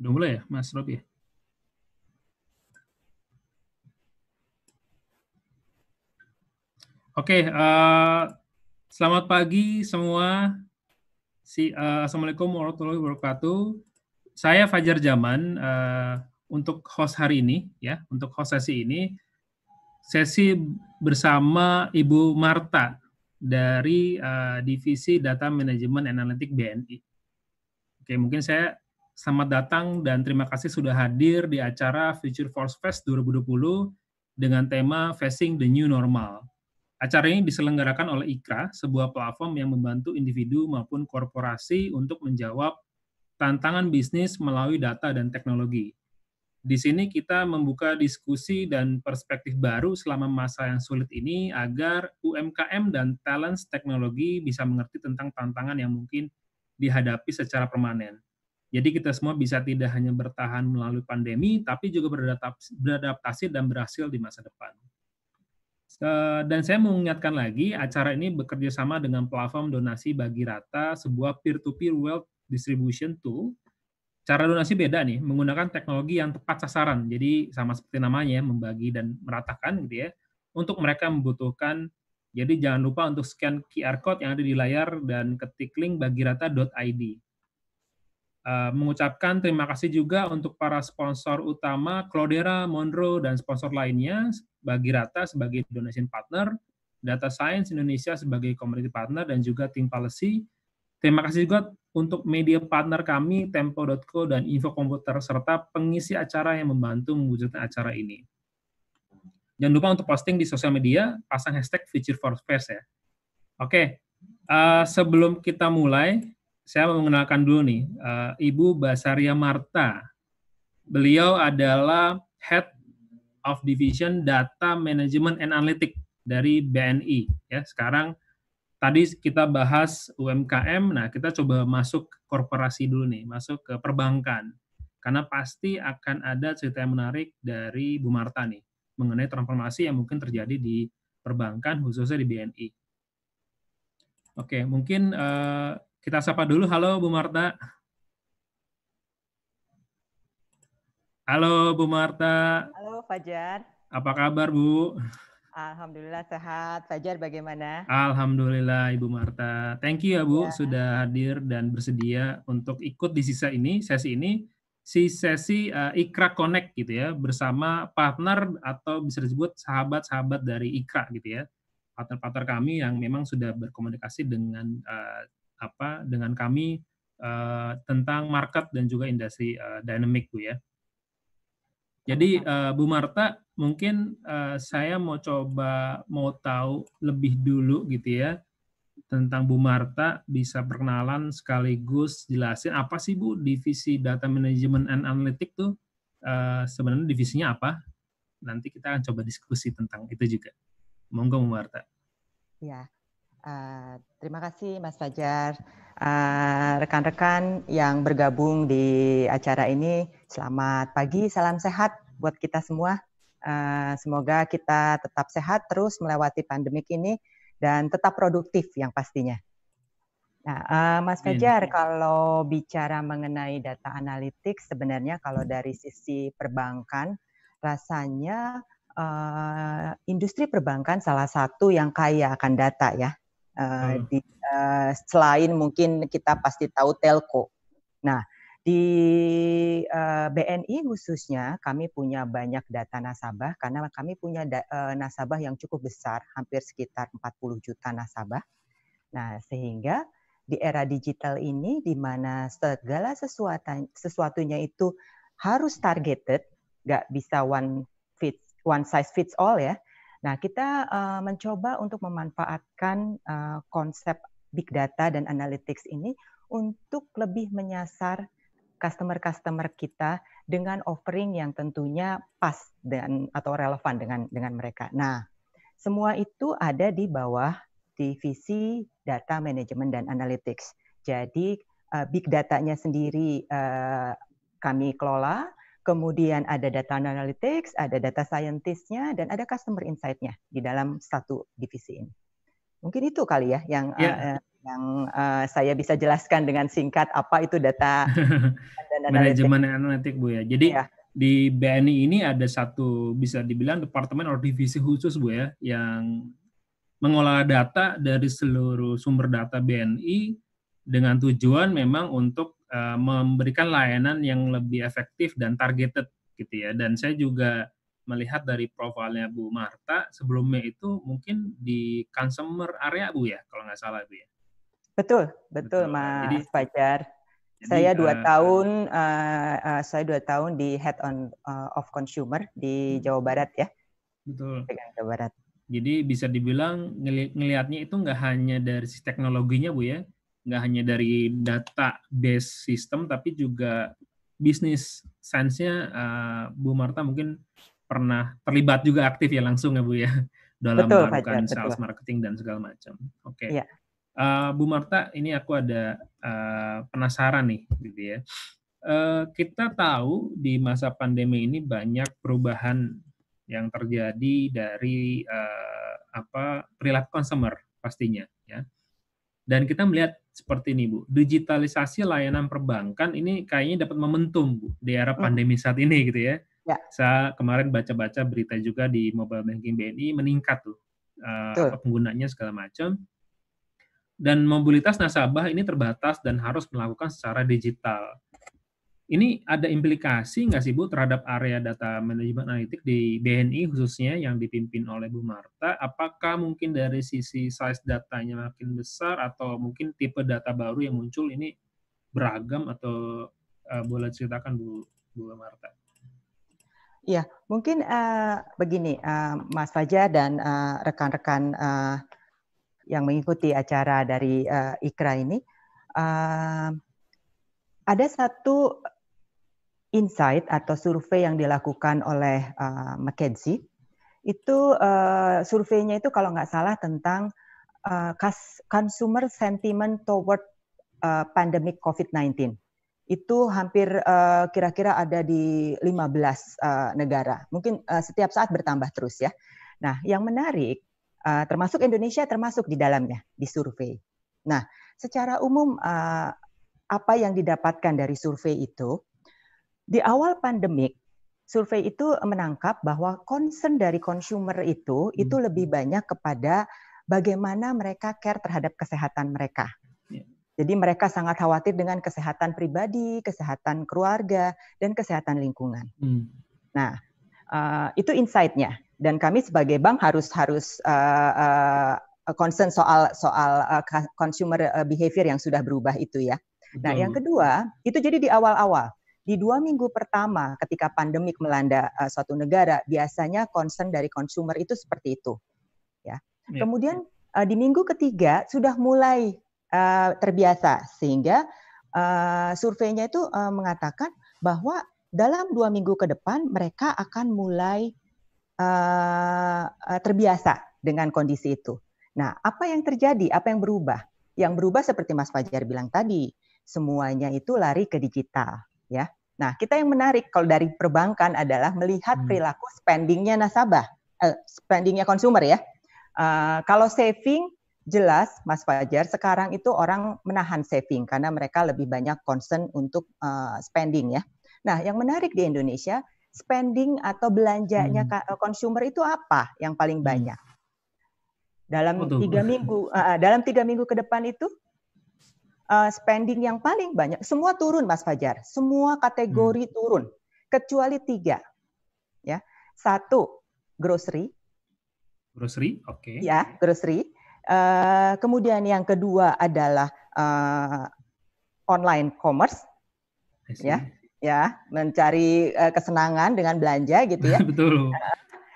Udah mulai ya, Mas Robi? Oke, uh, selamat pagi semua. Si, uh, Assalamualaikum warahmatullahi wabarakatuh. Saya Fajar Jaman uh, eh, untuk host hari ini, ya, untuk host sesi ini, sesi bersama Ibu Marta dari uh, divisi Data Manajemen Analitik BNI. Oke, mungkin saya Selamat datang dan terima kasih sudah hadir di acara Future Force Fest 2020 dengan tema Facing the New Normal. Acara ini diselenggarakan oleh IKRA, sebuah platform yang membantu individu maupun korporasi untuk menjawab tantangan bisnis melalui data dan teknologi. Di sini kita membuka diskusi dan perspektif baru selama masa yang sulit ini agar UMKM dan talents teknologi bisa mengerti tentang tantangan yang mungkin dihadapi secara permanen. Jadi kita semua bisa tidak hanya bertahan melalui pandemi, tapi juga beradaptasi dan berhasil di masa depan. Dan saya mengingatkan lagi, acara ini bekerja sama dengan platform donasi bagi rata, sebuah peer-to-peer wealth distribution tool. Cara donasi beda nih, menggunakan teknologi yang tepat sasaran. Jadi sama seperti namanya, membagi dan meratakan gitu ya. Untuk mereka membutuhkan jadi jangan lupa untuk scan QR code yang ada di layar dan ketik link bagirata.id. Eh, mengucapkan terima kasih juga untuk para sponsor utama Cloudera, Monroe, dan sponsor lainnya bagi Rata sebagai donation partner, Data Science Indonesia sebagai community partner, dan juga Team Policy. Terima kasih juga untuk media partner kami, Tempo.co dan Info Komputer, serta pengisi acara yang membantu mewujudkan acara ini. Jangan lupa untuk posting di sosial media, pasang hashtag feature for Space ya. Oke, okay. uh, eh, sebelum kita mulai, saya mau mengenalkan dulu nih, uh, Ibu Basaria Marta. Beliau adalah Head of Division Data Management and Analytics dari BNI. Ya, sekarang tadi kita bahas UMKM, nah kita coba masuk korporasi dulu nih, masuk ke perbankan. Karena pasti akan ada cerita yang menarik dari Bu Marta nih, mengenai transformasi yang mungkin terjadi di perbankan, khususnya di BNI. Oke, mungkin uh, kita sapa dulu. Halo Bu Marta. Halo Bu Marta. Halo Fajar. Apa kabar Bu? Alhamdulillah sehat. Fajar bagaimana? Alhamdulillah Ibu Marta. Thank you ya Bu ya. sudah hadir dan bersedia untuk ikut di sisa ini, sesi ini, si sesi uh, Ikra Connect gitu ya, bersama partner atau bisa disebut sahabat-sahabat dari Ikra gitu ya. Partner-partner kami yang memang sudah berkomunikasi dengan uh, apa dengan kami uh, tentang market dan juga industri uh, dynamic Bu ya. Jadi uh, Bu Marta mungkin uh, saya mau coba mau tahu lebih dulu gitu ya tentang Bu Marta bisa perkenalan sekaligus jelasin apa sih Bu divisi data management and analytics tuh uh, sebenarnya divisinya apa? Nanti kita akan coba diskusi tentang itu juga. Monggo Bu Marta. Ya, Uh, terima kasih Mas Fajar. Eh, rekan-rekan uh, yang bergabung di acara ini, selamat pagi, salam sehat buat kita semua. Uh, semoga kita tetap sehat terus melewati pandemik ini dan tetap produktif yang pastinya. Nah, uh, Mas Fajar, kalau bicara mengenai data analitik, sebenarnya kalau dari sisi perbankan, rasanya uh, industri perbankan salah satu yang kaya akan data ya. Eh, hmm. di, uh, selain mungkin kita pasti tahu telco. Nah, di uh, eh, BNI khususnya kami punya banyak data nasabah karena kami punya da, uh, nasabah yang cukup besar, hampir sekitar 40 juta nasabah. Nah, sehingga di era digital ini di mana segala sesuatu sesuatunya itu harus targeted, nggak bisa one fit one size fits all ya. Nah, kita uh, mencoba untuk memanfaatkan uh, konsep big data dan analytics ini untuk lebih menyasar customer-customer kita dengan offering yang tentunya pas dan atau relevan dengan dengan mereka. Nah, semua itu ada di bawah divisi data management dan analytics. Jadi uh, big datanya sendiri uh, kami kelola, kemudian ada data analytics, ada data scientist-nya, dan ada customer insight-nya di dalam satu divisi ini. Mungkin itu kali ya yang yeah. Ya. uh, eh, yang uh, saya bisa jelaskan dengan singkat apa itu data manajemen analitik Bu ya. Jadi yeah. di BNI ini ada satu bisa dibilang departemen atau divisi khusus Bu ya yang mengolah data dari seluruh sumber data BNI dengan tujuan memang untuk Eh, memberikan layanan yang lebih efektif dan targeted gitu ya. Dan saya juga melihat dari profilnya Bu Marta sebelumnya itu mungkin di consumer area Bu ya kalau nggak salah Bu ya. Betul, betul, betul. Mas jadi, Fajar. saya dua uh, tahun uh, uh, saya dua tahun di head on uh, of consumer di Jawa Barat ya. Betul. Jawa Barat. Jadi bisa dibilang ngelihatnya itu nggak hanya dari teknologinya Bu ya, nggak hanya dari data base system tapi juga bisnis sainsnya uh, eh, Bu Marta mungkin pernah terlibat juga aktif ya langsung ya Bu ya dalam betul, melakukan Fajar, sales betul. marketing dan segala macam. Oke. Okay. Ya. Uh, eh, Bu Marta, ini aku ada uh, penasaran nih, gitu ya. Uh, kita tahu di masa pandemi ini banyak perubahan yang terjadi dari uh, apa perilaku consumer pastinya, ya. Dan kita melihat seperti ini, Bu. Digitalisasi layanan perbankan ini kayaknya dapat momentum, Bu, di era hmm. pandemi saat ini gitu ya. ya. Saya kemarin baca-baca berita juga di mobile banking BNI meningkat tuh eh, uh, penggunanya segala macam. Dan mobilitas nasabah ini terbatas dan harus melakukan secara digital. Ini ada implikasi nggak sih Bu terhadap area data manajemen analitik di BNI khususnya yang dipimpin oleh Bu Marta? Apakah mungkin dari sisi size datanya makin besar atau mungkin tipe data baru yang muncul ini beragam atau uh, boleh ceritakan Bu Bu Marta? Ya, mungkin uh, begini uh, Mas Fajar dan rekan-rekan uh, uh, yang mengikuti acara dari uh, Ikra ini. Uh, ada satu insight atau survei yang dilakukan oleh uh, McKinsey itu uh, surveinya itu kalau nggak salah tentang uh, consumer sentiment toward uh, pandemic COVID-19 itu hampir uh, kira-kira uh, ada di 15 uh, negara. Mungkin uh, setiap saat bertambah terus ya. Nah, yang menarik uh, termasuk Indonesia termasuk di dalamnya di survei. Nah, secara umum uh, apa yang didapatkan dari survei itu di awal pandemik, survei itu menangkap bahwa concern dari consumer itu hmm. itu lebih banyak kepada bagaimana mereka care terhadap kesehatan mereka. Ya. Jadi mereka sangat khawatir dengan kesehatan pribadi, kesehatan keluarga, dan kesehatan lingkungan. Hmm. Nah, uh, itu insight-nya. Dan kami sebagai bank harus harus uh, uh, concern soal soal uh, consumer behavior yang sudah berubah itu ya. Nah, hmm. yang kedua itu jadi di awal-awal di dua minggu pertama ketika pandemik melanda uh, suatu negara, biasanya concern dari consumer itu seperti itu. Ya. ya. Kemudian uh, di minggu ketiga sudah mulai uh, terbiasa sehingga uh, surveinya itu uh, mengatakan bahwa dalam dua minggu ke depan mereka akan mulai uh, terbiasa dengan kondisi itu. Nah, apa yang terjadi? Apa yang berubah? Yang berubah seperti Mas Fajar bilang tadi, semuanya itu lari ke digital, ya. Nah, kita yang menarik kalau dari perbankan adalah melihat hmm. perilaku spendingnya nasabah, eh, spendingnya konsumer ya. Uh, kalau saving jelas, Mas Fajar, sekarang itu orang menahan saving karena mereka lebih banyak concern untuk uh, spending ya. Nah, yang menarik di Indonesia, spending atau belanjanya hmm. Eh, consumer itu apa yang paling hmm. banyak? Dalam tiga minggu, uh, dalam tiga minggu ke depan itu Eh, spending yang paling banyak semua turun Mas Fajar, semua kategori hmm. turun kecuali tiga, ya satu grocery, grocery, oke, okay. ya grocery. Uh, kemudian yang kedua adalah uh, online commerce, ya, ya mencari uh, kesenangan dengan belanja gitu ya. Betul.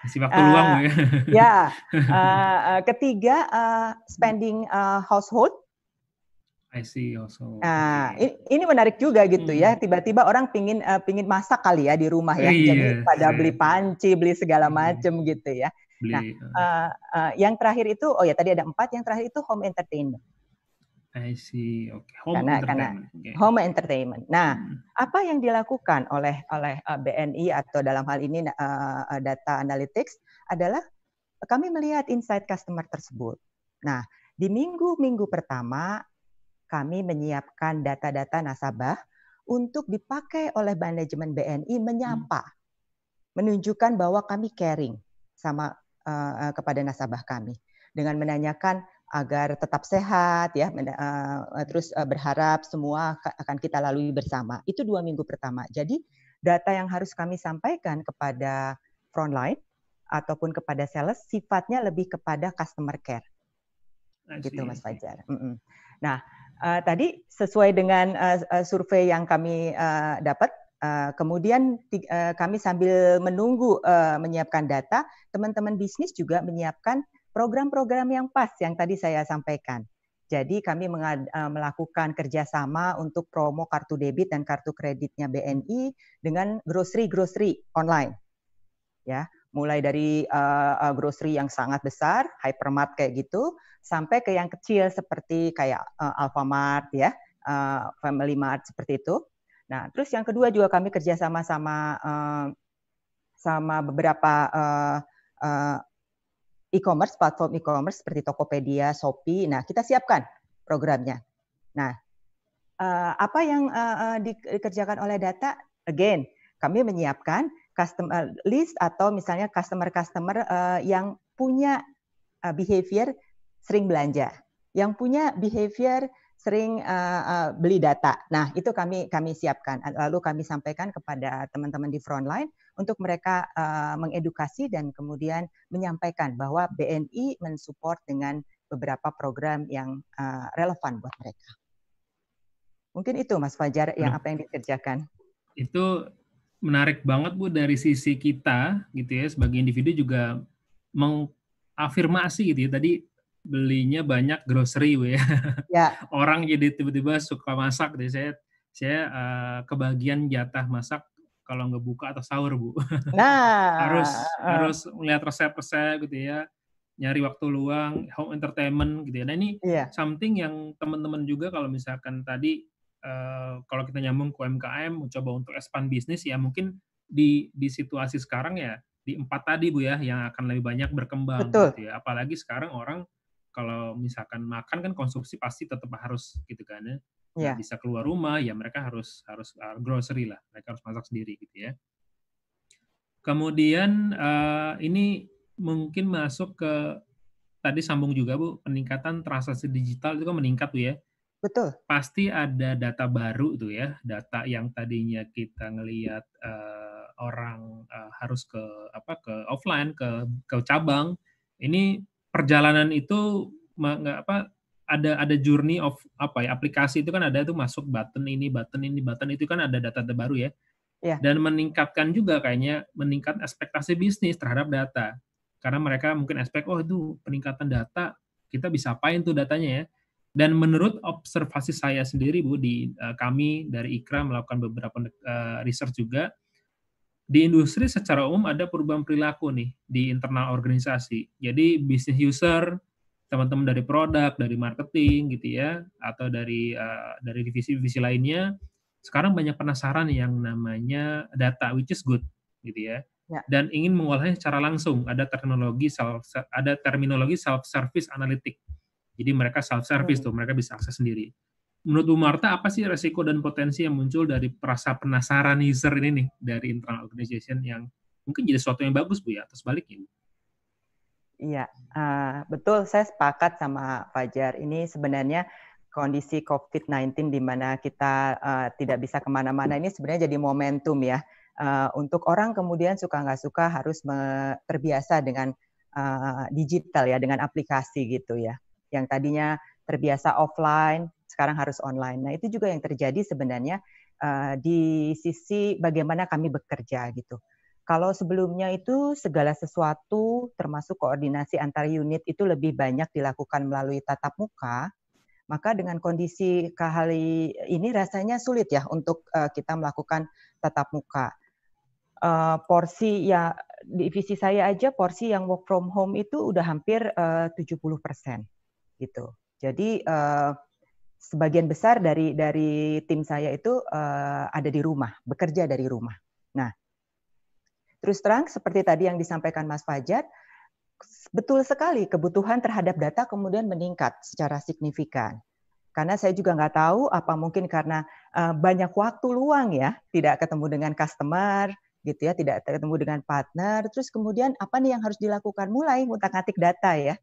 Masih waktu uh, luang ya. ya. uh, ketiga uh, spending uh, household I see also. Nah, okay. ini menarik juga gitu ya. hmm. ya. Tiba-tiba orang pingin uh, pingin masak kali ya di rumah ya. Iya, Jadi pada beli iya. panci, beli segala hmm. macem gitu ya. Beli, nah, uh, uh, yang terakhir itu, oh ya tadi ada empat. Yang terakhir itu home entertainment. I see. Oke. Okay. Home karena, entertainment. Karena okay. home entertainment. Nah, hmm. apa yang dilakukan oleh oleh BNI atau dalam hal ini uh, data analytics adalah kami melihat insight customer tersebut. Nah, di minggu-minggu pertama kami menyiapkan data-data nasabah untuk dipakai oleh manajemen BNI menyapa, hmm. menunjukkan bahwa kami caring sama uh, kepada nasabah kami dengan menanyakan agar tetap sehat ya eh, terus berharap semua akan kita lalui bersama itu dua minggu pertama jadi data yang harus kami sampaikan kepada frontline ataupun kepada sales sifatnya lebih kepada customer care gitu mas Fajar nah uh, tadi sesuai dengan uh, survei yang kami uh, dapat, uh, kemudian uh, kami sambil menunggu uh, menyiapkan data, teman-teman bisnis juga menyiapkan program-program yang pas yang tadi saya sampaikan. Jadi kami melakukan kerjasama untuk promo kartu debit dan kartu kreditnya BNI dengan grocery-grocery online, ya mulai dari uh, grocery yang sangat besar, hypermart kayak gitu, sampai ke yang kecil seperti kayak uh, Alfamart ya, uh, Family Mart seperti itu. Nah, terus yang kedua juga kami kerja sama sama uh, sama beberapa uh, uh, e-commerce platform e-commerce seperti Tokopedia, Shopee. Nah, kita siapkan programnya. Nah, uh, apa yang uh, dikerjakan oleh data? Again, kami menyiapkan customer list atau misalnya customer-customer uh, yang punya uh, behavior sering belanja, yang punya behavior sering uh, uh, beli data. Nah, itu kami kami siapkan lalu kami sampaikan kepada teman-teman di frontline untuk mereka uh, mengedukasi dan kemudian menyampaikan bahwa BNI mensupport dengan beberapa program yang uh, relevan buat mereka. Mungkin itu Mas Fajar yang apa yang dikerjakan. Itu menarik banget Bu dari sisi kita gitu ya sebagai individu juga mengafirmasi gitu ya. Tadi belinya banyak grocery Bu ya. ya. Orang jadi tiba-tiba suka masak deh saya saya uh, kebagian jatah masak kalau nggak buka atau sahur Bu. Nah, harus uh. harus melihat resep-resep gitu ya nyari waktu luang, home entertainment gitu ya. Nah ini yeah. something yang teman-teman juga kalau misalkan tadi Eh, kalau kita nyambung ke UMKM, mencoba untuk expand bisnis, ya mungkin di di situasi sekarang ya di empat tadi bu ya yang akan lebih banyak berkembang Betul. gitu ya apalagi sekarang orang kalau misalkan makan kan konsumsi pasti tetap harus gitu kan ya ya. bisa keluar rumah ya mereka harus harus eh, grocery lah mereka harus masak sendiri gitu ya kemudian uh, ini mungkin masuk ke tadi sambung juga bu peningkatan transaksi digital itu kan meningkat bu ya Betul. Pasti ada data baru tuh ya, data yang tadinya kita ngelihat uh, eh, orang uh, harus ke apa ke offline, ke ke cabang. Ini perjalanan itu nggak apa ada ada journey of apa ya aplikasi itu kan ada itu masuk button ini button ini button itu kan ada data terbaru ya yeah. dan meningkatkan juga kayaknya meningkat ekspektasi bisnis terhadap data karena mereka mungkin aspek oh itu peningkatan data kita bisa apain tuh datanya ya dan menurut observasi saya sendiri Bu di uh, kami dari Ikra melakukan beberapa uh, research juga di industri secara umum ada perubahan perilaku nih di internal organisasi. Jadi bisnis user, teman-teman dari produk, dari marketing gitu ya atau dari uh, dari divisi-divisi lainnya sekarang banyak penasaran yang namanya data which is good gitu ya. Ya. dan ingin mengolahnya secara langsung. Ada terminologi self ada terminologi self service analitik jadi mereka self service hmm. tuh, mereka bisa akses sendiri. Menurut Bu Marta apa sih resiko dan potensi yang muncul dari perasa penasaran user ini nih dari internal organization yang mungkin jadi sesuatu yang bagus Bu ya atau sebaliknya? Iya, uh, betul. Saya sepakat sama Fajar. Ini sebenarnya kondisi COVID-19 di mana kita uh, tidak bisa kemana-mana ini sebenarnya jadi momentum ya. Uh, untuk orang kemudian suka nggak suka harus terbiasa dengan uh, digital ya, dengan aplikasi gitu ya yang tadinya terbiasa offline sekarang harus online. Nah itu juga yang terjadi sebenarnya uh, di sisi bagaimana kami bekerja gitu. Kalau sebelumnya itu segala sesuatu termasuk koordinasi antar unit itu lebih banyak dilakukan melalui tatap muka, maka dengan kondisi kali ini rasanya sulit ya untuk uh, kita melakukan tatap muka. Uh, porsi ya divisi saya aja porsi yang work from home itu udah hampir uh, 70 persen gitu. Jadi uh, sebagian besar dari dari tim saya itu uh, ada di rumah, bekerja dari rumah. Nah, terus terang seperti tadi yang disampaikan Mas Fajar, betul sekali kebutuhan terhadap data kemudian meningkat secara signifikan. Karena saya juga nggak tahu apa mungkin karena uh, banyak waktu luang ya, tidak ketemu dengan customer, gitu ya, tidak ketemu dengan partner, terus kemudian apa nih yang harus dilakukan mulai ngutak data ya.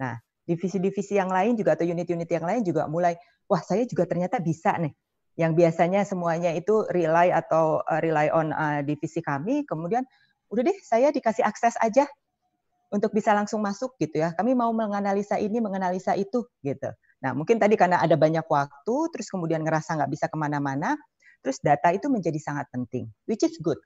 Nah, divisi-divisi yang lain juga atau unit-unit yang lain juga mulai wah saya juga ternyata bisa nih yang biasanya semuanya itu rely atau eh, rely on uh, divisi kami kemudian udah deh saya dikasih akses aja untuk bisa langsung masuk gitu ya kami mau menganalisa ini menganalisa itu gitu nah mungkin tadi karena ada banyak waktu terus kemudian ngerasa nggak bisa kemana-mana terus data itu menjadi sangat penting which is good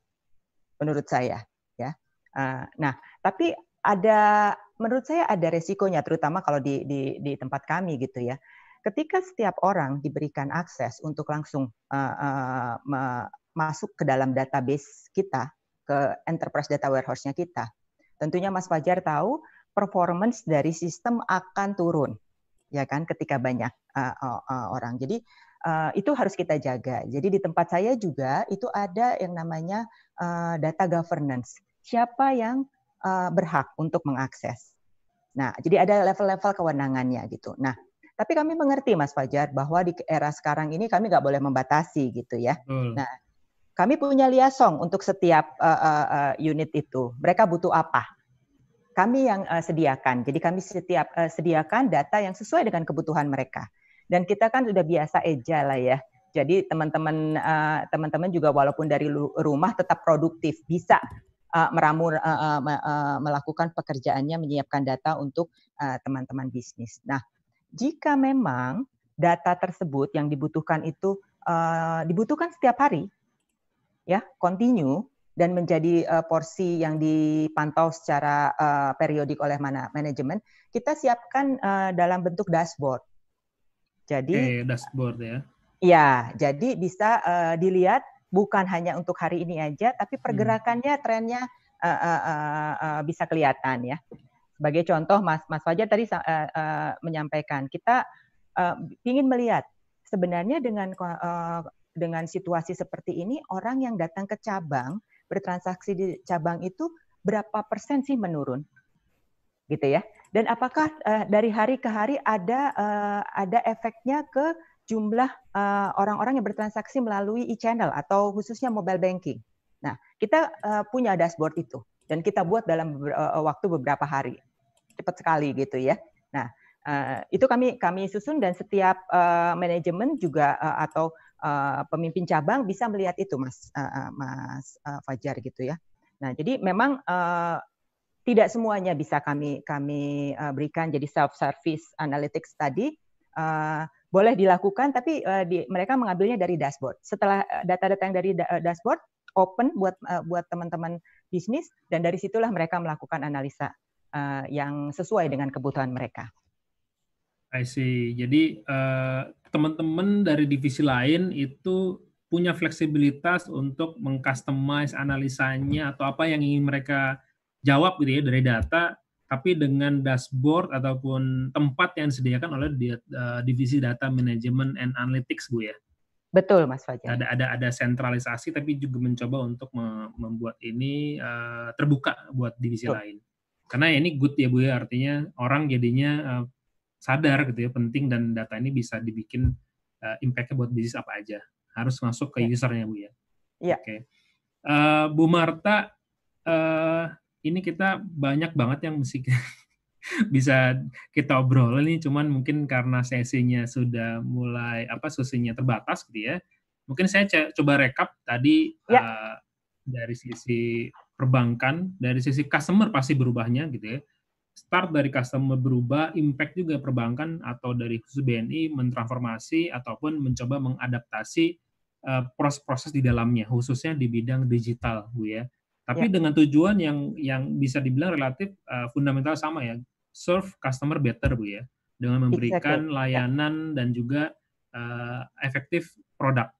menurut saya ya uh, nah tapi ada menurut saya ada resikonya, terutama kalau di, di, di tempat kami gitu ya. Ketika setiap orang diberikan akses untuk langsung uh, uh, masuk ke dalam database kita, ke enterprise data warehouse-nya kita, tentunya Mas Fajar tahu performance dari sistem akan turun, ya kan, ketika banyak uh, uh, orang. Jadi Uh, itu harus kita jaga. Jadi di tempat saya juga itu ada yang namanya uh, data governance. Siapa yang uh, berhak untuk mengakses? Nah, jadi ada level-level kewenangannya gitu. Nah, tapi kami mengerti Mas Fajar bahwa di era sekarang ini kami nggak boleh membatasi gitu ya. Hmm. Nah, kami punya liaison untuk setiap uh, unit itu. Mereka butuh apa? Kami yang uh, sediakan. Jadi kami setiap uh, sediakan data yang sesuai dengan kebutuhan mereka. Dan kita kan sudah biasa eja lah ya. Jadi teman-teman uh, teman-teman juga walaupun dari rumah tetap produktif, bisa uh, meramu uh, uh, uh, melakukan pekerjaannya menyiapkan data untuk eh, teman-teman uh, bisnis. Nah, jika memang data tersebut yang dibutuhkan itu uh, dibutuhkan setiap hari, ya continue dan menjadi uh, porsi yang dipantau secara uh, periodik oleh mana manajemen, kita siapkan uh, dalam bentuk dashboard. Jadi eh, dashboard ya. Ya, jadi bisa uh, dilihat bukan hanya untuk hari ini aja, tapi hmm. pergerakannya, trennya uh, uh, uh, uh, bisa kelihatan ya. Sebagai contoh, Mas Mas Fajar tadi uh, uh, menyampaikan kita uh, ingin melihat sebenarnya dengan uh, dengan situasi seperti ini orang yang datang ke cabang bertransaksi di cabang itu berapa persen sih menurun, gitu ya? Dan apakah uh, dari hari ke hari ada uh, ada efeknya ke jumlah eh, orang-orang uh, yang bertransaksi melalui e-channel atau khususnya mobile banking. Nah, kita uh, punya dashboard itu dan kita buat dalam uh, waktu beberapa hari. Cepat sekali gitu ya. Nah, uh, itu kami kami susun dan setiap uh, manajemen juga uh, atau uh, pemimpin cabang bisa melihat itu Mas uh, Mas uh, Fajar gitu ya. Nah, jadi memang uh, tidak semuanya bisa kami kami uh, berikan jadi self service analytics tadi uh, boleh dilakukan, tapi uh, di, mereka mengambilnya dari dashboard. Setelah eh, data-data yang dari da eh, dashboard open buat uh, buat teman-teman bisnis, dan dari situlah mereka melakukan analisa uh, yang sesuai dengan kebutuhan mereka. I see. Jadi teman-teman uh, dari divisi lain itu punya fleksibilitas untuk mengcustomize analisanya atau apa yang ingin mereka jawab gitu ya dari data tapi dengan dashboard ataupun tempat yang disediakan oleh eh, divisi data management and analytics bu ya betul mas Fajar ada ada ada sentralisasi tapi juga mencoba untuk membuat ini uh, terbuka buat divisi betul. lain karena ya ini good ya bu ya artinya orang jadinya uh, sadar gitu ya penting dan data ini bisa dibikin uh, impact buat bisnis apa aja harus masuk ke ya. usernya bu ya. Iya. Oke. Okay. Uh, bu Marta uh, ini kita banyak banget yang mesti bisa kita obrol ini cuman mungkin karena sesinya sudah mulai apa sesinya terbatas gitu ya mungkin saya coba rekap tadi ya. uh, dari sisi perbankan dari sisi customer pasti berubahnya gitu ya start dari customer berubah impact juga perbankan atau dari khusus BNI mentransformasi ataupun mencoba mengadaptasi eh, proses-proses uh, di dalamnya khususnya di bidang digital bu ya tapi yeah. dengan tujuan yang yang bisa dibilang relatif uh, fundamental sama ya, serve customer better bu ya, dengan memberikan exactly. Ya. layanan yeah. dan juga uh, efektif produk.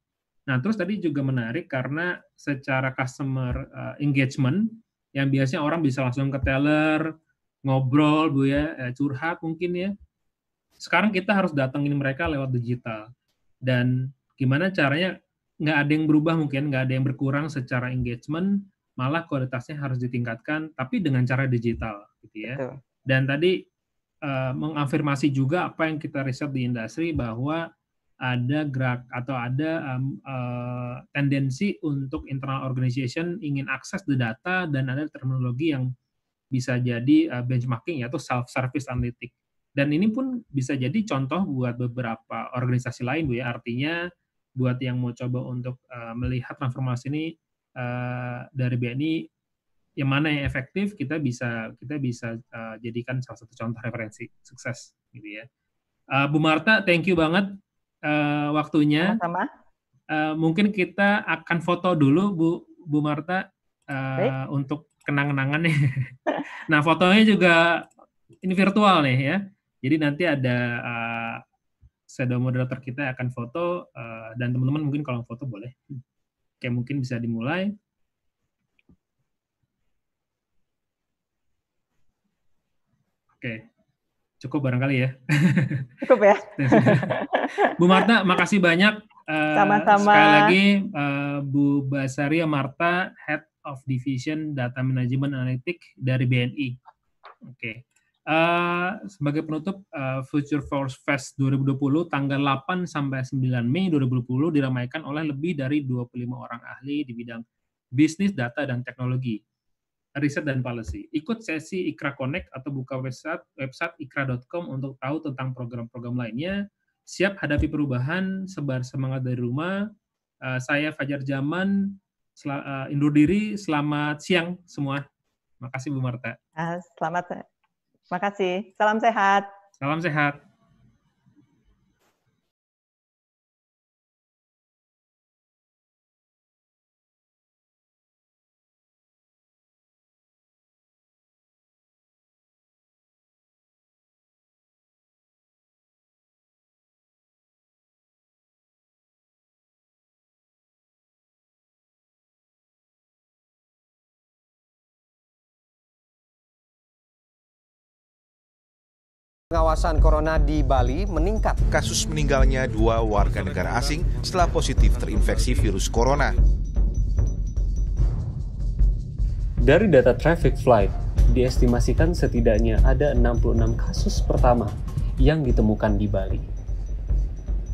Nah terus tadi juga menarik karena secara customer uh, engagement yang biasanya orang bisa langsung ke teller ngobrol bu ya curhat mungkin ya. Sekarang kita harus datangin mereka lewat digital dan gimana caranya nggak ada yang berubah mungkin nggak ada yang berkurang secara engagement malah kualitasnya harus ditingkatkan tapi dengan cara digital gitu ya. Betul. Dan tadi uh, mengafirmasi juga apa yang kita riset di industri bahwa ada gerak atau ada um, uh, tendensi untuk internal organization ingin akses the data dan ada terminologi yang bisa jadi uh, benchmarking yaitu self service analytic. Dan ini pun bisa jadi contoh buat beberapa organisasi lain Bu ya. Artinya buat yang mau coba untuk uh, melihat transformasi ini Eh, dari BNI yang mana yang efektif kita bisa kita bisa uh, jadikan salah satu contoh referensi sukses gitu ya. Uh, Bu Marta, thank you banget uh, waktunya. Sama. Uh, mungkin kita akan foto dulu Bu Bu Marta uh, untuk kenang-kenangannya. nah fotonya juga ini virtual nih ya. Jadi nanti ada uh, shadow moderator kita akan foto uh, dan teman-teman mungkin kalau foto boleh. Oke, mungkin bisa dimulai. Oke, cukup barangkali ya. Cukup ya. Bu Marta, makasih banyak. Eh, Sama-sama. Sekali lagi, eh, Bu Basaria Marta, Head of Division Data Management Analytics dari BNI. Oke. Eh, sebagai penutup uh, Future Force Fest 2020 tanggal 8 sampai 9 Mei 2020 diramaikan oleh lebih dari 25 orang ahli di bidang bisnis, data dan teknologi, riset dan policy. Ikut sesi Ikra Connect atau buka website website ikra.com untuk tahu tentang program-program lainnya. Siap hadapi perubahan, sebar semangat dari rumah. Uh, saya Fajar Jaman sel- uh, indur diri. Selamat siang semua. Makasih Bu Marta. Uh, selamat Makasih. Salam sehat. Salam sehat. pengawasan corona di Bali meningkat. Kasus meninggalnya dua warga negara asing setelah positif terinfeksi virus corona. Dari data traffic flight, diestimasikan setidaknya ada 66 kasus pertama yang ditemukan di Bali.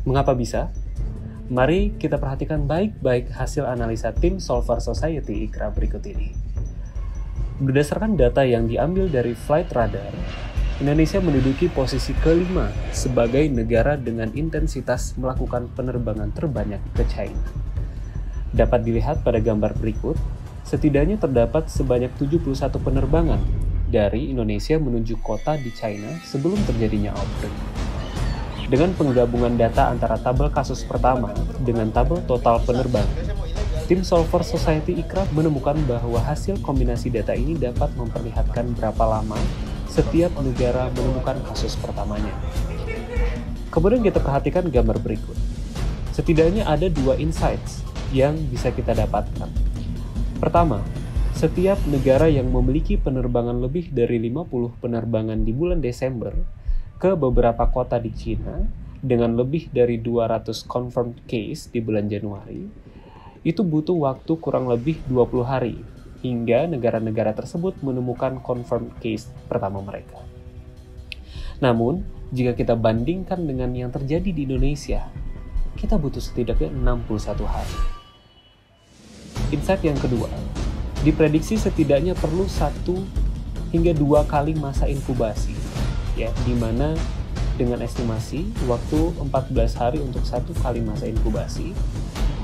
Mengapa bisa? Mari kita perhatikan baik-baik hasil analisa tim Solver Society IKRA berikut ini. Berdasarkan data yang diambil dari Flight Radar, Indonesia menduduki posisi kelima sebagai negara dengan intensitas melakukan penerbangan terbanyak ke China. Dapat dilihat pada gambar berikut, setidaknya terdapat sebanyak 71 penerbangan dari Indonesia menuju kota di China sebelum terjadinya outbreak. Dengan penggabungan data antara tabel kasus pertama dengan tabel total penerbangan, Tim Solver Society IKRA menemukan bahwa hasil kombinasi data ini dapat memperlihatkan berapa lama setiap negara menemukan kasus pertamanya. Kemudian kita perhatikan gambar berikut. Setidaknya ada dua insights yang bisa kita dapatkan. Pertama, setiap negara yang memiliki penerbangan lebih dari 50 penerbangan di bulan Desember ke beberapa kota di China dengan lebih dari 200 confirmed case di bulan Januari, itu butuh waktu kurang lebih 20 hari hingga negara-negara tersebut menemukan confirmed case pertama mereka. Namun, jika kita bandingkan dengan yang terjadi di Indonesia, kita butuh setidaknya 61 hari. Insight yang kedua, diprediksi setidaknya perlu satu hingga dua kali masa inkubasi, ya, di mana dengan estimasi waktu 14 hari untuk satu kali masa inkubasi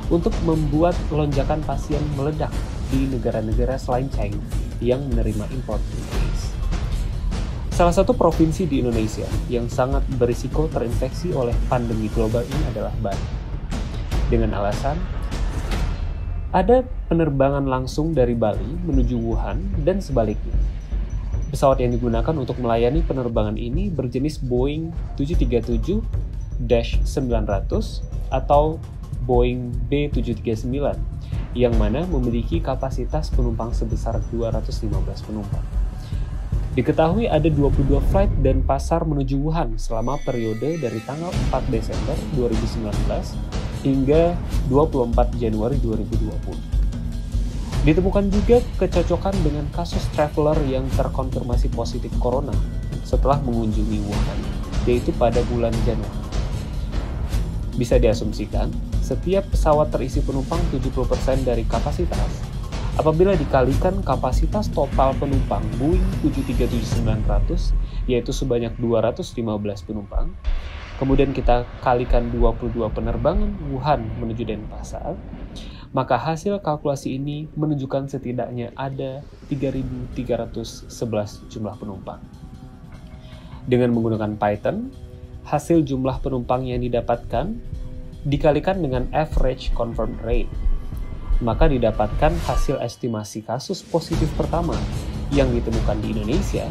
untuk membuat lonjakan pasien meledak di negara-negara selain China yang menerima impor Inggris. Salah satu provinsi di Indonesia yang sangat berisiko terinfeksi oleh pandemi global ini adalah Bali. Dengan alasan ada penerbangan langsung dari Bali menuju Wuhan dan sebaliknya. Pesawat yang digunakan untuk melayani penerbangan ini berjenis Boeing 737-900 atau Boeing B739 yang mana memiliki kapasitas penumpang sebesar 215 penumpang. Diketahui ada 22 flight dan pasar menuju Wuhan selama periode dari tanggal 4 Desember 2019 hingga 24 Januari 2020. Ditemukan juga kecocokan dengan kasus traveler yang terkonfirmasi positif corona setelah mengunjungi Wuhan, yaitu pada bulan Januari. Bisa diasumsikan, setiap pesawat terisi penumpang 70% dari kapasitas. Apabila dikalikan kapasitas total penumpang Boeing 737-900 yaitu sebanyak 215 penumpang, kemudian kita kalikan 22 penerbangan Wuhan menuju Denpasar, maka hasil kalkulasi ini menunjukkan setidaknya ada 3.311 jumlah penumpang. Dengan menggunakan Python, hasil jumlah penumpang yang didapatkan dikalikan dengan average confirmed rate. Maka didapatkan hasil estimasi kasus positif pertama yang ditemukan di Indonesia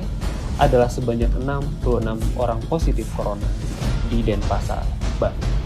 adalah sebanyak 66 orang positif corona di Denpasar, Bali.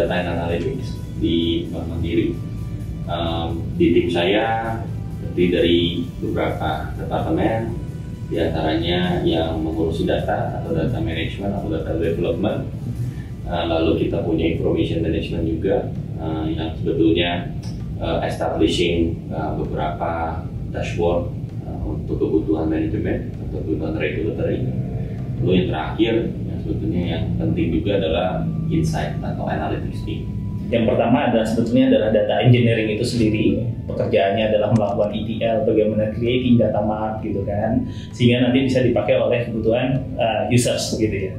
data and analytics di Bank Mandiri. Um, di tim saya terdiri dari beberapa departemen, diantaranya yang mengurusi data atau data management atau data development. Uh, lalu kita punya information management juga uh, yang sebetulnya uh, establishing uh, beberapa dashboard uh, untuk kebutuhan manajemen atau kebutuhan regulatory. Lalu yang terakhir sebetulnya yang penting juga adalah insight atau analytics team. Yang pertama adalah sebetulnya adalah data engineering itu sendiri. Pekerjaannya adalah melakukan ETL, bagaimana creating data mart gitu kan, sehingga nanti bisa dipakai oleh kebutuhan uh, users gitu ya.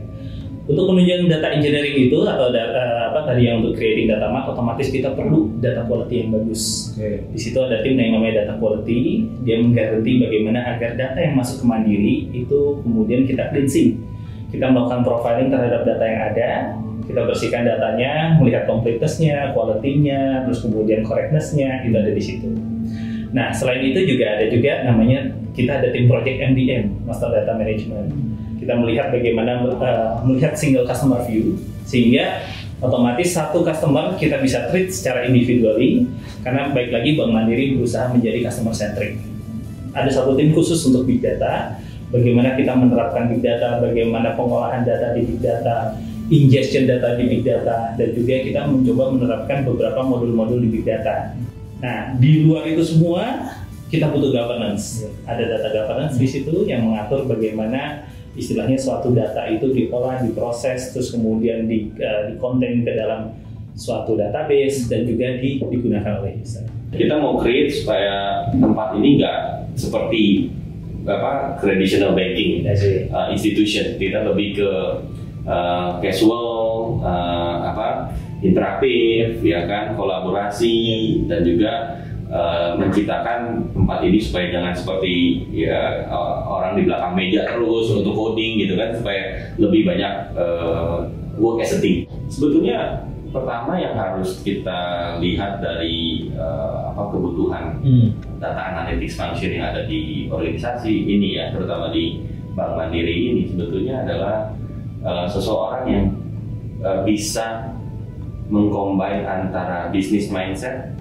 Untuk penunjang data engineering itu atau data, eh, apa tadi yang untuk creating data mart, otomatis kita perlu data quality yang bagus. Okay. Di situ ada tim yang namanya data quality, dia menggaranti bagaimana agar data yang masuk ke Mandiri itu kemudian kita cleansing kita melakukan profiling terhadap data yang ada, kita bersihkan datanya, melihat completeness-nya, quality-nya, terus kemudian correctness-nya, itu ada di situ. Nah, selain itu juga ada juga namanya kita ada tim project MDM, Master Data Management. Kita melihat bagaimana uh, melihat single customer view sehingga otomatis satu customer kita bisa treat secara individually karena baik lagi Bank Mandiri berusaha menjadi customer centric. Ada satu tim khusus untuk big data bagaimana kita menerapkan big data, bagaimana pengolahan data di big data, ingestion data di big data, dan juga kita mencoba menerapkan beberapa modul-modul di big data. Nah, di luar itu semua kita butuh governance. Ada data governance di situ yang mengatur bagaimana istilahnya suatu data itu diolah, diproses, terus kemudian di, uh, eh, dikonten ke dalam suatu database dan juga di, digunakan oleh user. Kita mau create supaya tempat ini nggak seperti apa traditional banking uh, institution kita lebih ke uh, casual uh, apa interaktif ya kan kolaborasi dan juga uh, menciptakan tempat ini supaya jangan seperti ya uh, orang di belakang meja terus untuk coding gitu kan supaya lebih banyak uh, work as a team sebetulnya pertama yang harus kita lihat dari uh, apa kebutuhan hmm. data analitik function yang ada di organisasi ini ya terutama di Bank Mandiri ini sebetulnya adalah uh, seseorang yang uh, bisa mengcombine antara business mindset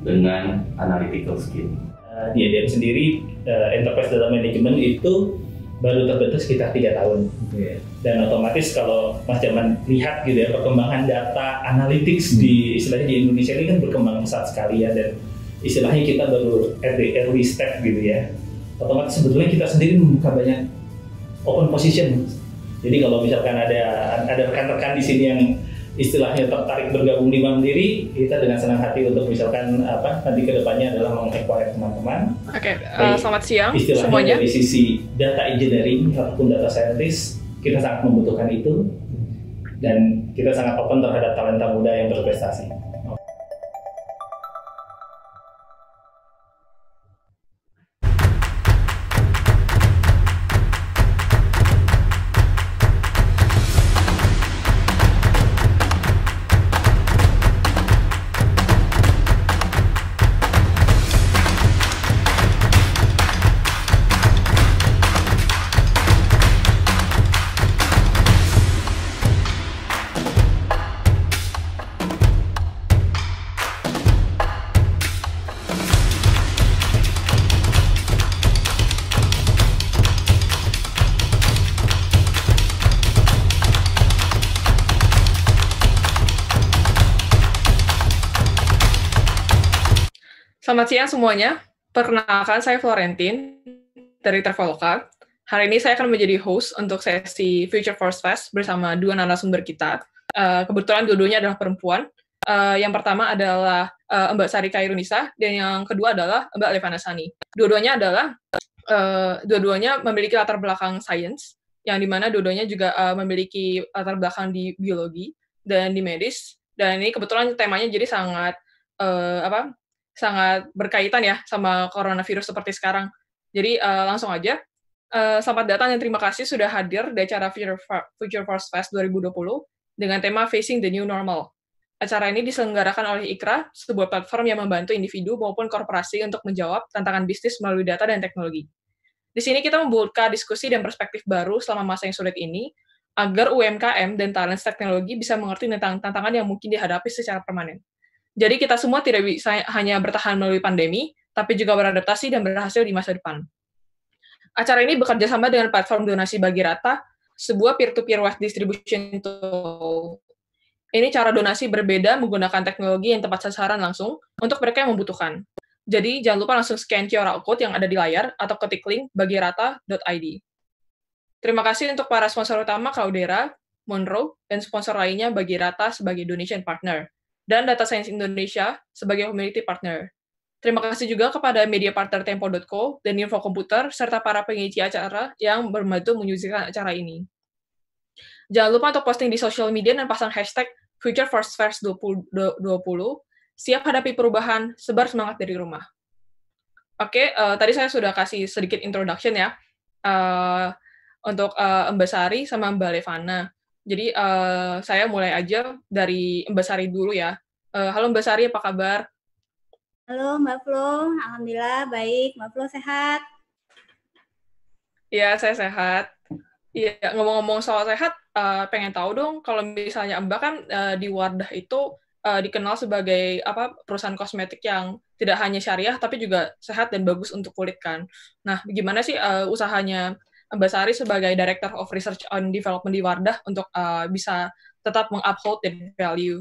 dengan analytical skill. Uh, ya dia sendiri uh, enterprise data management itu baru terbentuk sekitar tiga tahun yeah. dan otomatis kalau mas zaman lihat gitu ya perkembangan data analytics hmm. di istilahnya di Indonesia ini kan berkembang pesat sekali ya dan istilahnya kita baru at early step gitu ya otomatis sebetulnya kita sendiri membuka banyak open position jadi kalau misalkan ada ada rekan-rekan di sini yang istilahnya tertarik bergabung di Mandiri, kita dengan senang hati untuk misalkan apa nanti kedepannya adalah mengekoyak teman-teman. Oke, okay, uh, eh, selamat siang istilahnya semuanya. Dari sisi data engineering ataupun data scientist, kita sangat membutuhkan itu dan kita sangat open terhadap talenta muda yang berprestasi. Selamat siang semuanya. Perkenalkan, saya Florentin dari Traveloka. Hari ini saya akan menjadi host untuk sesi Future Force Fest bersama dua narasumber kita. Eh, kebetulan dua-duanya adalah perempuan. Eh, yang pertama adalah eh, Mbak Sari Kairunisa, dan yang kedua adalah Mbak Levana Sani. Dua-duanya adalah dua-duanya memiliki latar belakang sains, yang dimana dua-duanya juga memiliki latar belakang di biologi dan di medis. Dan ini kebetulan temanya jadi sangat uh, apa sangat berkaitan ya sama coronavirus seperti sekarang. Jadi uh, langsung aja. Uh, selamat datang dan terima kasih sudah hadir di acara Future, Force Fest 2020 dengan tema Facing the New Normal. Acara ini diselenggarakan oleh IKRA, sebuah platform yang membantu individu maupun korporasi untuk menjawab tantangan bisnis melalui data dan teknologi. Di sini kita membuka diskusi dan perspektif baru selama masa yang sulit ini, agar UMKM dan talent teknologi bisa mengerti tentang tantangan yang mungkin dihadapi secara permanen. Jadi kita semua tidak bisa hanya bertahan melalui pandemi, tapi juga beradaptasi dan berhasil di masa depan. Acara ini bekerja sama dengan platform donasi bagi rata, sebuah peer-to-peer wealth distribution tool. Ini cara donasi berbeda menggunakan teknologi yang tepat sasaran langsung untuk mereka yang membutuhkan. Jadi jangan lupa langsung scan QR code yang ada di layar atau ketik link bagi rata.id. Terima kasih untuk para sponsor utama Kaudera, Monroe, dan sponsor lainnya bagi Rata sebagai donation partner dan Data Science Indonesia sebagai community partner. Terima kasih juga kepada media partner Tempo.co dan Info Komputer serta para pengisi acara yang membantu menyusulkan acara ini. Jangan lupa untuk posting di sosial media dan pasang hashtag Future First First 2020. Siap hadapi perubahan, sebar semangat dari rumah. Oke, okay, uh, eh, tadi saya sudah kasih sedikit introduction ya uh, untuk uh, Mbak Sari sama Mbak Levana. Jadi uh, saya mulai aja dari Mbak Sari dulu ya. Uh, halo Mbak Sari, apa kabar? Halo Mbak Flo, Alhamdulillah baik. Mbak Flo sehat? Iya, saya sehat. Iya, ngomong-ngomong soal sehat, uh, pengen tahu dong kalau misalnya Mbak kan uh, di Wardah itu uh, dikenal sebagai apa perusahaan kosmetik yang tidak hanya syariah tapi juga sehat dan bagus untuk kulit kan. Nah, gimana sih uh, usahanya Mbak Sari sebagai Director of Research on Development di Wardah untuk uh, bisa tetap menguphold dan value.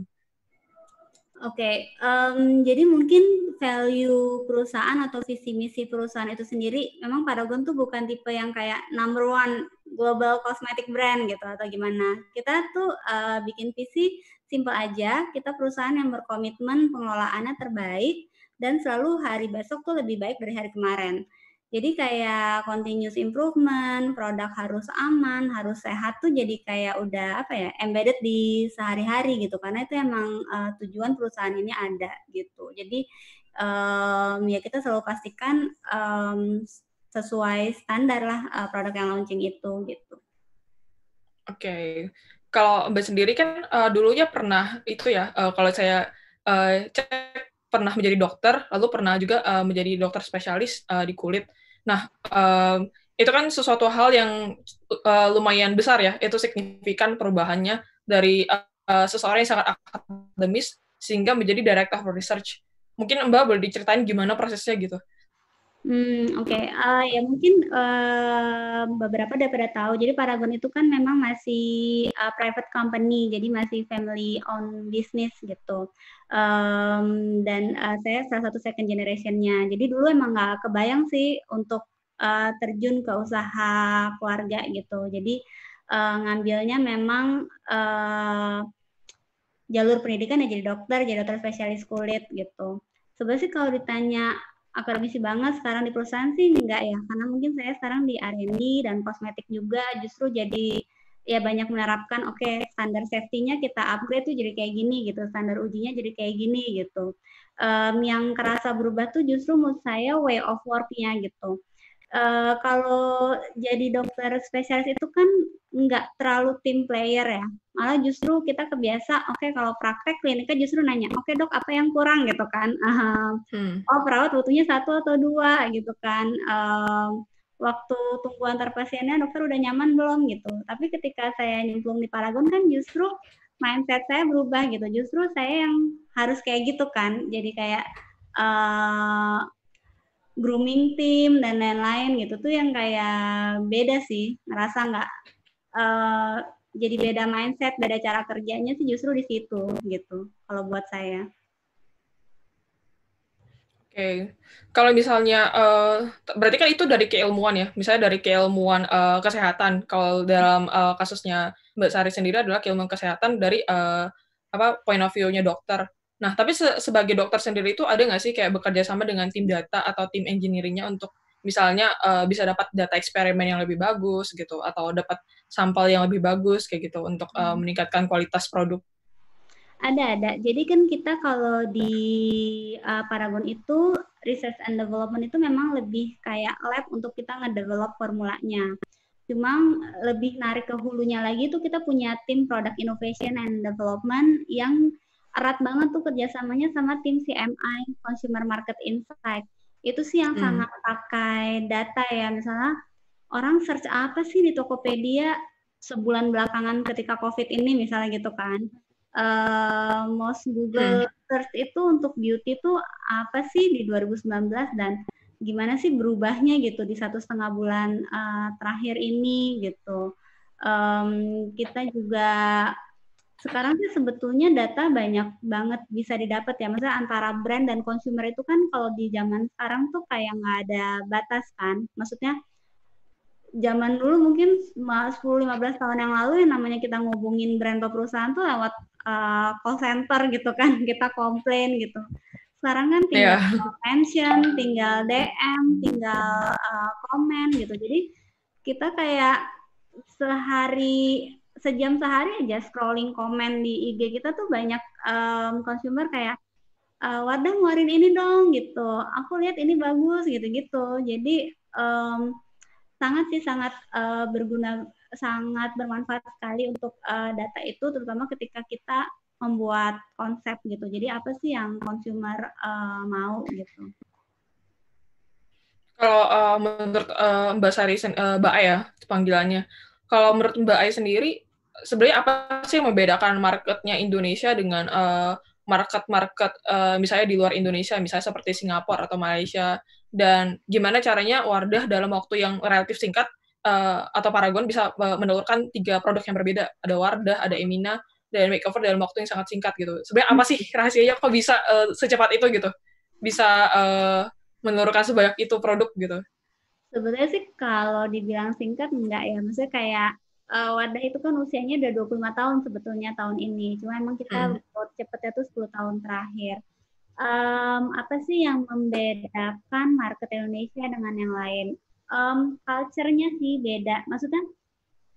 Oke, okay. um, jadi mungkin value perusahaan atau visi misi perusahaan itu sendiri memang Paragon tuh bukan tipe yang kayak number one global cosmetic brand gitu atau gimana. Kita tuh uh, bikin visi simple aja, kita perusahaan yang berkomitmen pengelolaannya terbaik dan selalu hari besok tuh lebih baik dari hari kemarin. Jadi kayak continuous improvement, produk harus aman, harus sehat tuh jadi kayak udah apa ya embedded di sehari-hari gitu karena itu emang uh, tujuan perusahaan ini ada gitu. Jadi um, ya kita selalu pastikan um, sesuai standar lah uh, produk yang launching itu gitu. Oke, okay. kalau Mbak sendiri kan uh, dulunya pernah itu ya uh, kalau saya uh, cek pernah menjadi dokter, lalu pernah juga uh, menjadi dokter spesialis uh, di kulit. Nah, um, itu kan sesuatu hal yang uh, lumayan besar ya, itu signifikan perubahannya dari uh, seseorang yang sangat akademis sehingga menjadi director of research. Mungkin Mbak boleh diceritain gimana prosesnya gitu. Hmm, Oke, okay. uh, eh, ya mungkin uh, beberapa udah pada tahu. Jadi Paragon itu kan memang masih uh, private company, jadi masih family owned business gitu. Um, dan uh, saya salah satu second generationnya. Jadi dulu emang nggak kebayang sih untuk uh, terjun ke usaha keluarga gitu. Jadi uh, ngambilnya memang uh, jalur pendidikan ya jadi dokter, jadi dokter spesialis kulit gitu. Sebenarnya kalau ditanya akademisi banget sekarang di perusahaan sih enggak ya karena mungkin saya sekarang di R&D dan kosmetik juga justru jadi ya banyak menerapkan oke okay, standar safety-nya kita upgrade tuh jadi kayak gini gitu standar ujinya jadi kayak gini gitu um, yang kerasa berubah tuh justru menurut saya way of work-nya gitu uh, kalau jadi dokter spesialis itu kan nggak terlalu tim player ya. Malah justru kita kebiasa, oke okay, kalau praktek kliniknya justru nanya, oke okay, dok apa yang kurang gitu kan. Uh, hmm. Oh perawat butuhnya satu atau dua gitu kan. Uh, waktu tunggu antar pasiennya dokter udah nyaman belum gitu. Tapi ketika saya nyemplung di Paragon kan justru mindset saya berubah gitu. Justru saya yang harus kayak gitu kan. Jadi kayak uh, grooming team dan lain-lain gitu tuh yang kayak beda sih ngerasa nggak uh, jadi beda mindset beda cara kerjanya sih justru di situ gitu kalau buat saya Oke, okay. kalau misalnya uh, berarti kan itu dari keilmuan ya, misalnya dari keilmuan uh, kesehatan. Kalau dalam uh, kasusnya Mbak Sari sendiri adalah keilmuan kesehatan dari uh, apa point of view-nya dokter. Nah, tapi se sebagai dokter sendiri itu ada nggak sih kayak bekerja sama dengan tim data atau tim engineeringnya untuk misalnya uh, bisa dapat data eksperimen yang lebih bagus gitu atau dapat sampel yang lebih bagus kayak gitu untuk uh, meningkatkan kualitas produk? Ada ada. Jadi kan kita kalau di uh, Paragon itu research and development itu memang lebih kayak lab untuk kita ngedevelop formulanya. Cuma lebih narik ke hulunya lagi itu kita punya tim product innovation and development yang erat banget tuh kerjasamanya sama tim CMI Consumer Market Insight itu sih yang hmm. sangat pakai data ya misalnya orang search apa sih di Tokopedia sebulan belakangan ketika COVID ini misalnya gitu kan uh, most Google hmm. search itu untuk beauty tuh apa sih di 2019 dan gimana sih berubahnya gitu di satu setengah bulan uh, terakhir ini gitu um, kita juga sekarang sih sebetulnya data banyak banget bisa didapat ya. Maksudnya antara brand dan consumer itu kan kalau di zaman sekarang tuh kayak nggak ada batas kan. Maksudnya zaman dulu mungkin 10-15 tahun yang lalu yang namanya kita ngubungin brand atau perusahaan tuh lewat uh, call center gitu kan. Kita komplain gitu. Sekarang kan tinggal yeah. mention, tinggal DM, tinggal uh, komen gitu. Jadi kita kayak sehari sejam sehari aja scrolling komen di IG kita tuh banyak um, consumer kayak uh, eh, Wardah ngeluarin ini dong gitu. Aku lihat ini bagus gitu-gitu. Jadi um, sangat sih sangat uh, berguna, sangat bermanfaat sekali untuk uh, data itu, terutama ketika kita membuat konsep gitu. Jadi apa sih yang consumer uh, mau gitu? Kalau uh, menurut uh, Mbak Sari, uh, Mbak Ayah panggilannya. Kalau menurut Mbak Ayah sendiri, sebenarnya apa sih yang membedakan marketnya Indonesia dengan eh, market-market uh, uh, misalnya di luar Indonesia, misalnya seperti Singapura atau Malaysia, dan gimana caranya Wardah dalam waktu yang relatif singkat uh, atau Paragon bisa menelurkan tiga produk yang berbeda, ada Wardah, ada Emina, dan makeover dalam waktu yang sangat singkat gitu. Sebenarnya apa sih rahasianya kok bisa uh, secepat itu gitu, bisa uh, menelurkan sebanyak itu produk gitu? Sebenarnya sih kalau dibilang singkat enggak ya, maksudnya kayak uh, Wadah itu kan usianya udah 25 tahun sebetulnya tahun ini. Cuma emang kita hmm. cepetnya tuh 10 tahun terakhir. Um, apa sih yang membedakan market Indonesia dengan yang lain? Um, culture-nya sih beda. Maksudnya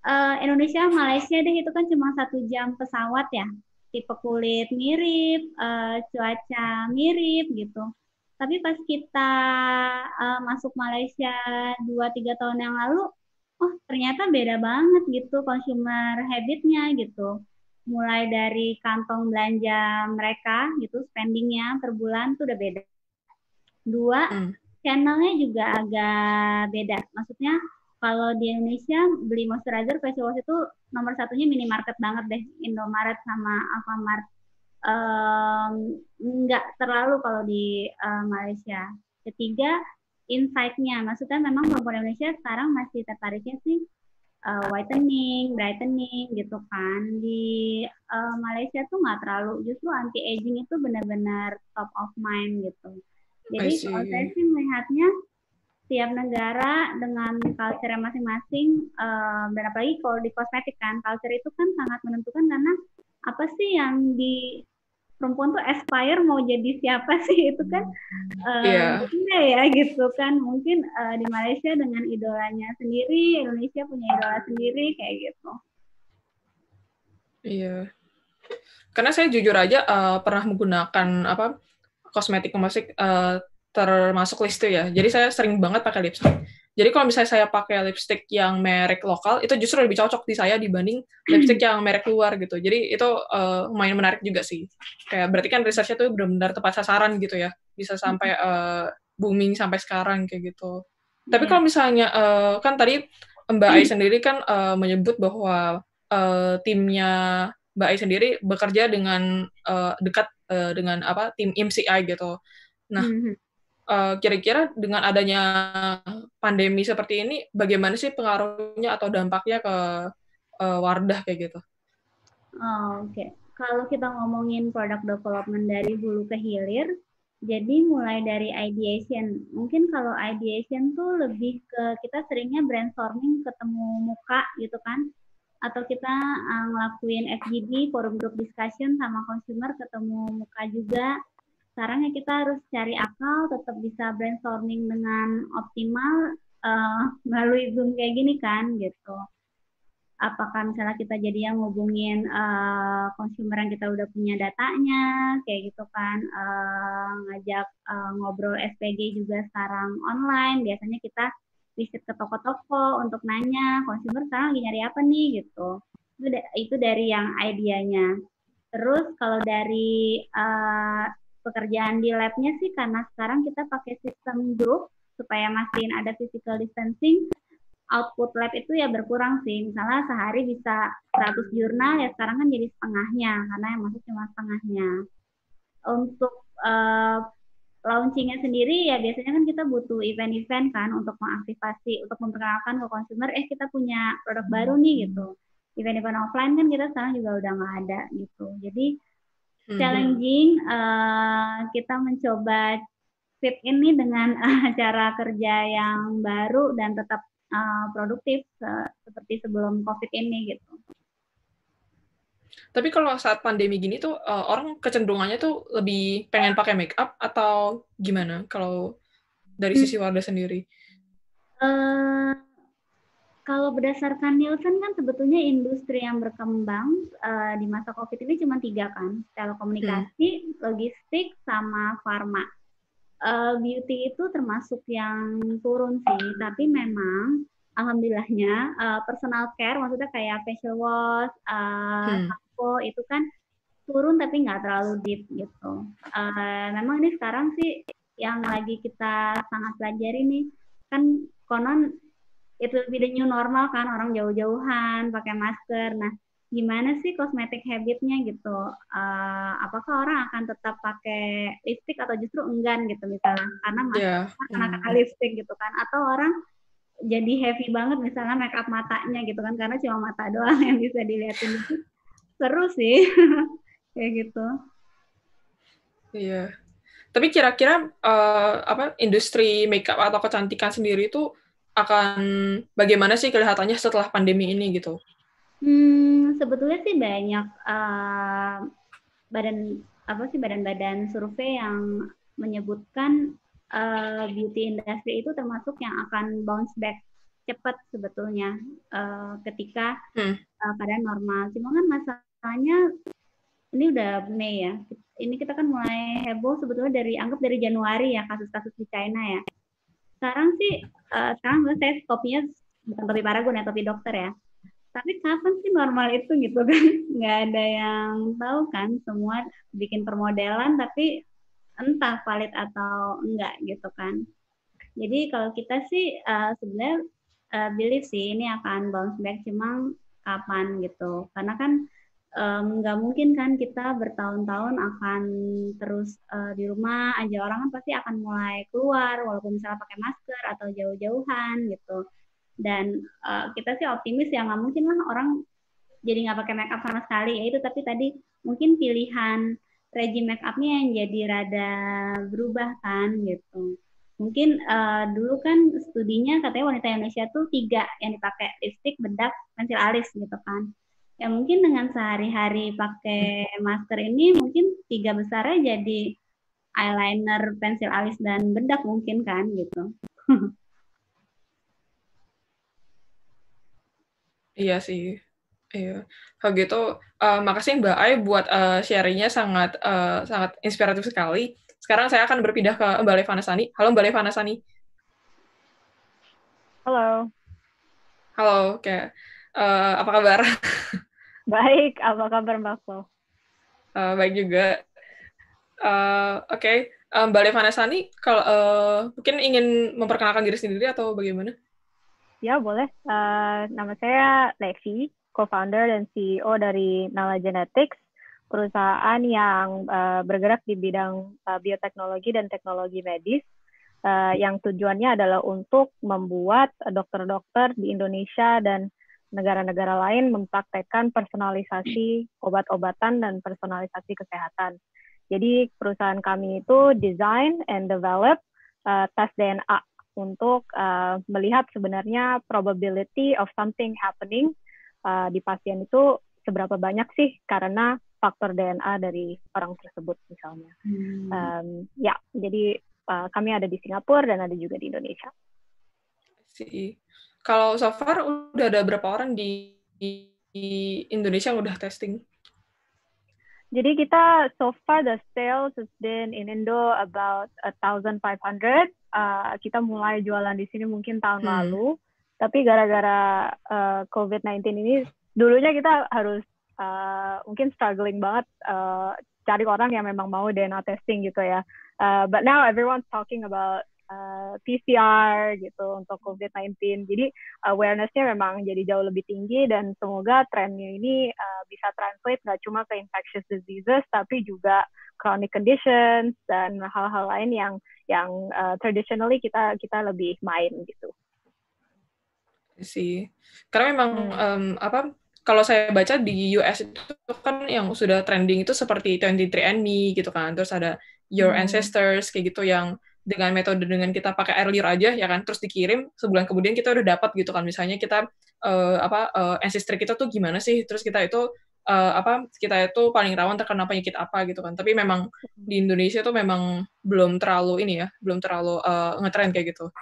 uh, Indonesia Malaysia deh itu kan cuma satu jam pesawat ya. Tipe kulit mirip, uh, cuaca mirip gitu. Tapi pas kita uh, masuk Malaysia 2-3 tahun yang lalu, oh ternyata beda banget gitu consumer habitnya gitu mulai dari kantong belanja mereka gitu spendingnya per bulan tuh udah beda dua hmm. channelnya juga agak beda maksudnya kalau di Indonesia beli moisturizer face wash itu nomor satunya minimarket banget deh Indomaret sama Alfamart nggak um, terlalu kalau di uh, Malaysia ketiga insight-nya. Maksudnya memang perempuan Indonesia sekarang masih tertariknya sih uh, whitening, brightening gitu kan. Di uh, Malaysia tuh nggak terlalu, justru anti aging itu benar-benar top of mind gitu. Jadi kalau saya sih melihatnya tiap negara dengan culture masing-masing um, dan apalagi kalau di kosmetik kan culture itu kan sangat menentukan karena apa sih yang di perempuan tuh aspire mau jadi siapa sih itu kan uh, eh, yeah. Iya. ya gitu kan mungkin uh, di Malaysia dengan idolanya sendiri Indonesia punya idola sendiri kayak gitu iya yeah. karena saya jujur aja uh, pernah menggunakan apa kosmetik kosmetik uh, termasuk list itu ya jadi saya sering banget pakai lipstick jadi kalau misalnya saya pakai lipstick yang merek lokal, itu justru lebih cocok di saya dibanding lipstick yang merek luar gitu. Jadi itu uh, lumayan menarik juga sih. Kayak berarti kan risetnya tuh benar-benar tepat sasaran gitu ya. Bisa sampai uh, booming sampai sekarang kayak gitu. Tapi kalau misalnya uh, kan tadi Mbak Ai sendiri kan uh, menyebut bahwa uh, timnya Mbak Ai sendiri bekerja dengan uh, dekat uh, dengan apa tim MCI gitu. Nah, mm -hmm. Eh, kira-kira uh, dengan adanya pandemi seperti ini, bagaimana sih pengaruhnya atau dampaknya ke uh, Wardah kayak gitu? Oh, Oke, okay. kalau kita ngomongin product development dari hulu ke hilir, jadi mulai dari ideation. Mungkin kalau ideation tuh lebih ke kita seringnya brainstorming ketemu muka gitu kan. Atau kita eh, ngelakuin FGD, forum group discussion sama consumer ketemu muka juga sekarang ya kita harus cari akal, tetap bisa brainstorming dengan optimal uh, melalui Zoom kayak gini kan gitu. Apakah misalnya kita jadi yang ngubungin uh, consumer yang kita udah punya datanya, kayak gitu kan, uh, ngajak uh, ngobrol SPG juga sekarang online. Biasanya kita visit ke toko-toko untuk nanya consumer sekarang lagi nyari apa nih gitu itu itu dari yang idenya terus kalau dari uh, pekerjaan di labnya sih karena sekarang kita pakai sistem group supaya masih ada physical distancing output lab itu ya berkurang sih misalnya sehari bisa 100 jurnal ya sekarang kan jadi setengahnya karena yang masuk cuma setengahnya untuk uh, launchingnya sendiri ya biasanya kan kita butuh event-event kan untuk mengaktifasi untuk memperkenalkan ke consumer eh kita punya produk baru nih gitu event-event offline kan kita sekarang juga udah nggak ada gitu jadi hmm. challenging uh, kita mencoba fit ini dengan uh, cara kerja yang baru dan tetap uh, produktif uh, seperti sebelum covid ini gitu. Tapi kalau saat pandemi gini tuh uh, orang kecenderungannya tuh lebih pengen pakai make up atau gimana kalau dari hmm. sisi warga sendiri? Uh, kalau berdasarkan Nielsen kan sebetulnya industri yang berkembang uh, di masa COVID ini cuma tiga kan, telekomunikasi, hmm. logistik, sama farma. Uh, beauty itu termasuk yang turun sih, tapi memang alhamdulillahnya uh, personal care, maksudnya kayak facial wash, uh, hmm. shampoo itu kan turun tapi nggak terlalu deep gitu. Uh, memang ini sekarang sih yang lagi kita sangat pelajari nih, kan konon it will be the new normal kan orang jauh-jauhan pakai masker nah gimana sih kosmetik habitnya gitu uh, apakah orang akan tetap pakai lipstick atau justru enggan gitu misalnya karena masker yeah. karena kakak iya. lipstick gitu kan atau orang jadi heavy banget misalnya make up matanya gitu kan karena cuma mata doang yang bisa dilihatin itu seru sih kayak gitu iya yeah. tapi kira-kira uh, apa industri makeup atau kecantikan sendiri itu akan bagaimana sih kelihatannya setelah pandemi ini gitu? Hmm, sebetulnya sih banyak uh, badan apa sih badan-badan survei yang menyebutkan uh, beauty industry itu termasuk yang akan bounce back cepat sebetulnya uh, ketika hmm. uh, keadaan normal. Cuma kan masalahnya ini udah Mei ya. Ini kita kan mulai heboh sebetulnya dari anggap dari Januari ya kasus-kasus di China ya sekarang sih uh, sekarang saya topinya bukan topi paragon ya topi dokter ya tapi kapan sih normal itu gitu kan nggak ada yang tahu kan semua bikin permodelan tapi entah valid atau enggak gitu kan jadi kalau kita sih uh, sebenarnya uh, sih ini akan bounce back cuma kapan gitu karena kan nggak um, mungkin kan kita bertahun-tahun akan terus uh, di rumah aja orang kan pasti akan mulai keluar walaupun misalnya pakai masker atau jauh-jauhan gitu dan uh, kita sih optimis ya nggak mungkin lah orang jadi nggak pakai make up sama sekali ya itu tapi tadi mungkin pilihan rejim make upnya yang jadi rada berubah kan gitu mungkin uh, dulu kan studinya katanya wanita Indonesia tuh tiga yang dipakai lipstick bedak pensil alis gitu kan ya mungkin dengan sehari-hari pakai masker ini mungkin tiga besarnya jadi eyeliner, pensil alis dan bedak mungkin kan gitu. iya sih. Iya, kalau gitu uh, makasih Mbak Ai buat uh, sharingnya sangat uh, sangat inspiratif sekali. Sekarang saya akan berpindah ke Mbak Levana Sani. Halo Mbak Levana Sani. Halo. Halo, kayak uh, apa kabar? Baik, apa kabar Mbak Flo? Uh, baik juga. Uh, Oke, okay. uh, eh, Mbak Levana Sani, kalau uh, mungkin ingin memperkenalkan diri sendiri atau bagaimana? Ya, boleh. Uh, nama saya Lexi co-founder dan CEO dari Nala Genetics, perusahaan yang uh, bergerak di bidang uh, bioteknologi dan teknologi medis uh, yang tujuannya adalah untuk membuat dokter-dokter di Indonesia dan negara-negara lain mempraktekkan personalisasi obat-obatan dan personalisasi kesehatan. Jadi perusahaan kami itu design and develop uh, tes DNA untuk uh, melihat sebenarnya probability of something happening uh, di pasien itu seberapa banyak sih karena faktor DNA dari orang tersebut misalnya. Hmm. Um, ya, jadi uh, kami ada di Singapura dan ada juga di Indonesia. Kalau so far udah ada berapa orang di, di, Indonesia yang udah testing? Jadi kita so far the sales has been in Indo about 1,500. Uh, kita mulai jualan di sini mungkin tahun hmm. lalu, tapi gara-gara uh, COVID-19 ini dulunya kita harus uh, mungkin struggling banget uh, cari orang yang memang mau DNA testing gitu ya. Uh, but now everyone's talking about Eh, PCR gitu untuk COVID-19. Jadi awarenessnya memang jadi jauh lebih tinggi dan semoga trennya ini uh, bisa translate nggak cuma ke infectious diseases tapi juga chronic conditions dan hal-hal lain yang yang uh, traditionally kita kita lebih main gitu. Sih, karena memang um, apa kalau saya baca di US itu kan yang sudah trending itu seperti 23andMe gitu kan, terus ada Your hmm. Ancestors kayak gitu yang dengan metode dengan kita pakai air liur aja ya kan terus dikirim sebulan kemudian kita udah dapat gitu kan misalnya kita uh, apa uh, eh, ancestor kita tuh gimana sih terus kita itu uh, apa kita itu paling rawan terkena penyakit apa gitu kan tapi memang di Indonesia tuh memang belum terlalu ini ya belum terlalu uh, ngetren kayak gitu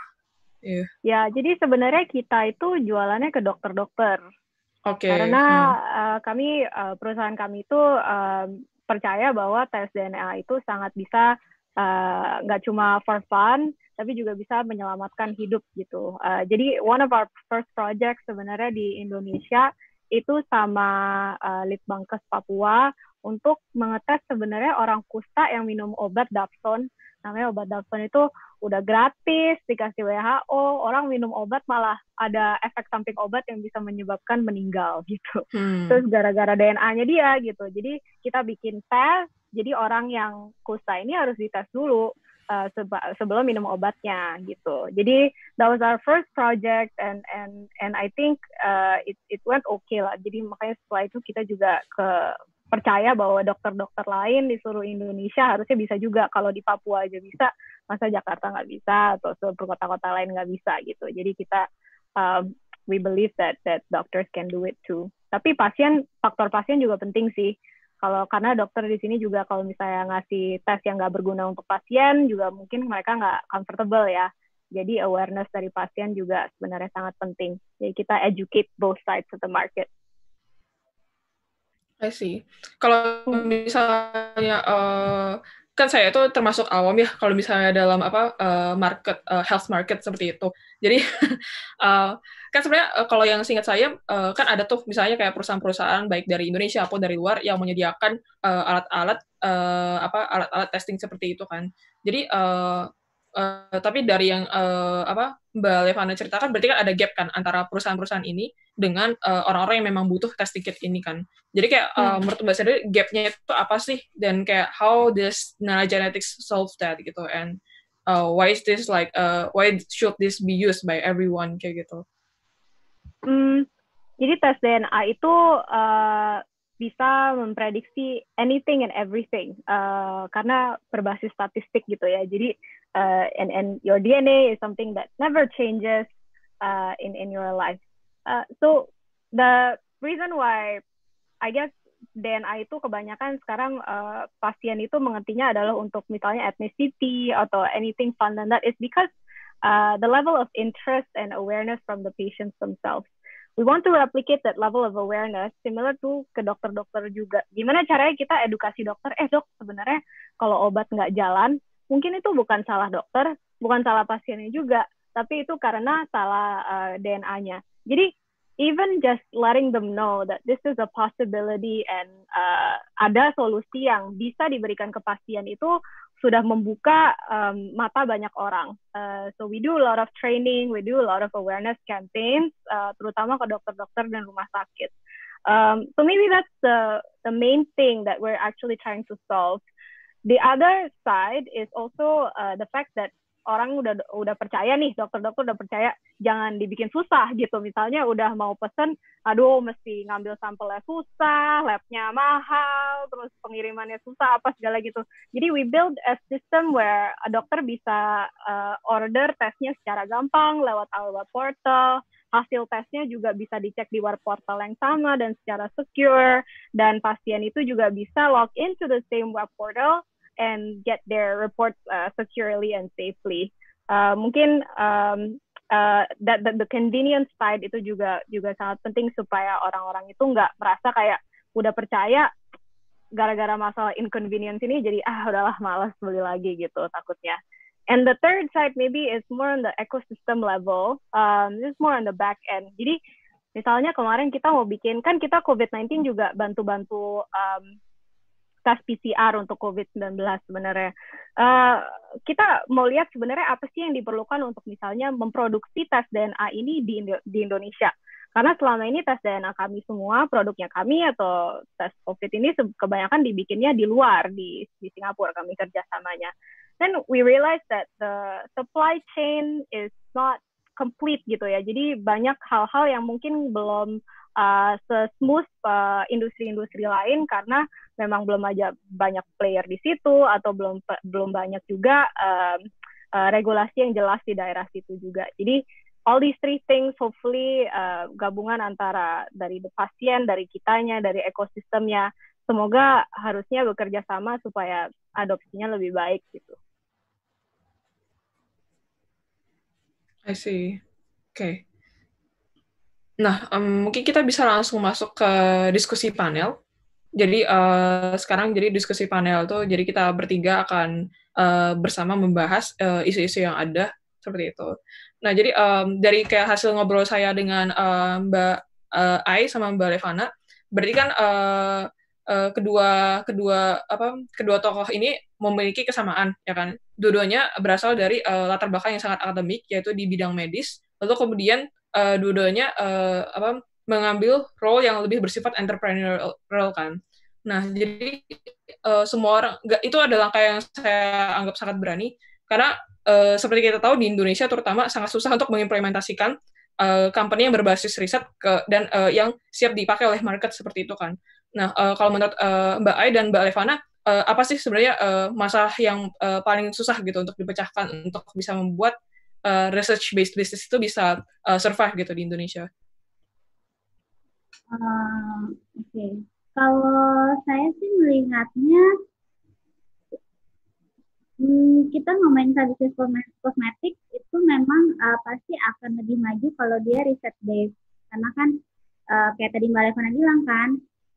yeah. ya jadi sebenarnya kita itu jualannya ke dokter-dokter okay. karena hmm. uh, kami uh, perusahaan kami itu uh, percaya bahwa tes DNA itu sangat bisa Eh, nggak uh, cuma for fun tapi juga bisa menyelamatkan hidup gitu. Uh, jadi one of our first project sebenarnya di Indonesia itu sama uh, Litbangkes Papua untuk mengetes sebenarnya orang kusta yang minum obat Dapson. Namanya obat Dapson itu udah gratis, dikasih WHO, orang minum obat malah ada efek samping obat yang bisa menyebabkan meninggal gitu. Hmm. Terus gara-gara DNA-nya dia gitu. Jadi kita bikin tes, jadi orang yang kusta ini harus dites dulu uh, sebelum minum obatnya gitu. Jadi that was our first project and and and I think uh, it it went okay lah. Jadi makanya setelah itu kita juga ke percaya bahwa dokter-dokter lain di seluruh Indonesia harusnya bisa juga kalau di Papua aja bisa masa Jakarta nggak bisa atau seluruh kota-kota lain nggak bisa gitu jadi kita um, we believe that that doctors can do it too tapi pasien faktor pasien juga penting sih kalau karena dokter di sini juga kalau misalnya ngasih tes yang nggak berguna untuk pasien juga mungkin mereka nggak comfortable ya. Jadi awareness dari pasien juga sebenarnya sangat penting. Jadi kita educate both sides of the market. I see. Kalau misalnya uh, kan saya itu termasuk awam ya kalau misalnya dalam apa uh, market uh, health market seperti itu. Jadi uh, kan sebenarnya uh, kalau yang singkat saya uh, kan ada tuh misalnya kayak perusahaan-perusahaan baik dari Indonesia maupun dari luar yang menyediakan alat-alat uh, uh, apa alat-alat testing seperti itu kan. Jadi uh, Uh, tapi dari yang uh, apa Mbak Levana ceritakan berarti kan ada gap kan antara perusahaan-perusahaan ini dengan eh, orang-orang uh, yang memang butuh tes tiket ini kan. Jadi kayak hmm. uh, menurut Mbak sendiri gapnya itu apa sih dan kayak how does genetics solve that gitu and uh, why is this like uh, why should this be used by everyone kayak gitu. Hmm, jadi tes DNA itu uh, bisa memprediksi anything and everything uh, karena berbasis statistik gitu ya. Jadi uh, and and your DNA is something that never changes uh, in in your life. Uh, so the reason why I guess DNA itu kebanyakan sekarang uh, pasien itu mengertinya adalah untuk misalnya ethnicity atau anything fun than that is because uh, the level of interest and awareness from the patients themselves. We want to replicate that level of awareness similar to ke dokter-dokter juga. Gimana caranya kita edukasi dokter? Eh dok, sebenarnya kalau obat nggak jalan, mungkin itu bukan salah dokter, bukan salah pasiennya juga, tapi itu karena salah uh, eh, DNA-nya. Jadi even just letting them know that this is a possibility and uh, ada solusi yang bisa diberikan ke pasien itu sudah membuka um, mata banyak orang. Uh, so we do a lot of training, we do a lot of awareness campaigns, uh, terutama ke dokter-dokter dan rumah sakit. Um, so maybe that's the the main thing that we're actually trying to solve the other side is also uh, the fact that orang udah udah percaya nih dokter-dokter udah percaya jangan dibikin susah gitu misalnya udah mau pesen aduh mesti ngambil sampelnya susah labnya mahal terus pengirimannya susah apa segala gitu jadi we build a system where a dokter bisa uh, order tesnya secara gampang lewat our web portal hasil tesnya juga bisa dicek di web portal yang sama dan secara secure dan pasien itu juga bisa log into the same web portal and get their reports uh, securely and safely. Uh, mungkin um, uh, that, that the convenience side itu juga juga sangat penting supaya orang-orang itu nggak merasa kayak udah percaya gara-gara masalah inconvenience ini jadi ah udahlah malas beli lagi gitu takutnya. And the third side maybe is more on the ecosystem level, um, just more on the back end. Jadi misalnya kemarin kita mau bikin kan kita COVID-19 juga bantu-bantu um, tes PCR untuk COVID-19 sebenarnya. Uh, kita mau lihat sebenarnya apa sih yang diperlukan untuk misalnya memproduksi tes DNA ini di, Indo di Indonesia. Karena selama ini tes DNA kami semua, produknya kami atau tes COVID ini kebanyakan dibikinnya di luar, di, di Singapura kami kerjasamanya. Then we realize that the supply chain is not complete gitu ya. Jadi banyak hal-hal yang mungkin belum Uh, sesmooth uh, industri-industri lain karena memang belum aja banyak player di situ atau belum belum banyak juga uh, uh, regulasi yang jelas di daerah situ juga. Jadi all these three things hopefully uh, gabungan antara dari the pasien, dari kitanya, dari ekosistemnya semoga harusnya bekerja sama supaya adopsinya lebih baik gitu. I see. Okay. Nah, um, mungkin kita bisa langsung masuk ke diskusi panel. Jadi uh, sekarang jadi diskusi panel tuh, jadi kita bertiga akan uh, bersama membahas eh, isu-isu uh, yang ada seperti itu. Nah, jadi um, dari kayak hasil ngobrol saya dengan uh, Mbak uh, Ai sama Mbak Levana, berarti kan uh, uh, kedua kedua apa kedua tokoh ini memiliki kesamaan, ya kan? Dua-duanya berasal dari uh, latar belakang yang sangat akademik, yaitu di bidang medis. Lalu kemudian uh, dua-duanya uh, apa mengambil role yang lebih bersifat entrepreneurial kan. Nah, jadi uh, semua orang gak, itu adalah langkah yang saya anggap sangat berani karena uh, seperti kita tahu di Indonesia terutama sangat susah untuk mengimplementasikan uh, company yang berbasis riset ke, dan uh, yang siap dipakai oleh market seperti itu kan. Nah, uh, kalau menurut uh, Mbak Ai dan Mbak Levana uh, apa sih sebenarnya uh, masalah yang uh, paling susah gitu untuk dipecahkan untuk bisa membuat uh, eh, research based business itu bisa uh, survive gitu di Indonesia? Um, Oke, okay. kalau saya sih melihatnya hmm, kita ngomongin bisnis kosmetik itu memang uh, pasti akan lebih maju kalau dia research based karena kan uh, kayak tadi Mbak Levana bilang kan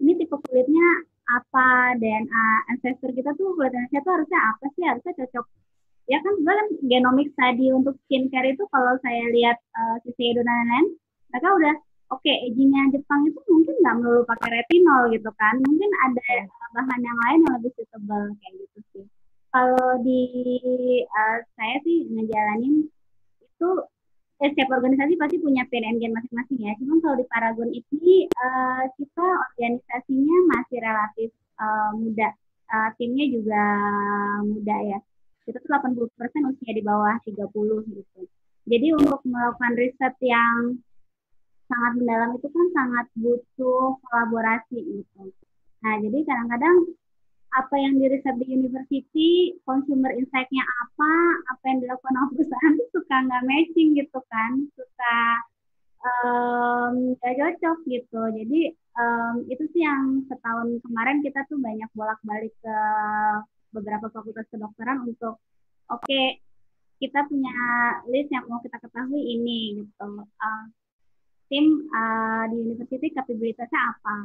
ini tipe kulitnya apa DNA ancestor kita tuh kulit Indonesia tuh harusnya apa sih harusnya cocok ya kan sebenarnya kan genomik tadi untuk skincare itu kalau saya lihat uh, eh, sisi dan lain-lain mereka udah oke okay, agingnya Jepang itu mungkin nggak melulu pakai retinol gitu kan mungkin ada iya. bahan yang lain yang lebih suitable kayak gitu sih kalau di uh, saya sih ngejalanin itu eh, setiap organisasi pasti punya PNG masing-masing ya cuman kalau di Paragon ini uh, eh, kita organisasinya masih relatif uh, muda uh, timnya juga muda ya itu tuh 80% usia di bawah 30 gitu. Jadi untuk melakukan riset yang sangat mendalam itu kan sangat butuh kolaborasi gitu. Nah, jadi kadang-kadang apa yang diriset di university, consumer insight-nya apa, apa yang dilakukan oleh perusahaan itu suka nggak matching gitu kan, suka nggak um, cocok gitu. Jadi um, itu sih yang setahun kemarin kita tuh banyak bolak-balik ke beberapa fakultas kedokteran untuk oke okay, kita punya list yang mau kita ketahui ini gitu. Uh, tim uh, di universiti kapabilitasnya apa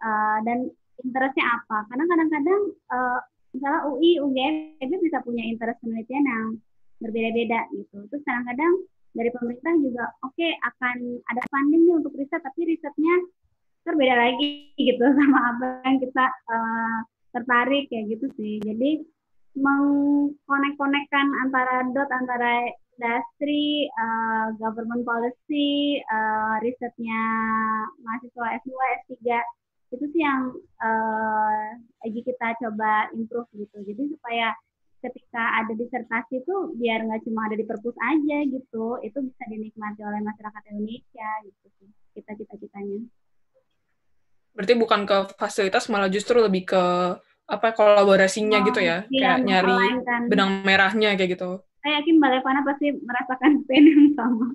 uh, dan interestnya apa? Karena kadang-kadang uh, misalnya UI, UGM itu bisa punya interest penelitian yang berbeda-beda gitu. Terus kadang-kadang dari pemerintah juga oke okay, akan ada funding nih untuk riset tapi risetnya berbeda lagi gitu sama apa yang kita uh, tertarik ya gitu sih. Jadi mengkonek-konekkan antara dot antara industri, uh, government policy, uh, risetnya mahasiswa S2, S3 itu sih yang uh, lagi kita coba improve gitu. Jadi supaya ketika ada disertasi itu biar nggak cuma ada di perpus aja gitu, itu bisa dinikmati oleh masyarakat Indonesia gitu sih kita cita-citanya berarti bukan ke fasilitas malah justru lebih ke apa kolaborasinya oh, gitu ya iya, kayak nyari kan. benang merahnya kayak gitu saya yakin Mbak Levana pasti merasakan pain yang sama.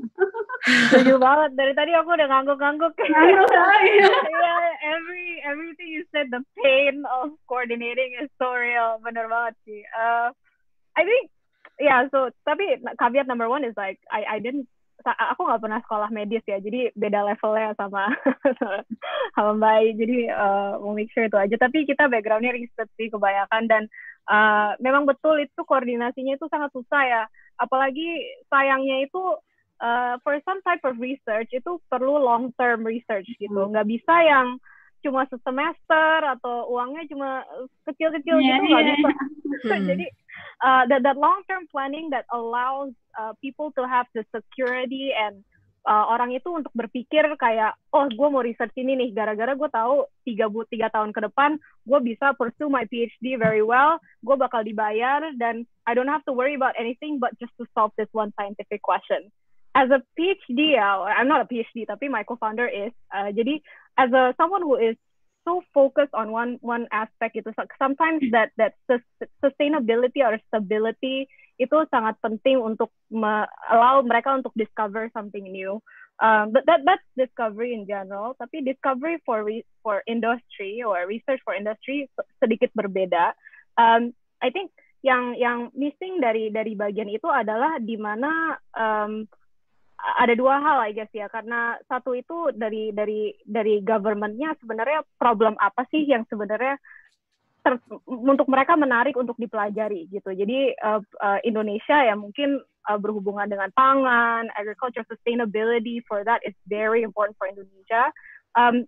Setuju banget. Dari tadi aku udah ngangguk-ngangguk. Ngangguk, yeah, iya, every everything you said, the pain of coordinating is so real. Bener banget sih. Uh, I think, yeah, so, tapi caveat number one is like, I, I didn't aku nggak pernah sekolah medis ya jadi beda levelnya sama sama baik. jadi uh, mau make sure itu aja tapi kita backgroundnya riset sih kebanyakan dan uh, memang betul itu koordinasinya itu sangat susah ya apalagi sayangnya itu uh, for some type of research itu perlu long term research gitu hmm. nggak bisa yang cuma semester atau uangnya cuma kecil-kecil yeah, gitu nggak yeah. bisa hmm. jadi uh, that that long term planning that allows uh, people to have the security and uh, orang itu untuk berpikir kayak oh gue mau research ini nih gara-gara gue tahu tiga bu tiga tahun ke depan gue bisa pursue my PhD very well gue bakal dibayar dan I don't have to worry about anything but just to solve this one scientific question as a PhD uh, I'm not a PhD tapi my co-founder is uh, jadi as a someone who is so focused on one one aspect itu, sometimes that that sustainability or stability itu sangat penting untuk me allow mereka untuk discover something new. Um, but that that's discovery in general. Tapi discovery for re for industry or research for industry sedikit berbeda. Um, I think yang yang missing dari dari bagian itu adalah di mana um, ada dua hal aja sih ya karena satu itu dari dari dari governmentnya sebenarnya problem apa sih yang sebenarnya ter, untuk mereka menarik untuk dipelajari gitu jadi uh, uh, Indonesia ya mungkin uh, berhubungan dengan pangan agriculture sustainability for that is very important for Indonesia um,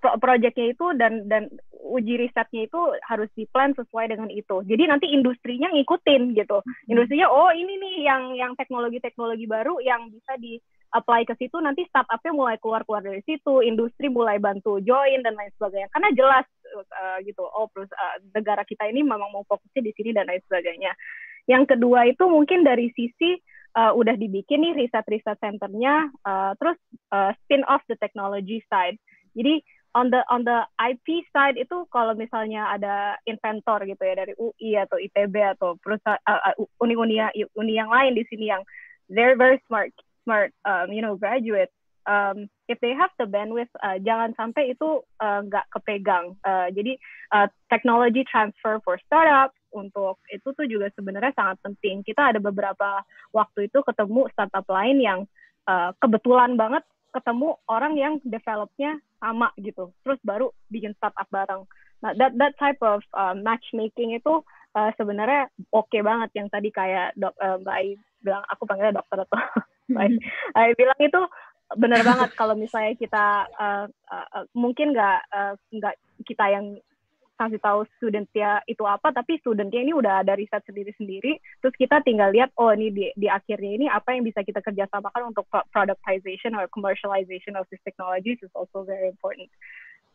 pro proyeknya itu dan dan uji risetnya itu harus di plan sesuai dengan itu. Jadi nanti industrinya ngikutin gitu. Hmm. Industrinya oh ini nih yang yang teknologi-teknologi baru yang bisa di apply ke situ nanti startupnya mulai keluar-keluar dari situ, industri mulai bantu join dan lain sebagainya. Karena jelas uh, gitu, oh terus uh, eh, negara kita ini memang mau fokusnya di sini dan lain sebagainya. Yang kedua itu mungkin dari sisi uh, udah dibikin nih riset-riset centernya, uh, terus uh, spin off the technology side jadi on the on the IP side itu kalau misalnya ada inventor gitu ya dari UI atau ITB atau perusahaan uh, uh uni-uni uni yang lain di sini yang they're very smart smart um, you know graduate um, if they have the bandwidth uh, jangan sampai itu uh, nggak uh, kepegang uh, jadi uh, technology transfer for startup untuk itu tuh juga sebenarnya sangat penting kita ada beberapa waktu itu ketemu startup lain yang uh, kebetulan banget ketemu orang yang developnya sama gitu terus baru bikin startup bareng nah that that type of uh, matchmaking itu uh, sebenarnya oke okay banget yang tadi kayak dok, uh, mbak bilang aku panggilnya dokter atau mm-hmm. mbak I bilang itu benar banget kalau misalnya kita uh, uh, uh, mungkin nggak uh, nggak uh, kita yang kasih tahu studentnya itu apa tapi studentnya ini udah ada riset sendiri-sendiri terus kita tinggal lihat oh ini di, di akhirnya ini apa yang bisa kita kerjasamakan untuk productization or commercialization of this technologies is also very important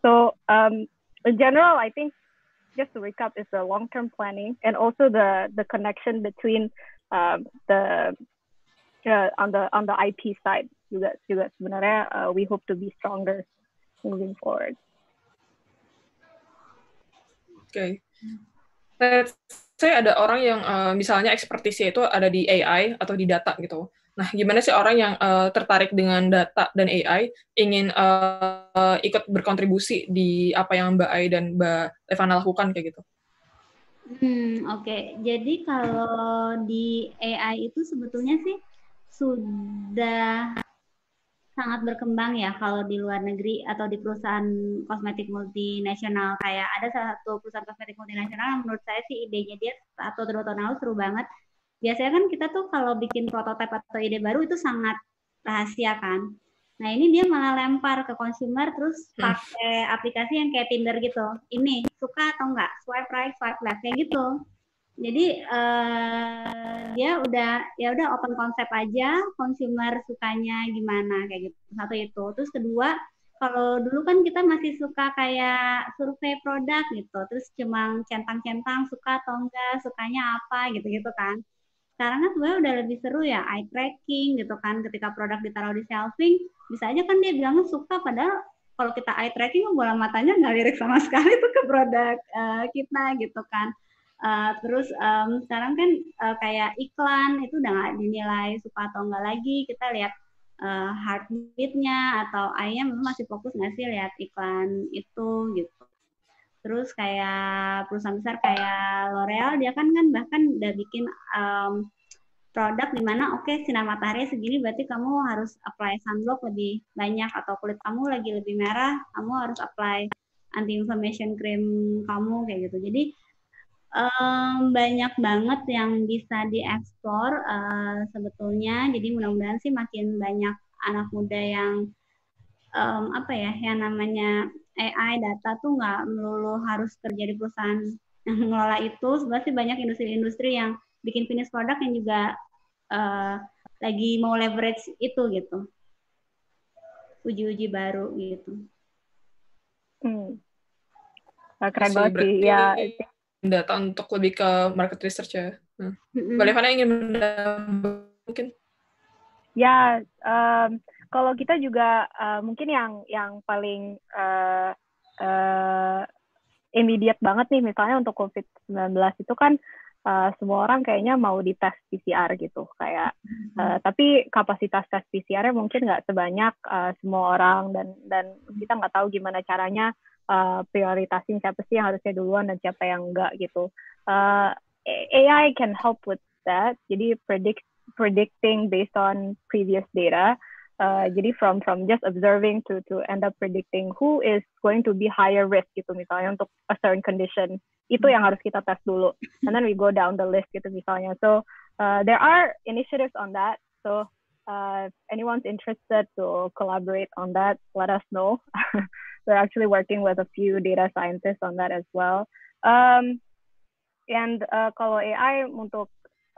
so um, in general I think just to recap is the long-term planning and also the the connection between um, the uh, on the on the IP side juga juga sebenarnya uh, we hope to be stronger moving forward okay. saya ada orang yang uh, misalnya ekspertisnya itu ada di AI atau di data gitu. Nah, gimana sih orang yang uh, tertarik dengan data dan AI ingin uh, ikut berkontribusi di apa yang Mbak Ai dan Mbak Levana lakukan kayak gitu? Hmm, oke. Okay. Jadi kalau di AI itu sebetulnya sih sudah sangat berkembang ya kalau di luar negeri atau di perusahaan kosmetik multinasional kayak ada salah satu perusahaan kosmetik multinasional yang menurut saya sih idenya dia atau dua tahun lalu seru banget biasanya kan kita tuh kalau bikin prototipe atau ide baru itu sangat rahasia kan nah ini dia malah lempar ke consumer terus hmm. pakai aplikasi yang kayak Tinder gitu ini suka atau enggak swipe right swipe left kayak gitu jadi uh, dia udah ya udah open konsep aja consumer sukanya gimana kayak gitu satu itu terus kedua kalau dulu kan kita masih suka kayak survei produk gitu terus cuma centang-centang suka atau enggak sukanya apa gitu-gitu kan sekarang kan sebenarnya udah lebih seru ya eye tracking gitu kan ketika produk ditaruh di shelving bisa aja kan dia bilangnya suka padahal kalau kita eye tracking bola matanya nggak lirik sama sekali tuh ke produk uh, kita gitu kan Uh, terus um, sekarang kan uh, kayak iklan itu udah nggak dinilai suka atau nggak lagi kita lihat uh, heartbeatnya atau ayam masih fokus nggak sih lihat iklan itu gitu terus kayak perusahaan besar kayak L'Oreal dia kan kan bahkan udah bikin um, produk di mana oke okay, sinar matahari segini berarti kamu harus apply sunblock lebih banyak atau kulit kamu lagi lebih merah kamu harus apply anti inflammation cream kamu kayak gitu jadi um, banyak banget yang bisa diekspor uh, eh, sebetulnya. Jadi mudah-mudahan sih makin banyak anak muda yang um, apa ya, yang namanya AI data tuh nggak melulu harus kerja di perusahaan yang mengelola itu. Sebenarnya sih banyak industri-industri yang bikin finish product yang juga uh, lagi mau leverage itu gitu. Uji-uji baru gitu. Hmm. Keren banget sih, ya data untuk lebih ke market research ya. hmm Mbak Levana ingin mungkin? Ya, um, kalau kita juga uh, mungkin yang yang paling uh, uh, immediate banget nih, misalnya untuk COVID-19 itu kan uh, semua orang kayaknya mau dites PCR gitu, kayak. hmm Uh, tapi kapasitas tes PCR-nya mungkin nggak sebanyak uh, semua orang dan dan kita nggak tahu gimana caranya uh, prioritasin siapa sih yang harusnya duluan dan siapa yang enggak gitu. Uh, eh, AI can help with that. Jadi predict predicting based on previous data. Uh, jadi from from just observing to to end up predicting who is going to be higher risk gitu misalnya untuk a certain condition itu yang harus kita tes dulu and then we go down the list gitu misalnya so uh, there are initiatives on that so uh, if anyone's interested to collaborate on that let us know we're actually working with a few data scientists on that as well. Um, and uh, kalau AI untuk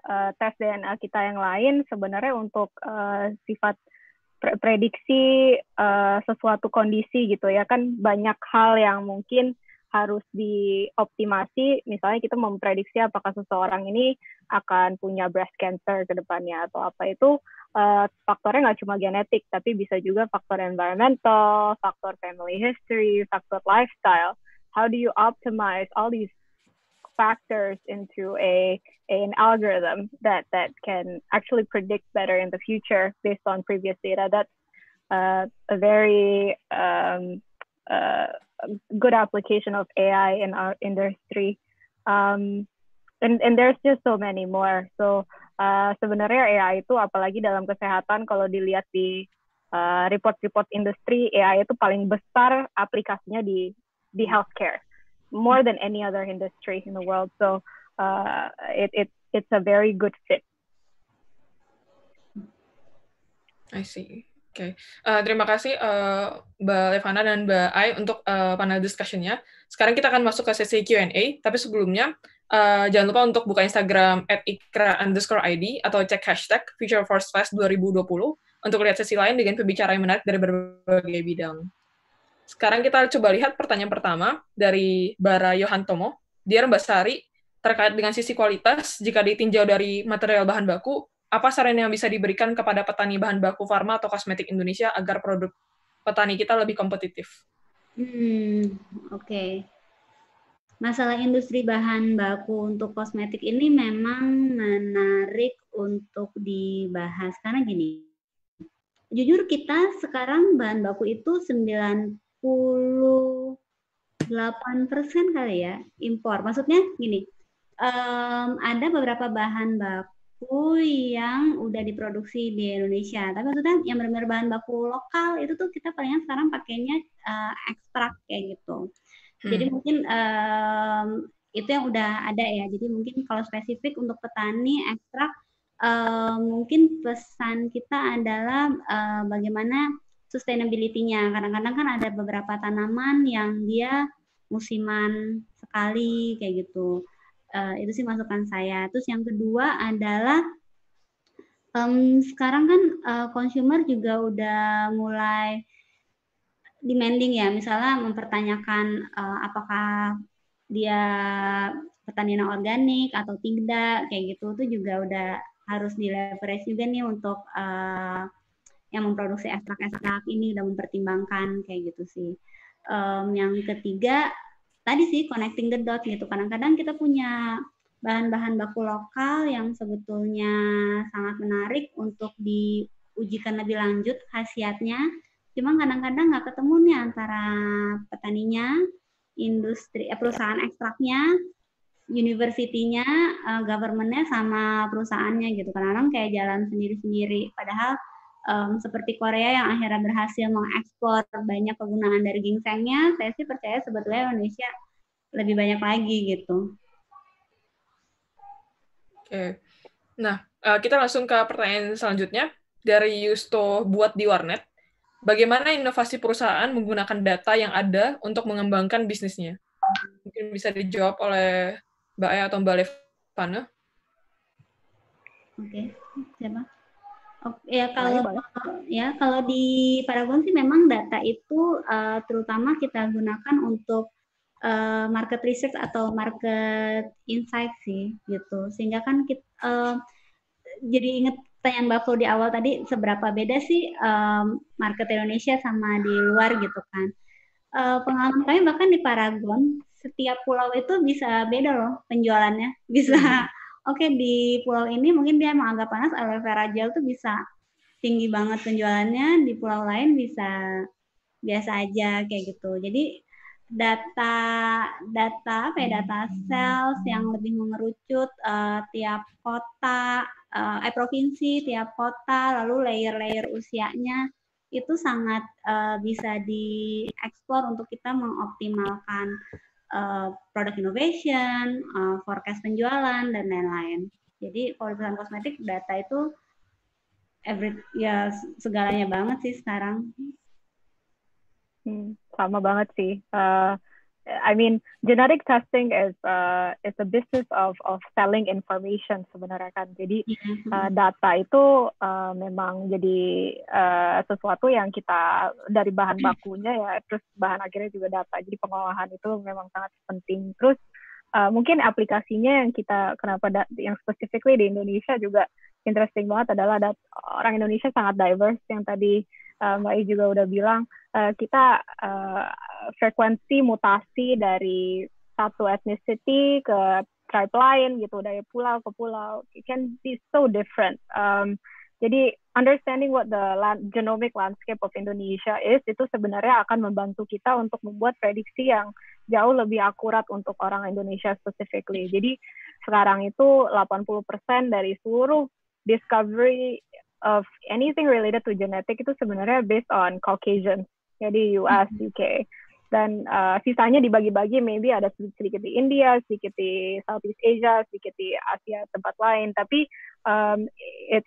uh, tes DNA kita yang lain sebenarnya untuk uh, sifat prediksi uh, sesuatu kondisi gitu ya kan banyak hal yang mungkin harus dioptimasi misalnya kita memprediksi apakah seseorang ini akan punya breast cancer ke depannya atau apa itu uh, faktornya nggak cuma genetik, tapi bisa juga faktor environmental, faktor family history, faktor lifestyle. How do you optimize all these factors into a, a an algorithm that that can actually predict better in the future based on previous data? That's uh, a very um, uh, good application of AI in our industry. Um, and and there's just so many more. So uh, sebenarnya AI itu apalagi dalam kesehatan kalau dilihat di uh, report-report industri AI itu paling besar aplikasinya di di healthcare more than any other industry in the world. So uh, it it it's a very good fit. I see. Oke, okay. uh, terima kasih uh, Mbak Levana dan Mbak Ai untuk uh, panel discussionnya. Sekarang kita akan masuk ke sesi Q&A, tapi sebelumnya Eh, jangan lupa untuk buka Instagram at ikra underscore ID atau cek hashtag Future Force Fest 2020 untuk lihat sesi lain dengan pembicara yang menarik dari berbagai bidang. Sekarang kita coba lihat pertanyaan pertama dari Bara Yohantomo. Dia Mbak Sari, terkait dengan sisi kualitas, jika ditinjau dari material bahan baku, apa saran yang bisa diberikan kepada petani bahan baku farma atau kosmetik Indonesia agar produk petani kita lebih kompetitif? Hmm, oke. Okay masalah industri bahan baku untuk kosmetik ini memang menarik untuk dibahas karena gini. Jujur kita sekarang bahan baku itu 98% kali ya impor. Maksudnya gini, um, ada beberapa bahan baku yang udah diproduksi di Indonesia. Tapi maksudnya yang benar-benar bahan baku lokal itu tuh kita palingan sekarang pakainya uh, ekstrak kayak gitu Hmm. Jadi mungkin um, itu yang udah ada ya. Jadi mungkin kalau spesifik untuk petani ekstrak um, mungkin pesan kita adalah uh, bagaimana sustainability-nya. Kadang-kadang kan ada beberapa tanaman yang dia musiman sekali kayak gitu. Uh, itu sih masukan saya. Terus yang kedua adalah um, sekarang kan uh, consumer juga udah mulai demanding ya, misalnya mempertanyakan uh, apakah dia pertanian organik atau tidak kayak gitu itu juga udah harus di leverage juga nih untuk uh, yang memproduksi ekstrak-ekstrak ini udah mempertimbangkan kayak gitu sih. Um, yang ketiga tadi sih connecting the dot gitu. Kadang-kadang kita punya bahan-bahan baku lokal yang sebetulnya sangat menarik untuk diujikan lebih lanjut khasiatnya Cuma kadang-kadang nggak ketemu nih antara petaninya, industri eh, perusahaan ekstraknya, universitinya, uh, governmentnya sama perusahaannya gitu. Kadang-kadang kayak jalan sendiri-sendiri. Padahal um, seperti Korea yang akhirnya berhasil mengekspor banyak kegunaan dari ginsengnya, saya sih percaya sebetulnya Indonesia lebih banyak lagi gitu. Oke, okay. nah eh, kita langsung ke pertanyaan selanjutnya dari Yusto buat di warnet bagaimana inovasi perusahaan menggunakan data yang ada untuk mengembangkan bisnisnya? Mungkin bisa dijawab oleh Mbak Aya e atau Mbak Levana. Oke, okay. siapa? Oke, ya e kalau ya kalau di Paragon sih memang data itu uh, terutama kita gunakan untuk uh, market research atau market insight sih gitu. Sehingga kan kita uh, eh, jadi inget pertanyaan Mbak Flo di awal tadi seberapa beda sih um, market Indonesia sama di luar gitu kan. Uh, pengalaman kami bahkan di Paragon setiap pulau itu bisa beda loh penjualannya. Bisa hmm. oke okay, di pulau ini mungkin dia emang agak panas aloe vera gel tuh bisa tinggi banget penjualannya, di pulau lain bisa biasa aja kayak gitu. Jadi data data apa ya data hmm. sales yang lebih mengerucut uh, tiap kota uh, eh, provinsi, tiap kota, lalu layer-layer usianya itu sangat uh, bisa dieksplor untuk kita mengoptimalkan uh, eh, product innovation, uh, forecast penjualan dan lain-lain. Jadi kalau perusahaan kosmetik data itu every ya segalanya banget sih sekarang. Hmm, sama banget sih. Uh, I mean genetic testing is uh, is a business of of selling information sebenarnya kan jadi mm-hmm, mm-hmm. uh, data itu uh, memang jadi uh, sesuatu yang kita dari bahan mm-hmm. bakunya ya terus bahan akhirnya juga data jadi pengolahan itu memang sangat penting terus uh, mungkin aplikasinya yang kita kenapa yang specifically di Indonesia juga interesting banget adalah ada orang Indonesia sangat diverse yang tadi uh, Mbak I juga udah bilang uh, kita uh, frekuensi mutasi dari satu ethnicity ke tribe lain gitu dari pulau ke pulau it can be so different um, jadi understanding what the land, genomic landscape of Indonesia is itu sebenarnya akan membantu kita untuk membuat prediksi yang jauh lebih akurat untuk orang Indonesia specifically. Jadi sekarang itu 80% dari seluruh discovery of anything related to genetic itu sebenarnya based on Caucasian jadi ya, US mm-hmm. UK dan uh, sisanya dibagi-bagi maybe ada sedikit di India sedikit di Southeast Asia sedikit di Asia tempat lain tapi um, it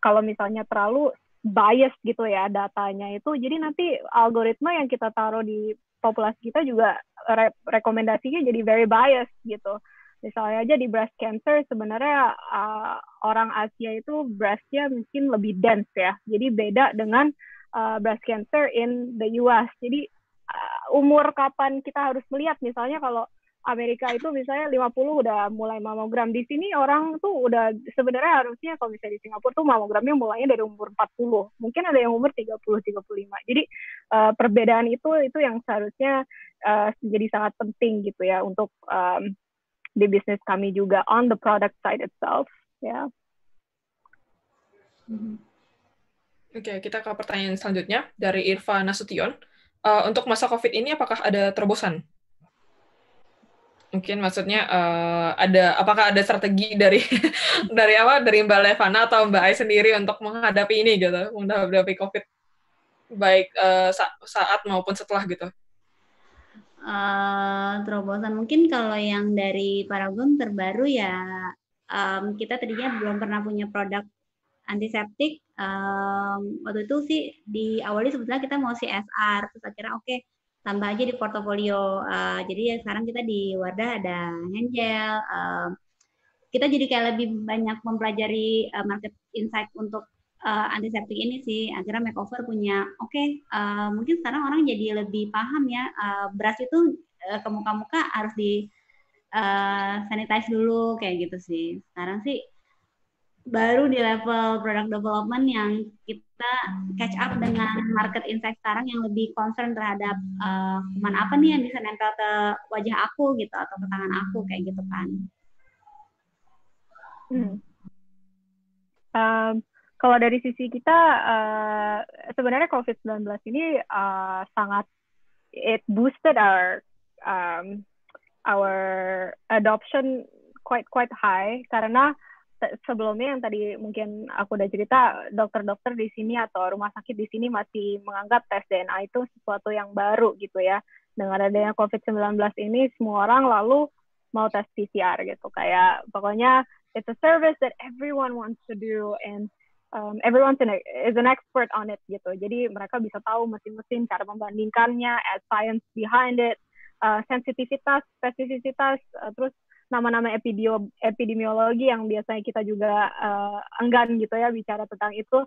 kalau misalnya terlalu bias gitu ya datanya itu jadi nanti algoritma yang kita taruh di populasi kita juga re rekomendasinya jadi very biased gitu misalnya aja di breast cancer sebenarnya uh, orang Asia itu breastnya mungkin lebih dense ya. Jadi beda dengan uh, breast cancer in the US. Jadi uh, umur kapan kita harus melihat misalnya kalau Amerika itu misalnya 50 udah mulai mamogram. Di sini orang tuh udah sebenarnya harusnya kalau misalnya di Singapura tuh mamogramnya mulainya dari umur 40. Mungkin ada yang umur 30 35. Jadi uh, perbedaan itu itu yang seharusnya uh, jadi sangat penting gitu ya untuk um, di bisnis kami juga on the product side itself ya. Mhm. Oke, okay, kita ke pertanyaan selanjutnya dari Irfa Nasution. Uh, untuk masa COVID ini, apakah ada terobosan? Mungkin maksudnya uh, ada apakah ada strategi dari dari apa dari Mbak Levana atau Mbak Ai sendiri untuk menghadapi ini gitu, menghadapi COVID baik uh, sa saat maupun setelah gitu? Uh, terobosan mungkin kalau yang dari Paragon terbaru ya um, kita tadinya belum pernah punya produk antiseptik. Um, waktu itu sih awalnya sebetulnya kita mau CSR, terus akhirnya oke okay, tambah aja di portofolio. Uh, jadi ya sekarang kita di Wardah ada hand Um, kita jadi kayak lebih banyak mempelajari uh, market insight untuk uh, antiseptik ini sih akhirnya makeover punya oke okay, uh, mungkin sekarang orang jadi lebih paham ya uh, beras itu uh, ke muka-muka harus di uh, sanitize dulu kayak gitu sih. Sekarang sih baru di level product development yang kita catch up dengan market insight sekarang yang lebih concern terhadap uh, eh, kuman apa nih yang bisa nempel ke wajah aku gitu atau ke tangan aku kayak gitu kan. Hmm. Um, kalau dari sisi kita uh, sebenarnya COVID-19 ini uh, sangat it boosted our um, our adoption quite quite high karena sebelumnya yang tadi mungkin aku udah cerita dokter-dokter di sini atau rumah sakit di sini masih menganggap tes DNA itu sesuatu yang baru gitu ya. Dengan adanya COVID-19 ini semua orang lalu mau tes PCR gitu kayak pokoknya it's a service that everyone wants to do and um, everyone is an expert on it gitu. Jadi mereka bisa tahu mesin-mesin cara membandingkannya, as science behind it, Eh, sensitivitas, spesifisitas, uh, terus nama-nama epidemiologi yang biasanya kita juga uh, enggan gitu ya bicara tentang itu.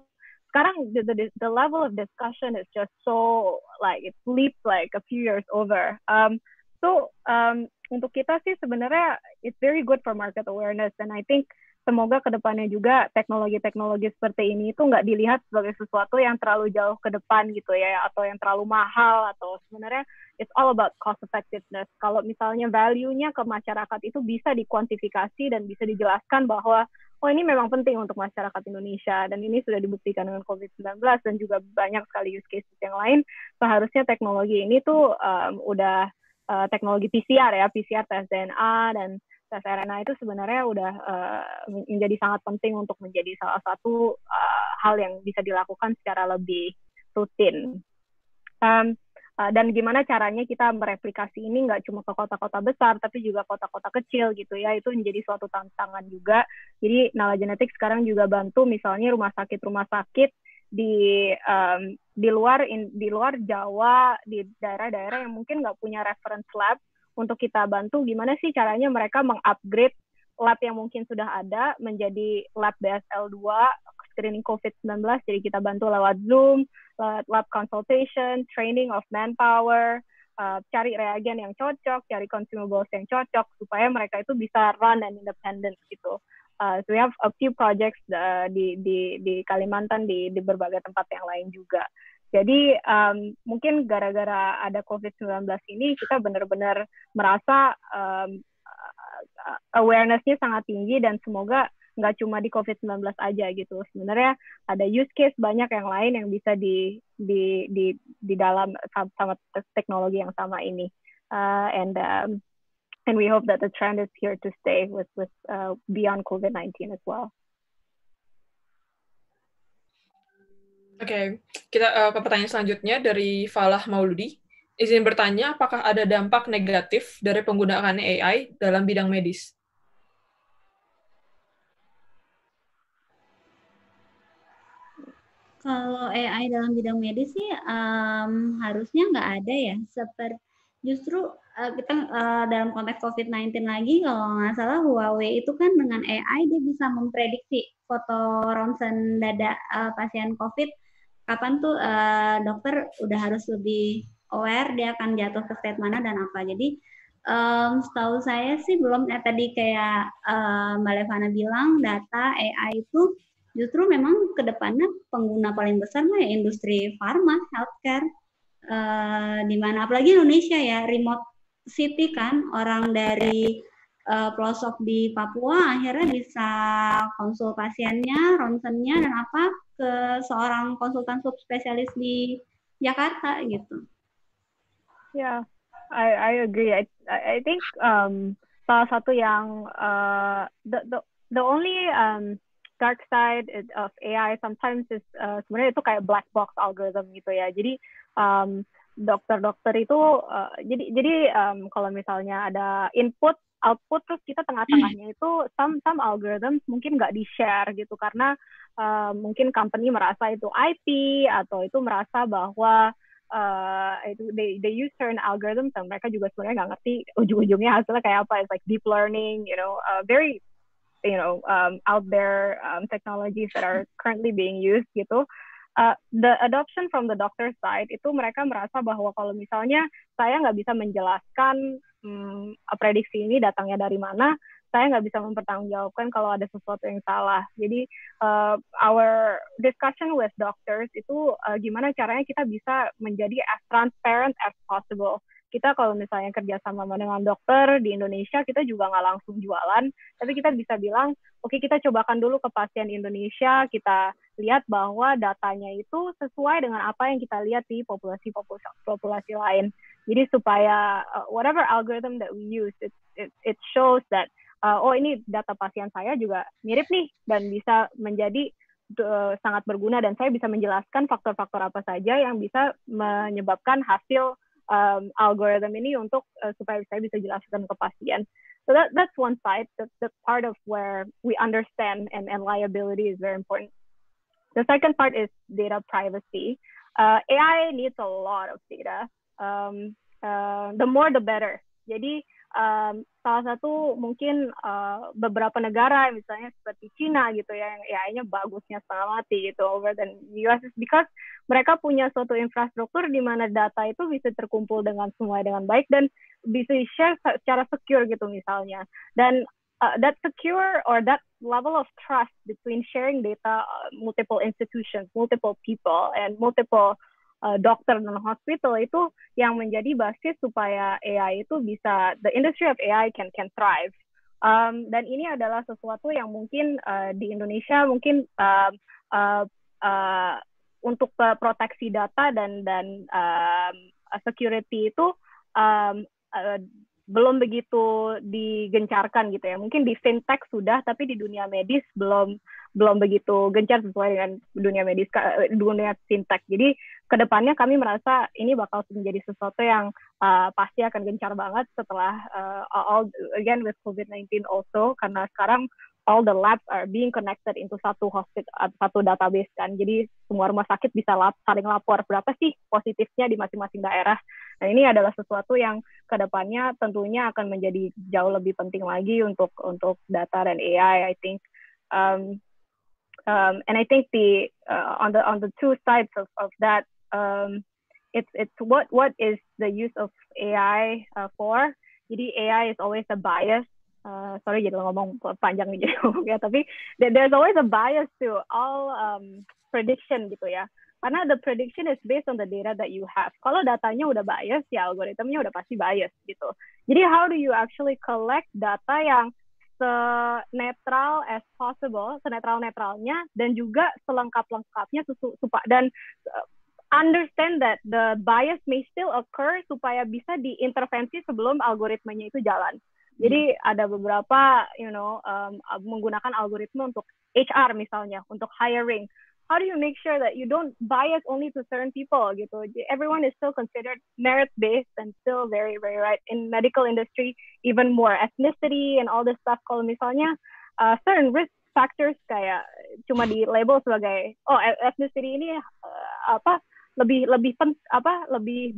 Sekarang the, the, the level of discussion is just so like it leaps like a few years over. Um, so um, untuk kita sih sebenarnya it's very good for market awareness and I think semoga kedepannya juga teknologi-teknologi seperti ini itu nggak dilihat sebagai sesuatu yang terlalu jauh ke depan gitu ya atau yang terlalu mahal atau sebenarnya it's all about cost effectiveness. Kalau misalnya value-nya ke masyarakat itu bisa dikuantifikasi dan bisa dijelaskan bahwa oh ini memang penting untuk masyarakat Indonesia dan ini sudah dibuktikan dengan COVID-19 dan juga banyak sekali use cases yang lain. Seharusnya teknologi ini tuh um, udah uh, teknologi PCR ya, PCR tes DNA dan tes RNA itu sebenarnya udah uh, menjadi sangat penting untuk menjadi salah satu uh, hal yang bisa dilakukan secara lebih rutin. Um, uh, dan gimana caranya kita mereplikasi ini nggak cuma ke kota-kota besar, tapi juga kota-kota kecil gitu ya, itu menjadi suatu tantangan juga. Jadi Nala Genetik sekarang juga bantu misalnya rumah sakit-rumah sakit di um, di luar in, di luar Jawa di daerah-daerah yang mungkin nggak punya reference lab untuk kita bantu gimana sih caranya mereka mengupgrade lab yang mungkin sudah ada menjadi lab BSL 2 screening COVID-19 jadi kita bantu lewat Zoom, lewat lab consultation, training of manpower, uh, cari reagen yang cocok, cari consumables yang cocok supaya mereka itu bisa run and independent gitu. Uh, so we have a few projects uh, di di di Kalimantan di di berbagai tempat yang lain juga. Jadi um, mungkin gara-gara ada COVID-19 ini kita benar-benar merasa um, awarenessnya sangat tinggi dan semoga nggak cuma di COVID-19 aja gitu. Sebenarnya ada use case banyak yang lain yang bisa di di di di dalam sama, sama teknologi yang sama ini. Uh, and um, and we hope that the trend is here to stay with with uh, beyond COVID-19 as well. Oke, okay. kita uh, ke pertanyaan selanjutnya dari Falah Mauludi. Izin bertanya, apakah ada dampak negatif dari penggunaan AI dalam bidang medis? Kalau AI dalam bidang medis sih um, harusnya nggak ada ya. Seperti justru uh, kita uh, dalam konteks COVID-19 lagi kalau nggak salah Huawei itu kan dengan AI dia bisa memprediksi foto ronsen dada uh, pasien COVID kapan tuh uh, dokter udah harus lebih aware dia akan jatuh ke state mana dan apa. Jadi um, setahu saya sih belum ya tadi kayak uh, Mbak Levana bilang data AI itu justru memang kedepannya pengguna paling besar mah ya industri farma, healthcare, uh, di mana apalagi Indonesia ya remote city kan orang dari uh, pelosok di Papua akhirnya bisa konsul pasiennya, ronsennya dan apa ke seorang konsultan subspesialis di Jakarta gitu. Ya, yeah, I I agree. I I think um, salah satu yang uh, the the the only um, dark side of AI sometimes is uh, sebenarnya itu kayak black box algorithm gitu ya. Jadi um, dokter-dokter itu uh, jadi jadi um, kalau misalnya ada input output terus kita tengah-tengahnya itu some some algorithms mungkin nggak di share gitu karena uh, mungkin company merasa itu IP atau itu merasa bahwa uh, itu they they use certain algorithms dan mereka juga sebenarnya nggak ngerti ujung-ujungnya hasilnya kayak apa it's like deep learning you know uh, very you know um, out there um, technologies that are currently being used gitu Uh, the adoption from the doctor side itu mereka merasa bahwa kalau misalnya saya nggak bisa menjelaskan hmm, prediksi ini datangnya dari mana, saya nggak bisa mempertanggungjawabkan kalau ada sesuatu yang salah. Jadi uh, our discussion with doctors itu uh, gimana caranya kita bisa menjadi as transparent as possible kita kalau misalnya kerjasama dengan dokter di Indonesia kita juga nggak langsung jualan tapi kita bisa bilang oke okay, kita cobakan dulu ke pasien Indonesia kita lihat bahwa datanya itu sesuai dengan apa yang kita lihat di populasi populasi, lain. Jadi supaya uh, whatever algorithm that we use, it it, it shows that uh, oh ini data pasien saya juga mirip nih dan bisa menjadi uh, sangat berguna dan saya bisa menjelaskan faktor-faktor apa saja yang bisa menyebabkan hasil um, algorithm ini untuk uh, supaya saya bisa jelaskan ke pasien. So that that's one side. That's the part of where we understand and and liability is very important. The second part is data privacy. Uh, AI needs a lot of data. Um, uh, the more the better. Jadi um, salah satu mungkin uh, beberapa negara misalnya seperti China gitu ya yang AI-nya bagusnya selamat mati gitu over than US is because mereka punya suatu infrastruktur di mana data itu bisa terkumpul dengan semua dengan baik dan bisa share secara secure gitu misalnya. Dan uh, that secure or that level of trust between sharing data uh, multiple institutions, multiple people, and multiple uh, dokter dan hospital itu yang menjadi basis supaya AI itu bisa the industry of AI can can thrive. Um, dan ini adalah sesuatu yang mungkin uh, di Indonesia mungkin uh, uh, uh, untuk uh, proteksi data dan dan um, uh, security itu um, uh, belum begitu digencarkan gitu ya. Mungkin di fintech sudah, tapi di dunia medis belum belum begitu gencar sesuai dengan dunia medis eh, dunia fintech. Jadi kedepannya kami merasa ini bakal menjadi sesuatu yang uh, pasti akan gencar banget setelah uh, all again with COVID-19 also karena sekarang all the labs are being connected into satu hospital satu database kan jadi semua rumah sakit bisa lap, saling lapor berapa sih positifnya di masing-masing daerah Nah ini adalah sesuatu yang kedepannya tentunya akan menjadi jauh lebih penting lagi untuk untuk data dan AI. I think, um, um, and I think the uh, on the on the two sides of of that, um, it's it's what what is the use of AI uh, for? Jadi AI is always a bias. Uh, sorry jadi ngomong panjang gitu ya. Tapi there's always a bias to all um, prediction gitu ya karena the prediction is based on the data that you have. Kalau datanya udah bias, ya algoritmnya udah pasti bias gitu. Jadi how do you actually collect data yang se netral as possible, se netral netralnya dan juga selengkap-lengkapnya supaya dan uh, understand that the bias may still occur supaya bisa diintervensi sebelum algoritmanya itu jalan. Jadi ada beberapa, you know, um, menggunakan algoritma untuk HR misalnya, untuk hiring, how do you make sure that you don't bias only to certain people gitu everyone is still considered merit based and still very very right in medical industry even more ethnicity and all this stuff called misalnya uh, certain risk factors kaya, cuma di label sebagai oh ethnicity ini uh, apa lebih lebih pen, apa lebih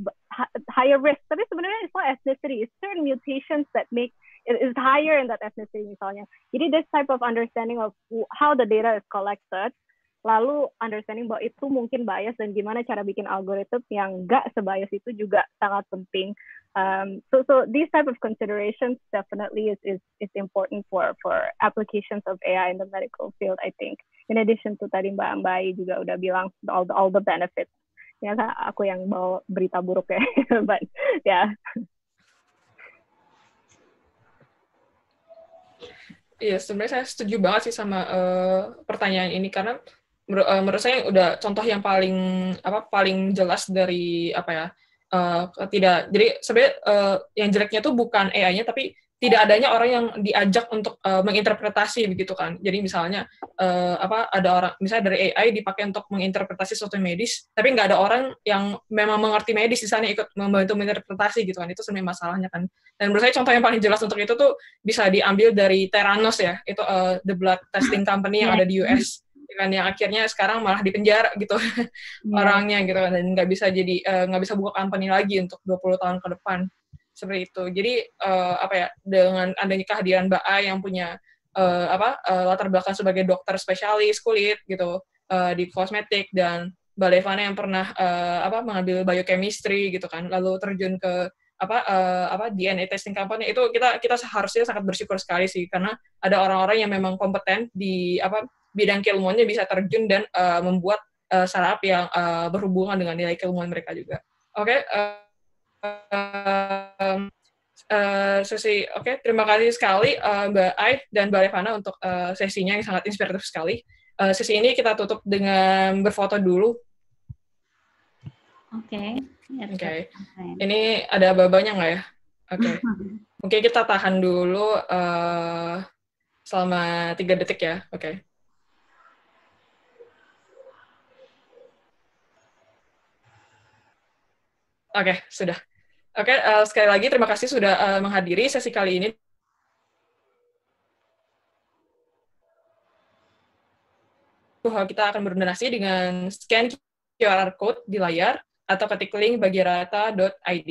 higher risk tapi sebenarnya it's not ethnicity it's certain mutations that make it is higher in that ethnicity misalnya jadi this type of understanding of how the data is collected lalu understanding bahwa itu mungkin bias dan gimana cara bikin algoritma yang enggak sebias itu juga sangat penting. Um, so, so these type of considerations definitely is, is is important for for applications of AI in the medical field. I think. In addition to tadi Mbak Ambai juga udah bilang all the all the benefits. Ya aku yang mau berita buruk ya, but ya. Yeah. Iya, sebenarnya saya setuju banget sih sama uh, pertanyaan ini karena menurut, uh, eh, menurut saya udah contoh yang paling apa paling jelas dari apa ya uh, tidak jadi sebenarnya uh, yang jeleknya tuh bukan AI-nya tapi tidak adanya orang yang diajak untuk uh, menginterpretasi begitu kan. Jadi misalnya uh, apa ada orang misalnya dari AI dipakai untuk menginterpretasi suatu medis, tapi nggak ada orang yang memang mengerti medis di sana ikut membantu menginterpretasi gitu kan. Itu sebenarnya masalahnya kan. Dan menurut saya contoh yang paling jelas untuk itu tuh bisa diambil dari Theranos ya, itu uh, the blood testing company yang ada di US kan yang akhirnya sekarang malah di penjara gitu hmm. orangnya gitu kan dan nggak bisa jadi eh, nggak uh, bisa buka company lagi untuk 20 tahun ke depan seperti itu jadi uh, apa ya dengan adanya kehadiran Mbak A yang punya uh, apa uh, latar belakang sebagai dokter spesialis kulit gitu uh, di kosmetik dan Mbak Levana yang pernah uh, apa mengambil biochemistry gitu kan lalu terjun ke apa uh, apa DNA testing company itu kita kita seharusnya sangat bersyukur sekali sih karena ada orang-orang yang memang kompeten di apa bidang keilmuannya bisa terjun dan uh, membuat uh, startup yang uh, berhubungan dengan nilai keilmuan mereka juga. Oke, okay, uh, uh, sesi oke okay, terima kasih sekali uh, Mbak Ai dan Mbak Revana untuk uh, sesinya yang sangat inspiratif sekali. Uh, sesi ini kita tutup dengan berfoto dulu. Oke. Okay. Ya, oke. Okay. Ini ada babanya nggak ya? Oke. Okay. Mungkin kita tahan dulu uh, selama tiga detik ya. Oke. Okay. Oke, okay, sudah. Oke, okay, uh, eh, sekali lagi terima kasih sudah uh, menghadiri sesi kali ini. kita akan berdonasi dengan scan QR code di layar atau ketik link bagirata.id.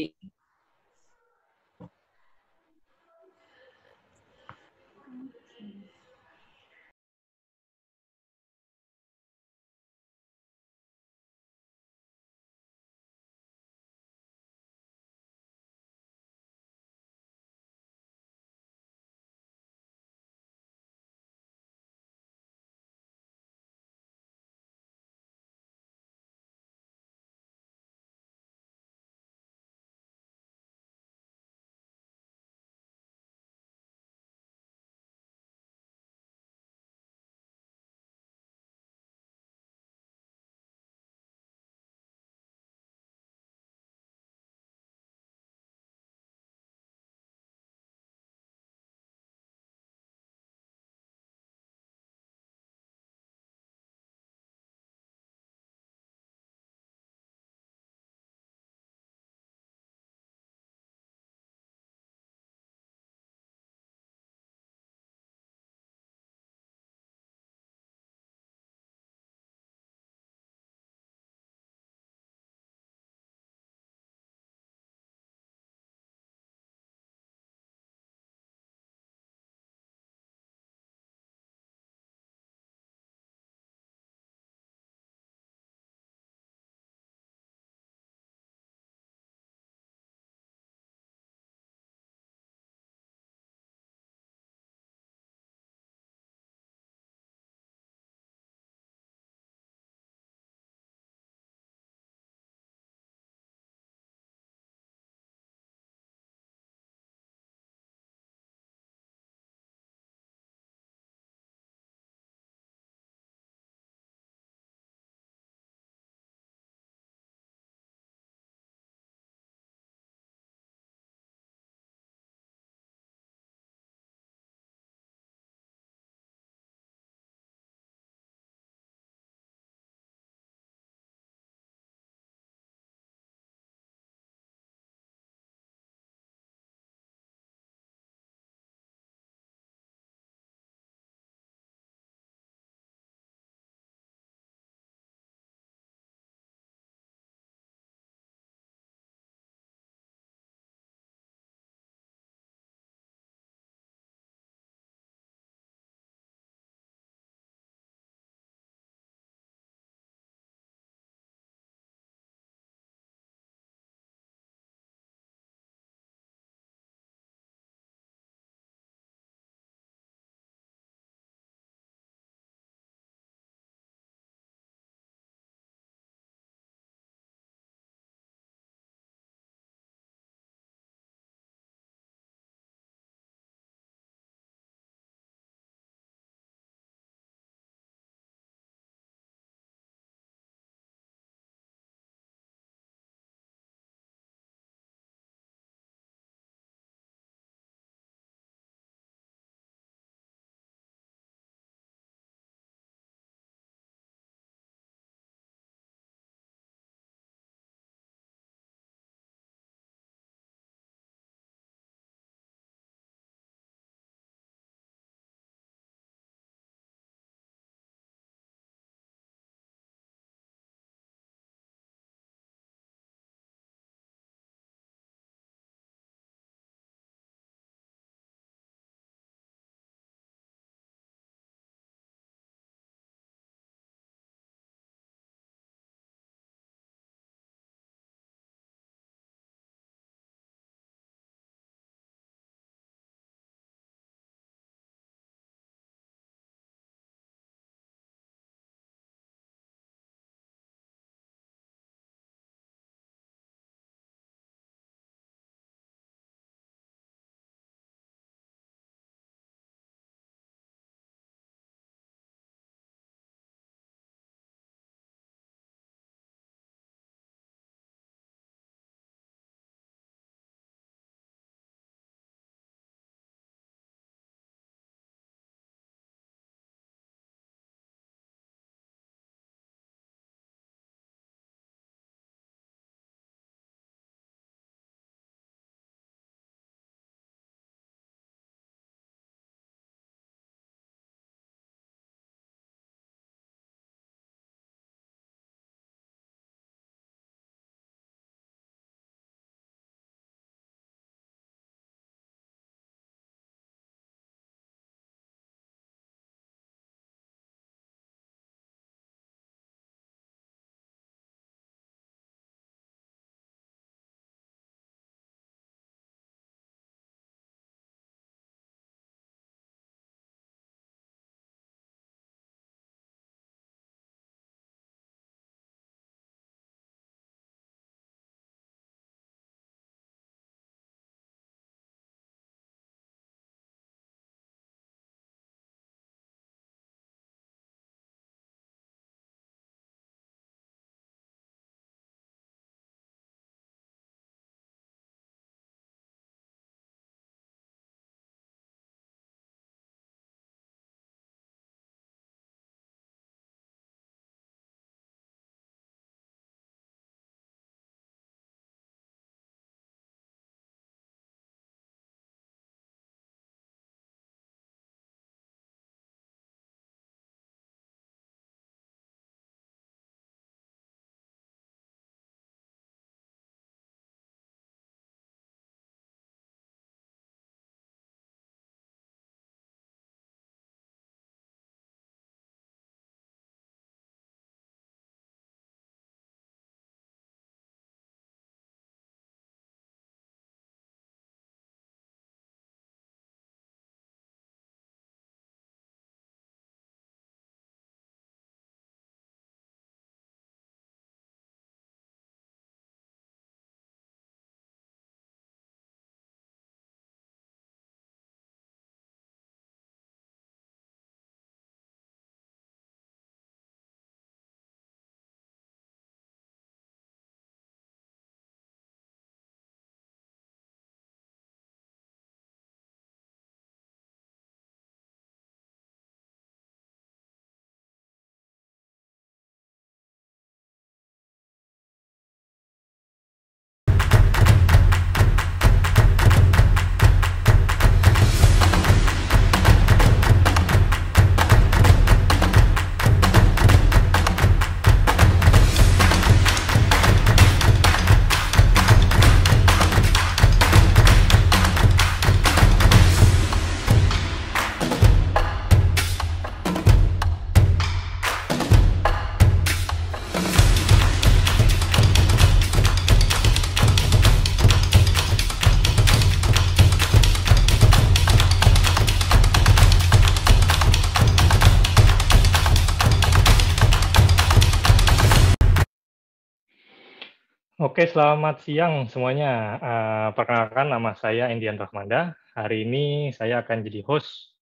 Oke, selamat siang semuanya. Uh, perkenalkan nama saya Indian Rahmanda. Hari ini saya akan jadi host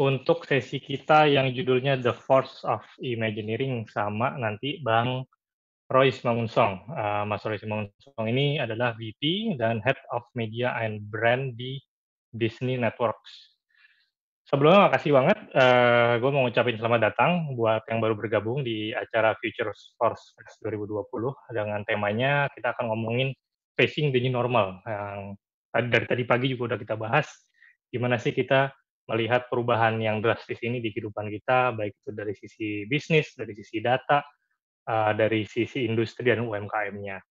untuk sesi kita yang judulnya The Force of Imagineering sama nanti Bang Roy Mangunsong. Uh, eh, Mas Roy Mangunsong ini adalah VP dan Head of Media and Brand di Disney Networks. Sebelumnya makasih banget, uh, eh, gue mau ngucapin selamat datang buat yang baru bergabung di acara Future Force Fest 2020 dengan temanya kita akan ngomongin facing the new normal yang dari tadi pagi juga udah kita bahas gimana sih kita melihat perubahan yang drastis ini di kehidupan kita baik itu dari sisi bisnis, dari sisi data, uh, dari sisi industri dan UMKM-nya.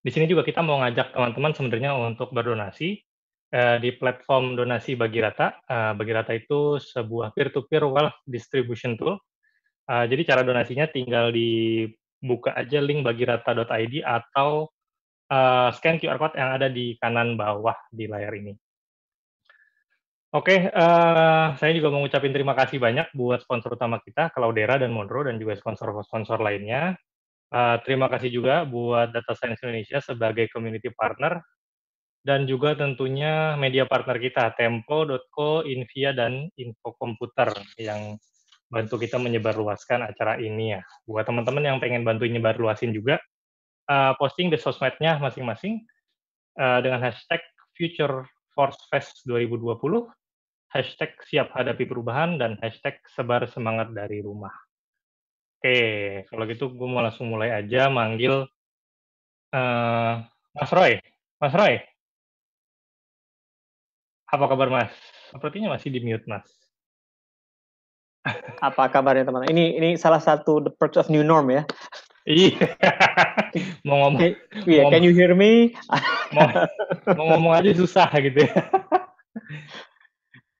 Di sini juga kita mau ngajak teman-teman sebenarnya untuk berdonasi Eh, di platform donasi bagi rata, eh, bagi rata itu sebuah peer-to-peer -peer wealth distribution tool. Eh, jadi cara donasinya tinggal dibuka aja link bagi rata.id atau scan QR code yang ada di kanan bawah di layar ini. Oke, saya juga mengucapkan terima kasih banyak buat sponsor utama kita, Cloudera dan Monro dan juga sponsor-sponsor lainnya. terima kasih juga buat Data Science Indonesia sebagai community partner dan juga tentunya media partner kita Tempo.co, Invia dan Info Komputer yang bantu kita menyebarluaskan acara ini ya. Buat teman-teman yang pengen bantu nyebarluasin juga uh, posting di sosmednya masing-masing uh, dengan hashtag Future Force Fest 2020, hashtag siap hadapi perubahan dan hashtag sebar semangat dari rumah. Oke, kalau gitu gue mau langsung mulai aja manggil uh, Mas Roy. Mas Roy, apa kabar Mas? Sepertinya masih di mute Mas. Apa kabarnya teman Ini ini salah satu the perks of new norm ya. Iya. mau ngomong. Iya, yeah, can you hear me? mau, mau ngomong aja susah gitu ya.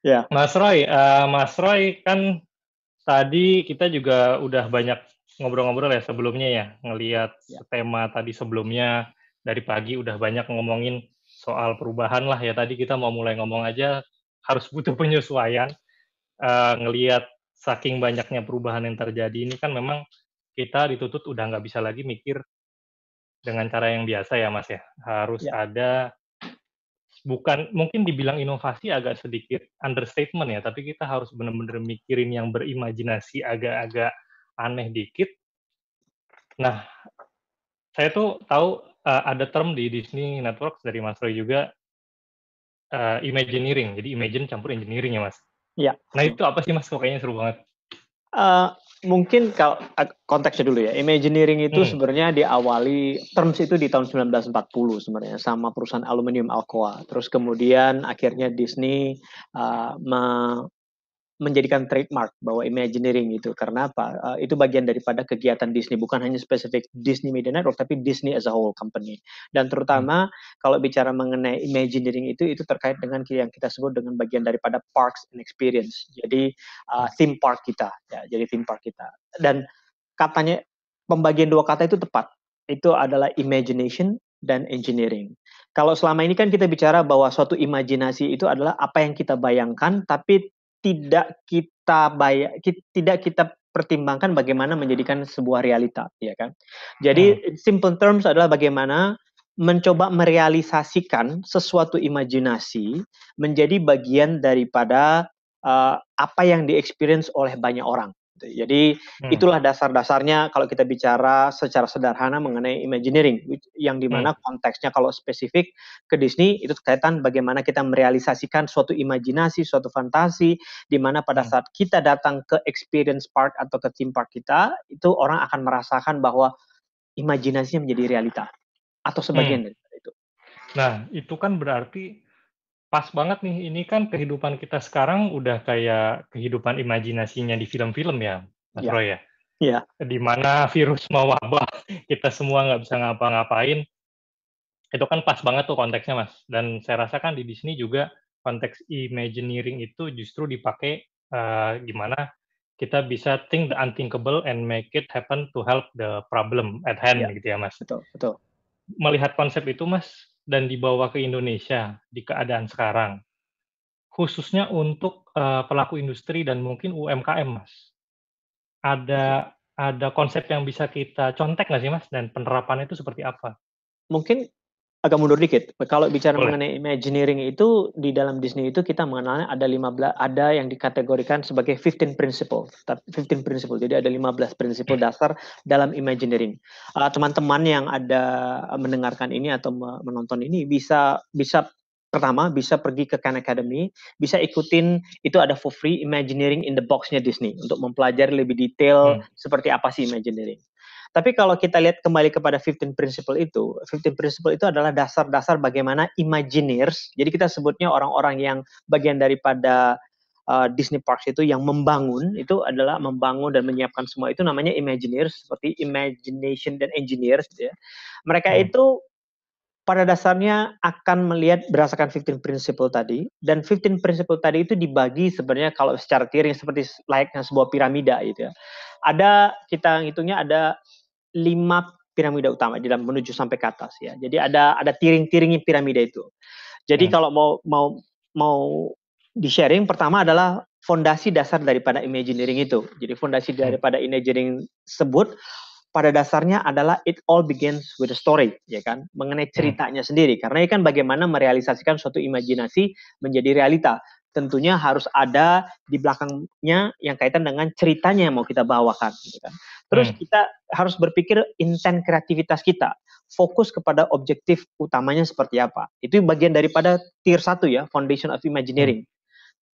Yeah. Mas Roy, uh, Mas Roy kan tadi kita juga udah banyak ngobrol-ngobrol ya sebelumnya ya, ngelihat yeah. tema tadi sebelumnya dari pagi udah banyak ngomongin soal perubahan lah ya tadi kita mau mulai ngomong aja harus butuh penyesuaian uh, ngelihat saking banyaknya perubahan yang terjadi ini kan memang kita ditutup udah nggak bisa lagi mikir dengan cara yang biasa ya mas ya harus ya. ada bukan mungkin dibilang inovasi agak sedikit understatement ya tapi kita harus benar-benar mikirin yang berimajinasi agak-agak aneh dikit nah saya tuh tahu uh, ada term di Disney Networks dari Mas Roy juga uh, Imagineering. Jadi imagine campur engineering ya Mas. Iya. Nah itu apa sih Mas? Pokoknya seru banget. Uh, mungkin kalau konteksnya dulu ya, Imagineering itu hmm. sebenarnya diawali terms itu di tahun 1940 sebenarnya sama perusahaan aluminium Alcoa. Terus kemudian akhirnya Disney uh, menjadikan trademark bahwa Imagineering itu karena apa? Uh, itu bagian daripada kegiatan Disney bukan hanya spesifik Disney Media Network tapi Disney as a whole company. Dan terutama hmm. kalau bicara mengenai Imagineering itu itu terkait dengan yang kita sebut dengan bagian daripada parks and experience. Jadi uh, theme park kita ya, jadi theme park kita. Dan katanya pembagian dua kata itu tepat. Itu adalah imagination dan engineering. Kalau selama ini kan kita bicara bahwa suatu imajinasi itu adalah apa yang kita bayangkan, tapi tidak kita bayar tidak kita pertimbangkan bagaimana menjadikan sebuah realita ya kan jadi hmm. simple terms adalah bagaimana mencoba merealisasikan sesuatu imajinasi menjadi bagian daripada uh, apa yang experience oleh banyak orang Gitu. Jadi hmm. itulah dasar-dasarnya kalau kita bicara secara sederhana mengenai Imagineering yang dimana hmm. konteksnya kalau spesifik ke Disney itu kaitan bagaimana kita merealisasikan suatu imajinasi, suatu fantasi dimana pada hmm. saat kita datang ke experience park atau ke theme park kita itu orang akan merasakan bahwa imajinasinya menjadi realita atau sebagian hmm. dari itu. Nah, itu kan berarti pas banget nih ini kan kehidupan kita sekarang udah kayak kehidupan imajinasinya di film-film ya Mas yeah. Roy ya yeah. di mana virus mewabah kita semua nggak bisa ngapa-ngapain itu kan pas banget tuh konteksnya mas dan saya rasa kan di Disney juga konteks imagineering itu justru dipakai uh, gimana kita bisa think the unthinkable and make it happen to help the problem at hand yeah. gitu ya mas betul betul melihat konsep itu mas dan dibawa ke Indonesia di keadaan sekarang, khususnya untuk uh, pelaku industri dan mungkin UMKM, Mas? Ada iya. ada konsep yang bisa kita contek nggak sih, Mas? Dan penerapannya itu seperti apa? Mungkin agak mundur dikit. Kalau bicara Boleh. mengenai Imagineering itu di dalam Disney itu kita mengenalnya ada 15 ada yang dikategorikan sebagai 15 principles. 15 principles. Jadi ada 15 prinsip hmm. dasar dalam Imagineering. Eh, teman-teman uh, yang ada mendengarkan ini atau menonton ini bisa bisa pertama bisa pergi ke Khan Academy, bisa ikutin itu ada for free Imagineering in the Box-nya Disney untuk mempelajari lebih detail hmm. seperti apa sih Imagineering. Tapi kalau kita lihat kembali kepada 15 principle itu, 15 principle itu adalah dasar-dasar bagaimana imagineers, jadi kita sebutnya orang-orang yang bagian daripada uh, Disney Parks itu yang membangun, itu adalah membangun dan menyiapkan semua itu namanya imagineers, seperti imagination dan engineers. Gitu ya. Mereka hmm. itu pada dasarnya akan melihat berdasarkan 15 principle tadi dan 15 principle tadi itu dibagi sebenarnya kalau secara tiring seperti layaknya sebuah piramida gitu ya. Ada kita ngitungnya ada lima piramida utama di dalam menuju sampai ke atas ya. Jadi ada ada tiring-tiringnya piramida itu. Jadi hmm. kalau mau mau mau di sharing pertama adalah fondasi dasar daripada imagineering itu. Jadi fondasi hmm. daripada imagineering sebut pada dasarnya adalah it all begins with a story, ya kan? Mengenai hmm. ceritanya sendiri. Karena ini kan bagaimana merealisasikan suatu imajinasi menjadi realita tentunya harus ada di belakangnya yang kaitan dengan ceritanya yang mau kita bawakan. Gitu kan. Terus hmm. kita harus berpikir intent kreativitas kita, fokus kepada objektif utamanya seperti apa. Itu bagian daripada tier satu ya, foundation of imagineering.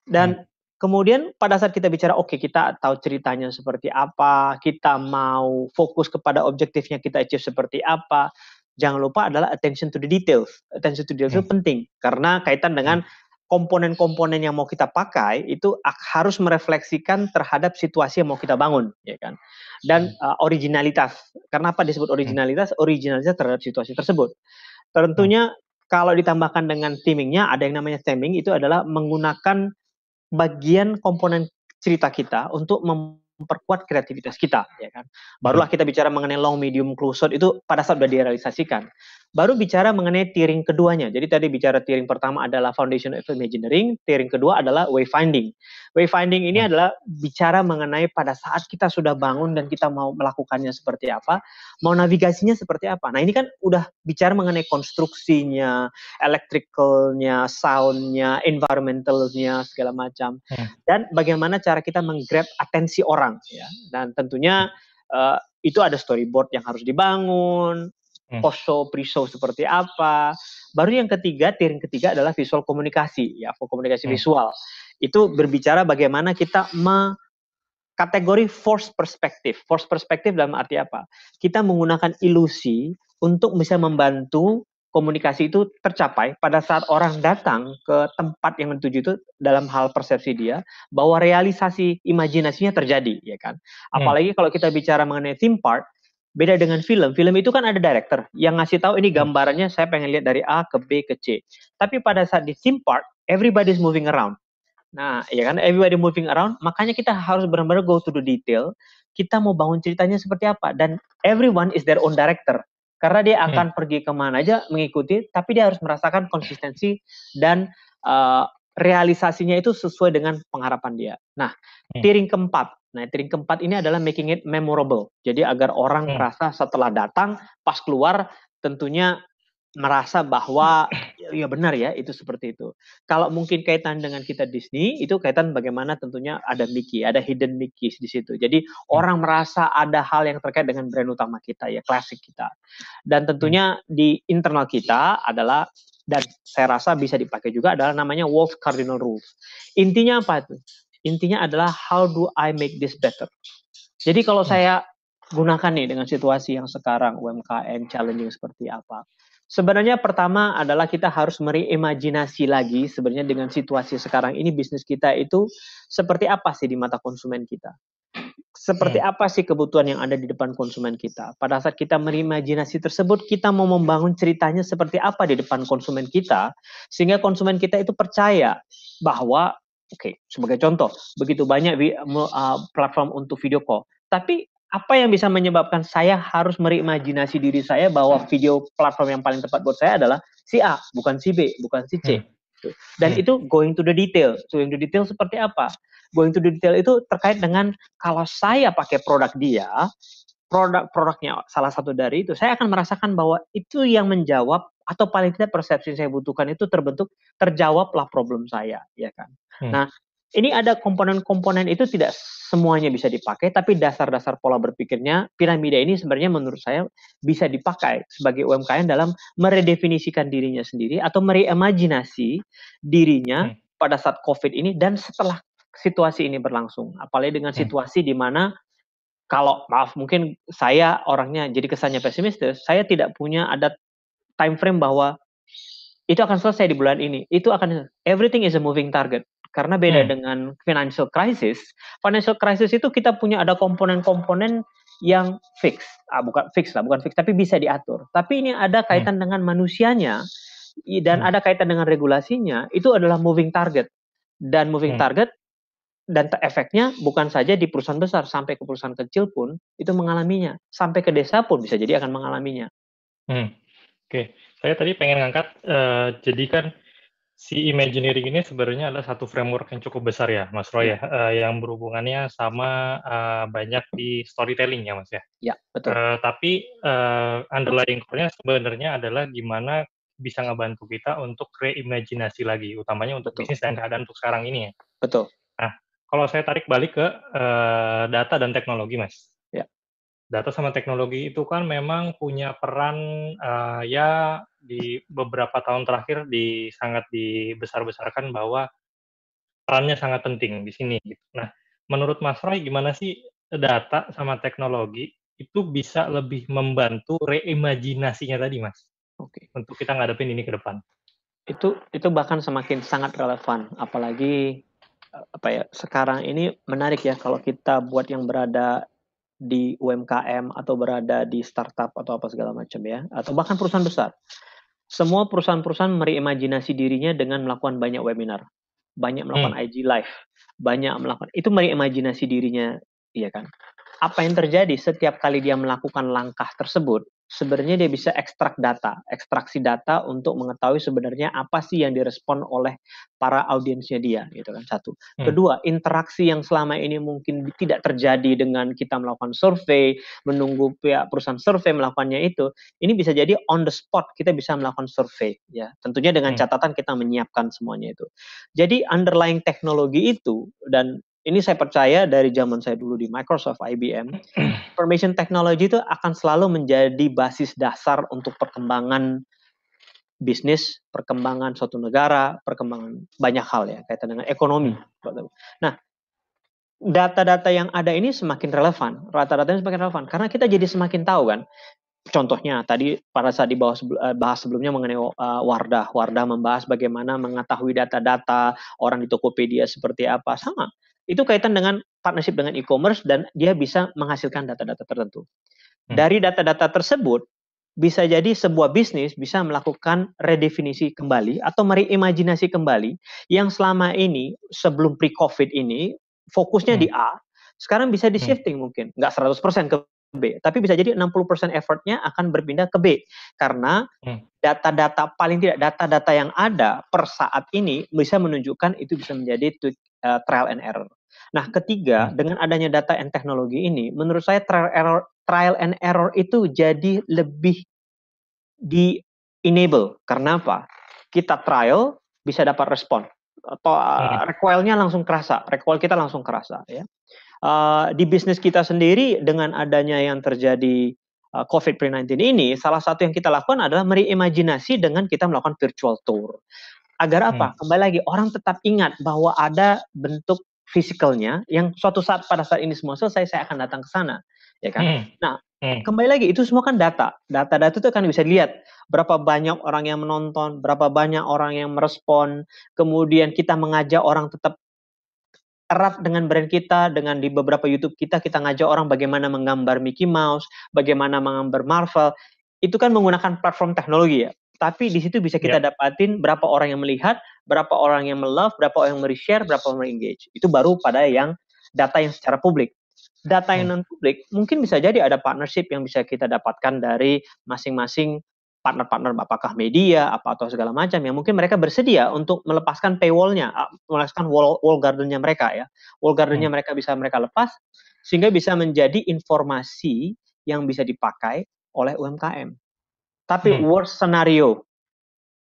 Hmm. Dan hmm. Kemudian pada saat kita bicara, oke okay, kita tahu ceritanya seperti apa, kita mau fokus kepada objektifnya kita achieve seperti apa, jangan lupa adalah attention to the details. Attention to the details hmm. itu penting karena kaitan dengan hmm komponen-komponen yang mau kita pakai itu harus merefleksikan terhadap situasi yang mau kita bangun, ya kan? Dan hmm. uh, originalitas. Kenapa disebut hmm. originalitas? Originalitas terhadap situasi tersebut. Tentunya hmm. kalau ditambahkan dengan timingnya, ada yang namanya timing itu adalah menggunakan bagian komponen cerita kita untuk mem memperkuat kreativitas kita ya kan barulah kita bicara mengenai long medium close out itu pada saat sudah direalisasikan baru bicara mengenai tiering keduanya jadi tadi bicara tiering pertama adalah foundation of engineering. tiering kedua adalah wayfinding wayfinding ini hmm. adalah bicara mengenai pada saat kita sudah bangun dan kita mau melakukannya seperti apa mau navigasinya seperti apa nah ini kan udah bicara mengenai konstruksinya electricalnya soundnya environmentalnya segala macam hmm. dan bagaimana cara kita menggrab atensi orang orang ya dan tentunya uh, itu ada storyboard yang harus dibangun hmm. poso pre seperti apa baru yang ketiga tiring ketiga adalah visual komunikasi ya komunikasi hmm. visual itu berbicara bagaimana kita me kategori force perspective. force perspective dalam arti apa kita menggunakan ilusi untuk bisa membantu komunikasi itu tercapai pada saat orang datang ke tempat yang dituju itu dalam hal persepsi dia bahwa realisasi imajinasinya terjadi ya kan hmm. apalagi hmm. kalau kita bicara mengenai theme park beda dengan film film itu kan ada director yang ngasih tahu ini hmm. gambarannya saya pengen lihat dari A ke B ke C tapi pada saat di theme park everybody's moving around nah ya kan everybody moving around makanya kita harus benar-benar go to the detail kita mau bangun ceritanya seperti apa dan everyone is their own director karena dia akan hmm. pergi kemana aja mengikuti tapi dia harus merasakan konsistensi dan uh, realisasinya itu sesuai dengan pengharapan dia nah hmm. tiring keempat nah tiring keempat ini adalah making it memorable jadi agar orang hmm. merasa setelah datang pas keluar tentunya merasa bahwa Iya benar ya itu seperti itu. Kalau mungkin kaitan dengan kita Disney itu kaitan bagaimana tentunya ada Mickey, ada hidden Mickey di situ. Jadi hmm. orang merasa ada hal yang terkait dengan brand utama kita ya klasik kita. Dan tentunya hmm. di internal kita adalah dan saya rasa bisa dipakai juga adalah namanya Wolf Cardinal Rules. Intinya apa itu? Intinya adalah how do I make this better? Jadi kalau hmm. saya gunakan nih dengan situasi yang sekarang UMKM challenging seperti apa. Sebenarnya pertama adalah kita harus mereimajinasi lagi sebenarnya dengan situasi sekarang ini bisnis kita itu seperti apa sih di mata konsumen kita. Seperti hmm. apa sih kebutuhan yang ada di depan konsumen kita. Pada saat kita mereimajinasi tersebut, kita mau membangun ceritanya seperti apa di depan konsumen kita sehingga konsumen kita itu percaya bahwa oke, okay, sebagai contoh, begitu banyak platform untuk video call, tapi apa yang bisa menyebabkan saya harus merimajinasi diri saya bahwa video platform yang paling tepat buat saya adalah si A, bukan si B, bukan si C. Hmm. Gitu. Dan hmm. itu going to the detail. Going to the detail seperti apa? Going to the detail itu terkait dengan kalau saya pakai produk dia, produk-produknya salah satu dari itu, saya akan merasakan bahwa itu yang menjawab atau paling tidak persepsi saya butuhkan itu terbentuk terjawablah problem saya, ya kan? Hmm. Nah, ini ada komponen-komponen itu tidak semuanya bisa dipakai, tapi dasar-dasar pola berpikirnya piramida ini sebenarnya menurut saya bisa dipakai sebagai UMKM dalam meredefinisikan dirinya sendiri atau mereimajinasi dirinya hmm. pada saat COVID ini dan setelah situasi ini berlangsung. Apalagi dengan hmm. situasi di mana kalau maaf mungkin saya orangnya jadi kesannya pesimistis, saya tidak punya ada time frame bahwa itu akan selesai di bulan ini. Itu akan everything is a moving target. Karena beda hmm. dengan financial crisis, financial crisis itu kita punya ada komponen-komponen yang fix, ah, bukan fix lah, bukan fix, tapi bisa diatur. Tapi ini ada hmm. kaitan hmm. dengan manusianya dan hmm. ada kaitan dengan regulasinya. Itu adalah moving target dan moving hmm. target dan efeknya bukan saja di perusahaan besar sampai ke perusahaan kecil pun itu mengalaminya sampai ke desa pun bisa jadi akan mengalaminya. Hmm. Oke, okay. saya tadi pengen ngangkat uh, eh, jadi kan si Imagineering ini sebenarnya adalah satu framework yang cukup besar ya, Mas Roy iya. ya, uh, yang berhubungannya sama uh, banyak di storytelling ya, Mas ya. Ya, betul. Uh, tapi uh, underlying core-nya sebenarnya adalah gimana bisa ngebantu kita untuk reimajinasi lagi, utamanya untuk betul. bisnis dan keadaan untuk sekarang ini ya. Betul. Nah, kalau saya tarik balik ke uh, data dan teknologi, Mas data sama teknologi itu kan memang punya peran uh, ya di beberapa tahun terakhir di sangat dibesar-besarkan bahwa perannya sangat penting di sini. Gitu. Nah, menurut Mas Roy gimana sih data sama teknologi itu bisa lebih membantu reimajinasinya tadi, Mas? Oke. Okay. Untuk kita ngadepin ini ke depan. Itu itu bahkan semakin sangat relevan, apalagi eh, apa ya sekarang ini menarik ya kalau kita buat yang berada di UMKM atau berada di startup atau apa segala macam ya atau bahkan perusahaan besar semua perusahaan-perusahaan mereimajinasi dirinya dengan melakukan banyak webinar banyak melakukan hmm. IG live banyak melakukan itu mereimajinasi dirinya iya kan apa yang terjadi setiap kali dia melakukan langkah tersebut sebenarnya dia bisa ekstrak data, ekstraksi data untuk mengetahui sebenarnya apa sih yang direspon oleh para audiensnya dia, gitu kan satu. Hmm. Kedua, interaksi yang selama ini mungkin tidak terjadi dengan kita melakukan survei, menunggu pihak perusahaan survei melakukannya itu, ini bisa jadi on the spot kita bisa melakukan survei, ya. Tentunya dengan hmm. catatan kita menyiapkan semuanya itu. Jadi underlying teknologi itu dan ini saya percaya dari zaman saya dulu di Microsoft, IBM, information technology itu akan selalu menjadi basis dasar untuk perkembangan bisnis, perkembangan suatu negara, perkembangan banyak hal ya kaitan dengan ekonomi. Nah, data-data yang ada ini semakin relevan, rata rata semakin relevan karena kita jadi semakin tahu kan. Contohnya tadi pada saat di bawah eh, bahas sebelumnya mengenai uh, Wardah, Wardah membahas bagaimana mengetahui data-data orang di Tokopedia seperti apa sama itu kaitan dengan partnership dengan e-commerce dan dia bisa menghasilkan data-data tertentu. Hmm. Dari data-data tersebut bisa jadi sebuah bisnis bisa melakukan redefinisi kembali atau mereimajinasi kembali yang selama ini sebelum pre-covid ini fokusnya hmm. di A, sekarang bisa di hmm. shifting hmm. mungkin. Nggak 100% ke B, tapi bisa jadi 60% effortnya akan berpindah ke B karena hmm. data-data hmm. paling tidak data-data yang ada per saat ini bisa menunjukkan itu bisa menjadi uh, trial and error. Nah, ketiga, hmm. dengan adanya data and teknologi ini, menurut saya trial error trial and error itu jadi lebih di enable. Karena apa? Kita trial bisa dapat respon atau uh, recoilnya langsung kerasa, recoil kita langsung kerasa ya. Uh, di bisnis kita sendiri dengan adanya yang terjadi uh, ah, COVID-19 ini, salah satu yang kita lakukan adalah mereimajinasi dengan kita melakukan virtual tour agar apa? Hmm. Kembali lagi orang tetap ingat bahwa ada bentuk fisikalnya yang suatu saat pada saat ini semua selesai saya akan datang ke sana ya kan hmm. nah hmm. kembali lagi itu semua kan data data-data itu kan bisa dilihat berapa banyak orang yang menonton berapa banyak orang yang merespon kemudian kita mengajak orang tetap erat dengan brand kita dengan di beberapa YouTube kita kita ngajak orang bagaimana menggambar Mickey Mouse bagaimana menggambar Marvel itu kan menggunakan platform teknologi ya tapi di situ bisa kita yeah. dapatin berapa orang yang melihat, berapa orang yang melove, berapa orang yang mereshare, berapa orang yang engage. Itu baru pada yang data yang secara publik. Data yang hmm. non publik mungkin bisa jadi ada partnership yang bisa kita dapatkan dari masing-masing partner-partner apakah media apa atau segala macam yang mungkin mereka bersedia untuk melepaskan paywallnya, ah, melepaskan wall, wall gardennya mereka ya. Wall gardennya hmm. mereka bisa mereka lepas sehingga bisa menjadi informasi yang bisa dipakai oleh UMKM tapi hmm. worst scenario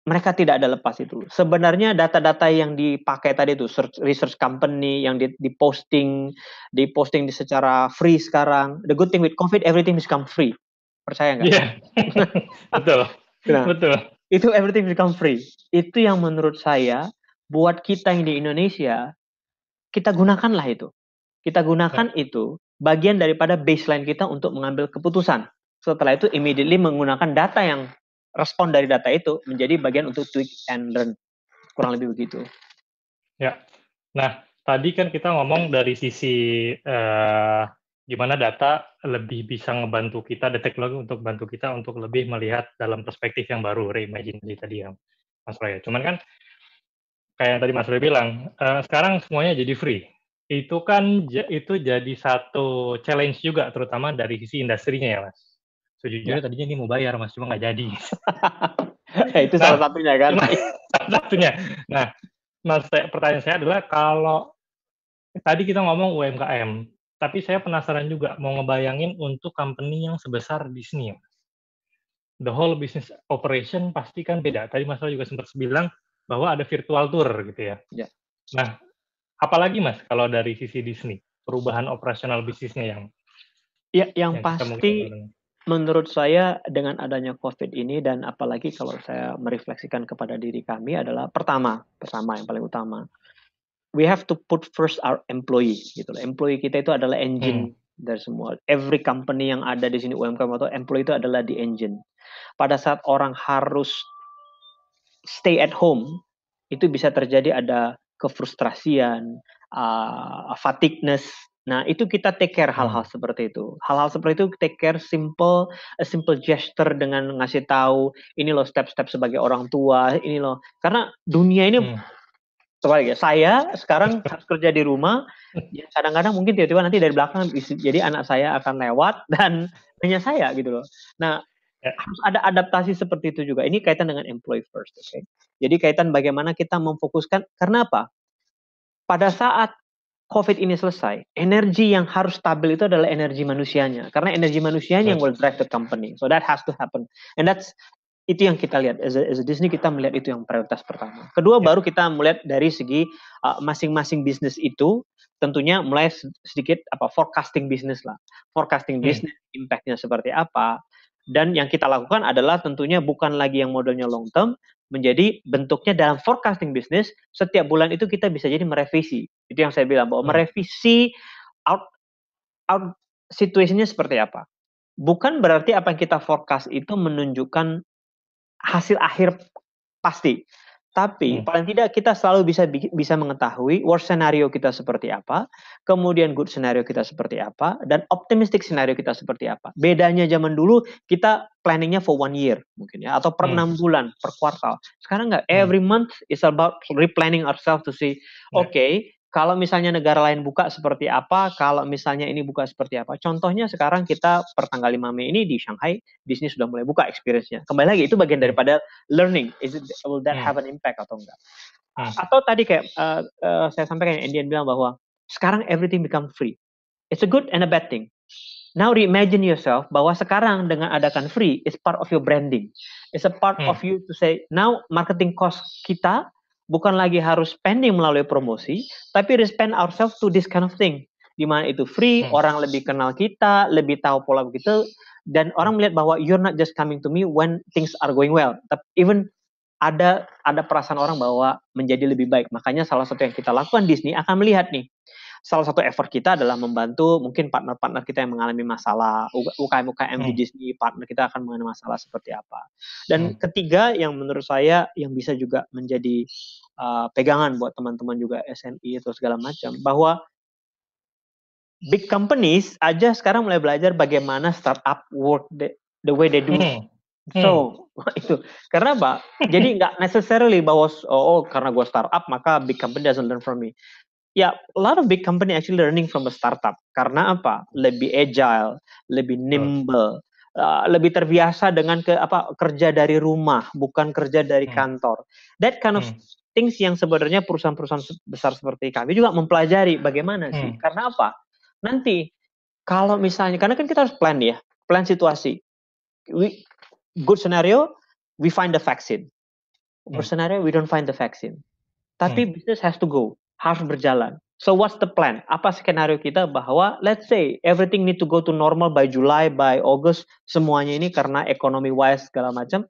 mereka tidak ada lepas itu. Sebenarnya data-data yang dipakai tadi itu search, research company yang diposting diposting secara free sekarang. The good thing with COVID, everything become free. Percaya nggak? Yeah. Betul. nah, Betul. Itu everything become free. Itu yang menurut saya buat kita yang di Indonesia, kita gunakanlah itu. Kita gunakan itu bagian daripada baseline kita untuk mengambil keputusan setelah itu immediately menggunakan data yang respon dari data itu menjadi bagian untuk tweak and learn. Kurang lebih begitu. Ya. Nah, tadi kan kita ngomong dari sisi uh, gimana data lebih bisa ngebantu kita, detek teknologi untuk bantu kita untuk lebih melihat dalam perspektif yang baru, reimagine tadi yang Mas Roy. Cuman kan kayak yang tadi Mas Roy bilang, uh, sekarang semuanya jadi free. Itu kan itu jadi satu challenge juga, terutama dari sisi industrinya ya, Mas sejujurnya ya. tadinya ini mau bayar mas cuma nggak jadi ya, itu nah, salah satunya kan salah satunya nah mas pertanyaan saya adalah kalau tadi kita ngomong UMKM tapi saya penasaran juga mau ngebayangin untuk company yang sebesar Disney the whole business operation pasti kan beda tadi mas juga sempat bilang bahwa ada virtual tour gitu ya, ya. nah apalagi mas kalau dari sisi Disney perubahan operasional bisnisnya yang ya yang, yang pasti menurut saya dengan adanya COVID ini dan apalagi kalau saya merefleksikan kepada diri kami adalah pertama, pertama yang paling utama, we have to put first our employee gitu Employee kita itu adalah engine hmm. dari semua. Every company yang ada di sini UMKM atau employee itu adalah the engine. Pada saat orang harus stay at home, itu bisa terjadi ada kefrustrasian, uh, fatigueness, Nah, itu kita take care hal-hal hmm. seperti itu. Hal-hal seperti itu take care simple a eh, simple gesture dengan ngasih tahu ini loh step-step sebagai orang tua, ini loh. Karena dunia ini hmm. ya. Saya sekarang harus kerja di rumah, ya kadang-kadang mungkin tiba-tiba nanti dari belakang jadi anak saya akan lewat dan hanya saya gitu loh. Nah, ya. harus ada adaptasi seperti itu juga. Ini kaitan dengan employee first, oke. Okay? Jadi kaitan bagaimana kita memfokuskan karena apa? Pada saat COVID ini selesai, energi yang harus stabil itu adalah energi manusianya. Karena energi manusianya yang will drive the company. So that has to happen. And that's itu yang kita lihat. As a, as a Disney kita melihat itu yang prioritas pertama. Kedua yeah. baru kita melihat dari segi uh, masing-masing uh, bisnis itu tentunya mulai sedikit apa forecasting bisnis lah. Forecasting hmm. bisnis impactnya seperti apa. Dan yang kita lakukan adalah tentunya bukan lagi yang modelnya long term, menjadi bentuknya dalam forecasting bisnis setiap bulan itu kita bisa jadi merevisi itu yang saya bilang bahwa hmm. merevisi out out situasinya seperti apa bukan berarti apa yang kita forecast itu menunjukkan hasil akhir pasti tapi hmm. paling tidak kita selalu bisa bisa mengetahui worst scenario kita seperti apa, kemudian good scenario kita seperti apa, dan optimistic scenario kita seperti apa. Bedanya zaman dulu kita planningnya for one year mungkin ya, atau per hmm. enam hmm. bulan, per kuartal. Sekarang nggak, hmm. every hmm. month is about replanning ourselves to see, yeah. okay, kalau misalnya negara lain buka seperti apa, kalau misalnya ini buka seperti apa. Contohnya sekarang kita per tanggal 5 Mei ini di Shanghai, bisnis sudah mulai buka experience-nya. Kembali lagi itu bagian daripada learning, is it will that hmm. have an impact atau enggak? Ah. Atau tadi kayak uh, uh, saya sampaikan Indian bilang bahwa sekarang everything become free. It's a good and a bad thing. Now reimagine yourself bahwa sekarang dengan adakan free it's part of your branding. It's a part hmm. of you to say now marketing cost kita bukan lagi harus spending melalui promosi, tapi respend ourselves to this kind of thing. Di mana itu free, hmm. orang lebih kenal kita, lebih tahu pola kita, dan orang melihat bahwa you're not just coming to me when things are going well, tapi even ada ada perasaan orang bahwa menjadi lebih baik. Makanya salah satu yang kita lakukan di Disney akan melihat nih. Salah satu effort kita adalah membantu mungkin partner-partner kita yang mengalami masalah, UKM-UKM di hmm. Disney, partner kita akan mengalami masalah seperti apa. Dan hmm. ketiga yang menurut saya yang bisa juga menjadi uh, pegangan buat teman-teman juga SNI atau segala macam bahwa big companies aja sekarang mulai belajar bagaimana startup work the, the way they do. Hmm. So hmm. itu karena apa? Jadi nggak necessarily bahwa oh, oh karena gue startup maka big company doesn't learn from me. Ya, yeah, a lot of big company actually learning from a startup. Karena apa? Lebih agile, lebih nimble, Uh, lebih terbiasa dengan ke apa kerja dari rumah bukan kerja dari hmm. kantor. That kind of hmm things yang sebenarnya perusahaan-perusahaan besar seperti kami juga mempelajari bagaimana sih. Hmm. Karena apa? Nanti kalau misalnya karena kan kita harus plan ya, plan situasi. We, good scenario, we find the vaccine. Hmm. Worst scenario, we don't find the vaccine. Tapi hmm. business has to go, harus berjalan. So what's the plan? Apa skenario kita bahwa let's say everything need to go to normal by July, by August, semuanya ini karena ekonomi wise segala macam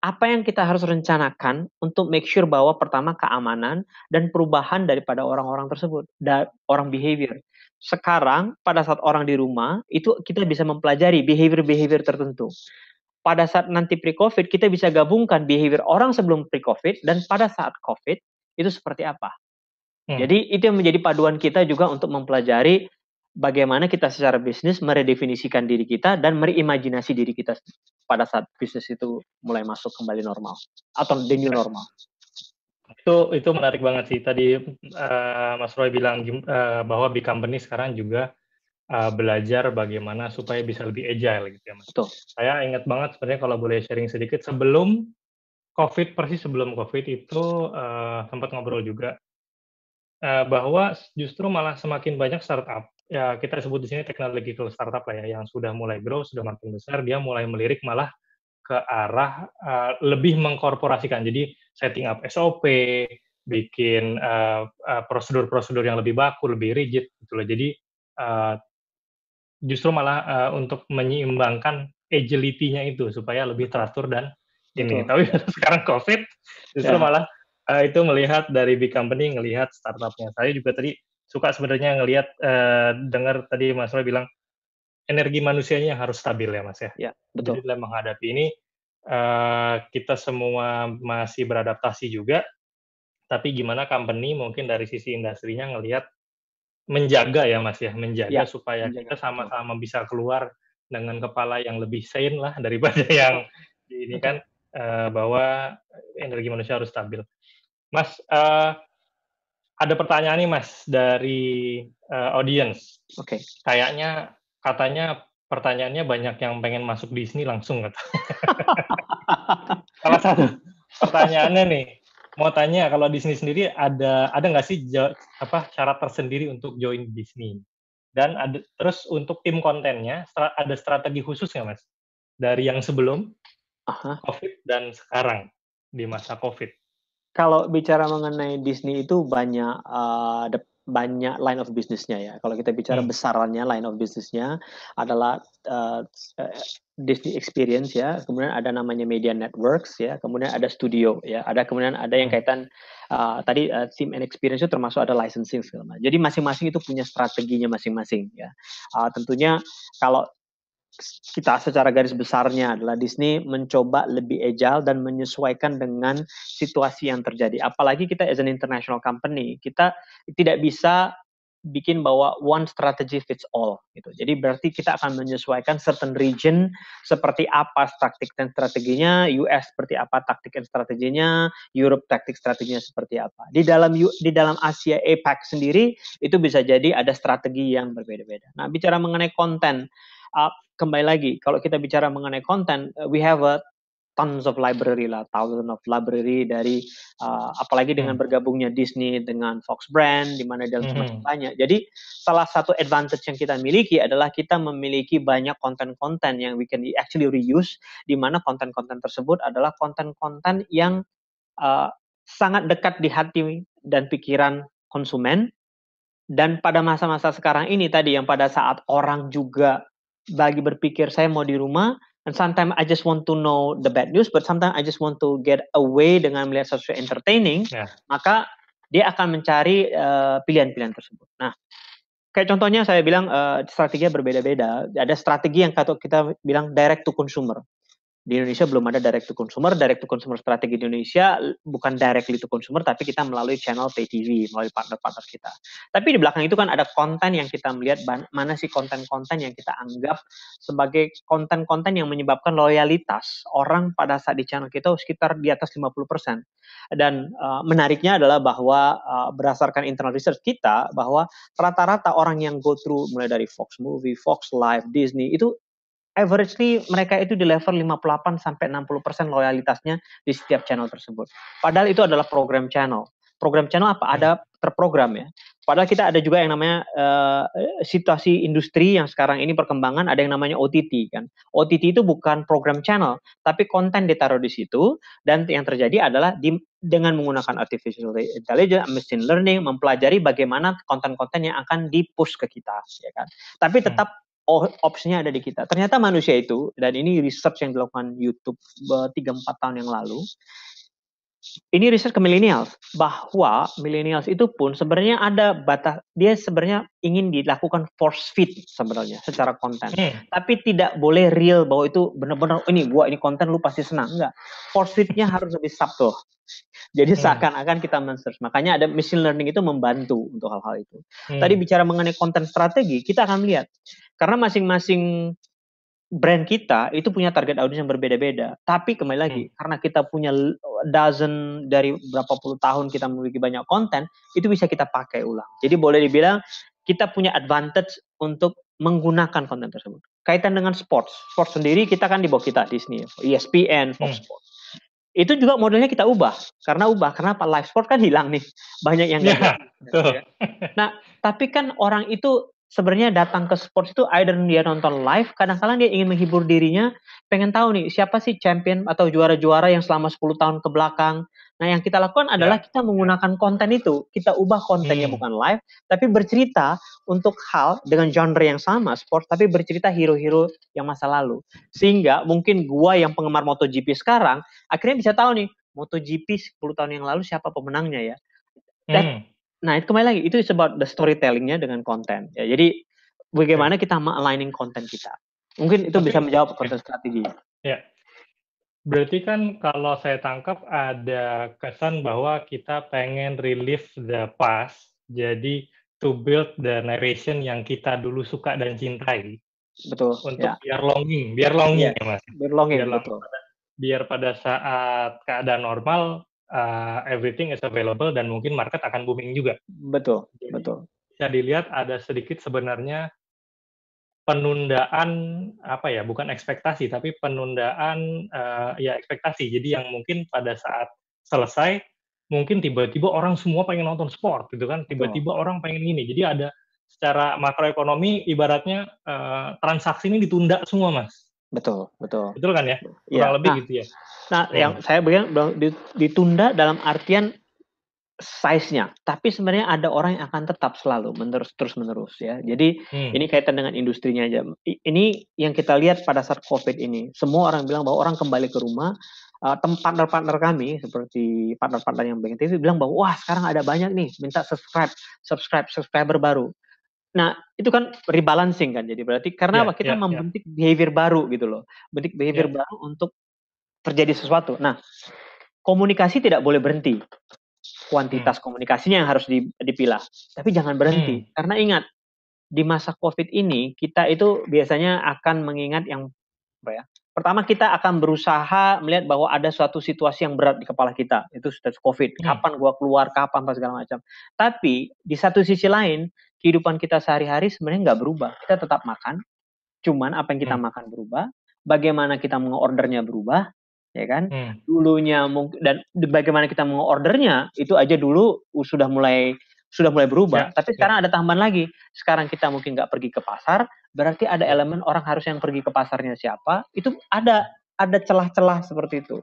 apa yang kita harus rencanakan untuk make sure bahwa pertama keamanan dan perubahan daripada orang-orang tersebut, orang behavior. Sekarang pada saat orang di rumah itu kita bisa mempelajari behavior-behavior tertentu. Pada saat nanti pre-COVID kita bisa gabungkan behavior orang sebelum pre-COVID dan pada saat COVID itu seperti apa. Hmm. Jadi itu yang menjadi paduan kita juga untuk mempelajari bagaimana kita secara bisnis meredefinisikan diri kita dan mereimajinasi diri kita pada saat bisnis itu mulai masuk kembali normal atau the new normal. Itu itu menarik banget sih tadi uh, Mas Roy bilang uh, bahwa big company sekarang juga uh, belajar bagaimana supaya bisa lebih agile gitu ya Mas. Betul. Saya ingat banget sebenarnya kalau boleh sharing sedikit sebelum COVID persis sebelum COVID itu uh, sempat ngobrol juga uh, bahwa justru malah semakin banyak startup ya kita sebut di sini teknologi technological startup lah ya, yang sudah mulai grow, sudah makin besar, dia mulai melirik malah ke arah uh, lebih mengkorporasikan. Jadi setting up SOP, bikin uh, uh, prosedur-prosedur yang lebih baku, lebih rigid gitu Jadi uh, justru malah uh, untuk menyeimbangkan agility-nya itu supaya lebih teratur dan ini. Betul. Tapi sekarang COVID justru ya. malah uh, itu melihat dari big company, ngelihat startupnya. Saya juga tadi suka sebenarnya ngelihat uh, dengar tadi Mas Roy bilang energi manusianya yang harus stabil ya Mas ya. Ya betul. Jadi dalam menghadapi ini uh, kita semua masih beradaptasi juga, tapi gimana company mungkin dari sisi industrinya ngelihat menjaga ya Mas ya, menjaga ya, supaya menjaga. kita sama-sama bisa keluar dengan kepala yang lebih sane lah daripada yang ini kan uh, bahwa energi manusia harus stabil. Mas, uh, ada pertanyaan nih Mas dari uh, audience. Oke. Okay. Kayaknya katanya pertanyaannya banyak yang pengen masuk Disney langsung kata. Salah satu pertanyaannya nih mau tanya kalau Disney sendiri ada ada nggak sih jo, apa syarat tersendiri untuk join Disney? Dan ada, terus untuk tim kontennya ada strategi khusus nggak Mas? Dari yang sebelum Aha. COVID dan sekarang di masa COVID kalau bicara mengenai Disney itu banyak uh, banyak line of bisnisnya ya. Kalau kita bicara hmm. besarannya line of bisnisnya adalah uh, Disney Experience ya, kemudian ada namanya Media Networks ya, kemudian ada Studio ya, ada kemudian ada yang hmm. kaitan uh, tadi uh, Theme and Experience itu termasuk ada licensing segala Jadi masing-masing itu punya strateginya masing-masing ya. Uh, tentunya kalau kita secara garis besarnya adalah Disney mencoba lebih agile dan menyesuaikan dengan situasi yang terjadi. Apalagi kita as an international company, kita tidak bisa bikin bahwa one strategy fits all gitu. Jadi berarti kita akan menyesuaikan certain region seperti apa taktik dan strateginya, US seperti apa taktik dan strateginya, Europe taktik strateginya seperti apa. Di dalam di dalam Asia APAC sendiri itu bisa jadi ada strategi yang berbeda-beda. Nah, bicara mengenai konten, uh, kembali lagi kalau kita bicara mengenai konten, eh, we have a tons of library lah, thousands of library dari uh, apalagi dengan hmm. bergabungnya Disney dengan Fox Brand di mana dalam hmm. semakin hmm. banyak. Jadi salah satu advantage yang kita miliki adalah kita memiliki banyak konten-konten yang we can actually reuse di mana konten-konten tersebut adalah konten-konten yang uh, sangat dekat di hati dan pikiran konsumen dan pada masa-masa sekarang ini tadi yang pada saat orang juga bagi berpikir saya mau di rumah and sometimes I just want to know the bad news but sometimes I just want to get away dengan melihat sesuatu entertaining yeah. maka dia akan mencari eh, pilihan-pilihan uh, tersebut. Nah, kayak contohnya saya bilang uh, eh, strategi berbeda-beda. Ada strategi yang kita bilang direct to consumer di Indonesia belum ada direct to consumer. Direct to consumer strategi di Indonesia bukan directly to consumer, tapi kita melalui channel pay TV, melalui partner-partner kita. Tapi di belakang itu kan ada konten yang kita melihat mana sih konten-konten yang kita anggap sebagai konten-konten yang menyebabkan loyalitas orang pada saat di channel kita sekitar di atas 50%. Dan uh, menariknya adalah bahwa uh, berdasarkan internal research kita bahwa rata-rata orang yang go through mulai dari Fox Movie, Fox Live, Disney itu averagely mereka itu di level 58 sampai 60% persen loyalitasnya di setiap channel tersebut. Padahal itu adalah program channel. Program channel apa? Ada hmm. terprogram ya. Padahal kita ada juga yang namanya uh, situasi industri yang sekarang ini perkembangan ada yang namanya OTT kan. OTT itu bukan program channel, tapi konten ditaruh di situ dan yang terjadi adalah di, dengan menggunakan artificial intelligence, machine learning mempelajari bagaimana konten-konten yang akan dipush ke kita ya kan. Tapi hmm. tetap hmm opsinya ada di kita. Ternyata manusia itu, dan ini research yang dilakukan YouTube 3-4 eh, tahun yang lalu, ini research ke millennials bahwa millennials itu pun sebenarnya ada batas dia sebenarnya ingin dilakukan force fit sebenarnya secara konten hmm. tapi tidak boleh real bahwa itu benar-benar ini gua ini konten lu pasti senang enggak force fitnya harus lebih subtle jadi hmm. seakan-akan kita men-search makanya ada machine learning itu membantu untuk hal-hal itu hmm. tadi bicara mengenai konten strategi kita akan lihat karena masing-masing brand kita itu punya target audiens yang berbeda-beda. Tapi kembali lagi, hmm. karena kita punya dozen dari berapa puluh tahun kita memiliki banyak konten, itu bisa kita pakai ulang. Jadi boleh dibilang kita punya advantage untuk menggunakan konten tersebut. Kaitan dengan sports, sports sendiri kita kan di bawah kita Disney, ESPN, Fox hmm. Sports. Itu juga modelnya kita ubah. Karena ubah, kenapa live sport kan hilang nih. Banyak yang yeah, hilang. Nah, tapi kan orang itu sebenarnya datang ke sports itu either dia nonton live, kadang-kadang dia ingin menghibur dirinya, pengen tahu nih siapa sih champion atau juara-juara yang selama 10 tahun ke belakang. Nah, yang kita lakukan adalah ya. kita menggunakan konten itu, kita ubah kontennya hmm. bukan live, tapi bercerita untuk hal dengan genre yang sama sport, tapi bercerita hero-hero yang masa lalu. Sehingga mungkin gua yang penggemar MotoGP sekarang akhirnya bisa tahu nih MotoGP 10 tahun yang lalu siapa pemenangnya ya. Dan hmm Nah, itu kembali lagi itu is about the storytellingnya dengan konten. Ya, jadi bagaimana ya. kita aligning konten kita. Mungkin itu Tapi, bisa menjawab ya. konten strategi. Ya. Berarti kan kalau saya tangkap ada kesan bahwa kita pengen relive the past, jadi to build the narration yang kita dulu suka dan cintai. Betul. Untuk yeah. biar longing, biar longing ya, ya Mas. Biar longing, biar betul. Pada, biar pada saat keadaan normal uh, everything is available dan mungkin market akan booming juga. Betul, Jadi, betul. Bisa dilihat ada sedikit sebenarnya penundaan apa ya, bukan ekspektasi tapi penundaan uh, ya ekspektasi. Jadi yang mungkin pada saat selesai mungkin tiba-tiba orang semua pengen nonton sport gitu kan, tiba-tiba oh. orang pengen ini. Jadi ada secara makroekonomi ibaratnya uh, transaksi ini ditunda semua, Mas. Betul, betul. Betul kan ya? Iya. Kurang ya. lebih nah, gitu ya. Nah, hmm. yang saya bilang ditunda dalam artian size-nya, tapi sebenarnya ada orang yang akan tetap selalu menerus terus menerus ya. Jadi hmm. ini kaitan dengan industrinya aja. Ini yang kita lihat pada saat COVID ini, semua orang bilang bahwa orang kembali ke rumah. Eh, tempat partner-partner kami seperti partner-partner yang bikin TV bilang bahwa wah sekarang ada banyak nih minta subscribe, subscribe, subscriber baru. Nah, itu kan rebalancing kan. Jadi berarti karena yeah, apa? Kita yeah, ya. membentuk yeah. behavior baru gitu loh. Bentuk behavior yeah. baru untuk terjadi sesuatu. Nah, komunikasi tidak boleh berhenti. Hmm. Kuantitas hmm. komunikasinya yang harus dipilah. Tapi jangan berhenti. Hmm. Karena ingat, di masa Covid ini kita itu biasanya akan mengingat yang apa ya? Pertama kita akan berusaha melihat bahwa ada suatu situasi yang berat di kepala kita. Itu sudah Covid. Hmm. Kapan gua keluar, kapan apa segala macam. Tapi di satu sisi lain kehidupan kita sehari-hari sebenarnya nggak berubah. Kita tetap makan, cuman apa yang kita hmm. makan berubah, bagaimana kita mengordernya berubah, ya kan? Hmm. Dulunya dan bagaimana kita mengordernya itu aja dulu sudah mulai sudah mulai berubah. Ya, Tapi ya. sekarang ada tambahan lagi. Sekarang kita mungkin nggak pergi ke pasar, berarti ada ya. elemen orang harus yang pergi ke pasarnya siapa? Itu ada ada celah-celah seperti itu.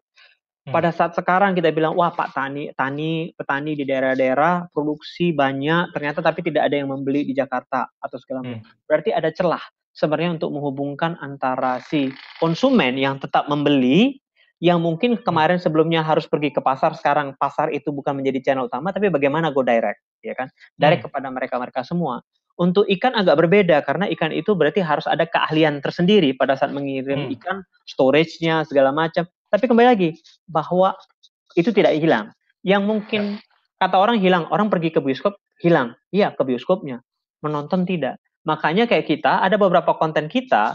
Hmm. Pada saat sekarang kita bilang wah Pak tani tani petani di daerah-daerah produksi banyak ternyata tapi tidak ada yang membeli di Jakarta atau segala macam. Hmm. Berarti ada celah sebenarnya untuk menghubungkan antara si konsumen yang tetap membeli yang mungkin hmm. kemarin sebelumnya harus pergi ke pasar sekarang pasar itu bukan menjadi channel utama tapi bagaimana go direct ya kan direct hmm. kepada mereka-mereka semua untuk ikan agak berbeda karena ikan itu berarti harus ada keahlian tersendiri pada saat mengirim hmm. ikan storage-nya segala macam tapi kembali lagi bahwa itu tidak hilang. Yang mungkin ya. kata orang hilang, orang pergi ke bioskop hilang. Iya, ke bioskopnya. Menonton tidak. Makanya kayak kita ada beberapa konten kita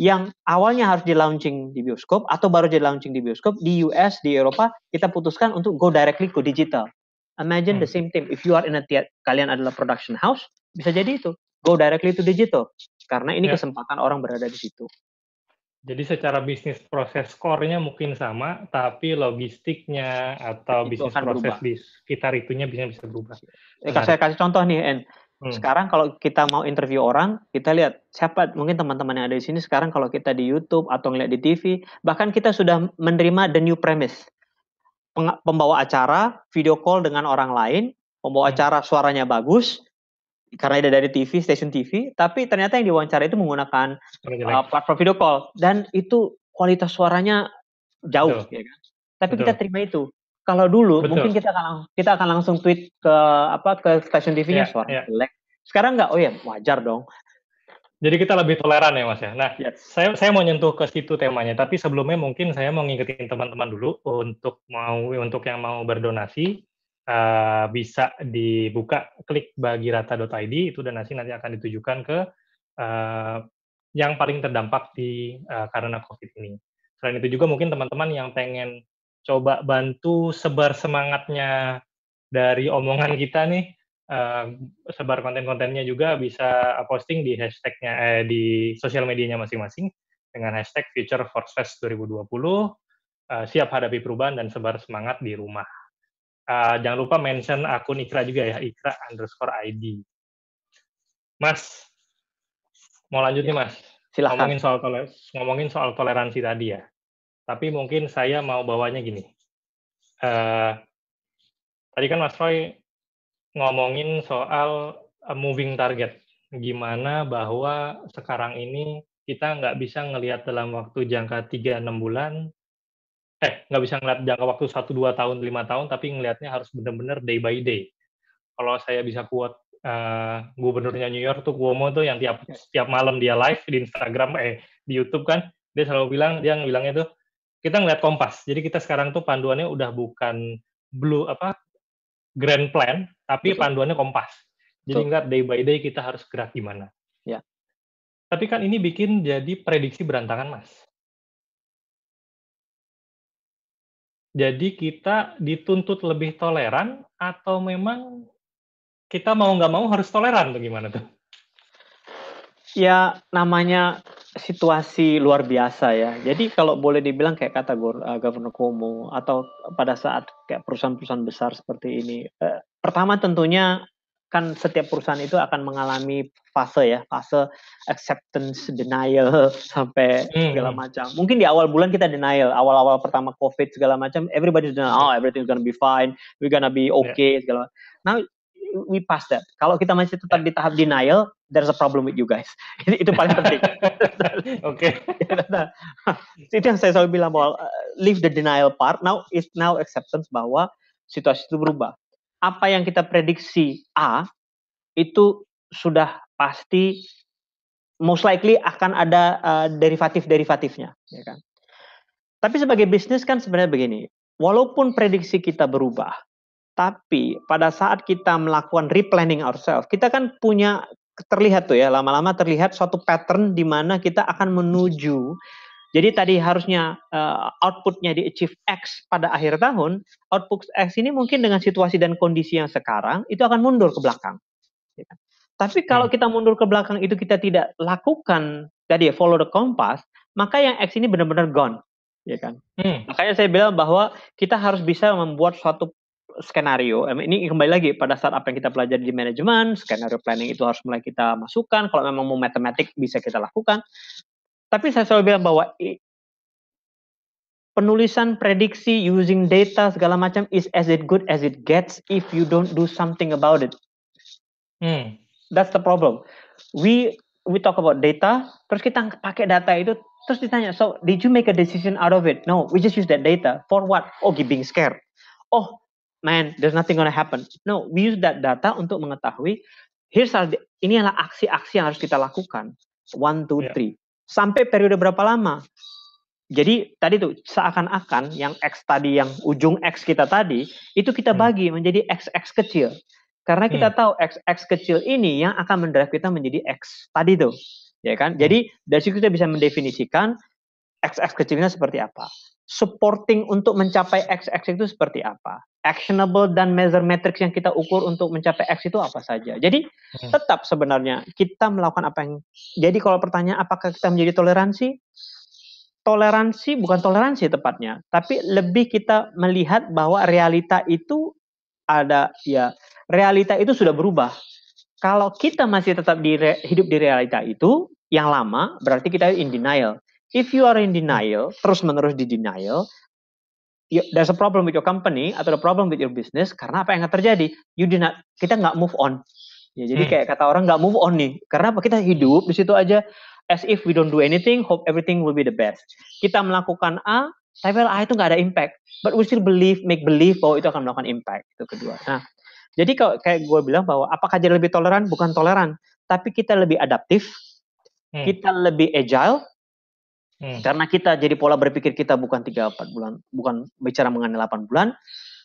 yang awalnya harus di launching di bioskop atau baru di launching di bioskop di US di Eropa kita putuskan untuk go directly ke digital. Imagine hmm. the same thing if you are in a theater, kalian adalah production house bisa jadi itu go directly to digital karena ini yeah. kesempatan orang berada di situ. Jadi secara bisnis proses core mungkin sama, tapi logistiknya atau itu bisnis proses berubah. di sekitar itunya bisa bisa berubah. Eh, Saya kasih contoh nih, En. Hmm. Sekarang kalau kita mau interview orang, kita lihat siapa mungkin teman-teman yang ada di sini sekarang kalau kita di YouTube atau ngeliat di TV, bahkan kita sudah menerima the new premise. Pembawa acara video call dengan orang lain, pembawa hmm. acara suaranya bagus, karena ada dari TV, stasiun TV, tapi ternyata yang diwawancara itu menggunakan uh, platform video call dan itu kualitas suaranya jauh, ya kan? Tapi Betul. kita terima itu. Kalau dulu Betul. mungkin kita akan kita akan langsung tweet ke apa ke stasiun TV-nya yeah, suara yeah. Iya. Sekarang nggak, oh ya wajar dong. Jadi kita lebih toleran ya mas ya. Nah, yes. saya saya mau nyentuh ke situ temanya, tapi sebelumnya mungkin saya mau ngingetin teman-teman dulu untuk mau untuk yang mau berdonasi Eh, bisa dibuka klik bagi rata.id itu dan nanti nanti akan ditujukan ke uh, yang paling terdampak di uh, karena COVID ini. Selain itu juga mungkin teman-teman yang pengen coba bantu sebar semangatnya dari omongan kita nih, uh, sebar konten-kontennya juga bisa posting di hashtagnya eh, di sosial medianya masing-masing dengan hashtag Future Force Fest 2020, uh, siap hadapi perubahan dan sebar semangat di rumah uh, jangan lupa mention akun Ikra juga ya, Ikra underscore ID. Mas, mau lanjut nih ya, Mas. Silahkan. Ngomongin soal, ngomongin soal toleransi tadi ya. Tapi mungkin saya mau bawanya gini. Uh, tadi kan Mas Roy ngomongin soal eh, moving target. Gimana bahwa sekarang ini kita nggak bisa ngelihat dalam waktu jangka 3-6 bulan eh nggak bisa ngeliat jangka waktu satu dua tahun lima tahun tapi ngelihatnya harus benar-benar day by day kalau saya bisa kuat uh, eh, gubernurnya New York tuh Cuomo tuh yang tiap tiap malam dia live di Instagram eh di YouTube kan dia selalu bilang dia bilangnya tuh kita ngeliat kompas jadi kita sekarang tuh panduannya udah bukan blue apa grand plan tapi Betul. panduannya kompas jadi Betul. ngeliat day by day kita harus gerak gimana ya tapi kan ini bikin jadi prediksi berantakan mas Jadi kita dituntut lebih toleran atau memang kita mau nggak mau harus toleran atau gimana tuh? Ya namanya situasi luar biasa ya. Jadi kalau boleh dibilang kayak kata eh, Governor Cuomo atau pada saat kayak perusahaan-perusahaan besar seperti ini, eh, pertama tentunya kan setiap perusahaan itu akan mengalami fase ya fase acceptance denial sampai hmm. segala macam mungkin di awal bulan kita denial awal-awal pertama covid segala macam everybody denial oh everything's gonna be fine we're gonna be okay yeah. segala macam. now we pass that. Kalau kita masih tetap di tahap denial, there's a problem with you guys. itu paling penting. Oke. itu yang saya selalu bilang bahwa eh, leave the denial part. Now is now acceptance bahwa situasi itu berubah apa yang kita prediksi A itu sudah pasti most likely akan ada uh, derivatif-derivatifnya, ya kan? Tapi sebagai bisnis kan sebenarnya begini, walaupun prediksi kita berubah, tapi pada saat kita melakukan replanning ourselves, kita kan punya terlihat tuh ya lama-lama terlihat suatu pattern di mana kita akan menuju jadi tadi harusnya uh, outputnya di achieve X pada akhir tahun, output X ini mungkin dengan situasi dan kondisi yang sekarang itu akan mundur ke belakang. Ya. Kan? Tapi kalau hmm. kita mundur ke belakang itu kita tidak lakukan tadi ya, follow the compass, maka yang X ini benar-benar gone, ya kan? Hmm. Makanya saya bilang bahwa kita harus bisa membuat suatu skenario. Ini kembali lagi pada saat apa yang kita pelajari di manajemen, skenario planning itu harus mulai kita masukkan. Kalau memang mau matematik bisa kita lakukan. Tapi saya selalu bilang bahwa penulisan prediksi using data segala macam is as it good as it gets if you don't do something about it. Hmm. That's the problem. We we talk about data, terus kita pakai data itu, terus ditanya, so did you make a decision out of it? No, we just use that data for what? Oh, giving scared. Oh, man, there's nothing gonna happen. No, we use that data untuk mengetahui here's our, ini adalah aksi-aksi yang harus kita lakukan. One, two, yeah. three sampai periode berapa lama. Jadi tadi tuh seakan-akan yang X tadi yang ujung X kita tadi itu kita hmm. bagi menjadi XX kecil. Karena kita hmm. tahu XX kecil ini yang akan mendrive kita menjadi X tadi tuh. Ya kan? Jadi dari situ kita bisa mendefinisikan XX kecilnya seperti apa supporting untuk mencapai X, X itu seperti apa? Actionable dan measure matrix yang kita ukur untuk mencapai X itu apa saja? Jadi hmm. tetap sebenarnya kita melakukan apa yang... Jadi kalau pertanyaan apakah kita menjadi toleransi? Toleransi bukan toleransi tepatnya, tapi lebih kita melihat bahwa realita itu ada ya realita itu sudah berubah. Kalau kita masih tetap di, hidup di realita itu yang lama, berarti kita in denial If you are in denial, terus-menerus di denial, you, there's a problem with your company atau the problem with your business karena apa yang terjadi? You did not, kita nggak move on. Ya, jadi hmm. kayak kata orang nggak move on nih. Karena apa? Kita hidup di situ aja as if we don't do anything, hope everything will be the best. Kita melakukan A, tapi A itu nggak ada impact. But we still believe, make believe bahwa itu akan melakukan impact. Itu kedua. Nah, jadi kalau kayak gue bilang bahwa apakah jadi lebih toleran? Bukan toleran, tapi kita lebih adaptif, hmm. kita lebih agile, Hmm. Karena kita jadi pola berpikir kita bukan tiga 4 bulan, bukan bicara mengenai 8 bulan,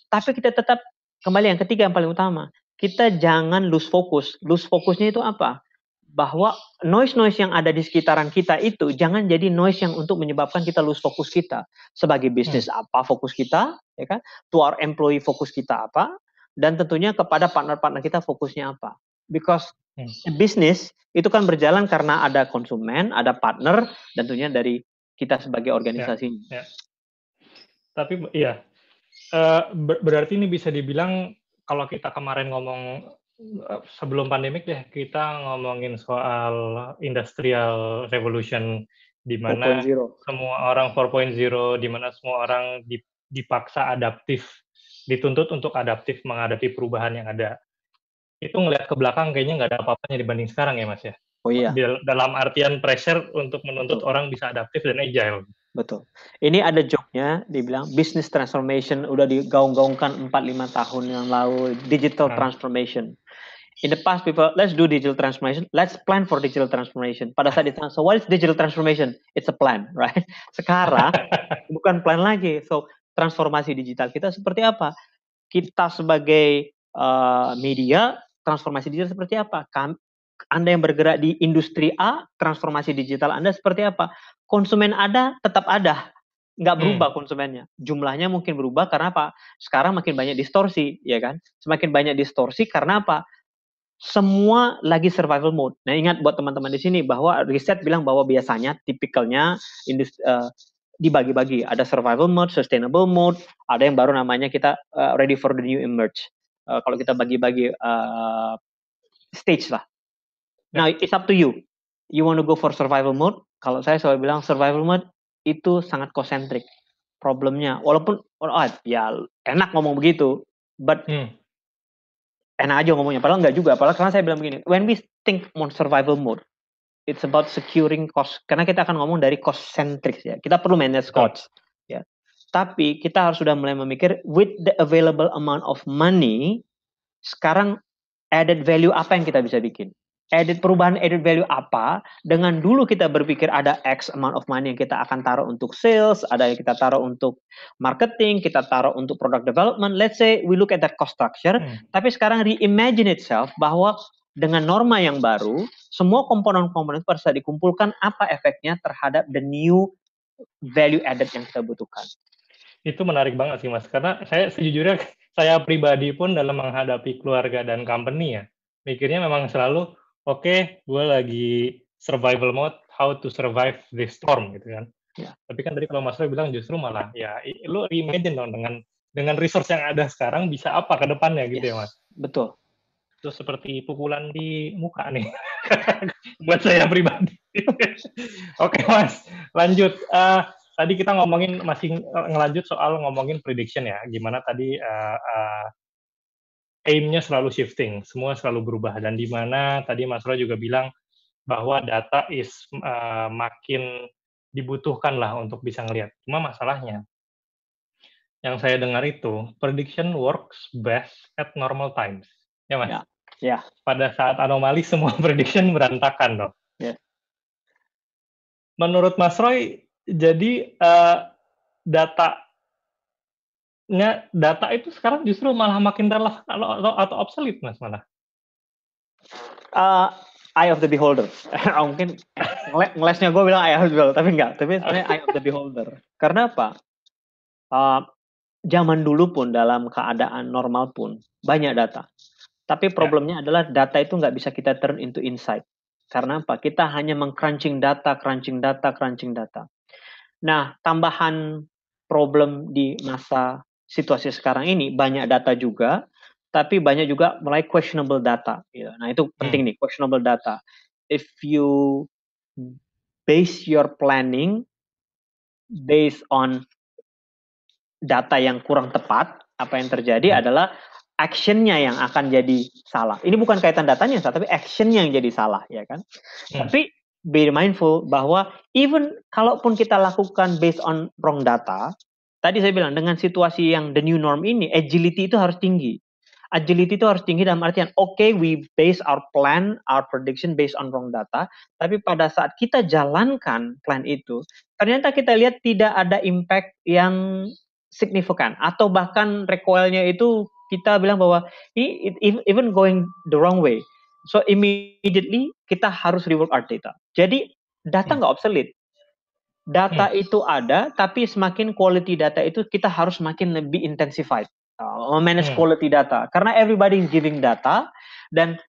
tapi kita tetap kembali yang ketiga yang paling utama, kita jangan lose fokus. Lose fokusnya itu apa? Bahwa noise-noise yang ada di sekitaran kita itu jangan jadi noise yang untuk menyebabkan kita lose fokus kita. Sebagai bisnis hmm. apa fokus kita, ya kan? To our employee fokus kita apa? Dan tentunya kepada partner-partner kita fokusnya apa? Because Eh, bisnis itu kan berjalan karena ada konsumen, ada partner, dan tentunya dari kita sebagai organisasi. Ya, ya. Tapi iya, eh, berarti ini bisa dibilang kalau kita kemarin ngomong eh, sebelum pandemik deh kita ngomongin soal industrial revolution di mana semua orang 4.0 di mana semua orang dipaksa adaptif dituntut untuk adaptif menghadapi perubahan yang ada itu ngelihat ke belakang kayaknya nggak ada apa-apanya dibanding sekarang ya mas ya. Oh iya. Dal dalam artian pressure untuk menuntut Betul. orang bisa adaptif dan agile. Betul. Ini ada joknya dibilang business transformation udah digaung-gaungkan 4 5 tahun yang lalu digital nah. transformation. In the past people let's do digital transformation, let's plan for digital transformation. Pada saat ditanya so what is digital transformation? It's a plan, right? Sekarang bukan plan lagi. So transformasi digital kita seperti apa? Kita sebagai uh, media transformasi digital seperti apa? Kan, Anda yang bergerak di industri A, transformasi digital Anda seperti apa? Konsumen ada, tetap ada. Nggak hmm. berubah hmm. konsumennya. Jumlahnya mungkin berubah karena apa? Sekarang makin banyak distorsi, ya kan? Semakin banyak distorsi karena apa? Semua lagi survival mode. Nah ingat buat teman-teman di sini bahwa riset bilang bahwa biasanya tipikalnya industri, uh, eh, dibagi-bagi. Ada survival mode, sustainable mode, ada yang baru namanya kita uh, ready for the new emerge. Eh, kalau kita bagi-bagi uh, stage lah. Yeah. Now it's up to you. You want to go for survival mode? Kalau saya selalu bilang survival mode itu sangat konsentrik problemnya. Walaupun oh, ah, ya enak ngomong begitu, but hmm. enak aja ngomongnya. Padahal nggak juga. Padahal karena saya bilang begini, when we think on survival mode, it's about securing cost. Karena kita akan ngomong dari cost centric ya. Kita perlu manage cost. Ya. Tapi kita harus sudah mulai memikir with the available amount of money sekarang added value apa yang kita bisa bikin? Added perubahan added value apa? Dengan dulu kita berpikir ada X amount of money yang kita akan taruh untuk sales, ada yang kita taruh untuk marketing, kita taruh untuk product development. Let's say we look at the cost structure, hmm. tapi sekarang reimagine itself bahwa dengan norma yang baru, semua komponen-komponen itu harus dikumpulkan apa efeknya terhadap the new value added yang kita butuhkan. Itu menarik banget sih Mas, karena saya sejujurnya saya pribadi pun dalam menghadapi keluarga dan company ya, mikirnya memang selalu, oke okay, gue lagi survival mode, how to survive this storm gitu kan. Ya. Tapi kan tadi kalau Mas Roy bilang justru malah ya lu imagine dong dengan dengan resource yang ada sekarang bisa apa ke depannya gitu ya, yes, ya Mas. Betul. Itu seperti pukulan di muka nih buat saya pribadi. Oke okay, Mas, lanjut. Uh, tadi kita ngomongin masih ngelanjut soal ngomongin prediction ya, gimana tadi uh, uh, aimnya selalu shifting, semua selalu berubah dan di mana tadi Mas Roy juga bilang bahwa data is uh, makin dibutuhkan lah untuk bisa ngelihat. Cuma masalahnya yang saya dengar itu prediction works best at normal times, ya mas? Ya. ya. Pada saat anomali semua prediction berantakan dong. Ya. Menurut Mas Roy, jadi uh, data nya data itu sekarang justru malah makin terlalu atau, atau obsolete mas malah uh, eye of the beholder oh, mungkin ngelesnya gue bilang eye of the beholder tapi enggak tapi sebenarnya eye of the beholder karena apa uh, zaman dulu pun dalam keadaan normal pun banyak data tapi ya. problemnya yeah. adalah data itu nggak bisa kita turn into insight karena apa kita hanya mengcrunching data crunching data crunching data Nah, tambahan problem di masa situasi sekarang ini banyak data juga, tapi banyak juga mulai questionable data. Gitu. Nah, itu hmm. penting nih, questionable data. If you base your planning based on data yang kurang tepat, apa yang terjadi hmm. adalah actionnya yang akan jadi salah. Ini bukan kaitan datanya, tapi action yang jadi salah, ya kan? Hmm. Tapi be mindful bahwa even kalaupun kita lakukan based on wrong data, tadi saya bilang dengan situasi yang the new norm ini, agility itu harus tinggi. Agility itu harus tinggi dalam artian, oke okay, we base our plan, our prediction based on wrong data, tapi pada saat kita jalankan plan itu, ternyata kita lihat tidak ada impact yang signifikan atau bahkan recoilnya itu kita bilang bahwa even going the wrong way So immediately kita harus rework our data. Jadi data hmm. nggak yeah. obsolete. Data yeah. Hmm. itu ada, tapi semakin quality data itu kita harus makin lebih intensified. Uh, manage yeah. Hmm. quality data. Karena everybody is giving data dan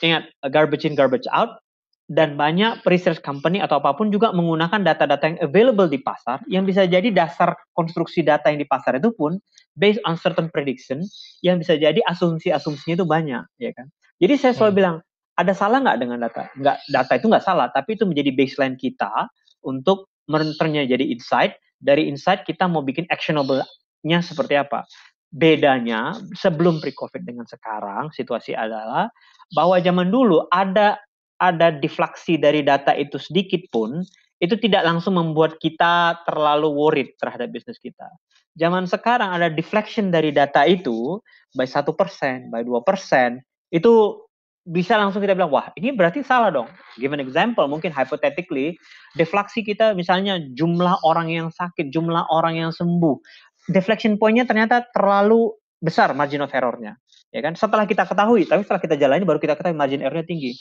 ingat uh, garbage in garbage out dan banyak research company atau apapun juga menggunakan data-data yang available di pasar yang bisa jadi dasar konstruksi data yang di pasar itu pun based on certain prediction yang bisa jadi asumsi-asumsinya itu banyak ya kan jadi saya selalu hmm. bilang, ada salah nggak dengan data? Nggak, data itu nggak salah, tapi itu menjadi baseline kita untuk merenternya jadi insight. Dari insight kita mau bikin actionable-nya seperti apa. Bedanya sebelum pre-COVID dengan sekarang situasi adalah bahwa zaman dulu ada ada deflaksi dari data itu sedikit pun itu tidak langsung membuat kita terlalu worried terhadap bisnis kita. Zaman sekarang ada deflection dari data itu by satu persen, by dua persen, itu bisa langsung kita bilang wah ini berarti salah dong. Give an example mungkin hypothetically deflaksi kita misalnya jumlah orang yang sakit, jumlah orang yang sembuh. Deflection pointnya ternyata terlalu besar margin of errornya, ya kan? Setelah kita ketahui, tapi setelah kita jalani baru kita ketahui margin errornya tinggi.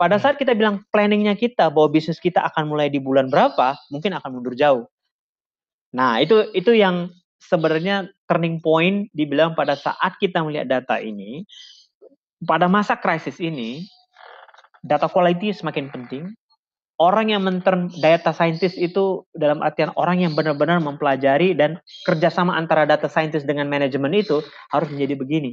Pada hmm. saat kita bilang planningnya kita bahwa bisnis kita akan mulai di bulan berapa, mungkin akan mundur jauh. Nah itu itu yang sebenarnya turning point dibilang pada saat kita melihat data ini pada masa krisis ini data quality semakin penting. Orang yang menterm data scientist itu dalam artian orang yang benar-benar mempelajari dan kerjasama antara data scientist dengan manajemen itu harus menjadi begini.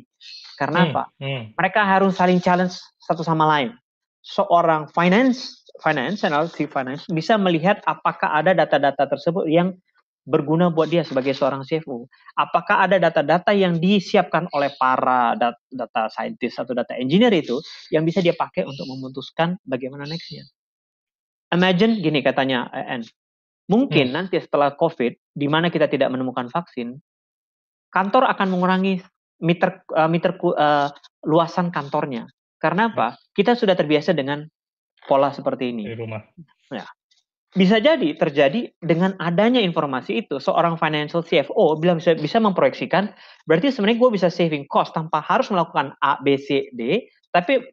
Karena hmm, apa? Hmm. Mereka harus saling challenge satu sama lain. Seorang finance, financial, si finance bisa melihat apakah ada data-data tersebut yang berguna buat dia sebagai seorang CFO. Apakah ada data-data yang disiapkan oleh para data, scientist atau data engineer itu yang bisa dia pakai untuk memutuskan bagaimana nextnya? Imagine gini katanya N. Mungkin hmm. nanti setelah COVID, di mana kita tidak menemukan vaksin, kantor akan mengurangi meter e, meter uh, luasan kantornya. Karena apa? Hmm. Kita sudah terbiasa dengan pola seperti ini. Di rumah. Ya bisa jadi terjadi dengan adanya informasi itu seorang financial CFO bilang bisa bisa memproyeksikan berarti sebenarnya gue bisa saving cost tanpa harus melakukan A B C D tapi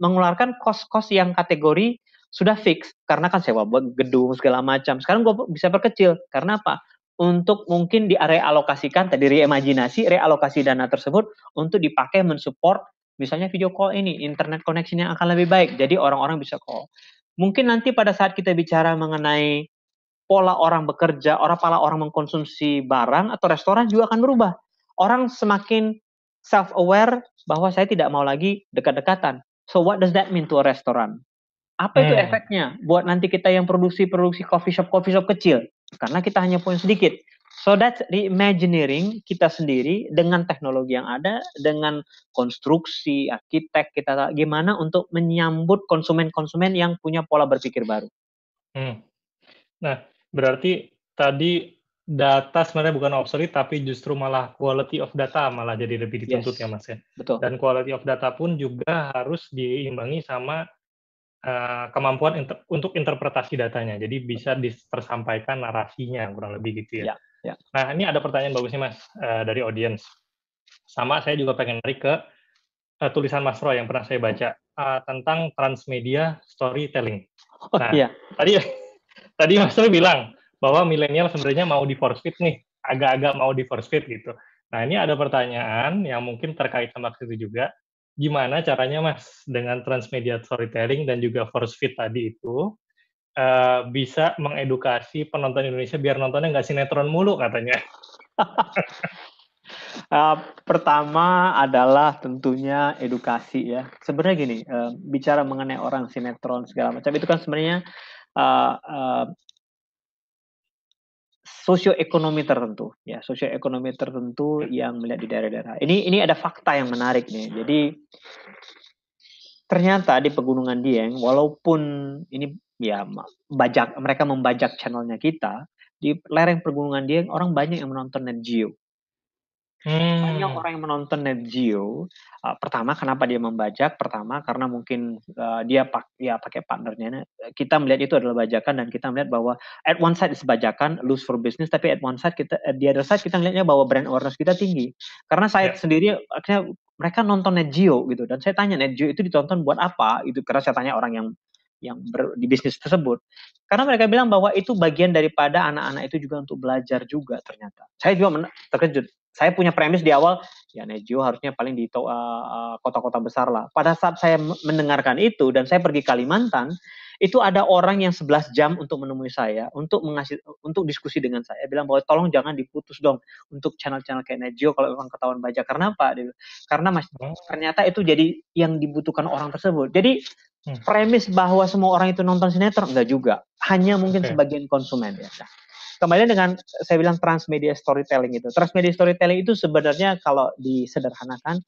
mengeluarkan cost-cost yang kategori sudah fix karena kan sewa buat gedung segala macam sekarang gue bisa perkecil karena apa untuk mungkin direalokasikan tadi reimajinasi realokasi dana tersebut untuk dipakai mensupport misalnya video call ini internet connection yang akan lebih baik jadi orang-orang bisa call Mungkin nanti pada saat kita bicara mengenai pola orang bekerja, orang pola orang mengkonsumsi barang atau restoran juga akan berubah. Orang semakin self aware bahwa saya tidak mau lagi dekat-dekatan. So what does that mean to a restaurant? Apa itu hmm. efeknya buat nanti kita yang produksi produksi coffee shop coffee shop kecil? Karena kita hanya punya sedikit. So that reimagining kita sendiri dengan teknologi yang ada, dengan konstruksi, arsitek kita gimana untuk menyambut konsumen-konsumen yang punya pola berpikir baru. Hmm. Nah, berarti tadi data sebenarnya bukan obsolete tapi justru malah quality of data malah jadi lebih dituntut yes. ya Mas ya. Betul. Dan quality of data pun juga harus diimbangi sama Uh, kemampuan inter untuk interpretasi datanya. Jadi bisa tersampaikan narasinya kurang lebih gitu ya. ya Ya. Nah, ini ada pertanyaan bagus nih Mas eh, dari audience. Sama saya juga pengen narik ke eh, tulisan Mas Roy yang pernah saya baca eh, tentang transmedia storytelling. Oh, nah, iya. tadi tadi Mas Roy bilang bahwa milenial sebenarnya mau di force fit nih, agak-agak mau di force fit gitu. Nah, ini ada pertanyaan yang mungkin terkait sama itu juga. Gimana caranya Mas dengan transmedia storytelling dan juga force fit tadi itu Eh, bisa mengedukasi penonton Indonesia biar nontonnya nggak sinetron mulu katanya. uh, pertama adalah tentunya edukasi ya. Sebenarnya gini, uh, bicara mengenai orang sinetron segala macam itu kan sebenarnya uh, uh, sosioekonomi tertentu ya sosioekonomi tertentu ya. yang melihat di daerah-daerah ini ini ada fakta yang menarik nih jadi ternyata di pegunungan Dieng walaupun ini ya bajak mereka membajak channelnya kita di lereng pergunungan dia orang banyak yang menonton Nat Geo. Hmm. Banyak orang yang menonton Nat Geo. Uh, pertama, kenapa dia membajak? Pertama, karena mungkin uh, dia pak ya pakai partnernya. Kita melihat itu adalah bajakan dan kita melihat bahwa at one side is lose for business. Tapi at one side kita, di other side kita melihatnya bahwa brand awareness kita tinggi. Karena saya yeah. sendiri akhirnya mereka nonton Nat Geo gitu. Dan saya tanya Nat Geo itu ditonton buat apa? Itu karena saya tanya orang yang yang ber, di bisnis tersebut. Karena mereka bilang bahwa itu bagian daripada anak-anak itu juga untuk belajar juga ternyata. Saya juga terkejut. Saya punya premis di awal, ya nejo harusnya paling di to- uh, uh, kota-kota besar lah. Pada saat saya mendengarkan itu dan saya pergi Kalimantan, itu ada orang yang 11 jam untuk menemui saya, untuk mengasih untuk diskusi dengan saya, bilang bahwa tolong jangan diputus dong untuk channel-channel kayak Najio kalau memang ketahuan baca Karena apa? karena mas, oh. ternyata itu jadi yang dibutuhkan orang tersebut. Jadi hmm. premis bahwa semua orang itu nonton sinetron enggak juga, hanya mungkin okay. sebagian konsumen ya. Nah, kembali dengan saya bilang transmedia storytelling itu. Transmedia storytelling itu sebenarnya kalau disederhanakan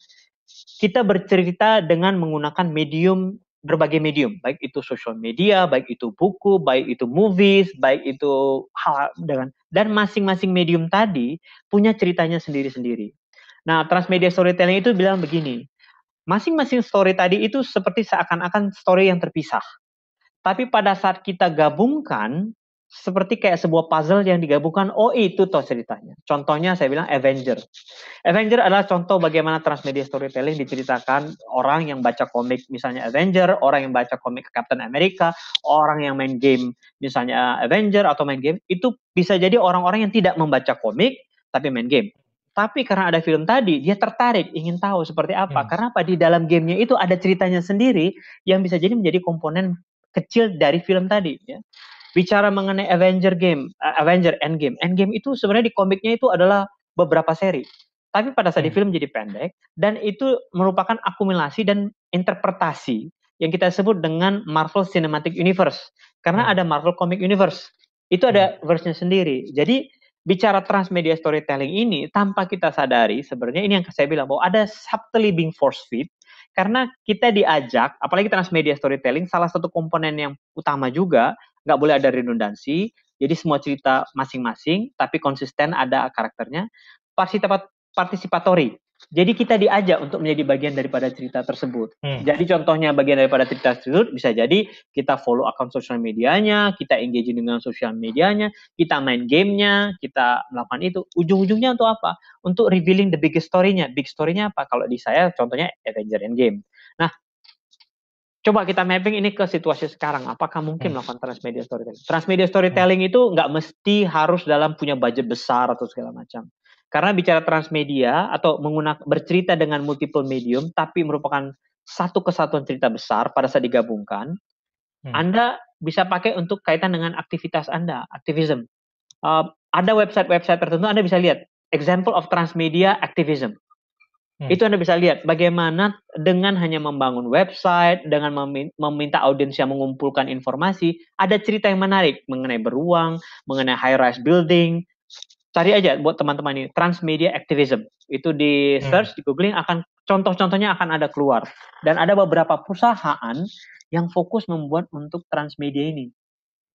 kita bercerita dengan menggunakan medium berbagai medium, baik itu social media, baik itu buku, baik itu movies, baik itu hal dengan dan masing-masing medium tadi punya ceritanya sendiri-sendiri. Nah, transmedia storytelling itu bilang begini, masing-masing story tadi itu seperti seakan-akan story yang terpisah. Tapi pada saat kita gabungkan, seperti kayak sebuah puzzle yang digabungkan. Oh itu toh ceritanya. Contohnya saya bilang Avenger. Avenger adalah contoh bagaimana transmedia storytelling diceritakan orang yang baca komik misalnya Avenger, orang yang baca komik Captain America, orang yang main game misalnya Avenger atau main game itu bisa jadi orang-orang yang tidak membaca komik tapi main game. Tapi karena ada film tadi, dia tertarik ingin tahu seperti apa. Hmm. Karena apa? Di dalam gamenya itu ada ceritanya sendiri yang bisa jadi menjadi komponen kecil dari film tadi. Ya bicara mengenai Avenger game, uh, Avenger Endgame. Endgame itu sebenarnya di komiknya itu adalah beberapa seri. Tapi pada saat hmm. di film jadi pendek dan itu merupakan akumulasi dan interpretasi yang kita sebut dengan Marvel Cinematic Universe. Karena hmm. ada Marvel Comic Universe. Itu ada hmm. versinya sendiri. Jadi bicara transmedia storytelling ini tanpa kita sadari sebenarnya ini yang saya bilang bahwa ada subtly being force feed karena kita diajak apalagi transmedia storytelling salah satu komponen yang utama juga nggak boleh ada redundansi. Jadi semua cerita masing-masing, tapi konsisten ada karakternya. Partisipatori. Jadi kita diajak untuk menjadi bagian daripada cerita tersebut. Hmm. Jadi contohnya bagian daripada cerita tersebut bisa jadi kita follow akun sosial medianya, kita engage dengan sosial medianya, kita main gamenya, kita melakukan itu. Ujung-ujungnya untuk apa? Untuk revealing the big story-nya. Big story-nya apa? Kalau di saya contohnya Avenger Endgame. Nah, Coba kita mapping ini ke situasi sekarang. Apakah mungkin hmm. melakukan transmedia storytelling? Transmedia storytelling itu nggak mesti harus dalam punya budget besar atau segala macam. Karena bicara transmedia atau menggunakan bercerita dengan multiple medium, tapi merupakan satu kesatuan cerita besar pada saat digabungkan, hmm. Anda bisa pakai untuk kaitan dengan aktivitas Anda, aktivisme. Uh, ada website-website tertentu Anda bisa lihat example of transmedia activism. Hmm. Itu Anda bisa lihat bagaimana dengan hanya membangun website, dengan meminta audiens yang mengumpulkan informasi, ada cerita yang menarik mengenai beruang, mengenai high rise building. Cari aja buat teman-teman ini transmedia activism. Itu di hmm. search, hmm. di googling akan contoh-contohnya akan ada keluar. Dan ada beberapa perusahaan yang fokus membuat untuk transmedia ini.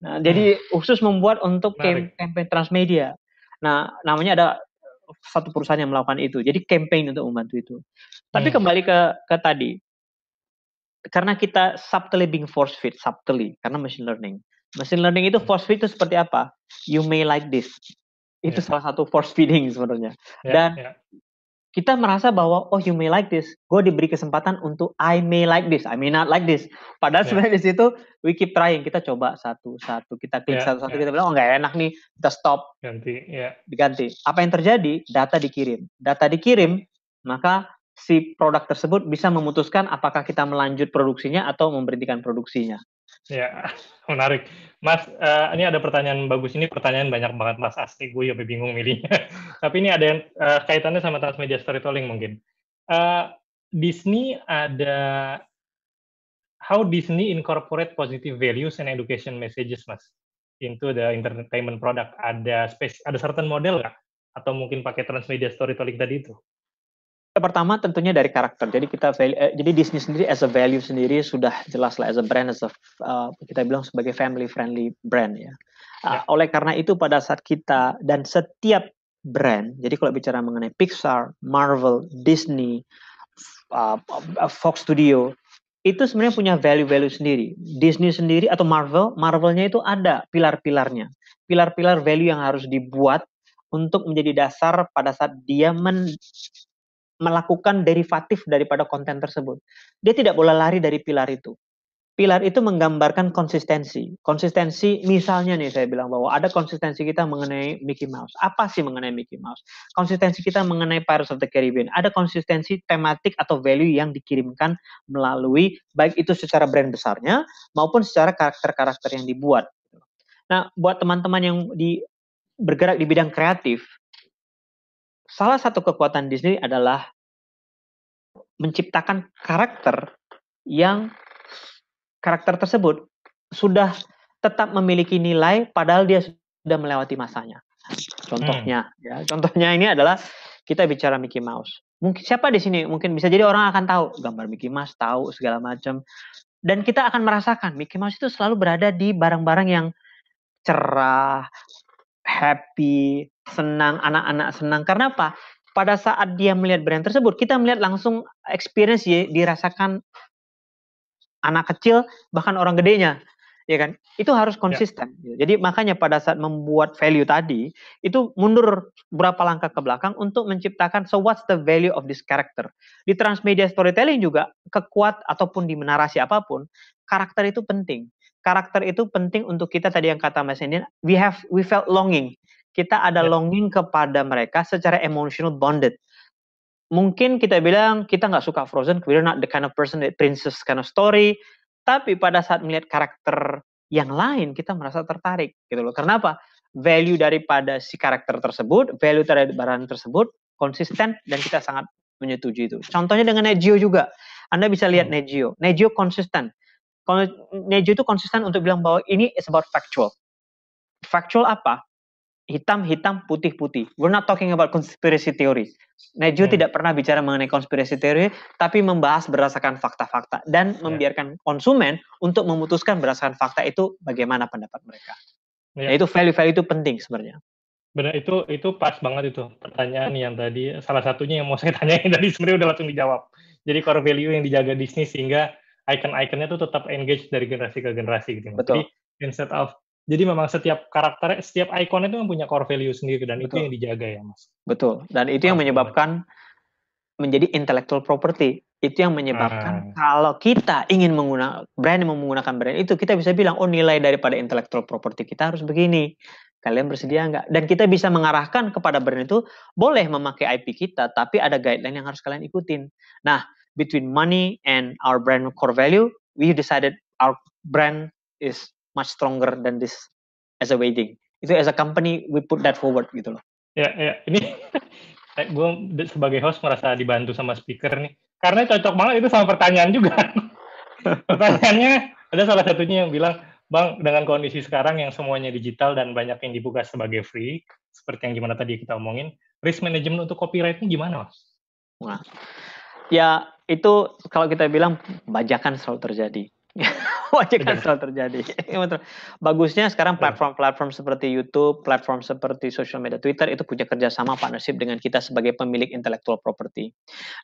Nah, hmm. jadi khusus membuat untuk campaign transmedia. Nah, namanya ada satu perusahaan yang melakukan itu. Jadi campaign untuk membantu itu. Tapi iya. kembali ke ke tadi. Karena kita subtly being force fit, subtly karena machine learning. Machine learning itu force fit itu seperti apa? You may like this. Itu yeah. salah satu force feeding sebenarnya. Yeah, Dan yeah kita merasa bahwa oh you may like this, gue diberi kesempatan untuk I may like this, I may not like this. Padahal yeah. sebenarnya di situ we keep trying, kita coba satu-satu, kita klik ya, satu-satu, yeah, yeah. kita bilang oh nggak enak nih, kita stop, ganti, yeah. diganti. Apa yang terjadi? Data dikirim, data dikirim, maka si produk tersebut bisa memutuskan apakah kita melanjut produksinya atau memberhentikan produksinya. Ya, menarik. Mas, uh, ini ada pertanyaan bagus. Ini pertanyaan banyak banget, Mas. Asli gue ya bingung milihnya. Tapi ini ada yang uh, kaitannya sama transmedia storytelling mungkin. Uh, Disney ada how Disney incorporate positive values and education messages, Mas, into the entertainment product. Ada space, ada certain model nggak? Atau mungkin pakai transmedia storytelling tadi itu? pertama tentunya dari karakter. Jadi kita eh, jadi Disney sendiri as a value sendiri sudah jelas lah as a brand as a uh, kita bilang sebagai family friendly brand ya. Uh, ya Oleh karena itu pada saat kita dan setiap brand, jadi kalau bicara mengenai Pixar, Marvel, Disney, uh, Fox Studio itu sebenarnya punya value-value sendiri. Disney sendiri atau Marvel, Marvelnya itu ada pilar-pilarnya, pilar-pilar value yang harus dibuat untuk menjadi dasar pada saat dia men melakukan derivatif daripada konten tersebut. Dia tidak boleh lari dari pilar itu. Pilar itu menggambarkan konsistensi. Konsistensi misalnya nih saya bilang bahwa ada konsistensi kita mengenai Mickey Mouse. Apa sih mengenai Mickey Mouse? Konsistensi kita mengenai Pirates of the Caribbean. Ada konsistensi tematik atau value yang dikirimkan melalui baik itu secara brand besarnya maupun secara karakter-karakter yang dibuat. Nah, buat teman-teman yang di bergerak di bidang kreatif, salah satu kekuatan Disney adalah menciptakan karakter yang karakter tersebut sudah tetap memiliki nilai padahal dia sudah melewati masanya. Contohnya, hmm. ya, contohnya ini adalah kita bicara Mickey Mouse. Mungkin siapa di sini mungkin bisa jadi orang akan tahu gambar Mickey Mouse, tahu segala macam. Dan kita akan merasakan Mickey Mouse itu selalu berada di barang-barang yang cerah, happy, senang, anak-anak senang. Karena apa? Pada saat dia melihat brand tersebut, kita melihat langsung experience dirasakan anak kecil bahkan orang gedenya, ya kan? Itu harus ya. konsisten. Ya. Jadi makanya pada saat membuat value tadi, itu mundur berapa langkah ke belakang untuk menciptakan so what's the value of this character. Di transmedia storytelling juga kekuat ataupun di menarasi apapun, karakter itu penting. Karakter itu penting untuk kita tadi yang kata Mas Indian, we have we felt longing kita ada ya. longing kepada mereka secara emotional bonded. Mungkin kita bilang kita nggak suka Frozen, we're not the kind of person that princess kind of story. Tapi pada saat melihat karakter yang lain, kita merasa tertarik gitu loh. kenapa? Value daripada si karakter tersebut, value dari barang tersebut konsisten dan kita sangat menyetujui itu. Contohnya dengan Negio juga. Anda bisa lihat hmm. Negio. konsisten. Negio itu konsisten untuk bilang bahwa ini is about factual. Factual apa? hitam-hitam, putih-putih. We're not talking about conspiracy theories. Najwa hmm. tidak pernah bicara mengenai konspirasi teori, tapi membahas berdasarkan fakta-fakta dan yeah. membiarkan konsumen untuk memutuskan berdasarkan fakta itu bagaimana pendapat mereka. Yeah. Nah, itu value-value itu penting sebenarnya. Benar, itu itu pas banget itu pertanyaan yang tadi salah satunya yang mau saya tanyain tadi sebenarnya udah langsung dijawab. Jadi core value yang dijaga Disney sehingga icon-iconnya itu tetap engage dari generasi ke generasi gitu. Betul. Jadi instead of jadi memang setiap karakter, setiap ikon itu punya core value sendiri dan Betul. itu yang dijaga ya, Mas. Betul. Dan itu yang menyebabkan menjadi intellectual property. Itu yang menyebabkan hmm. kalau kita ingin menggunakan brand mau menggunakan brand itu kita bisa bilang oh nilai daripada intellectual property kita harus begini. Kalian bersedia nggak? Dan kita bisa mengarahkan kepada brand itu boleh memakai IP kita, tapi ada guideline yang harus kalian ikutin. Nah, between money and our brand core value, we decided our brand is much stronger than this as a wedding. Itu as a company we put that forward gitu loh. Ya, ya. Ini eh, gue sebagai host merasa dibantu sama speaker nih. Karena cocok banget itu sama pertanyaan juga. Pertanyaannya ada salah satunya yang bilang, Bang, dengan kondisi sekarang yang semuanya digital dan banyak yang dibuka sebagai free, seperti yang gimana tadi kita omongin, risk management untuk copyrightnya gimana, Mas? Nah, ya itu kalau kita bilang bajakan selalu terjadi. wajib kan selalu terjadi. Bagusnya sekarang platform-platform seperti YouTube, platform seperti social media Twitter itu punya kerjasama partnership dengan kita sebagai pemilik intellectual property.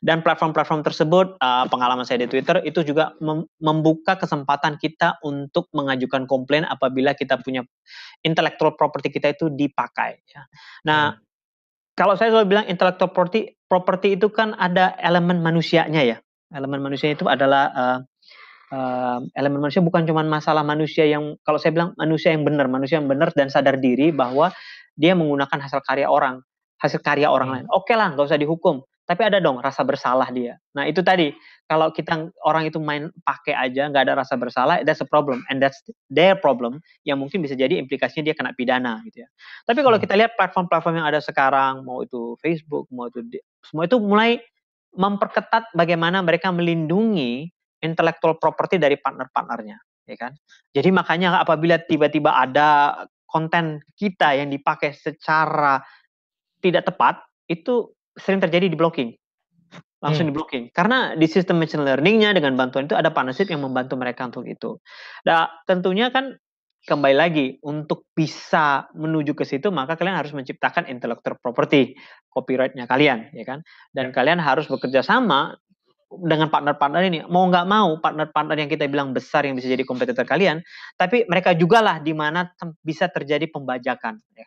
Dan platform-platform tersebut, eh, pengalaman saya di Twitter itu juga membuka kesempatan kita untuk mengajukan komplain apabila kita punya intellectual property kita itu dipakai. Ya. Nah, hmm. kalau saya selalu bilang intellectual property, property itu kan ada elemen manusianya ya. Elemen manusia itu adalah uh, uh, elemen manusia bukan cuma masalah manusia yang kalau saya bilang manusia yang benar, manusia yang benar dan sadar diri bahwa dia menggunakan hasil karya orang, hasil karya orang hmm. lain. Oke okay lah, nggak usah dihukum, tapi ada dong rasa bersalah dia. Nah itu tadi kalau kita orang itu main pakai aja nggak ada rasa bersalah, that's a problem and that's their problem yang mungkin bisa jadi implikasinya dia kena pidana gitu ya. Tapi kalau hmm. kita lihat platform-platform yang ada sekarang, mau itu Facebook, mau itu semua itu mulai memperketat bagaimana mereka melindungi intellectual property dari partner-partnernya, ya kan? Jadi makanya apabila tiba-tiba ada konten kita yang dipakai secara tidak tepat, itu sering terjadi di blocking. Langsung hmm. di blocking. Karena di sistem machine learning-nya dengan bantuan itu ada partnership yang membantu mereka untuk itu. Nah, tentunya kan kembali lagi untuk bisa menuju ke situ maka kalian harus menciptakan intellectual property copyrightnya kalian ya kan dan ya. kalian harus bekerja sama dengan partner-partner ini mau nggak mau partner-partner yang kita bilang besar yang bisa jadi kompetitor kalian, tapi mereka juga lah di mana bisa terjadi pembajakan. Ya,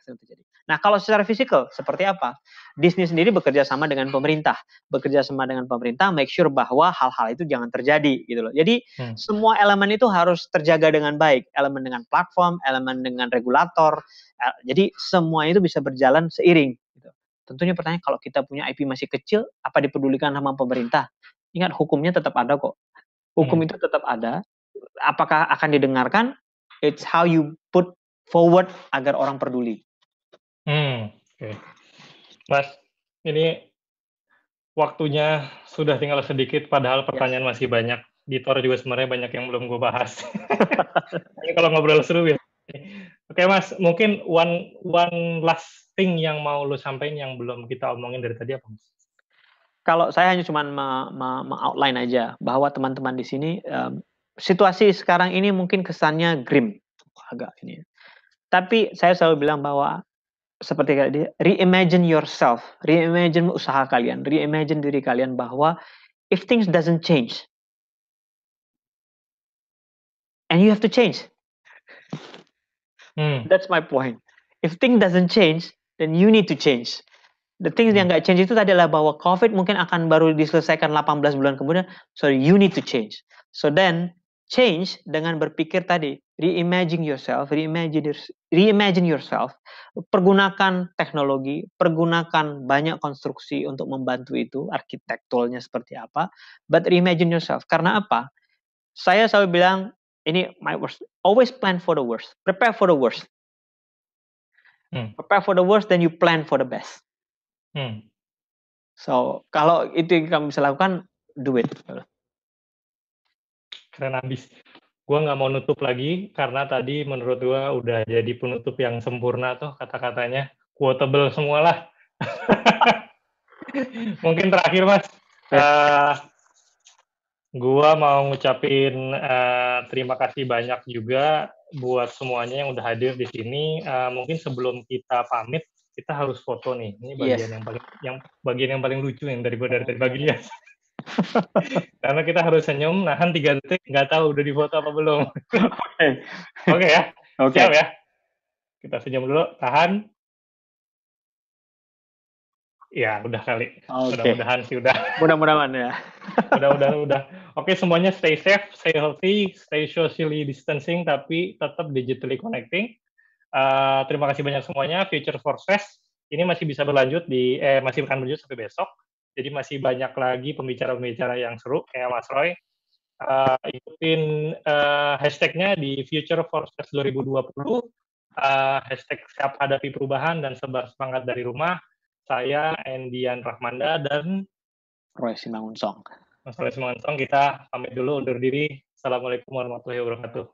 nah kalau secara fisikal seperti apa? Disney sendiri bekerja sama dengan pemerintah, bekerja sama dengan pemerintah, make sure bahwa hal-hal itu jangan terjadi gitu loh. Jadi hmm. semua elemen itu harus terjaga dengan baik, elemen dengan platform, elemen dengan regulator. E, jadi semua itu bisa berjalan seiring. Gitu. Tentunya pertanyaan kalau kita punya IP masih kecil, apa dipedulikan sama pemerintah? Ingat hukumnya tetap ada kok. Hukum hmm. itu tetap ada. Apakah akan didengarkan? It's how you put forward agar orang peduli. Hmm, oke. Okay. Mas, ini waktunya sudah tinggal sedikit padahal ya. pertanyaan yes. masih banyak. Di Tor juga sebenarnya banyak yang belum gue bahas. ini kalau ngobrol seru ya. Oke okay, Mas, mungkin one one last thing yang mau lo sampaikan yang belum kita omongin dari tadi apa Mas? kalau saya hanya cuma mau outline aja bahwa teman-teman di sini um, situasi sekarang ini mungkin kesannya grim agak ini. Ya. Tapi saya selalu bilang bahwa seperti tadi reimagine yourself, reimagine usaha kalian, reimagine diri kalian bahwa if things doesn't change and you have to change. Hmm. That's my point. If things doesn't change, then you need to change the things yang hmm. nggak change itu tadi adalah bahwa COVID mungkin akan baru diselesaikan 18 bulan kemudian. So you need to change. So then change dengan berpikir tadi reimagine yourself, reimagine reimagine yourself. Pergunakan teknologi, pergunakan banyak konstruksi untuk membantu itu, arsitekturnya seperti apa, but reimagine yourself. Karena apa? Saya selalu bilang ini my worst. Always plan for the worst. Prepare for the worst. Hmm. Prepare for the worst, then you plan for the best. Hmm. So, kalau itu yang kamu bisa lakukan, do it. Gitu Keren abis. Gue nggak mau nutup lagi, karena tadi menurut gue udah jadi penutup yang sempurna tuh kata-katanya. Quotable semualah. Mungkin terakhir, Mas. Uh, gua mau ngucapin uh, terima kasih banyak juga buat semuanya yang udah hadir di sini. Uh, mungkin sebelum kita pamit, kita harus foto nih. Ini iya. bagian yes. yang paling yang bagian yang paling lucu yang dari dari, dari bagian. Karena kita harus senyum, nahan tiga detik, nggak tahu udah difoto apa belum. Oke. Oke okay. ya. Oke. Okay. ya. Kita senyum dulu, tahan. Ya, udah kali. Okay. Mudah-mudahan sih udah. Mudah-mudahan ya. Mudah-mudahan udah. Oke, semuanya stay safe, stay healthy, stay socially distancing tapi tetap digitally connecting. Uh, terima kasih banyak semuanya. Future for Fest ini masih bisa berlanjut di eh, masih akan berlanjut sampai besok. Jadi masih banyak lagi pembicara-pembicara yang seru kayak Mas Roy. Uh, ikutin uh, hashtagnya di Future for Fest 2020. Uh, hashtag siap hadapi perubahan dan sebar semangat dari rumah. Saya Endian Rahmanda dan Roy Simangunsong. Mas Roy Simangunsong kita pamit dulu undur diri. Assalamualaikum warahmatullahi wabarakatuh.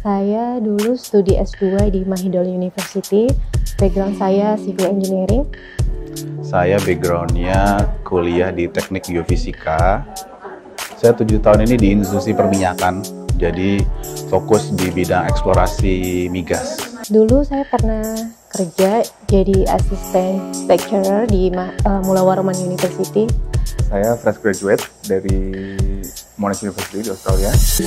Saya dulu studi S2 di Mahidol University. Background saya civil engineering. Saya backgroundnya kuliah di teknik geofisika. Saya tujuh tahun ini di institusi perminyakan, jadi fokus di bidang eksplorasi migas. Dulu saya pernah kerja jadi asisten lecturer di eh, Mula Mulawaruman University. Saya fresh graduate dari Monash University di Australia. Saya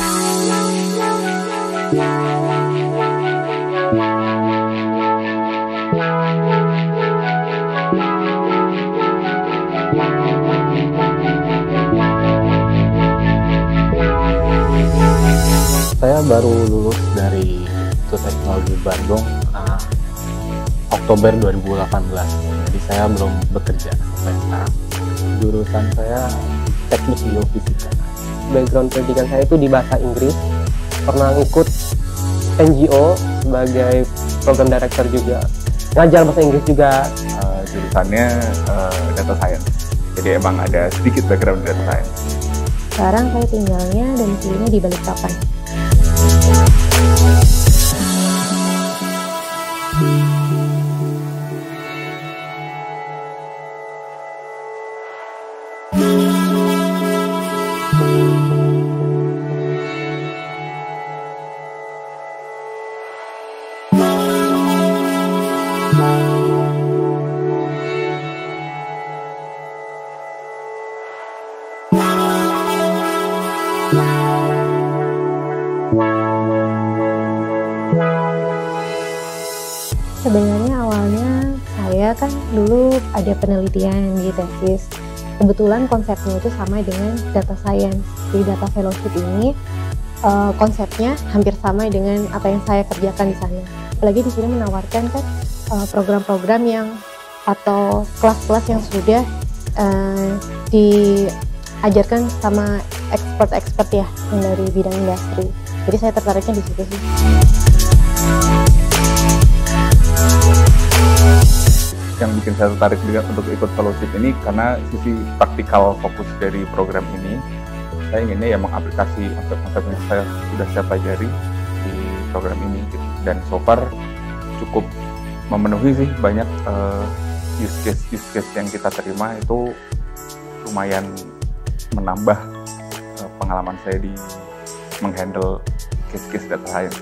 baru lulus dari Institut Teknologi Bandung uh, Oktober 2018. Jadi saya belum bekerja sampai nah, sekarang. Jurusan saya teknik biofisika background pendidikan saya itu di bahasa Inggris pernah ikut NGO sebagai program director juga ngajar bahasa Inggris juga uh, jurusannya uh, data science jadi emang ada sedikit background data science sekarang saya tinggalnya dan sini di Balikpapan penelitian di tesis. Kebetulan konsepnya itu sama dengan data science. Di data fellowship ini uh, konsepnya hampir sama dengan apa yang saya kerjakan di sana. Apalagi di sini menawarkan kan eh, program-program uh, yang atau kelas-kelas yang sudah uh, diajarkan sama expert-expert ya dari bidang industri. Jadi saya tertariknya di situ sih. yang bikin saya tertarik juga untuk ikut fellowship ini karena sisi praktikal fokus dari program ini saya inginnya ya mengaplikasi konsep-konsep yang saya sudah saya pelajari di program ini gitu. dan so far cukup memenuhi sih banyak uh, use case use case yang kita terima itu lumayan menambah uh, pengalaman saya di menghandle case-case data science.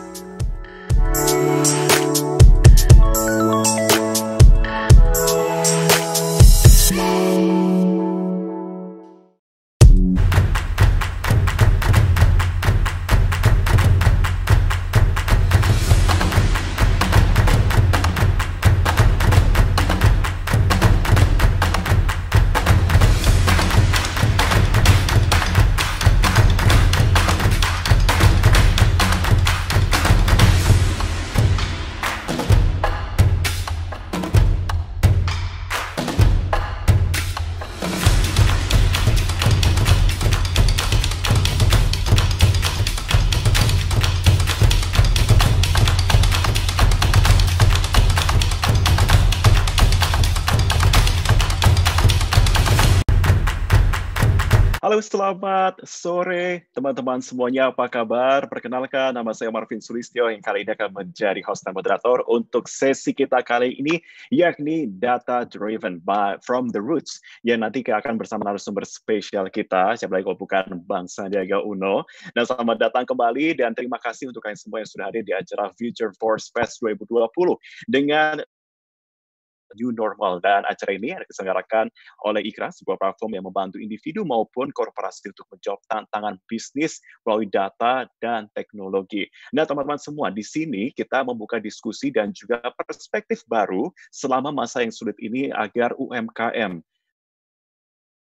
selamat sore teman-teman semuanya. Apa kabar? Perkenalkan, nama saya Marvin Sulistyo yang kali ini akan menjadi host dan moderator untuk sesi kita kali ini, yakni Data Driven by From The Roots, yang nanti kita akan bersama narasumber spesial kita, siapa lagi kalau bukan Bang Sandiaga Uno. Dan nah, selamat datang kembali dan terima kasih untuk kalian semua yang sudah hadir di acara Future Force Fest 2020 dengan new normal. Dan acara ini diselenggarakan oleh IKRA, sebuah platform yang membantu individu maupun korporasi untuk menjawab tantangan bisnis melalui data dan teknologi. Nah, teman-teman semua, di sini kita membuka diskusi dan juga perspektif baru selama masa yang sulit ini agar UMKM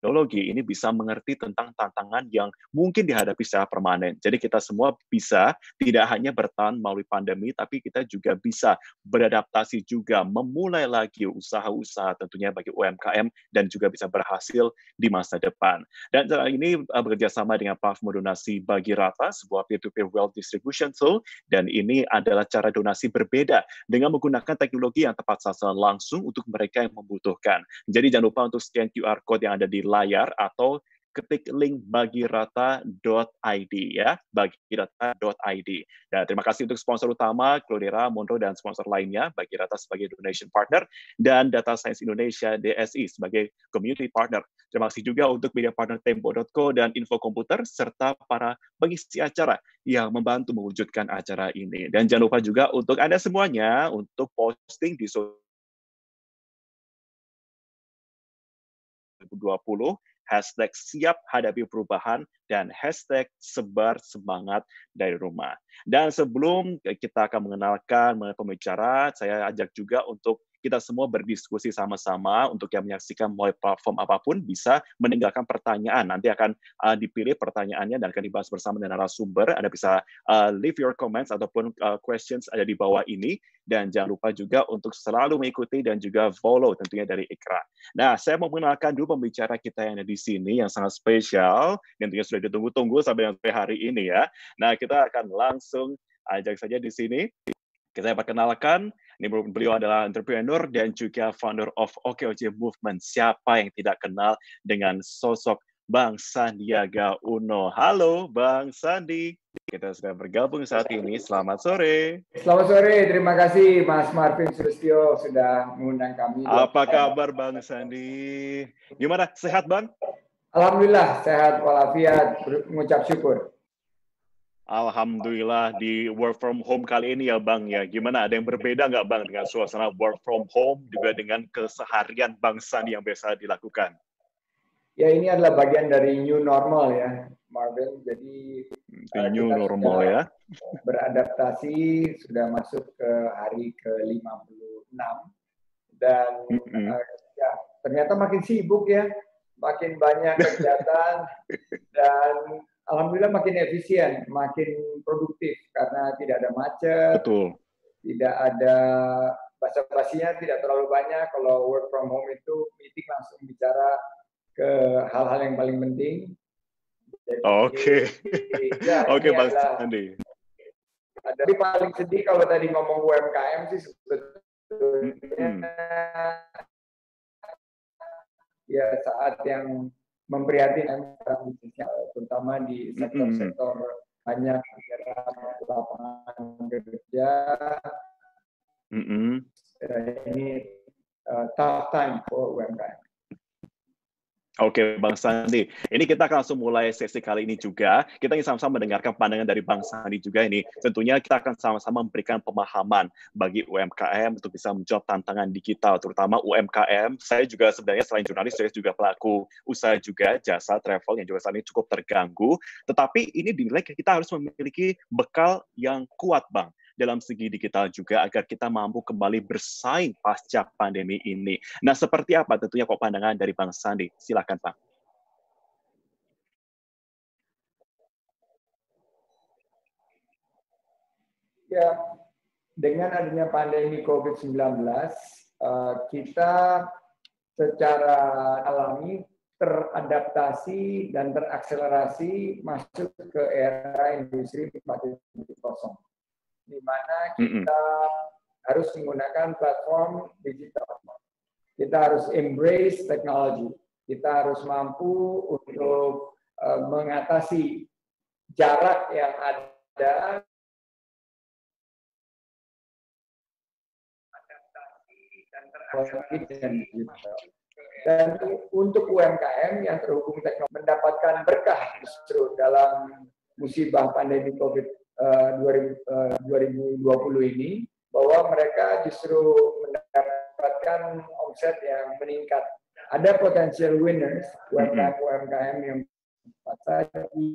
teknologi ini bisa mengerti tentang tantangan yang mungkin dihadapi secara permanen. Jadi kita semua bisa tidak hanya bertahan melalui pandemi, tapi kita juga bisa beradaptasi juga, memulai lagi usaha-usaha tentunya bagi UMKM dan juga bisa berhasil di masa depan. Dan cara ini eh, bekerjasama dengan platform donasi bagi rata, sebuah peer-to-peer wealth distribution tool, dan ini adalah cara donasi berbeda dengan menggunakan teknologi yang tepat sasaran langsung untuk mereka yang membutuhkan. Jadi jangan lupa untuk scan QR code yang ada di layar atau ketik link bagi bagirata.id ya, bagirata.id. Dan nah, terima kasih untuk sponsor utama Clodera, Mondo dan sponsor lainnya, bagi rata sebagai donation partner dan Data Science Indonesia DSI sebagai community partner. Terima kasih juga untuk media partner Tempo.co dan Info Komputer serta para pengisi acara yang membantu mewujudkan acara ini. Dan jangan lupa juga untuk Anda semuanya untuk posting di sosial 2020, hashtag siap hadapi perubahan, dan hashtag sebar semangat dari rumah. Dan sebelum kita akan mengenalkan pembicara, saya ajak juga untuk kita semua berdiskusi sama-sama untuk yang menyaksikan melalui platform apapun bisa meninggalkan pertanyaan. Nanti akan uh, dipilih pertanyaannya dan akan dibahas bersama dengan narasumber. Anda bisa uh, leave your comments ataupun uh, questions ada di bawah ini dan jangan lupa juga untuk selalu mengikuti dan juga follow tentunya dari Ikra. Nah, saya mau mengenalkan dulu pembicara kita yang ada di sini yang sangat spesial yang tentunya sudah ditunggu-tunggu sampai hari ini ya. Nah, kita akan langsung ajak saja di sini. Kita perkenalkan ini beliau adalah entrepreneur dan juga founder of OKOJ Movement. Siapa yang tidak kenal dengan sosok Bang Sandiaga Uno. Halo Bang Sandi. Kita sudah bergabung saat ini. Selamat sore. Selamat sore. Terima kasih Mas Martin Sustio sudah mengundang kami. Apa kabar Bang Sandi? Gimana? Sehat Bang? Alhamdulillah sehat walafiat. Mengucap syukur. Alhamdulillah di work from home kali ini ya Bang ya. Gimana ada yang berbeda nggak Bang dengan suasana work from home juga dengan keseharian Bang Sandi yang biasa dilakukan? Ya ini adalah bagian dari new normal ya Marvin. Jadi The uh, new normal ya. Beradaptasi sudah masuk ke hari ke-56 dan mm -hmm. uh, ya ternyata makin sibuk ya, makin banyak kegiatan dan alhamdulillah makin efisien, makin produktif karena tidak ada macet. Betul. Tidak ada basa-basinya tidak terlalu banyak. Kalau work from home itu meeting langsung bicara ke hal-hal yang paling penting. Oke. Ya, Oke, Mas Andi. Ada paling sedih kalau tadi ngomong UMKM sih sebetulnya hmm. ya saat yang memprihatinkan terutama di sektor-sektor banyak gerak lapangan kerja. Mm -hmm. ini uh, tough time for UMKM. Oke, Bang Sandi. Ini kita akan langsung mulai sesi kali ini juga. Kita ingin sama-sama mendengarkan pandangan dari Bang Sandi juga ini. Tentunya kita akan sama-sama memberikan pemahaman bagi UMKM untuk bisa menjawab tantangan digital, terutama UMKM. Saya juga sebenarnya selain jurnalis, saya juga pelaku usaha juga jasa travel yang juga saat ini cukup terganggu. Tetapi ini dinilai kita harus memiliki bekal yang kuat, Bang dalam segi digital juga agar kita mampu kembali bersaing pasca pandemi ini. Nah, seperti apa tentunya kok pandangan dari Bang Sandi? Silakan, Pak. Ya, dengan adanya pandemi COVID-19, eh, kita secara alami teradaptasi dan terakselerasi masuk ke era industri 4.0 di mana kita mm hmm harus menggunakan platform digital. Kita harus embrace teknologi. Kita harus mampu untuk uh, mengatasi jarak yang ada Dan untuk UMKM yang terhubung teknologi mendapatkan berkah justru dalam musibah pandemi COVID-19 2020 eh, eh, ini bahwa mereka justru mendapatkan omset yang meningkat. Ada potensial winners UMKM mm-hmm. UMKM yang pasti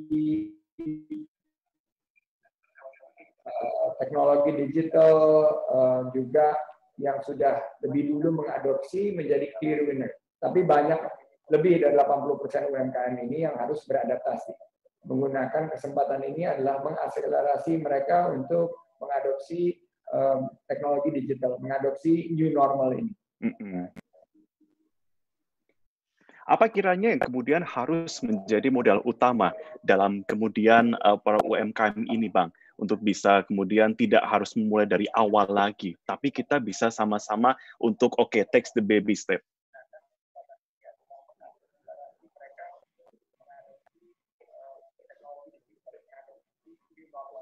eh, teknologi digital juga yang sudah lebih dulu mengadopsi menjadi clear winner. Tapi banyak lebih dari 80% UMKM ini yang harus beradaptasi menggunakan kesempatan ini adalah mengakselerasi mereka untuk mengadopsi um, teknologi digital, mengadopsi new normal ini. Apa kiranya yang kemudian harus menjadi modal utama dalam kemudian uh, para UMKM ini, Bang, untuk bisa kemudian tidak harus memulai dari awal lagi, tapi kita bisa sama-sama untuk oke okay, the baby step.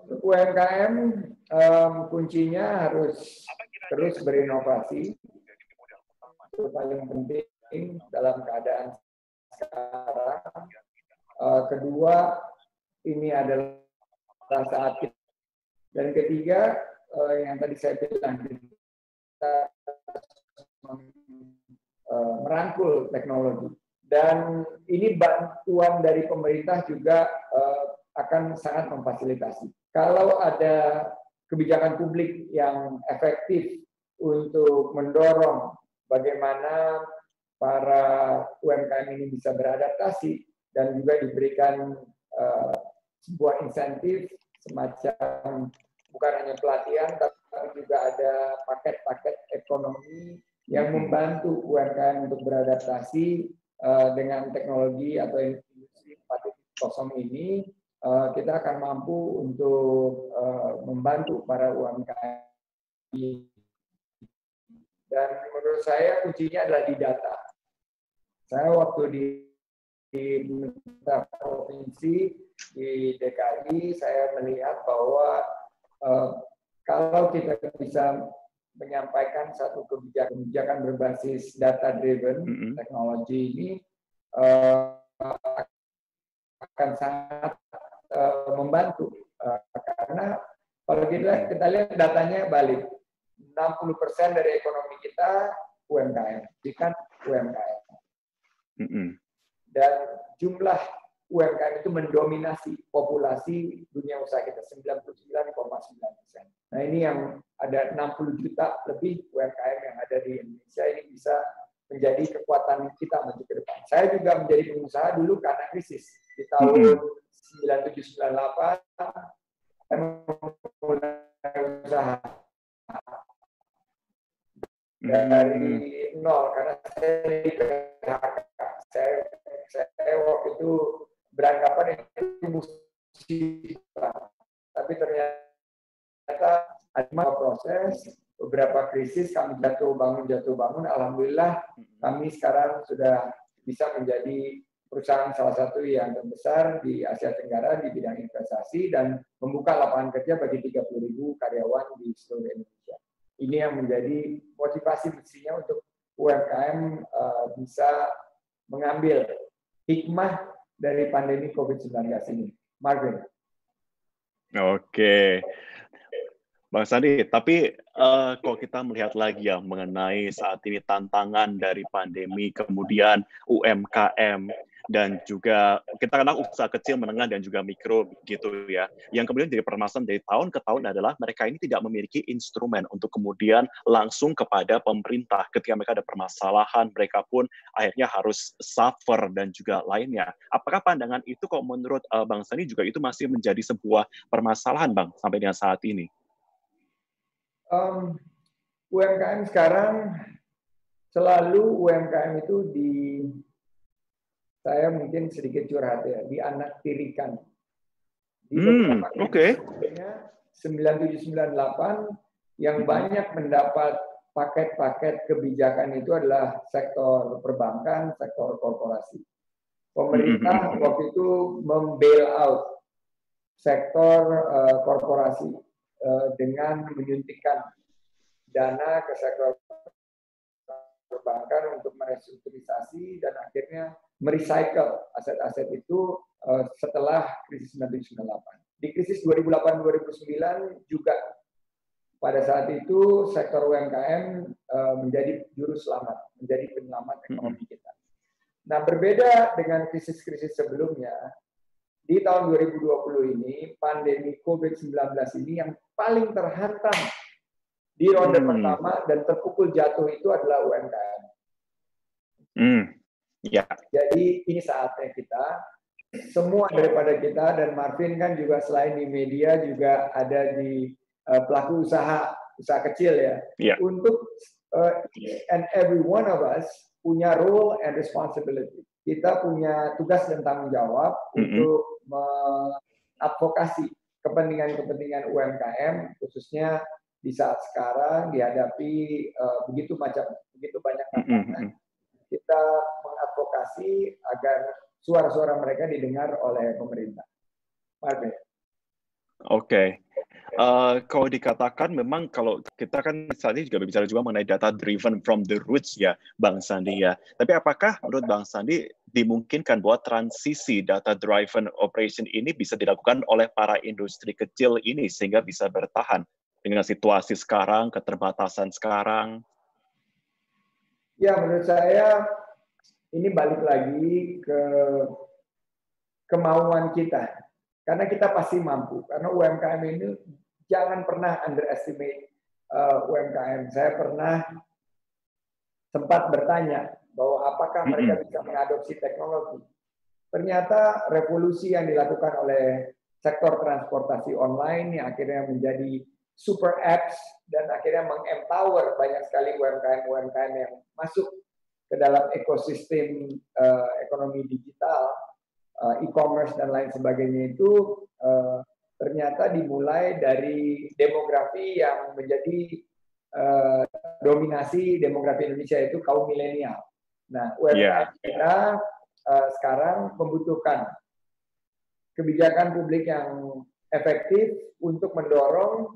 UMKM um, kuncinya harus terus berinovasi. Itu paling penting dalam keadaan sekarang. Uh, kedua, ini adalah saat kita. Dan ketiga, uh, yang tadi saya bilang, kita eh, merangkul teknologi. Dan ini bantuan dari pemerintah juga uh, akan sangat memfasilitasi. Kalau ada kebijakan publik yang efektif untuk mendorong bagaimana para UMKM ini bisa beradaptasi dan juga diberikan uh, sebuah insentif semacam bukan hanya pelatihan tapi juga ada paket-paket ekonomi yang hmm. membantu UMKM untuk beradaptasi uh, dengan teknologi atau industri 4.0 ini Eh, kita akan mampu untuk eh, membantu para UMKM. Dan menurut saya kuncinya adalah di data. Saya waktu di di provinsi di DKI saya melihat bahwa eh, kalau kita bisa menyampaikan satu kebijakan, kebijakan berbasis data driven mm -hmm. teknologi ini eh, akan sangat uh, membantu uh, karena kalau kita gitu ya, kita lihat datanya balik 60% dari ekonomi kita UMKM bukan UMKM mm -hmm. dan jumlah UMKM itu mendominasi populasi dunia usaha kita 99,9 persen. Nah ini yang ada 60 juta lebih UMKM yang ada di Indonesia ini bisa menjadi kekuatan kita maju ke depan. Saya juga menjadi pengusaha dulu karena krisis di tahun mm -hmm. 9798 saya memulai usaha dari nol karena saya di PHK. Saya, saya waktu itu beranggapan itu musibah, tapi ternyata ada proses beberapa krisis kami jatuh bangun jatuh bangun. Alhamdulillah kami sekarang sudah bisa menjadi perusahaan salah satu yang terbesar di Asia Tenggara di bidang investasi dan membuka lapangan kerja bagi 30.000 karyawan di seluruh Indonesia. Ini yang menjadi motivasi mestinya untuk UMKM eh, bisa mengambil hikmah dari pandemi COVID-19 ini. Margaret. Oke. Bang Sandi, tapi uh, kalau kita melihat lagi ya mengenai saat ini tantangan dari pandemi, kemudian UMKM dan juga kita kenal usaha kecil, menengah dan juga mikro gitu ya. Yang kemudian jadi permasalahan dari tahun ke tahun adalah mereka ini tidak memiliki instrumen untuk kemudian langsung kepada pemerintah ketika mereka ada permasalahan, mereka pun akhirnya harus suffer dan juga lainnya. Apakah pandangan itu kok menurut eh, Bang Sani juga itu masih menjadi sebuah permasalahan Bang sampai dengan saat ini? Um, UMKM sekarang selalu UMKM itu di saya mungkin sedikit curhat ya di anak tirikan. Di hmm, Oke. Okay. 9798 yang hmm. banyak mendapat paket-paket kebijakan itu adalah sektor perbankan, sektor korporasi. Pemerintah hmm, hmm, hmm. waktu itu membail out sektor uh, korporasi uh, dengan menyuntikkan dana ke sektor perbankan untuk merestrukturisasi dan akhirnya merecycle aset-aset itu eh, setelah krisis 1998. Di krisis 2008-2009 juga pada saat itu sektor UMKM eh, menjadi juru selamat, menjadi penyelamat ekonomi kita. Nah, berbeda dengan krisis-krisis sebelumnya, di tahun 2020 ini pandemi COVID-19 ini yang paling terhantam di ronde hmm. pertama dan terpukul jatuh itu adalah UMKM. Hmm. Ya. Jadi ini saatnya kita semua daripada kita dan Marvin kan juga selain di media juga ada di uh, pelaku usaha usaha kecil ya. ya. Untuk uh, and every one of us punya role and responsibility. Kita punya tugas dan tanggung jawab mm-hmm. untuk mengadvokasi kepentingan-kepentingan UMKM khususnya di saat sekarang dihadapi uh, begitu macam begitu banyak tantangan. Mm-hmm. Kita advokasi agar suara-suara mereka didengar oleh pemerintah. Oke. Okay. Uh, eh, kalau dikatakan memang kalau kita kan saat juga bicara juga mengenai data driven from the roots ya Bang Sandi ya. Tapi apakah menurut Bang Sandi dimungkinkan bahwa transisi data driven operation ini bisa dilakukan oleh para industri kecil ini sehingga bisa bertahan dengan situasi sekarang, keterbatasan sekarang? Ya menurut saya ini balik lagi ke kemauan kita. Karena kita pasti mampu. Karena UMKM ini jangan pernah underestimate uh, eh, UMKM. Saya pernah sempat bertanya bahwa apakah mereka bisa mengadopsi teknologi. Ternyata revolusi yang dilakukan oleh sektor transportasi online yang akhirnya menjadi super apps dan akhirnya mengempower banyak sekali UMKM-UMKM yang masuk ke dalam ekosistem uh, ekonomi digital, uh, e-commerce dan lain sebagainya itu uh, ternyata dimulai dari demografi yang menjadi uh, dominasi demografi Indonesia itu kaum milenial. Nah, UMKM yeah. kita uh, sekarang membutuhkan kebijakan publik yang efektif untuk mendorong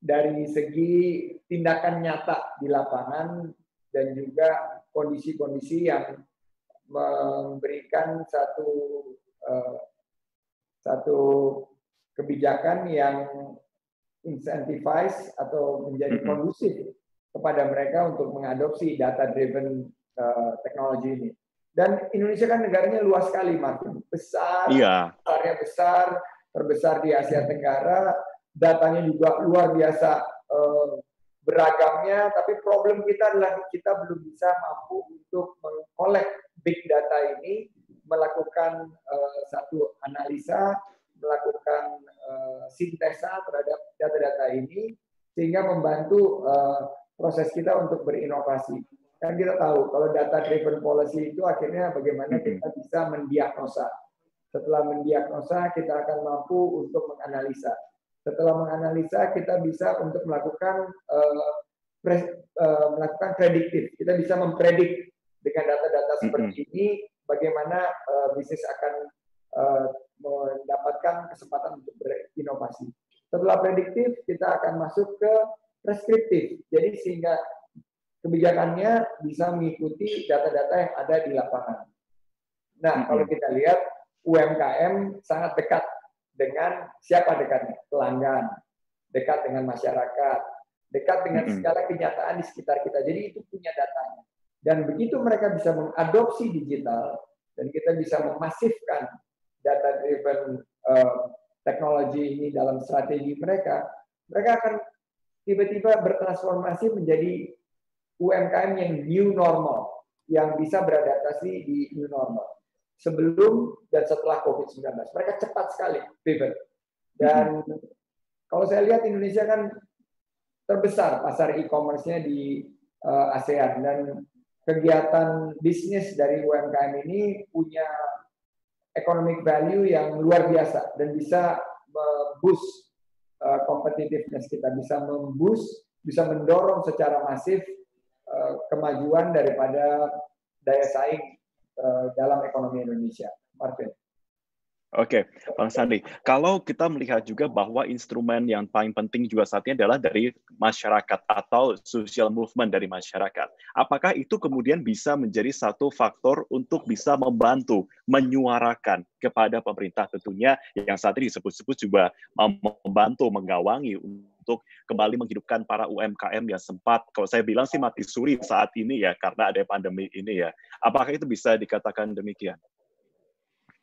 dari segi tindakan nyata di lapangan dan juga kondisi-kondisi yang memberikan satu eh, satu kebijakan yang incentivize atau menjadi kondusif kepada mereka untuk mengadopsi data driven eh, teknologi ini. Dan Indonesia kan negaranya luas sekali, Martin. Besar, iya. besarnya besar, terbesar di Asia Tenggara, datanya juga luar biasa eh, beragamnya, tapi problem kita adalah kita belum bisa mampu untuk mengolek big data ini, melakukan uh, satu analisa, melakukan uh, sintesa terhadap data-data ini, sehingga membantu uh, proses kita untuk berinovasi. Kan kita tahu kalau data driven policy itu akhirnya bagaimana kita bisa mendiagnosa. Setelah mendiagnosa, kita akan mampu untuk menganalisa setelah menganalisa, kita bisa untuk melakukan uh, eh, pre, uh, eh, melakukan prediktif. Kita bisa mempredik dengan data-data seperti mm -hmm. ini bagaimana uh, bisnis akan uh, mendapatkan kesempatan untuk berinovasi. Setelah prediktif, kita akan masuk ke preskriptif. Jadi sehingga kebijakannya bisa mengikuti data-data yang ada di lapangan. Nah, mm -hmm. kalau kita lihat UMKM sangat dekat dengan siapa dekatnya? Pelanggan, dekat dengan masyarakat, dekat dengan segala kenyataan di sekitar kita. Jadi itu punya datanya. Dan begitu mereka bisa mengadopsi digital dan kita bisa memasifkan data driven uh, eh, teknologi ini dalam strategi mereka, mereka akan tiba-tiba bertransformasi menjadi UMKM yang new normal, yang bisa beradaptasi di new normal sebelum dan setelah COVID-19. Mereka cepat sekali pivot. Dan kalau saya lihat Indonesia kan terbesar pasar e-commerce-nya di uh, ASEAN dan kegiatan bisnis dari UMKM ini punya economic value yang luar biasa dan bisa memboost uh, eh, competitiveness kita, bisa memboost, bisa mendorong secara masif eh, kemajuan daripada daya saing Eh, dalam ekonomi Indonesia. Marvin. Oke, okay. Bang Sandi. Kalau kita melihat juga bahwa instrumen yang paling penting juga saat ini adalah dari masyarakat atau social movement dari masyarakat. Apakah itu kemudian bisa menjadi satu faktor untuk bisa membantu menyuarakan kepada pemerintah tentunya yang saat ini disebut-sebut juga membantu menggawangi untuk kembali menghidupkan para UMKM yang sempat kalau saya bilang sih mati suri saat ini ya karena ada pandemi ini ya. Apakah itu bisa dikatakan demikian?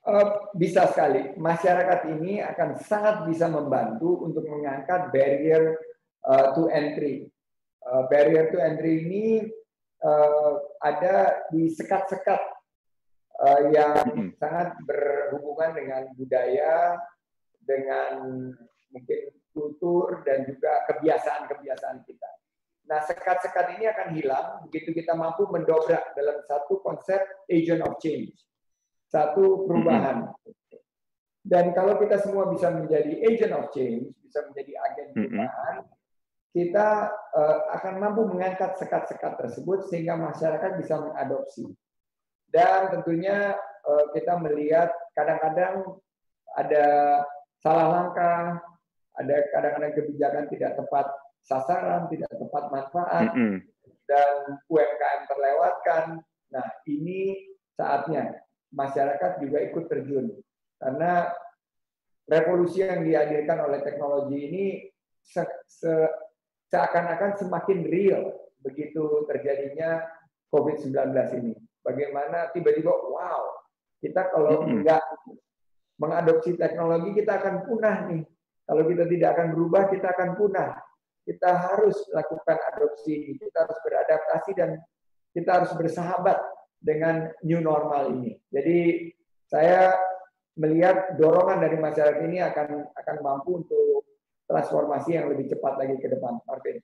Eh, bisa sekali. Masyarakat ini akan sangat bisa membantu untuk mengangkat barrier eh, to entry. Eh, barrier to entry ini ada di sekat-sekat yang sangat berhubungan dengan budaya, dengan mungkin kultur dan juga kebiasaan-kebiasaan kita. Nah, sekat-sekat ini akan hilang begitu kita mampu mendobrak dalam satu konsep agent of change, satu perubahan. Mm-hmm. Dan kalau kita semua bisa menjadi agent of change, bisa menjadi agen mm-hmm. perubahan, kita uh, akan mampu mengangkat sekat-sekat tersebut sehingga masyarakat bisa mengadopsi. Dan tentunya uh, kita melihat kadang-kadang ada salah langkah, ada kadang-kadang kebijakan tidak tepat sasaran, tidak tepat manfaat, mm -hmm. dan UMKM terlewatkan. Nah, ini saatnya masyarakat juga ikut terjun karena revolusi yang dihadirkan oleh teknologi ini se se seakan-akan semakin real begitu terjadinya COVID-19 ini. Bagaimana tiba-tiba wow, kita kalau nggak mengadopsi teknologi kita akan punah nih kalau kita tidak akan berubah, kita akan punah. Kita harus melakukan adopsi Kita harus beradaptasi dan kita harus bersahabat dengan new normal ini. Jadi saya melihat dorongan dari masyarakat ini akan akan mampu untuk transformasi yang lebih cepat lagi ke depan. Martin.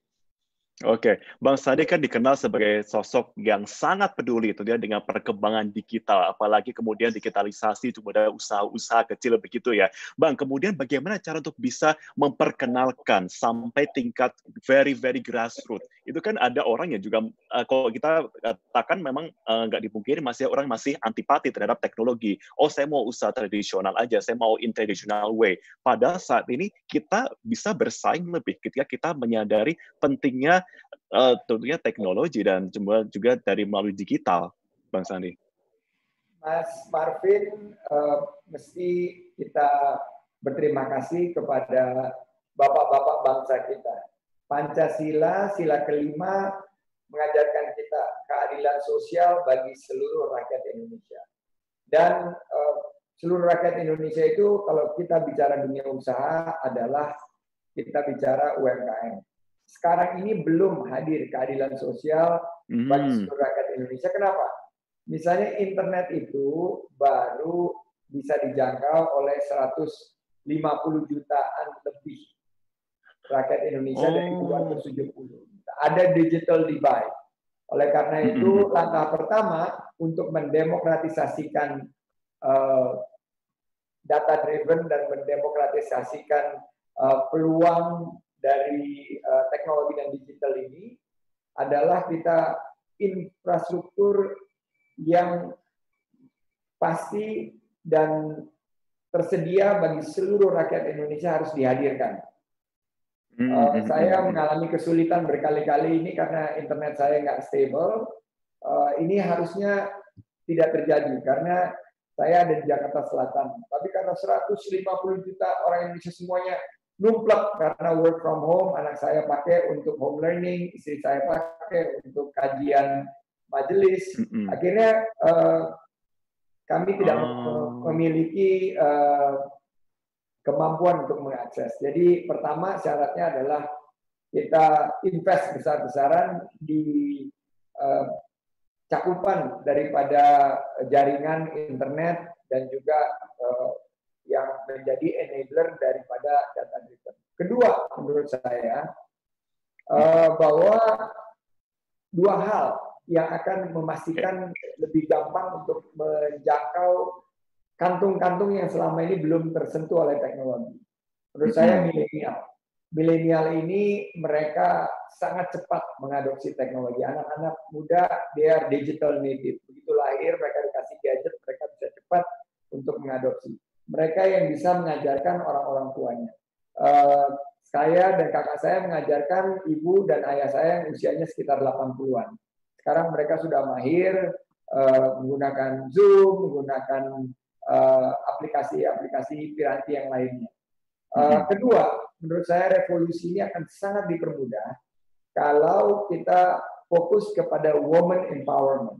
Oke, Bang Sade kan dikenal sebagai sosok yang sangat peduli itu dia dengan perkembangan digital, apalagi kemudian digitalisasi kemudian usaha-usaha kecil begitu ya. Bang, kemudian bagaimana cara untuk bisa memperkenalkan sampai tingkat very very grassroots? Itu kan ada orang yang juga eh, kalau kita katakan memang uh, nggak dipungkiri masih orang masih antipati terhadap teknologi. Oh, saya mau usaha tradisional aja, saya mau in traditional way. Pada saat ini kita bisa bersaing lebih ketika kita menyadari pentingnya uh, tentunya teknologi dan juga juga dari melalui digital, Bang Sandi. Mas Marvin, uh, mesti kita berterima kasih kepada bapak-bapak bangsa kita. Pancasila, sila kelima, mengajarkan kita keadilan sosial bagi seluruh rakyat Indonesia. Dan uh, seluruh rakyat Indonesia itu kalau kita bicara dunia usaha adalah kita bicara UMKM sekarang ini belum hadir keadilan sosial hmm. bagi seluruh rakyat Indonesia. Kenapa? Misalnya internet itu baru bisa dijangkau oleh 150 jutaan lebih rakyat Indonesia oh. dari 270. Ada digital divide. Oleh karena hmm. itu, mm. langkah pertama untuk mendemokratisasikan uh, data driven dan mendemokratisasikan uh, peluang dari uh, teknologi dan digital ini adalah kita infrastruktur yang pasti dan tersedia bagi seluruh rakyat Indonesia harus dihadirkan. Mm -hmm. Uh, saya hmm. mengalami kesulitan berkali-kali ini karena internet saya nggak stable. Uh, ini harusnya tidak terjadi karena saya ada di Jakarta Selatan. Tapi karena 150 juta orang Indonesia semuanya numplek karena work from home anak saya pakai untuk home learning istri saya pakai untuk kajian majelis akhirnya uh, kami tidak oh. memiliki uh, kemampuan untuk mengakses jadi pertama syaratnya adalah kita invest besar-besaran di uh, cakupan daripada jaringan internet dan juga uh, yang menjadi enabler daripada data driven. Kedua, menurut saya eh, bahwa dua hal yang akan memastikan lebih gampang untuk menjangkau kantung-kantung yang selama ini belum tersentuh oleh teknologi. Menurut hmm. saya milenial. Milenial ini mereka sangat cepat mengadopsi teknologi. Anak-anak muda, they are digital native. Begitu lahir, mereka dikasih gadget, mereka bisa cepat untuk mengadopsi mereka yang bisa mengajarkan orang-orang tuanya. Eh, saya dan kakak saya mengajarkan ibu dan ayah saya yang usianya sekitar 80-an. Sekarang mereka sudah mahir eh, menggunakan Zoom, menggunakan eh, aplikasi-aplikasi piranti yang lainnya. Hmm. kedua, menurut saya revolusi ini akan sangat dipermudah kalau kita fokus kepada woman empowerment.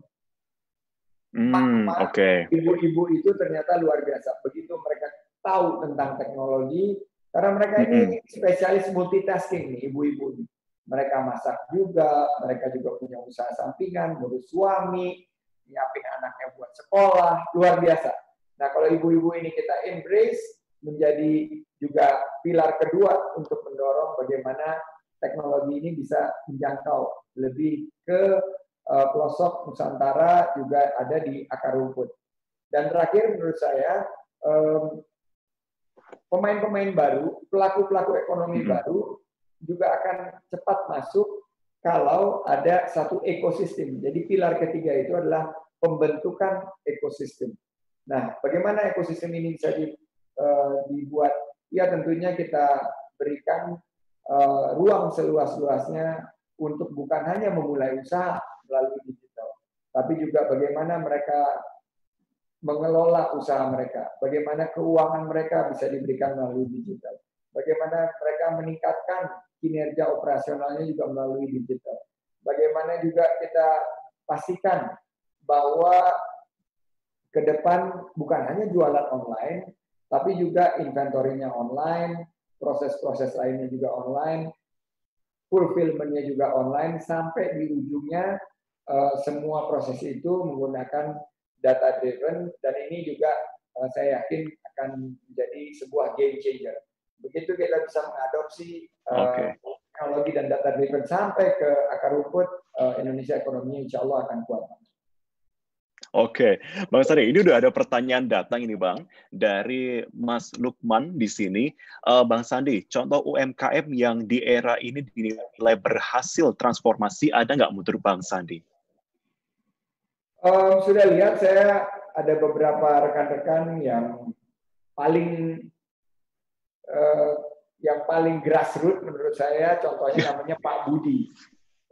Hmm, Oke. Okay. Ibu-ibu itu ternyata luar biasa. Begitu mereka tahu tentang teknologi, karena mereka ini -hmm. spesialis multitasking ibu-ibu Mereka masak juga, mereka juga punya usaha sampingan, ngurus suami, nyiapin anaknya buat sekolah, luar biasa. Nah kalau ibu-ibu ini kita embrace menjadi juga pilar kedua untuk mendorong bagaimana teknologi ini bisa menjangkau lebih ke Eh, pelosok Nusantara juga ada di akar rumput. Dan terakhir menurut saya pemain-pemain baru, pelaku-pelaku ekonomi hmm. baru juga akan cepat masuk kalau ada satu ekosistem. Jadi pilar ketiga itu adalah pembentukan ekosistem. Nah, bagaimana ekosistem ini bisa eh, dibuat? Ya tentunya kita berikan eh, ruang seluas-luasnya untuk bukan hanya memulai usaha, melalui digital. Tapi juga bagaimana mereka mengelola usaha mereka, bagaimana keuangan mereka bisa diberikan melalui digital, bagaimana mereka meningkatkan kinerja operasionalnya juga melalui digital, bagaimana juga kita pastikan bahwa ke depan bukan hanya jualan online, tapi juga inventorinya online, proses-proses lainnya juga online, fulfillmentnya juga online, sampai di ujungnya Eh, semua proses itu menggunakan data driven dan ini juga uh, saya yakin akan menjadi sebuah game changer. Begitu kita bisa mengadopsi uh, eh, okay. teknologi dan data driven sampai ke akar rumput uh, Indonesia ekonominya insya Allah akan kuat. Oke, okay. Bang Sari, ini udah ada pertanyaan datang ini Bang dari Mas Lukman di sini. Uh, Bang Sandi, contoh UMKM yang di era ini dinilai berhasil transformasi ada nggak menurut Bang Sandi? um, sudah lihat saya ada beberapa rekan-rekan yang paling uh, yang paling grassroots menurut saya contohnya ya. namanya Pak Budi.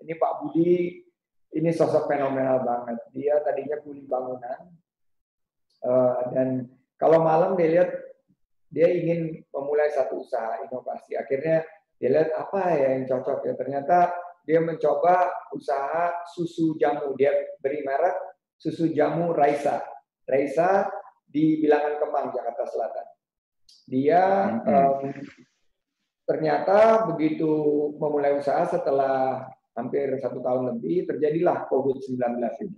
Ini Pak Budi ini sosok fenomenal banget. Dia tadinya kuli bangunan uh, dan kalau malam dia lihat dia ingin memulai satu usaha inovasi. Akhirnya dia lihat apa ya yang cocok ya. Ternyata dia mencoba usaha susu jamu. Dia beri merek susu jamu Raisa. Raisa di Bilangan Kemang, Jakarta Selatan. Dia um, ternyata begitu memulai usaha setelah hampir satu tahun lebih terjadilah COVID-19 ini.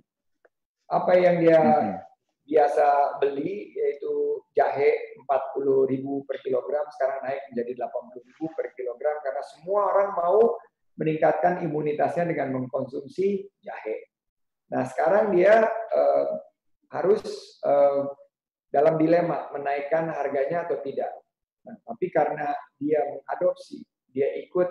Apa yang dia mm-hmm. biasa beli yaitu jahe 40.000 per kilogram sekarang naik menjadi 80.000 per kilogram karena semua orang mau meningkatkan imunitasnya dengan mengkonsumsi jahe. Nah, sekarang dia uh, harus uh, dalam dilema menaikkan harganya atau tidak. Nah, tapi karena dia mengadopsi, dia ikut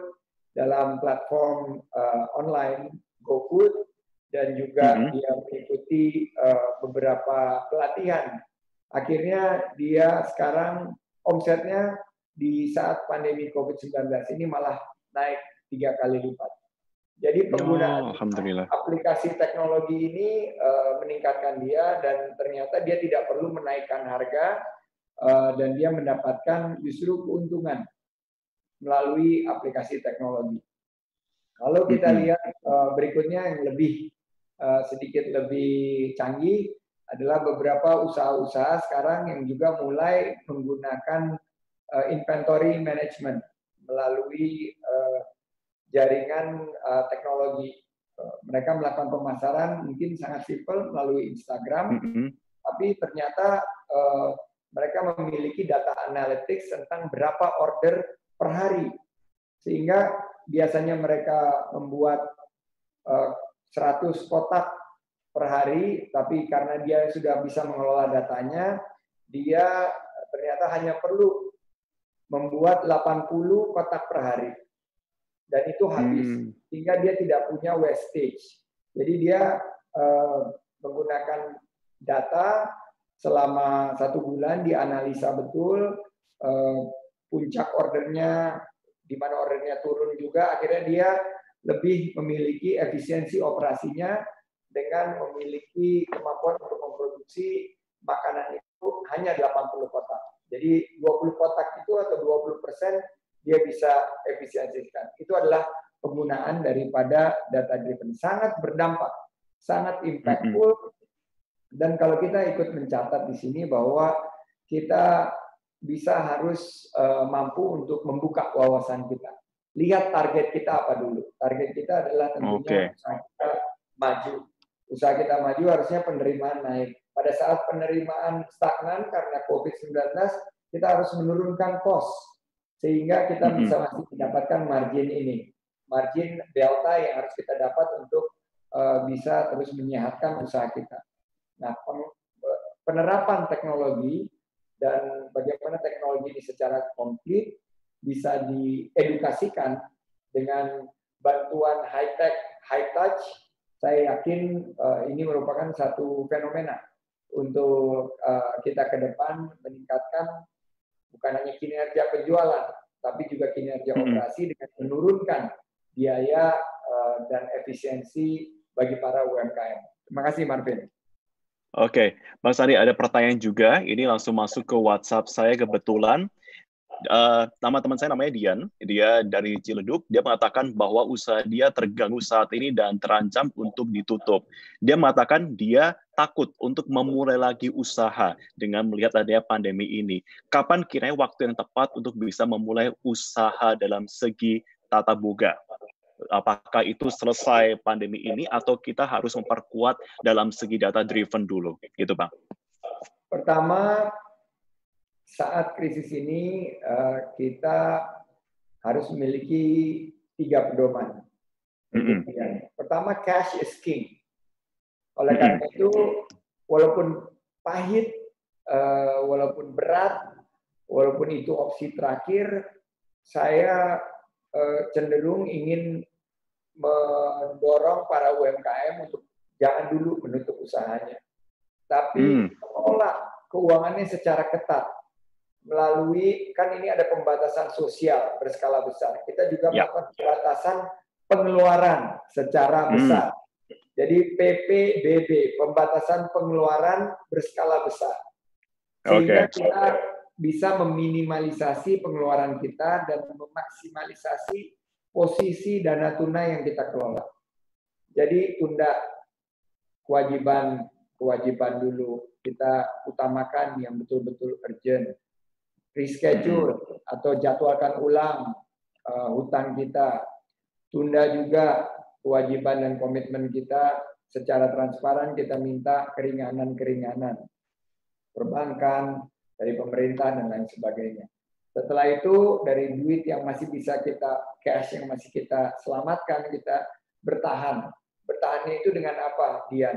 dalam platform uh, online GoFood dan juga mm -hmm. dia mengikuti uh, beberapa pelatihan. Akhirnya dia sekarang omsetnya di saat pandemi COVID-19 ini malah naik tiga kali lipat. Jadi penggunaan oh, Alhamdulillah. aplikasi teknologi ini uh, meningkatkan dia dan ternyata dia tidak perlu menaikkan harga uh, dan dia mendapatkan justru keuntungan melalui aplikasi teknologi. Kalau kita mm -hmm. lihat uh, berikutnya yang lebih uh, sedikit lebih canggih adalah beberapa usaha-usaha sekarang yang juga mulai menggunakan uh, inventory management melalui uh, jaringan uh, teknologi. Eh, mereka melakukan pemasaran mungkin sangat simpel melalui Instagram, mm -hmm. tapi ternyata uh, mereka memiliki data analytics tentang berapa order per hari, sehingga biasanya mereka membuat uh, 100 kotak per hari, tapi karena dia sudah bisa mengelola datanya, dia ternyata hanya perlu membuat 80 kotak per hari dan itu habis hmm. sehingga dia tidak punya wastage. Jadi dia uh, menggunakan data selama satu bulan dianalisa betul uh, puncak ordernya di mana ordernya turun juga akhirnya dia lebih memiliki efisiensi operasinya dengan memiliki kemampuan untuk memproduksi makanan itu hanya 80 kotak. Jadi 20 kotak itu atau 20 persen dia bisa efisiensikan. Itu adalah penggunaan daripada data driven sangat berdampak, sangat impactful. Dan kalau kita ikut mencatat di sini bahwa kita bisa harus uh, mampu untuk membuka wawasan kita. Lihat target kita apa dulu. Target kita adalah tentunya okay. usaha kita maju. Usaha kita maju harusnya penerimaan naik. Pada saat penerimaan stagnan karena COVID-19, kita harus menurunkan kos sehingga kita bisa masih mendapatkan margin ini, margin delta yang harus kita dapat untuk uh, bisa terus menyehatkan usaha kita. Nah, penerapan teknologi dan bagaimana teknologi ini secara komplit bisa diedukasikan dengan bantuan high tech, high touch, saya yakin uh, ini merupakan satu fenomena untuk uh, kita ke depan meningkatkan bukan hanya kinerja penjualan, tapi juga kinerja hmm. operasi dengan menurunkan biaya eh, dan efisiensi bagi para UMKM. Terima kasih, Marvin. Oke, Bang Sari ada pertanyaan juga. Ini langsung masuk ke WhatsApp saya kebetulan. Eh, nama teman saya namanya Dian. Dia dari Ciledug. Dia mengatakan bahwa usaha dia terganggu saat ini dan terancam untuk ditutup. Dia mengatakan dia takut untuk memulai lagi usaha dengan melihat adanya pandemi ini. Kapan kiranya waktu yang tepat untuk bisa memulai usaha dalam segi tata boga? Apakah itu selesai pandemi ini atau kita harus memperkuat dalam segi data driven dulu? Gitu, Bang. Pertama, saat krisis ini eh, kita harus memiliki tiga pedoman. Mm -hmm. Pertama, cash is king oleh karena itu, walaupun pahit, eh, walaupun berat, walaupun itu opsi terakhir, saya eh, cenderung ingin mendorong para UMKM untuk jangan dulu menutup usahanya, tapi menolak hmm. keuangannya secara ketat melalui kan ini ada pembatasan sosial berskala besar. Kita juga ya. melakukan pembatasan pengeluaran secara hmm. besar. Hmm. Jadi PPBB, pembatasan pengeluaran berskala besar. Sehingga okay. kita bisa meminimalisasi pengeluaran kita dan memaksimalisasi posisi dana tunai yang kita kelola. Jadi tunda kewajiban kewajiban dulu kita utamakan yang betul-betul urgent. Reschedule hmm. atau jadwalkan ulang uh, hutang kita. Tunda juga kewajiban dan komitmen kita secara transparan kita minta keringanan-keringanan perbankan dari pemerintah dan lain sebagainya. Setelah itu dari duit yang masih bisa kita cash yang masih kita selamatkan kita bertahan. Bertahannya itu dengan apa? Dian,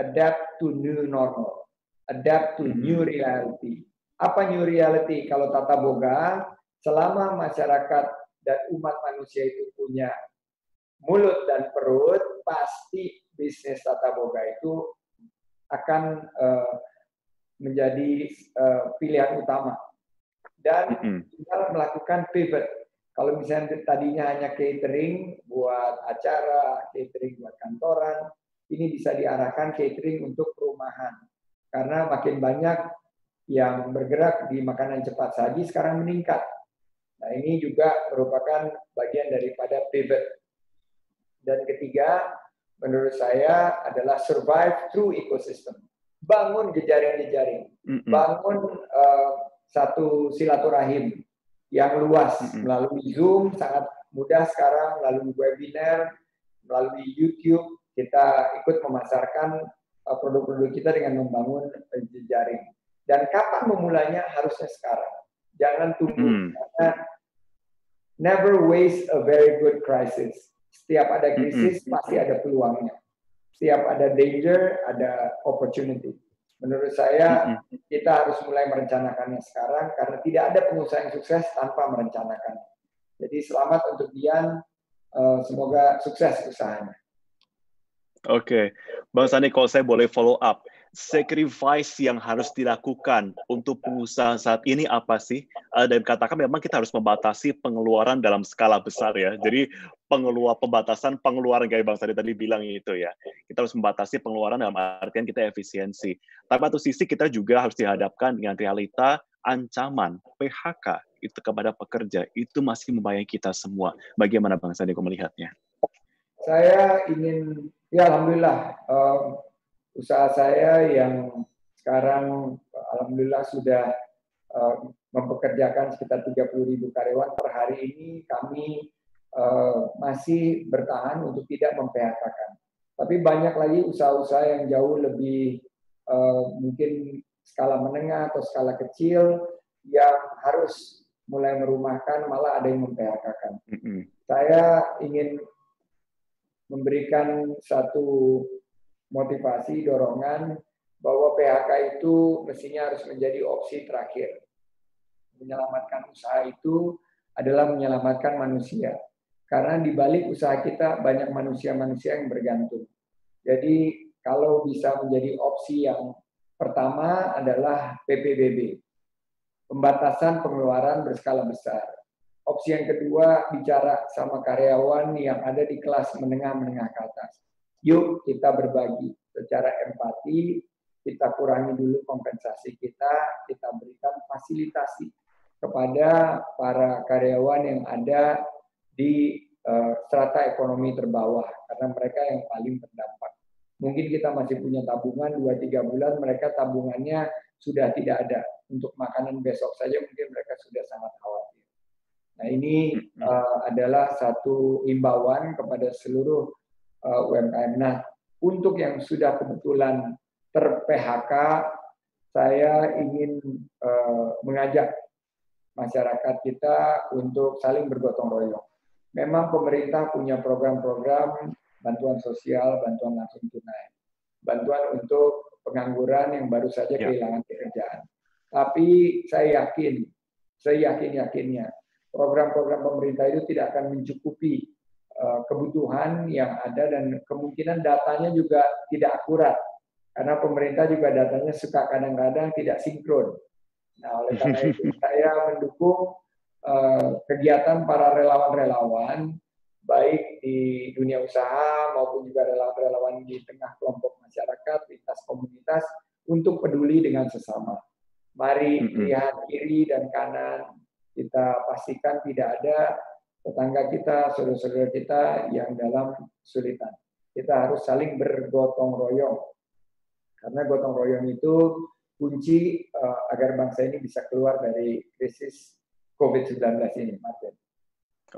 adapt to new normal, adapt to hmm. new reality. Apa new reality? Kalau tata boga, selama masyarakat dan umat manusia itu punya mulut dan perut, pasti bisnis tata boga itu akan uh, menjadi uh, pilihan utama. Dan tinggal melakukan pivot. Kalau misalnya tadinya hanya catering buat acara, catering buat kantoran, ini bisa diarahkan catering untuk perumahan. Karena makin banyak yang bergerak di makanan cepat saji sekarang meningkat. Nah ini juga merupakan bagian daripada pivot dan ketiga, menurut saya adalah survive through ecosystem. Bangun jejaring-jejaring, mm bangun uh, satu silaturahim yang luas melalui Zoom sangat mudah sekarang, melalui webinar, melalui YouTube kita ikut memasarkan eh, produk-produk kita dengan membangun jejaring. Dan kapan memulainya harusnya sekarang. Jangan tunggu mm. karena never waste a very good crisis. Setiap ada krisis, mm-hmm. pasti ada peluangnya. Setiap ada danger, ada opportunity. Menurut saya, mm-hmm. kita harus mulai merencanakannya sekarang karena tidak ada pengusaha yang sukses tanpa merencanakan. Jadi selamat untuk Dian, eh, semoga sukses usahanya. Oke, okay. Bang Sani, kalau saya boleh follow up, sacrifice yang harus dilakukan untuk pengusaha saat ini apa sih? Uh, dan katakan memang kita harus membatasi pengeluaran dalam skala besar ya. Jadi pengeluar pembatasan pengeluaran kayak Bang Sadi tadi bilang itu ya. Kita harus membatasi pengeluaran dalam artian kita efisiensi. Tapi satu sisi kita juga harus dihadapkan dengan realita ancaman PHK itu kepada pekerja itu masih membayangi kita semua. Bagaimana Bang Sandi melihatnya? Saya ingin ya alhamdulillah eh, usaha saya yang sekarang alhamdulillah sudah uh, mempekerjakan sekitar 30 ribu karyawan per hari ini kami uh, masih bertahan untuk tidak memphk Tapi banyak lagi usaha-usaha yang jauh lebih uh, mungkin skala menengah atau skala kecil yang harus mulai merumahkan malah ada yang memphk Mm -hmm. Saya ingin memberikan satu motivasi, dorongan bahwa PHK itu mestinya harus menjadi opsi terakhir. Menyelamatkan usaha itu adalah menyelamatkan manusia. Karena di balik usaha kita banyak manusia-manusia yang bergantung. Jadi kalau bisa menjadi opsi yang pertama adalah PPBB, pembatasan pengeluaran berskala besar. Opsi yang kedua bicara sama karyawan yang ada di kelas menengah-menengah ke atas. Yuk kita berbagi secara empati, kita kurangi dulu kompensasi kita, kita berikan fasilitasi kepada para karyawan yang ada di uh, strata ekonomi terbawah karena mereka yang paling terdampak. Mungkin kita masih punya tabungan 2-3 bulan mereka tabungannya sudah tidak ada. Untuk makanan besok saja mungkin mereka sudah sangat khawatir. Nah, ini uh, adalah satu imbauan kepada seluruh Eh, UMKM. Nah, untuk yang sudah kebetulan ter-PHK, saya ingin eh, mengajak masyarakat kita untuk saling bergotong royong. Memang pemerintah punya program-program bantuan sosial, bantuan langsung tunai, bantuan untuk pengangguran yang baru saja ya. kehilangan pekerjaan. Tapi saya yakin, saya yakin yakinnya program-program pemerintah itu tidak akan mencukupi Eh, kebutuhan yang ada dan kemungkinan datanya juga tidak akurat karena pemerintah juga datanya suka kadang-kadang tidak sinkron. Nah, oleh karena itu saya mendukung eh, kegiatan para relawan-relawan baik di dunia usaha maupun juga relawan-relawan di tengah kelompok masyarakat lintas komunitas untuk peduli dengan sesama. Mari lihat kiri dan kanan kita pastikan tidak ada tetangga kita, saudara-saudara kita yang dalam kesulitan. Kita harus saling bergotong royong. Karena gotong royong itu kunci eh, agar bangsa ini bisa keluar dari krisis COVID-19 ini, Martin.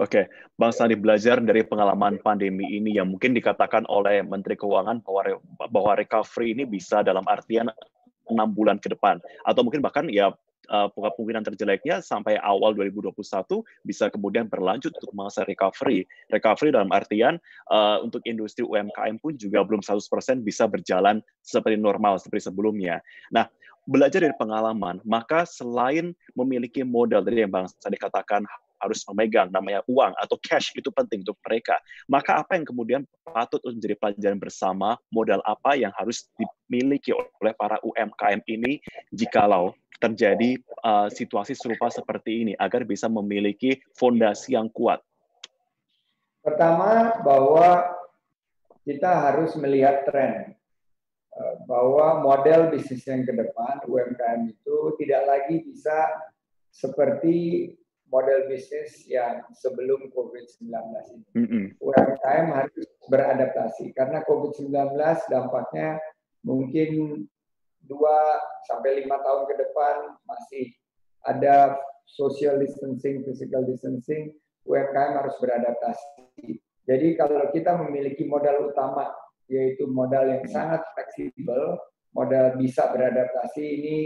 Oke, Bang Sandi belajar dari pengalaman pandemi ini yang mungkin dikatakan oleh Menteri Keuangan bahwa, bahwa recovery ini bisa dalam artian enam bulan ke depan atau mungkin bahkan ya uh, kemungkinan terjeleknya sampai awal 2021 bisa kemudian berlanjut untuk masa recovery. Recovery dalam artian uh, untuk industri UMKM pun juga belum 100% bisa berjalan seperti normal seperti sebelumnya. Nah, belajar dari pengalaman, maka selain memiliki modal dari yang Bang Sandi katakan harus memegang namanya uang atau cash itu penting untuk mereka. Maka apa yang kemudian patut menjadi pelajaran bersama, modal apa yang harus dimiliki oleh para UMKM ini jikalau terjadi uh, situasi serupa seperti ini agar bisa memiliki fondasi yang kuat. Pertama bahwa kita harus melihat tren eh, bahwa model bisnis yang ke depan UMKM itu tidak lagi bisa seperti model bisnis yang sebelum COVID-19 ini. Mm -hmm. UMKM harus beradaptasi karena COVID-19 dampaknya mungkin 2 sampai 5 tahun ke depan masih ada social distancing, physical distancing, UMKM harus beradaptasi. Jadi kalau kita memiliki modal utama yaitu modal yang sangat fleksibel, modal bisa beradaptasi ini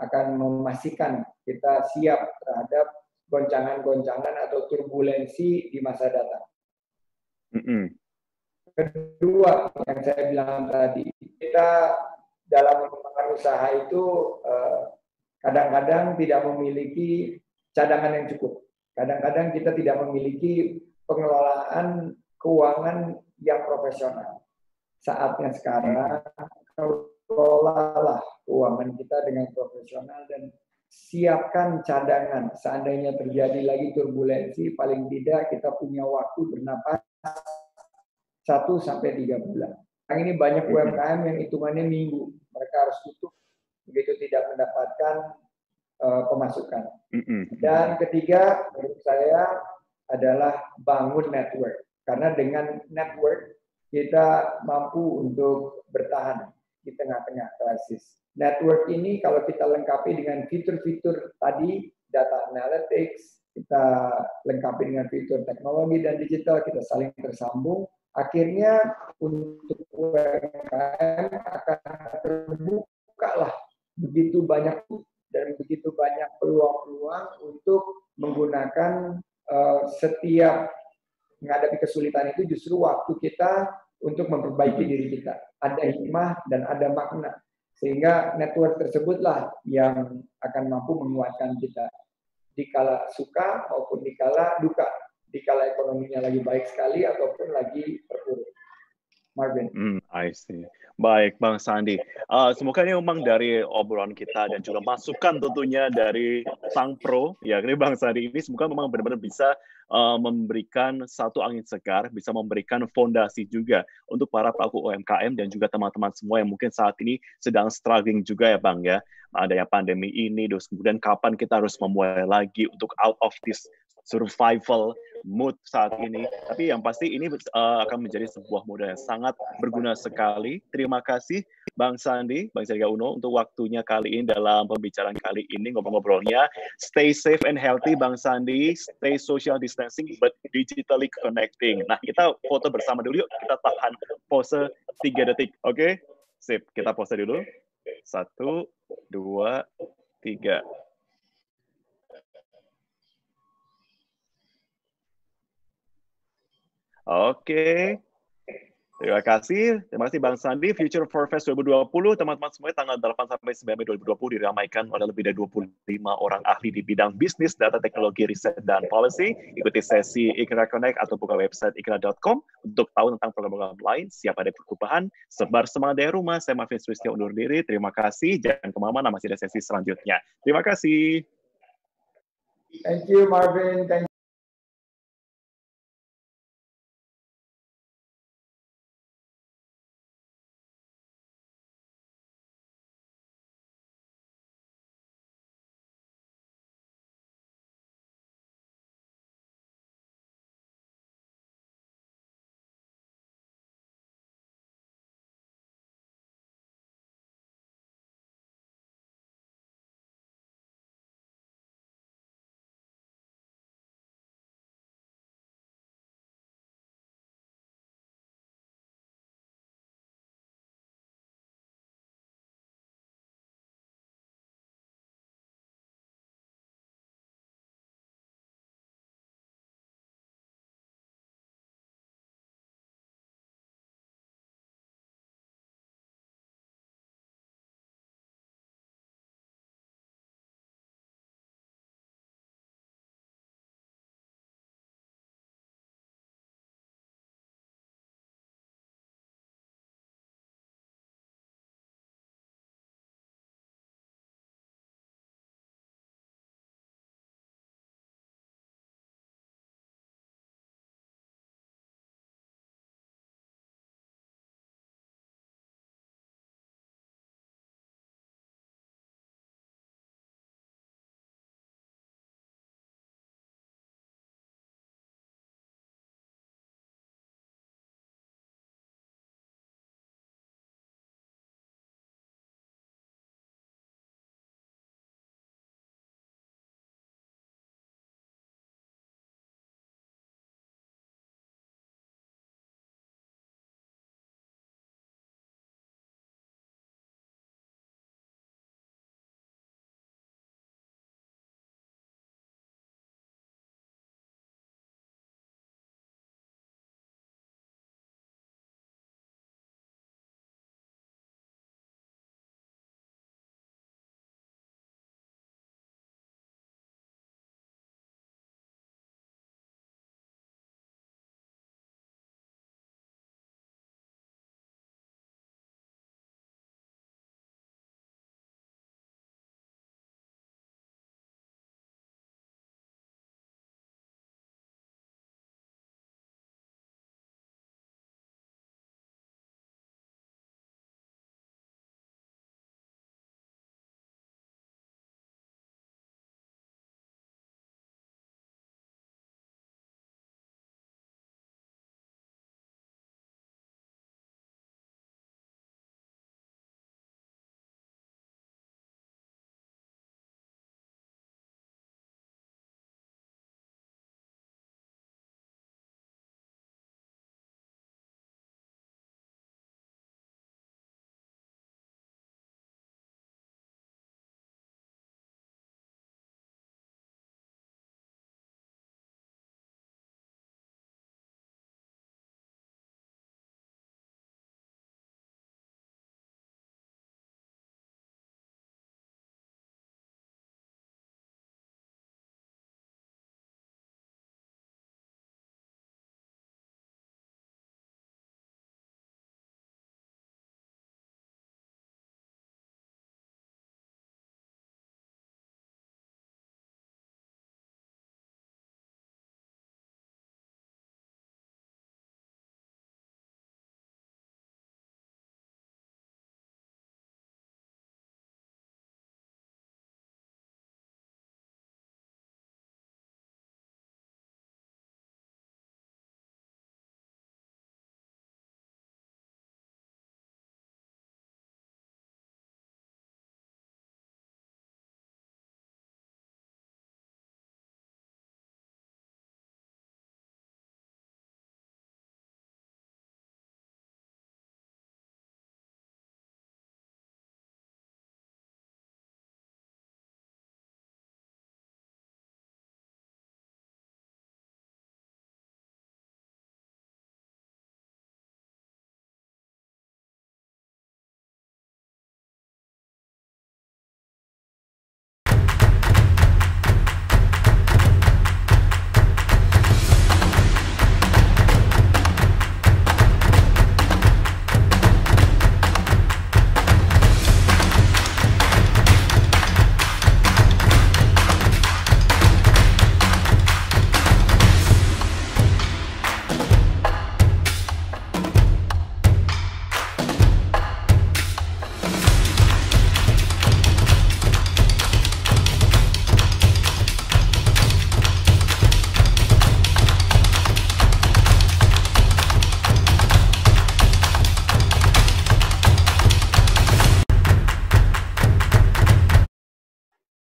akan memastikan kita siap terhadap goncangan-goncangan atau turbulensi di masa datang. Mm -hmm. Kedua yang saya bilang tadi, kita dalam mengembangkan usaha itu eh, kadang-kadang tidak memiliki cadangan yang cukup. Kadang-kadang kita tidak memiliki pengelolaan keuangan yang profesional. Saatnya sekarang kelolalah keuangan kita dengan profesional dan siapkan cadangan. Seandainya terjadi lagi turbulensi, paling tidak kita punya waktu bernapas 1 sampai 3 bulan. Sekarang nah, ini banyak UMKM yang hitungannya minggu. Mereka harus tutup begitu tidak mendapatkan uh, pemasukan. Dan ketiga, menurut saya adalah bangun network. Karena dengan network, kita mampu untuk bertahan di tengah-tengah krisis. Network ini kalau kita lengkapi dengan fitur-fitur tadi, data analytics, kita lengkapi dengan fitur teknologi dan digital, kita saling tersambung. Akhirnya untuk UMKM akan terbuka lah begitu banyak dan begitu banyak peluang-peluang untuk menggunakan uh, setiap menghadapi kesulitan itu justru waktu kita untuk memperbaiki diri kita. Ada hikmah dan ada makna. Sehingga network tersebutlah yang akan mampu menguatkan kita. di kala suka maupun di kala duka. di kala ekonominya lagi baik sekali ataupun lagi terpuruk. Marvin. Hmm, I see. Baik, Bang Sandi. Uh, semoga ini memang dari obrolan kita dan juga masukan tentunya dari sang pro, ya ini Bang Sandi ini semoga memang benar-benar bisa uh, memberikan satu angin segar, bisa memberikan fondasi juga untuk para pelaku UMKM dan juga teman-teman semua yang mungkin saat ini sedang struggling juga ya Bang ya. Adanya pandemi ini, terus kemudian kapan kita harus memulai lagi untuk out of this survival mood saat ini. Tapi yang pasti ini uh, akan menjadi sebuah modal yang sangat berguna sekali. Terima kasih Bang Sandi, Bang Sandi Uno untuk waktunya kali ini dalam pembicaraan kali ini ngobrol-ngobrolnya. Stay safe and healthy Bang Sandi, stay social distancing but digitally connecting. Nah, kita foto bersama dulu yuk. Kita tahan pose 3 detik. Oke? Okay? Sip, kita pose dulu. Satu, dua, tiga. Oke. Terima kasih. Terima kasih Bang Sandi. Future for Fest 2020, teman-teman semuanya tanggal 8 sampai 9 Mei 2020 diramaikan oleh lebih dari 25 orang ahli di bidang bisnis, data teknologi, riset, dan policy. Ikuti sesi Ikra Connect atau buka website ikra.com untuk tahu tentang program-program lain, siap ada perubahan, sebar semangat dari rumah. Saya Marvin Swistio undur diri. Terima kasih. Jangan kemana-mana, masih ada sesi selanjutnya. Terima kasih. Thank you, Marvin. Thank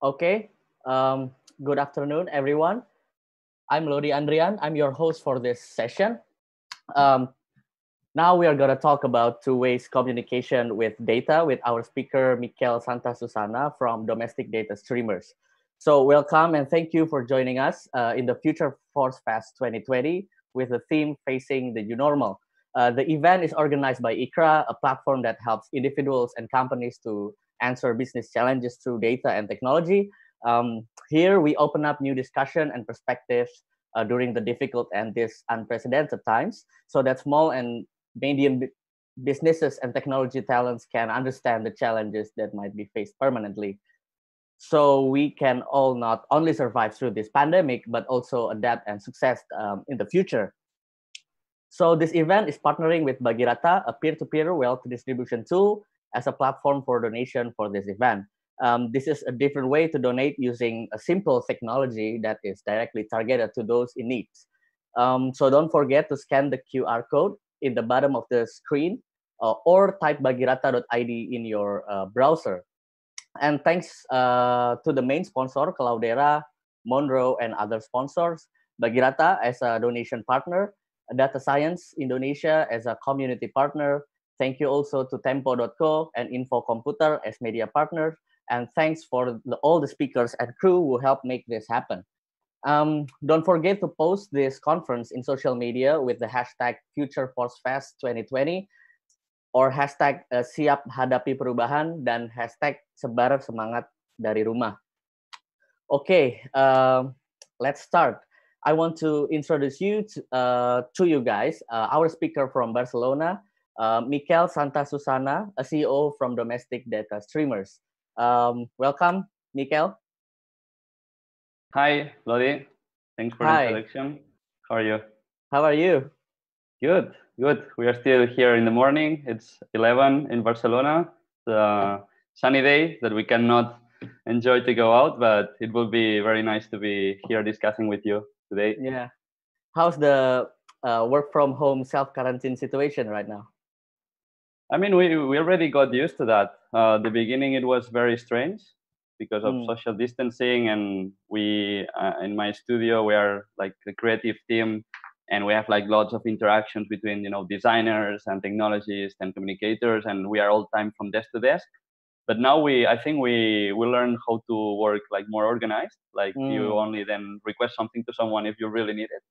Okay, um, good afternoon, everyone. I'm Lodi Andrian. I'm your host for this session. Um, now we are going to talk about two ways communication with data with our speaker, Mikel Santa Susana from Domestic Data Streamers. So welcome and thank you for joining us uh, in the Future Force Fest 2020 with the theme Facing the New Normal. Uh, the event is organized by ICRA, a platform that helps individuals and companies to answer business challenges through data and technology. Um, here, we open up new discussion and perspectives uh, during the difficult and this unprecedented times so that small and medium businesses and technology talents can understand the challenges that might be faced permanently so we can all not only survive through this pandemic but also adapt and success um, in the future so this event is partnering with bagirata a peer to -peer wealth distribution tool as a platform for donation for this event. Um, this is a different way to donate using a simple technology that is directly targeted to those in need. Um, so don't forget to scan the QR code in the bottom of the screen uh, or type bagirata.id in your uh, browser. And thanks uh, to the main sponsor, Cloudera, Monroe, and other sponsors, Bagirata as a donation partner, Data Science Indonesia as a community partner, Thank you also to Tempo.co and Info Computer as media partners. And thanks for the, all the speakers and crew who helped make this happen. Um, don't forget to post this conference in social media with the hashtag FutureForceFest2020 or hashtag uh, siap hadapi perubahan dan hashtag sebar semangat dari rumah. Okay, uh, let's start. I want to introduce you to, uh, to you guys, uh, our speaker from Barcelona, uh, Mikel Santa Susana, a CEO from Domestic Data Streamers. Um, welcome, Mikel. Hi, Lodi. Thanks for Hi. the introduction. How are you? How are you? Good, good. We are still here in the morning. It's 11 in Barcelona. The sunny day that we cannot enjoy to go out, but it will be very nice to be here discussing with you today. Yeah. How's the uh, work from home self quarantine situation right now? I mean, we, we already got used to that. Uh, the beginning, it was very strange because of mm. social distancing. And we, uh, in my studio, we are like a creative team and we have like lots of interactions between, you know, designers and technologists and communicators. And we are all time from desk to desk. But now we, I think we, we learn how to work like more organized. Like mm. you hmm. only then request something to someone if you really need it.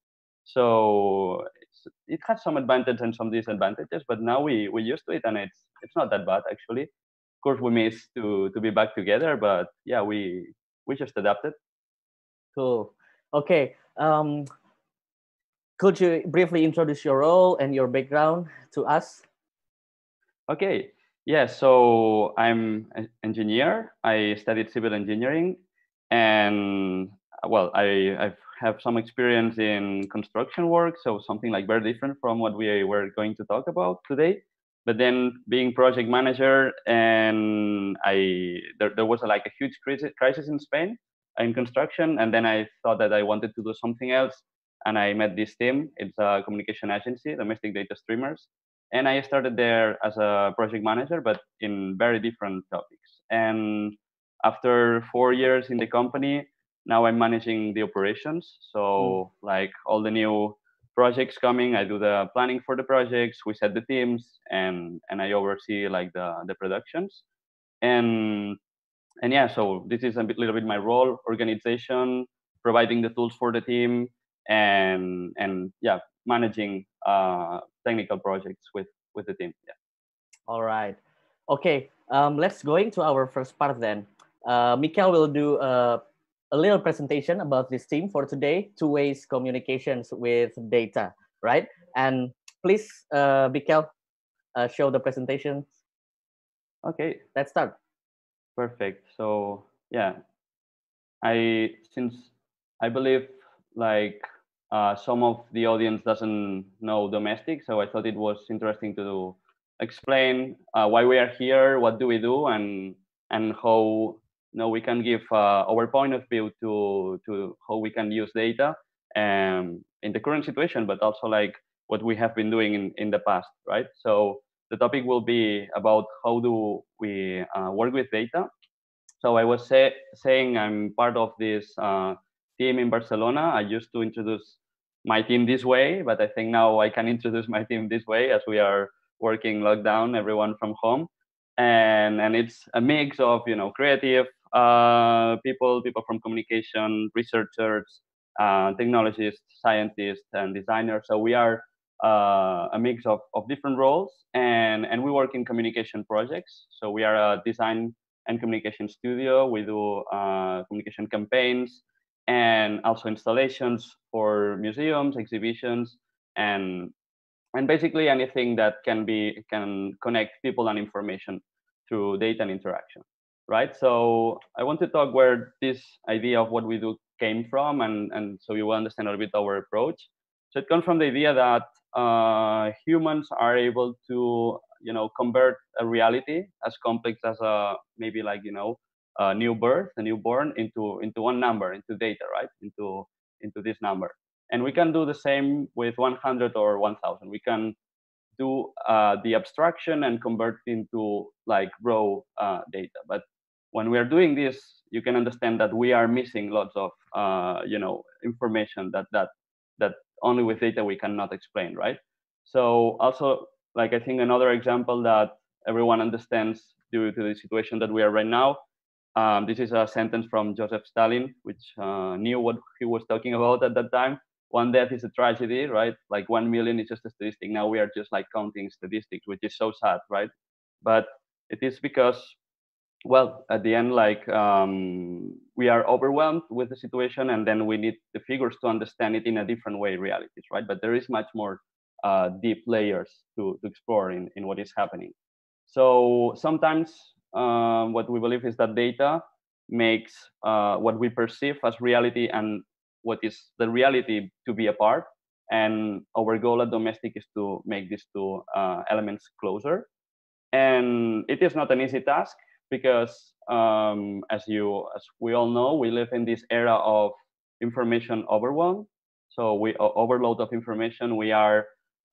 So it has some advantages and some disadvantages, but now we we used to it, and it's it's not that bad actually. Of course, we miss to to be back together, but yeah, we we just adapted. Cool. Okay. Um, could you briefly introduce your role and your background to us? Okay. Yeah. So I'm an engineer. I studied civil engineering, and well, I I've have some experience in construction work, so something like very different from what we were going to talk about today. But then being project manager, and I there, there was a, like a huge crisis, crisis in Spain in construction, and then I thought that I wanted to do something else, and I met this team. It's a communication agency, domestic data streamers, and I started there as a project manager, but in very different topics. And after four years in the company, now I'm managing the operations. So mm. like all the new projects coming, I do the planning for the projects. We set the teams, and and I oversee like the the productions, and and yeah. So this is a bit, little bit my role: organization, providing the tools for the team, and and yeah, managing uh, technical projects with with the team. Yeah. All right. Okay. Um, let's going to our first part then. Uh, Mikael will do a uh, a little presentation about this theme for today, two ways communications with data, right? And please, uh, Bikel, uh, show the presentation. Okay. Let's start. Perfect. So yeah, I, since I believe like uh, some of the audience doesn't know domestic, so I thought it was interesting to explain uh, why we are here, what do we do, and and how now we can give uh, our point of view to to how we can use data um, in the current situation, but also like what we have been doing in, in the past, right? So the topic will be about how do we uh, work with data. So I was say, saying I'm part of this uh, team in Barcelona. I used to introduce my team this way, but I think now I can introduce my team this way as we are working lockdown, everyone from home, and and it's a mix of you know creative, uh, people, people from communication, researchers, uh, technologists, scientists, and designers. So we are uh, a mix of, of different roles, and, and we work in communication projects. So we are a design and communication studio. We do uh, communication campaigns and also installations for museums, exhibitions, and and basically anything that can be can connect people and information through data and interaction right? So I want to talk where this idea of what we do came from, and, and so you will understand a little bit our approach. So it comes from the idea that uh, humans are able to, you know, convert a reality as complex as a uh, maybe like you know a new birth, a newborn, into into one number, into data, right? Into into this number, and we can do the same with 100 or 1,000. We can do uh, the abstraction and convert into like raw uh, data. But when we are doing this, you can understand that we are missing lots of uh, you know information that that that only with data we cannot explain, right? So also like I think another example that everyone understands due to the situation that we are right now. Um, this is a sentence from Joseph Stalin, which uh, knew what he was talking about at that time. One death is a tragedy, right? Like one million is just a statistic. Now we are just like counting statistics, which is so sad, right? But it is because well, at the end, like um, we are overwhelmed with the situation, and then we need the figures to understand it in a different way, realities, right? But there is much more uh, deep layers to, to explore in, in what is happening. So sometimes um, what we believe is that data makes uh, what we perceive as reality and what is the reality to be apart. And our goal at Domestic is to make these two uh, elements closer. And it is not an easy task because um, as you as we all know, we live in this era of information overwhelm. So we uh, overload of information. We are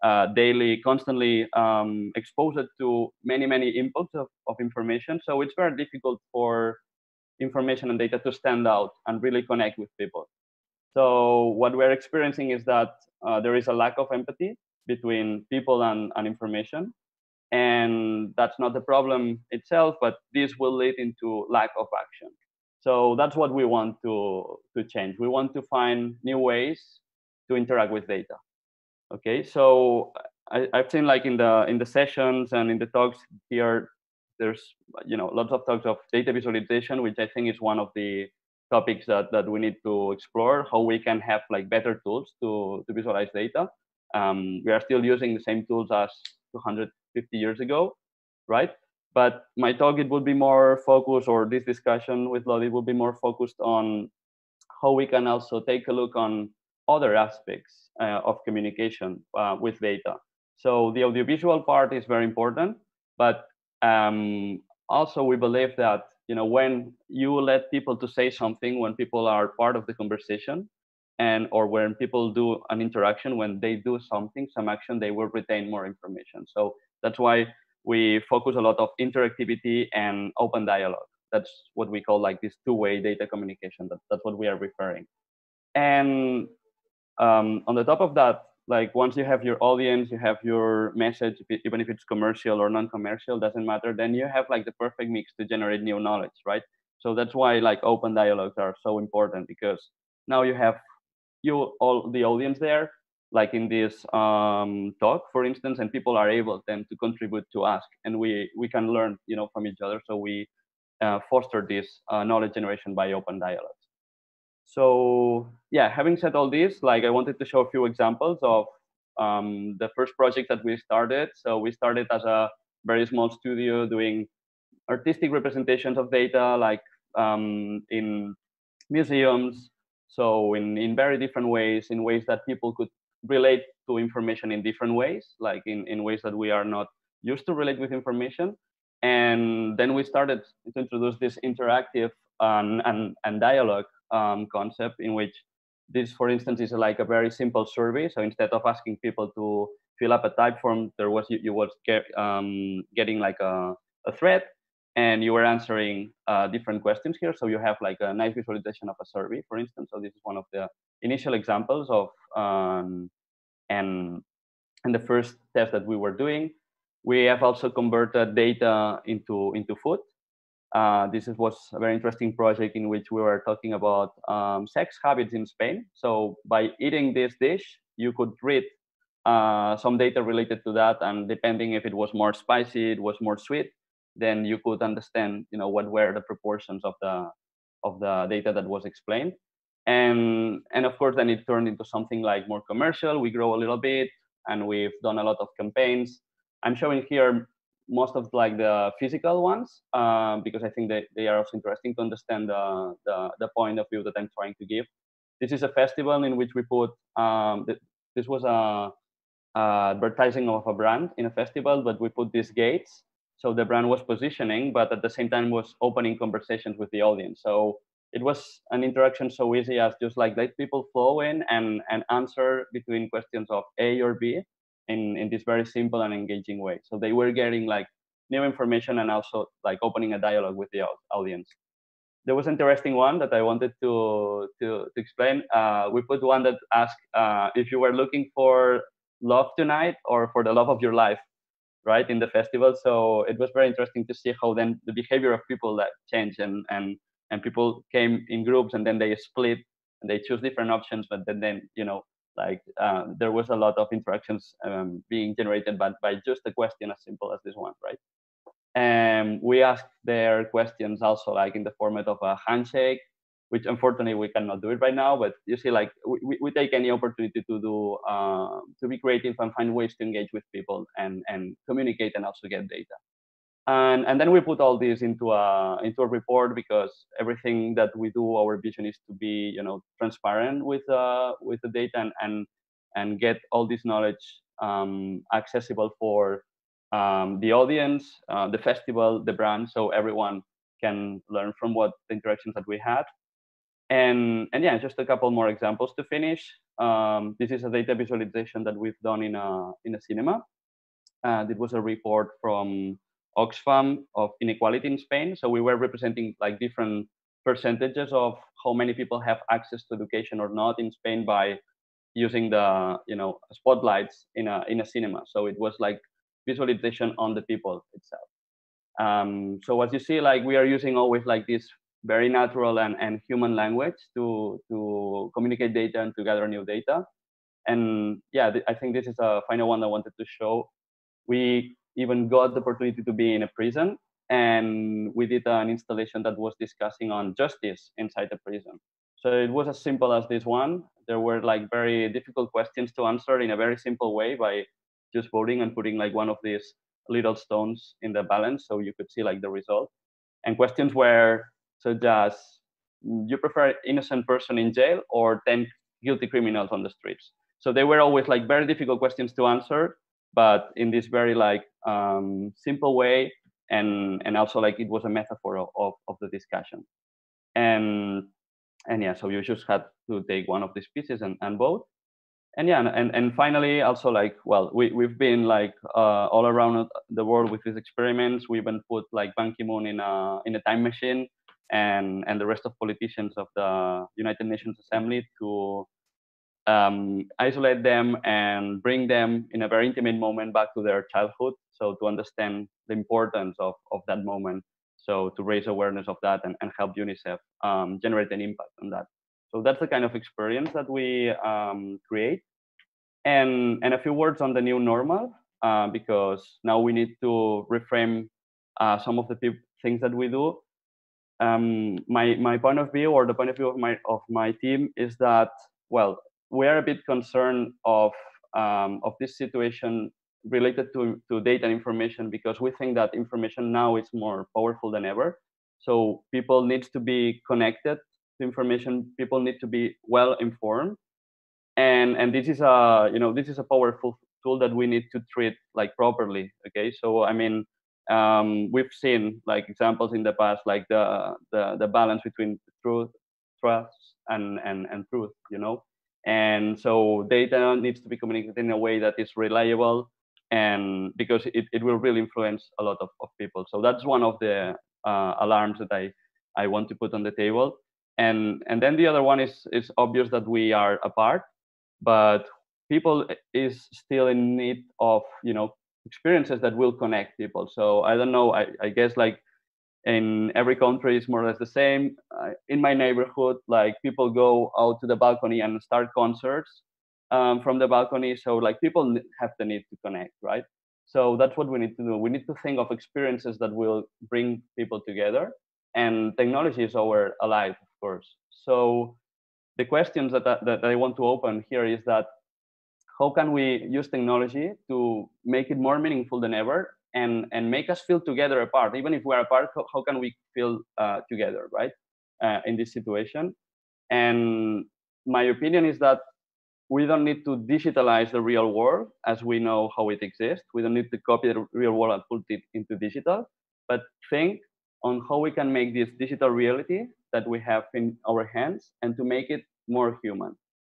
uh, daily, constantly um, exposed to many, many inputs of, of information. So it's very difficult for information and data to stand out and really connect with people. So what we're experiencing is that uh, there is a lack of empathy between people and, and information and that's not the problem itself but this will lead into lack of action so that's what we want to to change we want to find new ways to interact with data okay so I, i've seen like in the in the sessions and in the talks here there's you know lots of talks of data visualization which i think is one of the topics that, that we need to explore how we can have like better tools to, to visualize data um, we are still using the same tools as 200 50 years ago, right? But my talk it would be more focused, or this discussion with Lodi would be more focused on how we can also take a look on other aspects uh, of communication uh, with data. So the audiovisual part is very important, but um, also we believe that you know when you let people to say something, when people are part of the conversation, and or when people do an interaction, when they do something, some action, they will retain more information. So that's why we focus a lot of interactivity and open dialogue. That's what we call like this two-way data communication. That, that's what we are referring. And um, on the top of that, like once you have your audience, you have your message, even if it's commercial or non-commercial, doesn't matter. Then you have like the perfect mix to generate new knowledge, right? So that's why like open dialogues are so important because now you have you all the audience there like in this um, talk, for instance, and people are able then to contribute to ask, and we we can learn, you know, from each other. So we uh, foster this uh, knowledge generation by open dialog. So yeah, having said all this, like I wanted to show a few examples of um, the first project that we started. So we started as a very small studio doing artistic representations of data, like um, in museums, so in, in very different ways, in ways that people could relate to information in different ways, like in, in ways that we are not used to relate with information. And then we started to introduce this interactive um, and, and dialogue um, concept in which this, for instance, is like a very simple survey. So instead of asking people to fill up a type form, there was you, you was get, um, getting like a, a thread and you were answering uh, different questions here. So you have like a nice visualization of a survey, for instance. So this is one of the initial examples of um, and and the first test that we were doing. We have also converted data into into food. Uh, this was a very interesting project in which we were talking about um, sex habits in Spain. So by eating this dish, you could read uh, some data related to that, and depending if it was more spicy, it was more sweet, then you could understand you know what were the proportions of the of the data that was explained and and of course then it turned into something like more commercial we grow a little bit and we've done a lot of campaigns i'm showing here most of like the physical ones uh, because i think they, they are also interesting to understand the, the, the point of view that i'm trying to give this is a festival in which we put um, this was a, a advertising of a brand in a festival but we put these gates so the brand was positioning, but at the same time was opening conversations with the audience. So it was an interaction so easy as just like let people flow in and, and answer between questions of A or B in, in this very simple and engaging way. So they were getting like new information and also like opening a dialogue with the audience. There was an interesting one that I wanted to to, to explain. Uh, we put one that asked uh, if you were looking for love tonight or for the love of your life right in the festival so it was very interesting to see how then the behavior of people that changed and and and people came in groups and then they split and they choose different options but then then you know like uh, there was a lot of interactions um, being generated but by just a question as simple as this one right and we asked their questions also like in the format of a handshake which unfortunately we cannot do it right now. But you see, like we, we take any opportunity to do uh, to be creative and find ways to engage with people and and communicate and also get data. And and then we put all this into a into a report because everything that we do, our vision is to be you know transparent with uh, with the data and and and get all this knowledge um, accessible for um, the audience, uh, the festival, the brand, so everyone can learn from what the interactions that we had and, and yeah, just a couple more examples to finish. Um, this is a data visualization that we've done in a, in a cinema. Uh, it was a report from Oxfam of inequality in Spain. So we were representing like different percentages of how many people have access to education or not in Spain by using the you know spotlights in a in a cinema. So it was like visualization on the people itself. Um, so as you see, like we are using always like these very natural and, and human language to, to communicate data and to gather new data. And yeah, th- I think this is a final one I wanted to show. We even got the opportunity to be in a prison and we did an installation that was discussing on justice inside the prison. So it was as simple as this one. There were like very difficult questions to answer in a very simple way by just voting and putting like one of these little stones in the balance so you could see like the result. And questions were so does mm, you prefer innocent person in jail or 10 guilty criminals on the streets so they were always like very difficult questions to answer but in this very like um, simple way and and also like it was a metaphor of, of the discussion and and yeah so you just had to take one of these pieces and, and vote and yeah and, and finally also like well we, we've been like uh, all around the world with these experiments we even put like ban ki-moon in a in a time machine and, and the rest of politicians of the United Nations Assembly to um, isolate them and bring them in a very intimate moment back to their childhood. So to understand the importance of, of that moment. So to raise awareness of that and, and help UNICEF um, generate an impact on that. So that's the kind of experience that we um, create. And, and a few words on the new normal, uh, because now we need to reframe uh, some of the things that we do um, my my point of view or the point of view of my of my team is that well we are a bit concerned of um, of this situation related to to data and information because we think that information now is more powerful than ever. So people need to be connected to information. People need to be well informed, and and this is a you know this is a powerful tool that we need to treat like properly. Okay, so I mean um, we've seen like examples in the past, like the the, the balance between truth, trust, and, and and truth, you know. And so data needs to be communicated in a way that is reliable, and because it, it will really influence a lot of, of people. So that's one of the uh, alarms that I I want to put on the table. And and then the other one is it's obvious that we are apart, but people is still in need of you know experiences that will connect people. So I don't know. I, I guess like in every country is more or less the same. Uh, in my neighborhood, like people go out to the balcony and start concerts um, from the balcony. So like people have the need to connect, right? So that's what we need to do. We need to think of experiences that will bring people together. And technology is our alive, of course. So the questions that, that, that I want to open here is that how can we use technology to make it more meaningful than ever and and make us feel together apart even if we are apart how can we feel uh, together right uh, in this situation and my opinion is that we don't need to digitalize the real world as we know how it exists we don't need to copy the real world and put it into digital but think on how we can make this digital reality that we have in our hands and to make it more human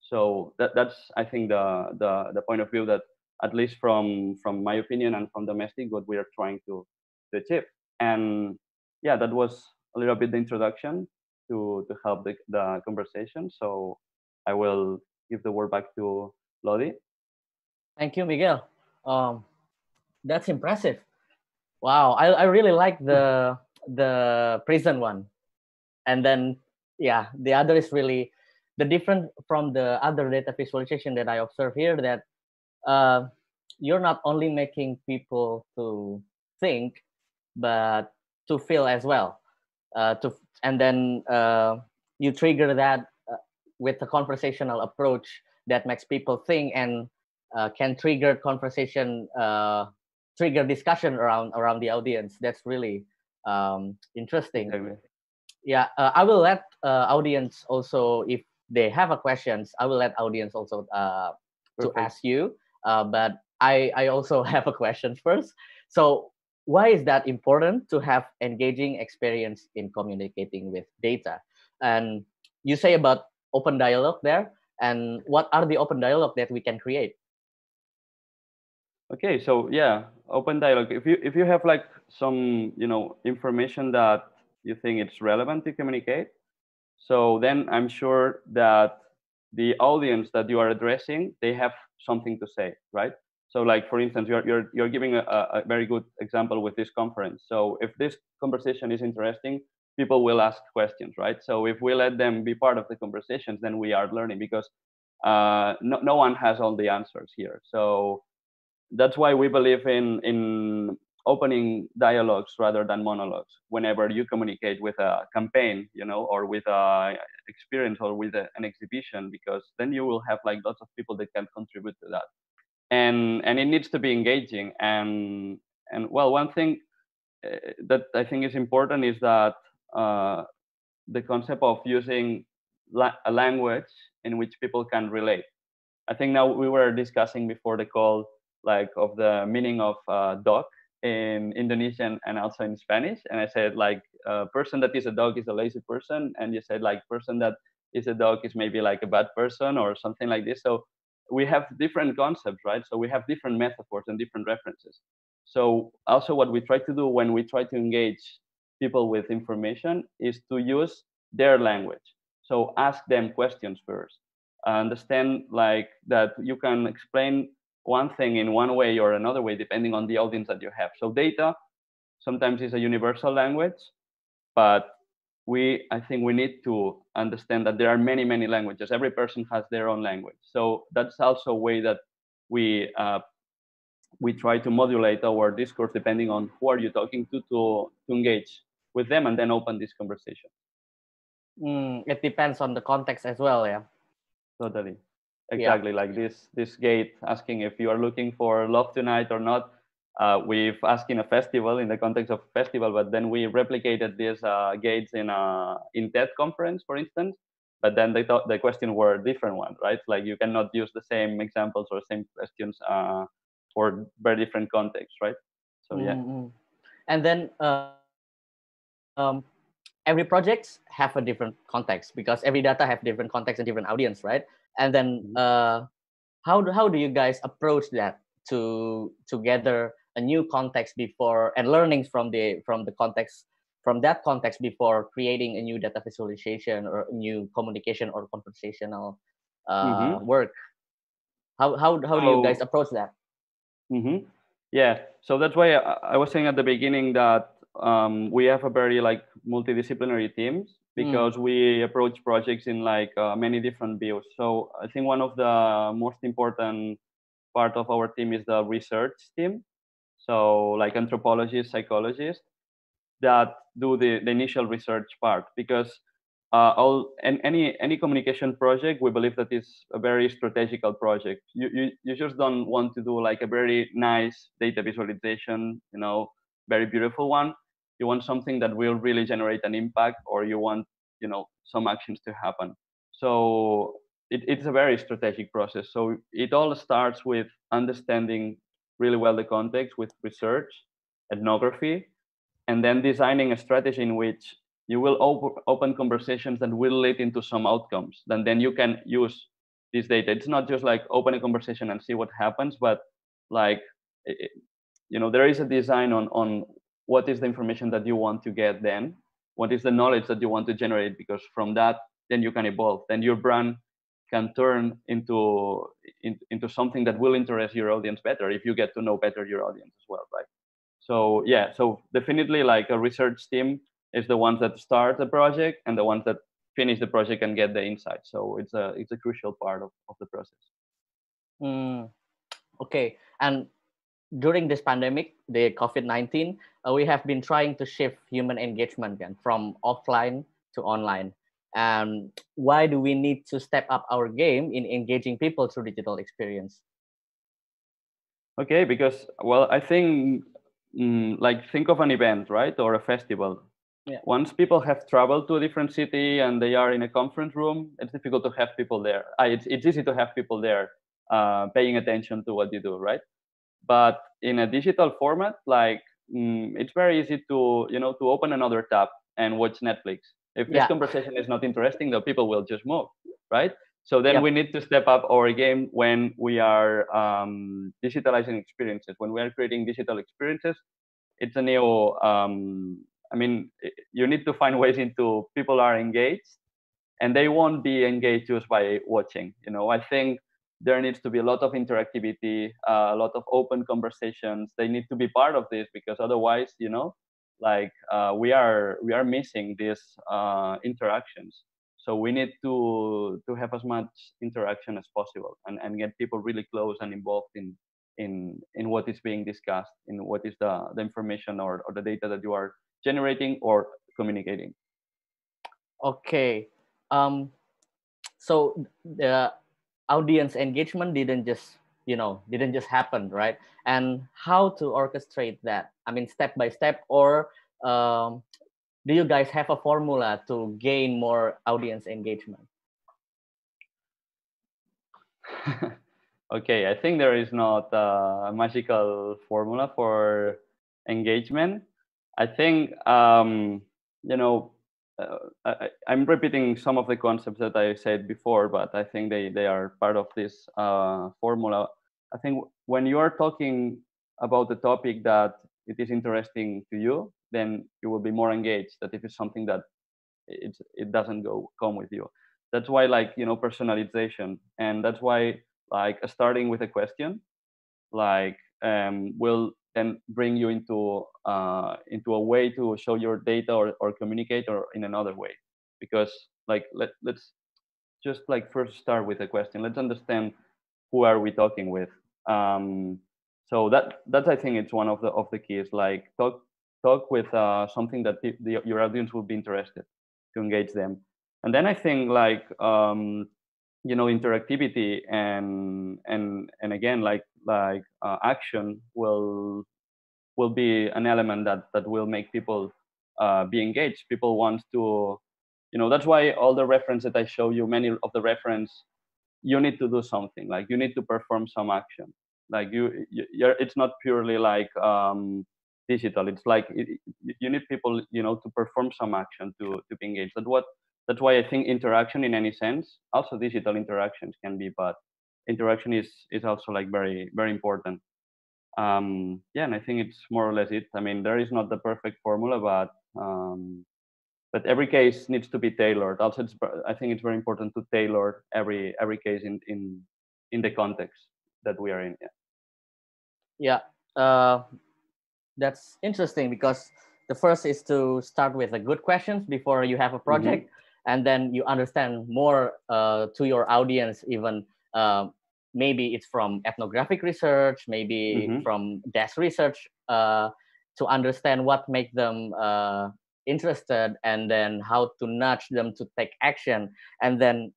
so that, that's I think the, the the point of view that at least from from my opinion and from domestic what we are trying to to achieve. And yeah, that was a little bit the introduction to to help the, the conversation. So I will give the word back to Lodi. Thank you, Miguel. Um, that's impressive. Wow, I, I really like the the prison one, and then yeah, the other is really the different from the other data visualization that I observe here that uh, you're not only making people to think, but to feel as well. Uh, to and then uh, you trigger that uh, with a conversational approach that makes people think and uh, can trigger conversation, uh, trigger discussion around around the audience. That's really um, interesting. Yeah, I will let audience also if they have a questions, I will let audience also uh, to ask you. Uh, but I, I also have a question first. So why is that important to have engaging experience in communicating with data? And you say about open dialogue there, and what are the open dialogue that we can create? Okay, so yeah, open dialogue. If you if you have like some you know information that you think it's relevant to communicate, so then I'm sure that the audience that you are addressing, they have something to say, right? So like, for instance, you're, you're, you're giving a, a very good example with this conference. So if this conversation is interesting, people will ask questions, right? So if we let them be part of the conversations, then we are learning because uh, no, no one has all the answers here. So that's why we believe in in opening dialogues rather than monologues whenever you communicate with a campaign you know or with a experience or with a, an exhibition because then you will have like lots of people that can contribute to that and and it needs to be engaging and and well one thing eh, that i think is important is that uh, the concept of using la- a language in which people can relate i think now we were discussing before the call like of the meaning of uh, doc in Indonesian and also in Spanish. And I said like a person that is a dog is a lazy person, and you said like person that is a dog is maybe like a bad person or something like this. So we have different concepts, right? So we have different metaphors and different references. So also what we try to do when we try to engage people with information is to use their language. So ask them questions first. Understand like that you can explain one thing in one way or another way, depending on the audience that you have. So data sometimes is a universal language, but we, I think we need to understand that there are many, many languages. Every person has their own language. So that's also a way that we, uh, we try to modulate our discourse depending on who are you talking to, to, to engage with them and then open this conversation. Mm, it depends on the context as well, yeah. Totally exactly yeah. like this this gate asking if you are looking for love tonight or not uh, we've asked in a festival in the context of festival but then we replicated these uh, gates in a in ted conference for instance but then they thought the question were different ones right like you cannot use the same examples or same questions uh, for very different contexts right so yeah mm-hmm. and then uh, um, every projects have a different context because every data have different context and different audience, right? And then mm-hmm. uh, how do, how do you guys approach that to to gather a new context before and learnings from the from the context from that context before creating a new data visualization or new communication or conversational uh, mm-hmm. work? How how how do you guys approach that? Mm-hmm. Yeah, so that's why I, I was saying at the beginning that um, we have a very like multidisciplinary teams mm. because mm. we approach projects in like uh, many different views. So I think one of the most important part of our team is the research team. So like anthropologists, psychologists that do the, the initial research part because uh, all and any any communication project we believe that is a very strategical project. You, you you just don't want to do like a very nice data visualization, you know, very beautiful one you want something that will really generate an impact or you want you know some actions to happen so it, it's a very strategic process so it all starts with understanding really well the context with research ethnography and then designing a strategy in which you will op- open conversations that will lead into some outcomes and then you can use this data it's not just like open a conversation and see what happens but like it, eh, eh, you know there is a design on on what is the information that you want to get then what is the knowledge that you want to generate because from that then you can evolve then your brand can turn into in, into something that will interest your audience better if you get to know better your audience as well right so yeah so definitely like a research team is the ones that start the project and the ones that finish the project and get the insight so it's a it's a crucial part of, of the process mm, okay and during this pandemic the covid-19 uh, we have been trying to shift human engagement again, from offline to online. and why do we need to step up our game in engaging people through digital experience? Okay, because well, I think mm, like think of an event, right, or a festival. Yeah. Once people have traveled to a different city and they are in a conference room, it's difficult to have people there. Uh, it's, it's easy to have people there uh, paying attention to what you do, right? But in a digital format, like mm, it's very easy to you know to open another tab and watch netflix if yeah. this conversation is not interesting the people will just move right so then yeah. we need to step up our game when we are um, digitalizing experiences when we are creating digital experiences it's a new um, i mean you need to find ways into people are engaged and they won't be engaged just by watching you know i think there needs to be a lot of interactivity, uh, a lot of open conversations. They need to be part of this because otherwise, you know, like uh, we are we are missing these uh, interactions. So we need to to have as much interaction as possible and, and get people really close and involved in in in what is being discussed, in what is the, the information or, or the data that you are generating or communicating. Okay. Um, so the uh, audience engagement didn't just you know didn't just happen right and how to orchestrate that i mean step by step or um, do you guys have a formula to gain more audience engagement okay i think there is not a magical formula for engagement i think um, you know uh, I, am repeating some of the concepts that I said before, but I think they, they are part of this uh, formula. I think when you are talking about the topic that it is interesting to you, then you will be more engaged. That if it's something that it it doesn't go come with you, that's why like you know personalization, and that's why like starting with a question, like um, will then bring you into uh, into a way to show your data or, or communicate or in another way because like let, let's just like first start with a question let's understand who are we talking with um, so that that's i think it's one of the of the keys like talk talk with uh, something that the, the, your audience would be interested to engage them and then i think like um, you know interactivity and and and again like like uh, action will will be an element that that will make people uh, be engaged. People want to, you know, that's why all the reference that I show you, many of the reference, you need to do something. Like you need to perform some action. Like you, you it's not purely like um, digital. It's like it, you need people, you know, to perform some action to to be engaged. That's what. That's why I think interaction in any sense, also digital interactions, can be but interaction is is also like very very important um, yeah and i think it's more or less it i mean there is not the perfect formula but um, but every case needs to be tailored also it's, i think it's very important to tailor every every case in in in the context that we are in yeah, yeah uh, that's interesting because the first is to start with the good questions before you have a mm-hmm. project mm-hmm. and then you understand more uh, to your audience even uh, maybe it's from ethnographic research, maybe mm-hmm. from desk research uh, to understand what make them uh, interested and then how to nudge them to take action. And then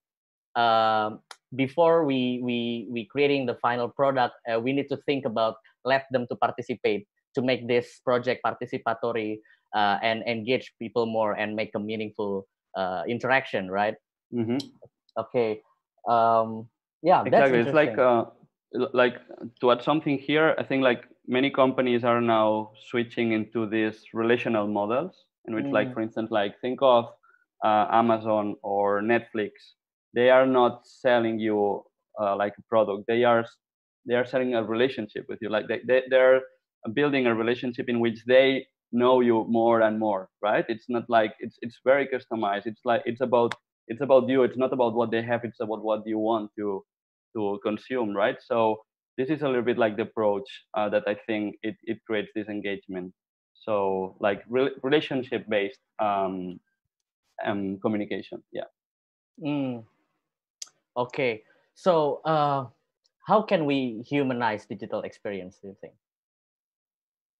uh, before we, we, we creating the final product, uh, we need to think about let them to participate to make this project participatory uh, and engage people more and make a meaningful interaction, right? Mm-hmm. Okay. Um, yeah exactly it's like uh, like to add something here i think like many companies are now switching into these relational models in which mm. like for instance like think of uh, amazon or netflix they are not selling you uh, like a product they are they are selling a relationship with you like they, they they're building a relationship in which they know you more and more right it's not like it's it's very customized it's like it's about it's about you it's not about what they have it's about what you want to to consume right so this is a little bit like the approach uh, that i think it, it creates this engagement so like re- relationship based um, um, communication yeah mm. okay so uh, how can we humanize digital experience do you think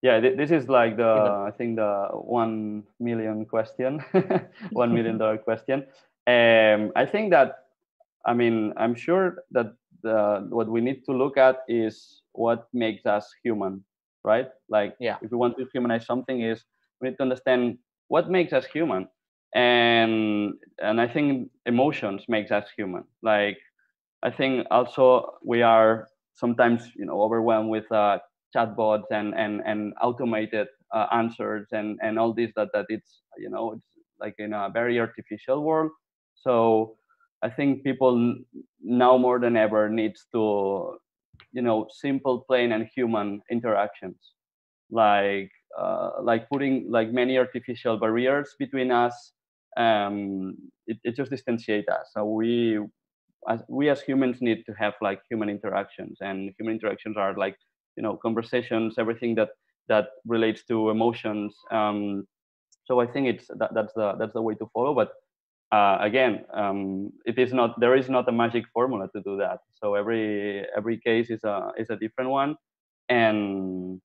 yeah th- this is like the i think the one million question one million dollar question um, I think that, I mean, I'm sure that the, what we need to look at is what makes us human, right? Like, yeah. if we want to humanize something, is we need to understand what makes us human, and and I think emotions makes us human. Like, I think also we are sometimes you know overwhelmed with uh, chatbots and and and automated uh, answers and and all this that that it's you know it's like in a very artificial world so I think people now more than ever needs to, you know, simple, plain, and human interactions, like uh, like putting like many artificial barriers between us. Um, it, it just distantiates us. So we as we as humans need to have like human interactions, and human interactions are like you know conversations, everything that that relates to emotions. Um, so I think it's that, that's the that's the way to follow, but uh, again, um, it is not there is not a magic formula to do that. So every every case is a is a different one, and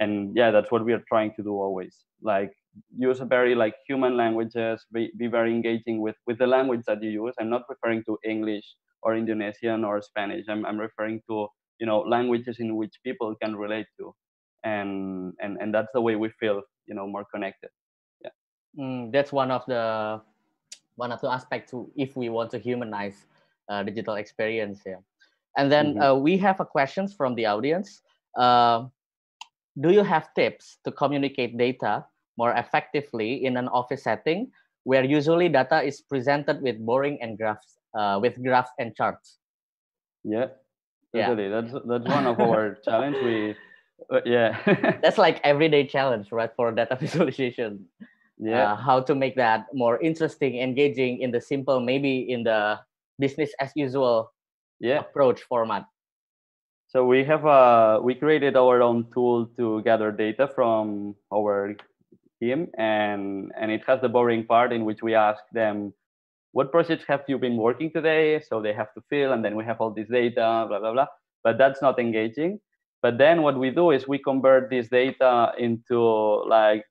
and yeah, that's what we are trying to do always. Like use a very like human languages, be, be very engaging with with the language that you use. I'm not referring to English or Indonesian or Spanish. I'm I'm referring to you know languages in which people can relate to, and and and that's the way we feel you know more connected. Yeah, mm, that's one of the one or two aspects if we want to humanize uh, digital experience yeah and then mm-hmm. uh, we have a questions from the audience uh, do you have tips to communicate data more effectively in an office setting where usually data is presented with boring and graphs uh, with graphs and charts yeah totally yeah. that's that's one of our challenge we uh, yeah that's like everyday challenge right for data visualization yeah. Uh, how to make that more interesting, engaging in the simple, maybe in the business as usual yeah. approach format. So we have uh, we created our own tool to gather data from our team, and and it has the boring part in which we ask them what projects have you been working today? So they have to fill, and then we have all this data, blah blah blah. But that's not engaging. But then what we do is we convert this data into like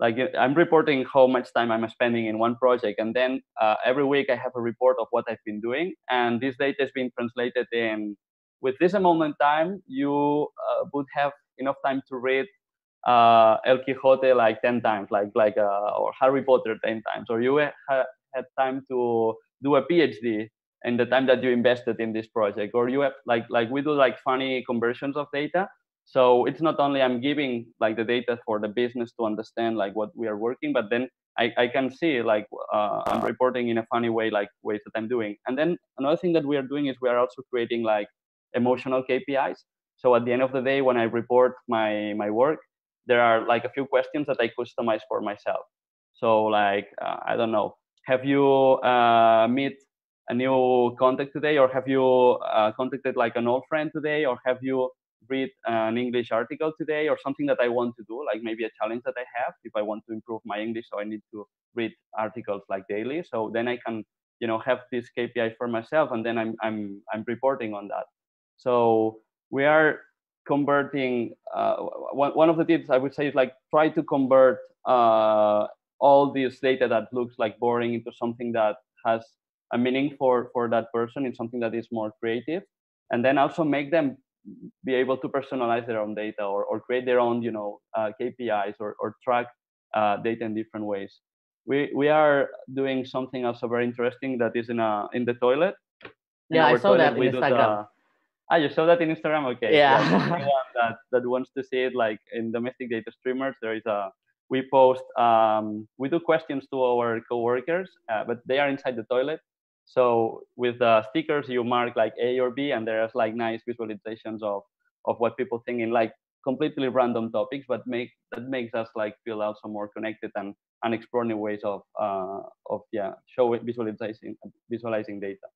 like i'm reporting how much time i'm spending in one project and then uh, every week i have a report of what i've been doing and this data is being translated in with this amount of time you uh, would have enough time to read uh, el Quijote like 10 times like like uh, or harry potter 10 times or you ha- had time to do a phd in the time that you invested in this project or you have like like we do like funny conversions of data so it's not only i'm giving like the data for the business to understand like what we are working but then i, I can see like uh, i'm reporting in a funny way like ways that i'm doing and then another thing that we are doing is we are also creating like emotional kpis so at the end of the day when i report my my work there are like a few questions that i customize for myself so like uh, i don't know have you uh, met a new contact today or have you uh, contacted like an old friend today or have you read an English article today or something that I want to do, like maybe a challenge that I have if I want to improve my English. So I need to read articles like daily. So then I can, you know, have this KPI for myself and then I'm I'm I'm reporting on that. So we are converting uh, one, one of the tips i would say is like try to convert uh, all this data that looks like boring into something that has a meaning for for that person in something that is more creative and then also make them be able to personalize their own data or, or create their own you know uh, KPIs or, or track uh, data in different ways. We we are doing something also very interesting that is in a in the toilet. In yeah, I saw toilet, that in Instagram. The, ah, you saw that in Instagram. Okay. Yeah. that that wants to see it, like in domestic data streamers, there is a we post um, we do questions to our coworkers, uh, but they are inside the toilet so with stickers, you mark like A or B, and there's like nice visualizations of of what people think in like completely random topics, but make that makes us like feel also more connected and and explore new ways of uh, of yeah showing visualizing visualizing data.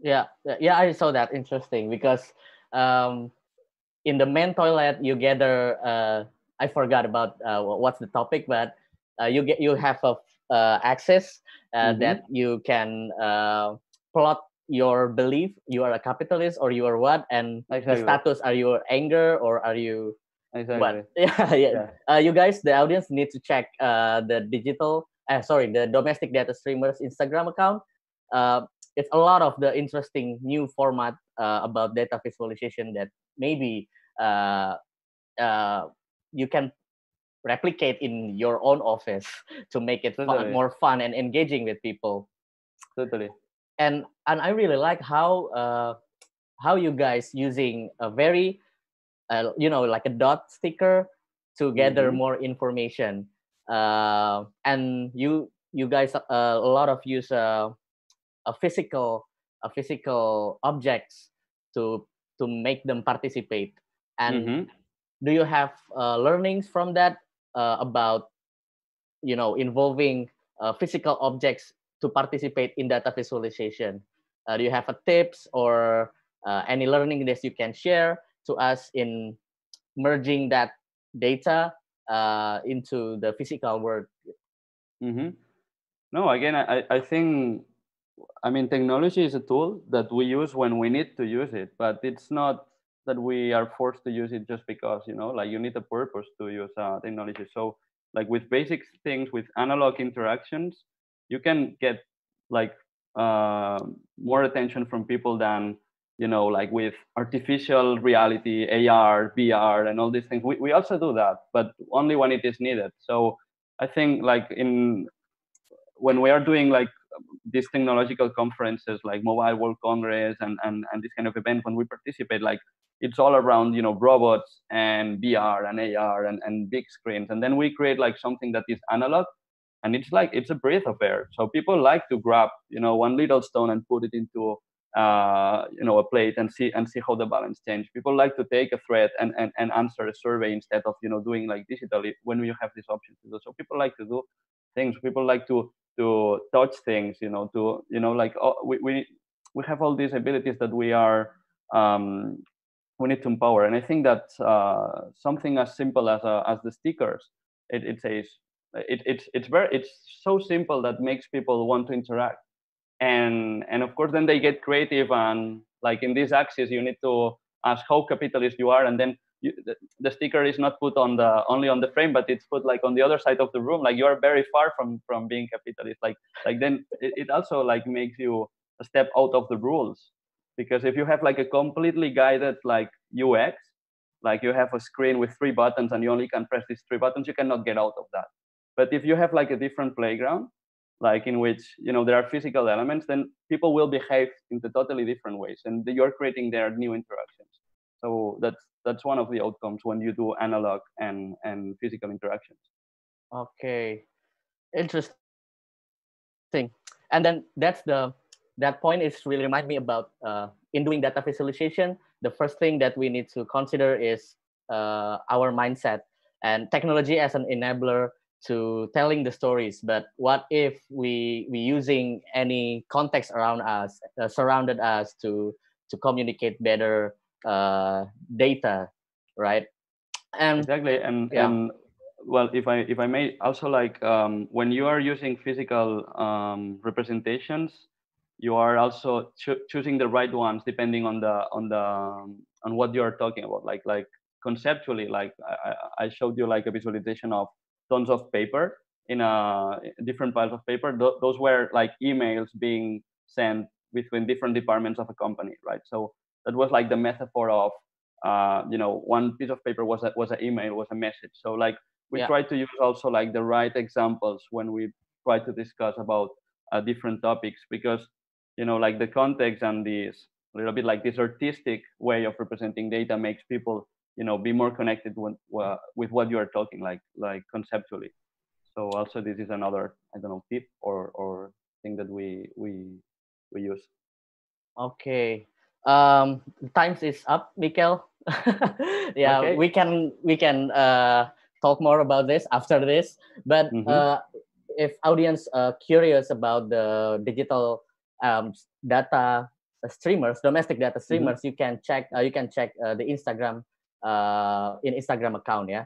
Yeah. Yeah, yeah, I saw that interesting because um, in the main toilet you gather. Uh, I forgot about uh, what's the topic, but uh, you get you have a uh, access uh, mm-hmm. that you can uh, plot your belief you are a capitalist or you are what and exactly. the status are you anger or are you exactly. what yeah, yeah. yeah. Uh, you guys the audience need to check uh, the digital uh, sorry the domestic data streamers instagram account uh, it's a lot of the interesting new format uh, about data visualization that maybe uh, uh, you can replicate in your own office to make it totally. fun, more fun and engaging with people. Totally. And and I really like how uh, how you guys using a very uh, you know like a dot sticker to gather mm -hmm. more information. Uh, and you you guys uh, a lot of use uh, a physical a physical objects to to make them participate and mm -hmm. do you have uh, learnings from that uh, about you know involving uh, physical objects to participate in data visualization. Uh, do you have a tips or any learning that you can share to us in merging that data into the physical world? Mm-hmm. No, again, I, I think I mean, technology is a tool that we use when we need to use it, but it's not that we are forced to use it just because you know like you need a purpose to use uh, technology so like with basic things with analog interactions you can get like uh, more attention from people than you know like with artificial reality ar vr and all these things we, we also do that but only when it is needed so i think like in when we are doing like these technological conferences like Mobile World Congress and, and, and this kind of event when we participate, like it's all around, you know, robots and VR and AR and, and big screens. And then we create like something that is analog and it's like, it's a breath of air. So people like to grab, you know, one little stone and put it into, uh, you know, a plate and see, and see how the balance change. People like to take a thread and, and, and answer a survey instead of, you know, doing like digitally when you have this option to do. So people like to do things. People like to to touch things you know to you know like oh, we, we we have all these abilities that we are um, we need to empower and i think that uh, something as simple as uh, as the stickers it, it says it, it's it's very it's so simple that makes people want to interact and and of course then they get creative and like in this axis you need to ask how capitalist you are and then you, the, the, sticker is not put on the only on the frame but it's put like on the other side of the room like you are very far from from being capitalist like like then it, it also like makes you step out of the rules because if you have like a completely guided like ux like you have a screen with three buttons and you only can press these three buttons you cannot get out of that but if you have like a different playground like in which you know there are physical elements then people will behave in the totally different ways and you're creating their new interactions so that's that's one of the outcomes when you do analog and and physical interactions. Okay, interesting. And then that's the that point is really remind me about uh, in doing data visualization. The first thing that we need to consider is uh, our mindset and technology as an enabler to telling the stories but what if we we using any context around us uh, surrounded us to to communicate better uh, data, right? And exactly, and yeah. and well, if I if I may also like um, when you are using physical um, representations, you are also cho choosing the right ones depending on the on the um, on what you are talking about. Like like conceptually, like I, I showed you like a visualization of tons of paper in a different piles of paper. Th those were like emails being sent between different departments of a company, right? So that was like the metaphor of uh, you know one piece of paper was a, was an email was a message so like we yeah. try to use also like the right examples when we try to discuss about uh, different topics because you know like the context and this a little bit like this artistic way of representing data makes people you know be more connected when, uh, with what you are talking like like conceptually so also this is another i don't know tip or or thing that we we we use okay um, times is up, Mikel. yeah, okay. we can we can uh, talk more about this after this. But mm-hmm. uh, if audience are uh, curious about the digital um, data uh, streamers, domestic data mm-hmm. streamers, mm-hmm. you can check uh, you can check uh, the Instagram uh, in Instagram account. Yeah.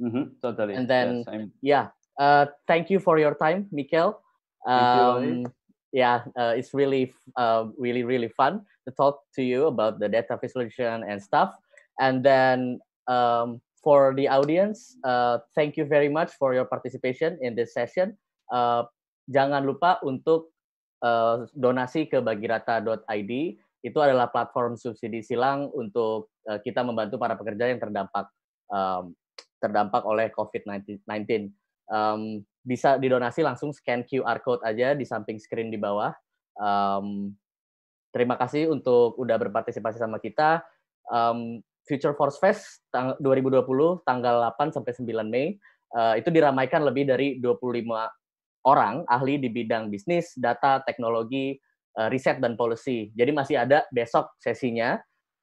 Mm-hmm, totally. And then yes, yeah, uh, thank you for your time, Mikel. Um, yeah, uh, it's really, uh, really, really fun to talk to you about the data visualization and stuff. And then um, for the audience, uh, thank you very much for your participation in this session. Uh, jangan lupa untuk uh, donasi ke bagirata.id. Itu adalah platform subsidi silang untuk uh, kita membantu para pekerja yang terdampak um, terdampak oleh COVID-19. Um, bisa didonasi langsung scan QR code aja di samping screen di bawah. Um, terima kasih untuk udah berpartisipasi sama kita. Um, Future Force Fest 2020 tanggal 8 sampai 9 Mei uh, itu diramaikan lebih dari 25 orang ahli di bidang bisnis, data, teknologi, uh, riset dan policy. Jadi masih ada besok sesinya.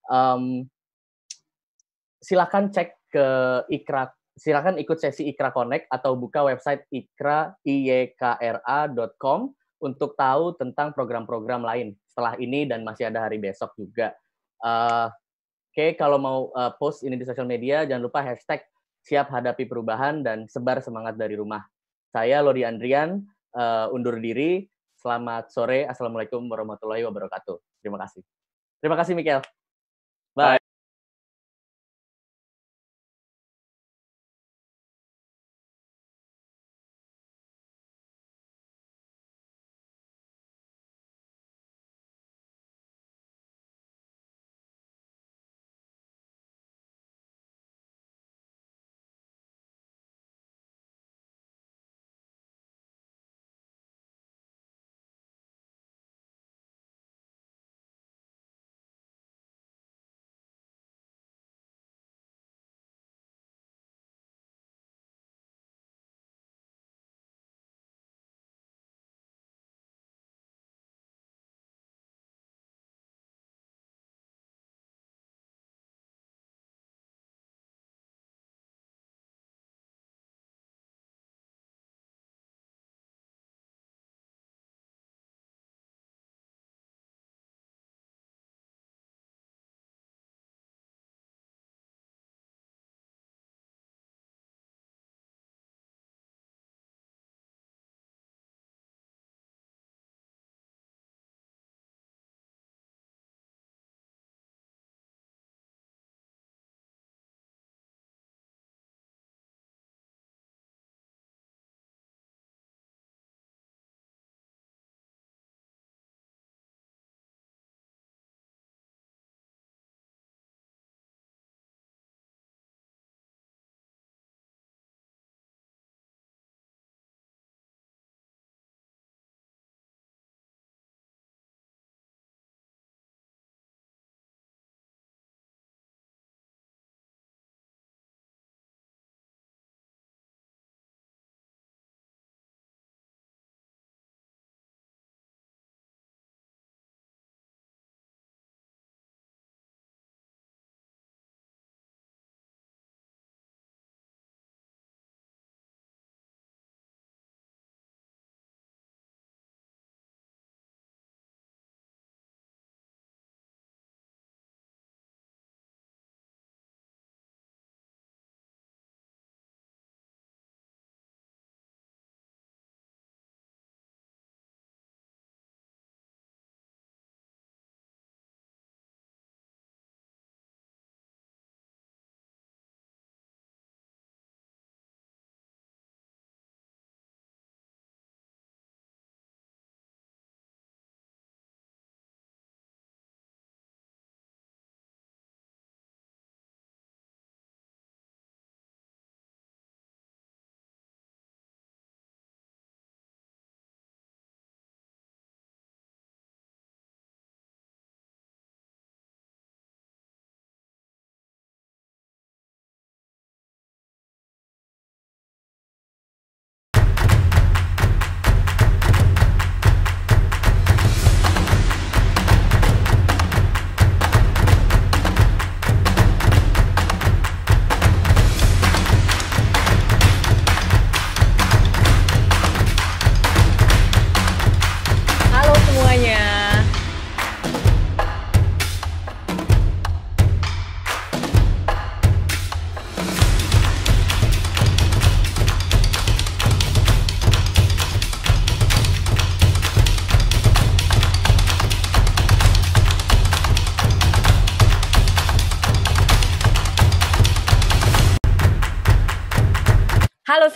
Um, silakan cek ke ikrak silakan ikut sesi Ikra Connect atau buka website ikra.com untuk tahu tentang program-program lain setelah ini dan masih ada hari besok juga. Uh, Oke, okay, kalau mau uh, post ini di sosial media, jangan lupa hashtag siap hadapi perubahan dan sebar semangat dari rumah. Saya Lodi Andrian, uh, undur diri. Selamat sore. Assalamualaikum warahmatullahi wabarakatuh. Terima kasih. Terima kasih, Mikael.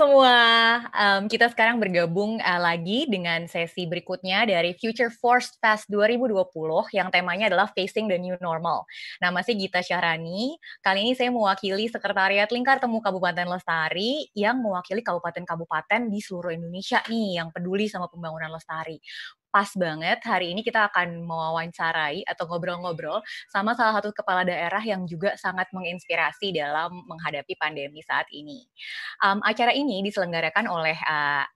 semua, um, kita sekarang bergabung uh, lagi dengan sesi berikutnya dari Future Force Fest 2020 yang temanya adalah Facing the New Normal. Nama saya Gita Syahrani, kali ini saya mewakili Sekretariat Lingkar Temu Kabupaten Lestari yang mewakili kabupaten-kabupaten di seluruh Indonesia nih yang peduli sama pembangunan Lestari pas banget hari ini kita akan mewawancarai atau ngobrol-ngobrol sama salah satu kepala daerah yang juga sangat menginspirasi dalam menghadapi pandemi saat ini. Um, acara ini diselenggarakan oleh uh,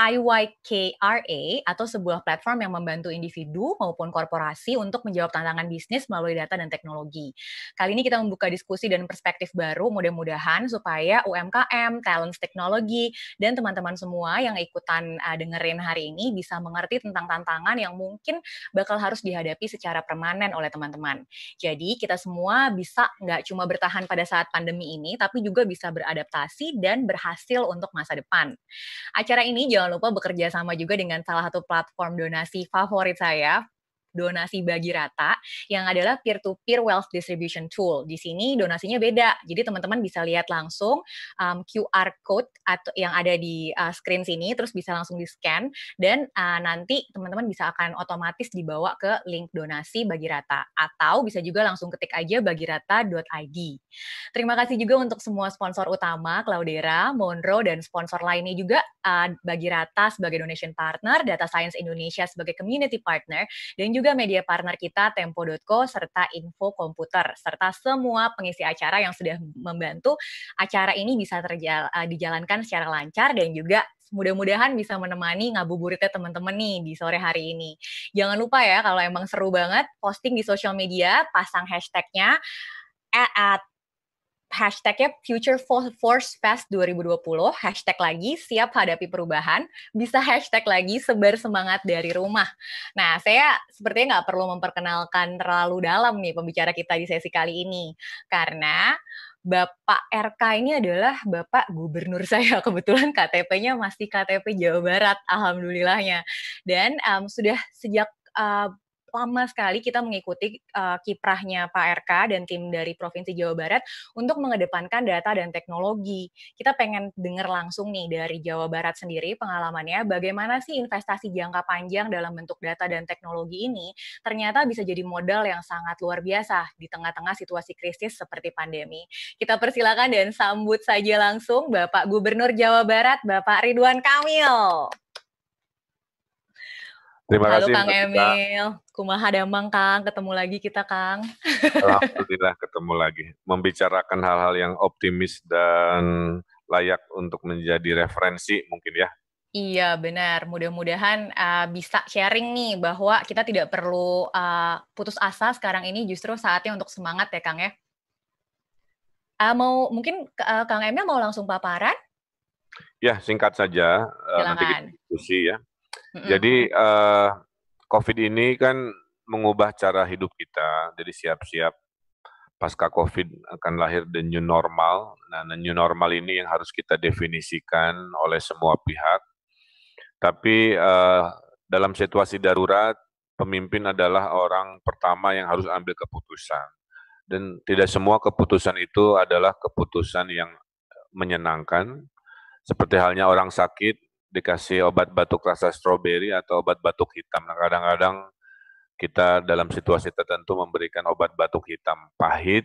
IYKRA atau sebuah platform yang membantu individu maupun korporasi untuk menjawab tantangan bisnis melalui data dan teknologi. Kali ini kita membuka diskusi dan perspektif baru mudah-mudahan supaya UMKM, talents teknologi, dan teman-teman semua yang ikutan uh, dengerin hari ini bisa mengerti tentang tantangan yang mungkin bakal harus dihadapi secara permanen oleh teman-teman. Jadi kita semua bisa nggak cuma bertahan pada saat pandemi ini, tapi juga bisa beradaptasi dan berhasil untuk masa depan. Acara ini jangan lupa bekerja sama juga dengan salah satu platform donasi favorit saya, donasi bagi rata yang adalah peer-to-peer wealth distribution tool. Di sini donasinya beda, jadi teman-teman bisa lihat langsung um, QR code atau yang ada di uh, screen sini, terus bisa langsung di scan dan uh, nanti teman-teman bisa akan otomatis dibawa ke link donasi bagi rata atau bisa juga langsung ketik aja bagi rata.id. Terima kasih juga untuk semua sponsor utama Cloudera, monro dan sponsor lainnya juga uh, bagi rata sebagai donation partner, Data Science Indonesia sebagai community partner dan juga juga media partner kita Tempo.co serta Info Komputer serta semua pengisi acara yang sudah membantu acara ini bisa terjal, eh, dijalankan secara lancar dan juga mudah mudahan bisa menemani ngabuburitnya teman-teman nih di sore hari ini. Jangan lupa ya kalau emang seru banget posting di sosial media, pasang hashtagnya at hashtagnya Future Force Fest 2020, hashtag lagi siap hadapi perubahan, bisa hashtag lagi sebar semangat dari rumah. Nah, saya sepertinya nggak perlu memperkenalkan terlalu dalam nih pembicara kita di sesi kali ini, karena Bapak RK ini adalah Bapak Gubernur saya. Kebetulan KTP-nya masih KTP Jawa Barat, alhamdulillahnya. Dan um, sudah sejak uh, lama sekali kita mengikuti uh, kiprahnya Pak RK dan tim dari Provinsi Jawa Barat untuk mengedepankan data dan teknologi. Kita pengen dengar langsung nih dari Jawa Barat sendiri pengalamannya bagaimana sih investasi jangka panjang dalam bentuk data dan teknologi ini ternyata bisa jadi modal yang sangat luar biasa di tengah-tengah situasi krisis seperti pandemi. Kita persilakan dan sambut saja langsung Bapak Gubernur Jawa Barat, Bapak Ridwan Kamil. Terima Halo kasih. Kang Emil, kita. kumaha damang Kang, ketemu lagi kita Kang. Alhamdulillah ketemu lagi. Membicarakan hal-hal yang optimis dan layak untuk menjadi referensi mungkin ya. Iya benar, mudah-mudahan uh, bisa sharing nih bahwa kita tidak perlu uh, putus asa sekarang ini justru saatnya untuk semangat ya Kang ya. Uh, mau mungkin uh, Kang Emil mau langsung paparan? Ya singkat saja, uh, nanti kita diskusi ya. Jadi uh, COVID ini kan mengubah cara hidup kita. Jadi siap-siap pasca COVID akan lahir the new normal. Nah, the new normal ini yang harus kita definisikan oleh semua pihak. Tapi uh, dalam situasi darurat, pemimpin adalah orang pertama yang harus ambil keputusan. Dan tidak semua keputusan itu adalah keputusan yang menyenangkan. Seperti halnya orang sakit, dikasih obat batuk rasa stroberi atau obat batuk hitam. Nah, kadang-kadang kita dalam situasi tertentu memberikan obat batuk hitam pahit,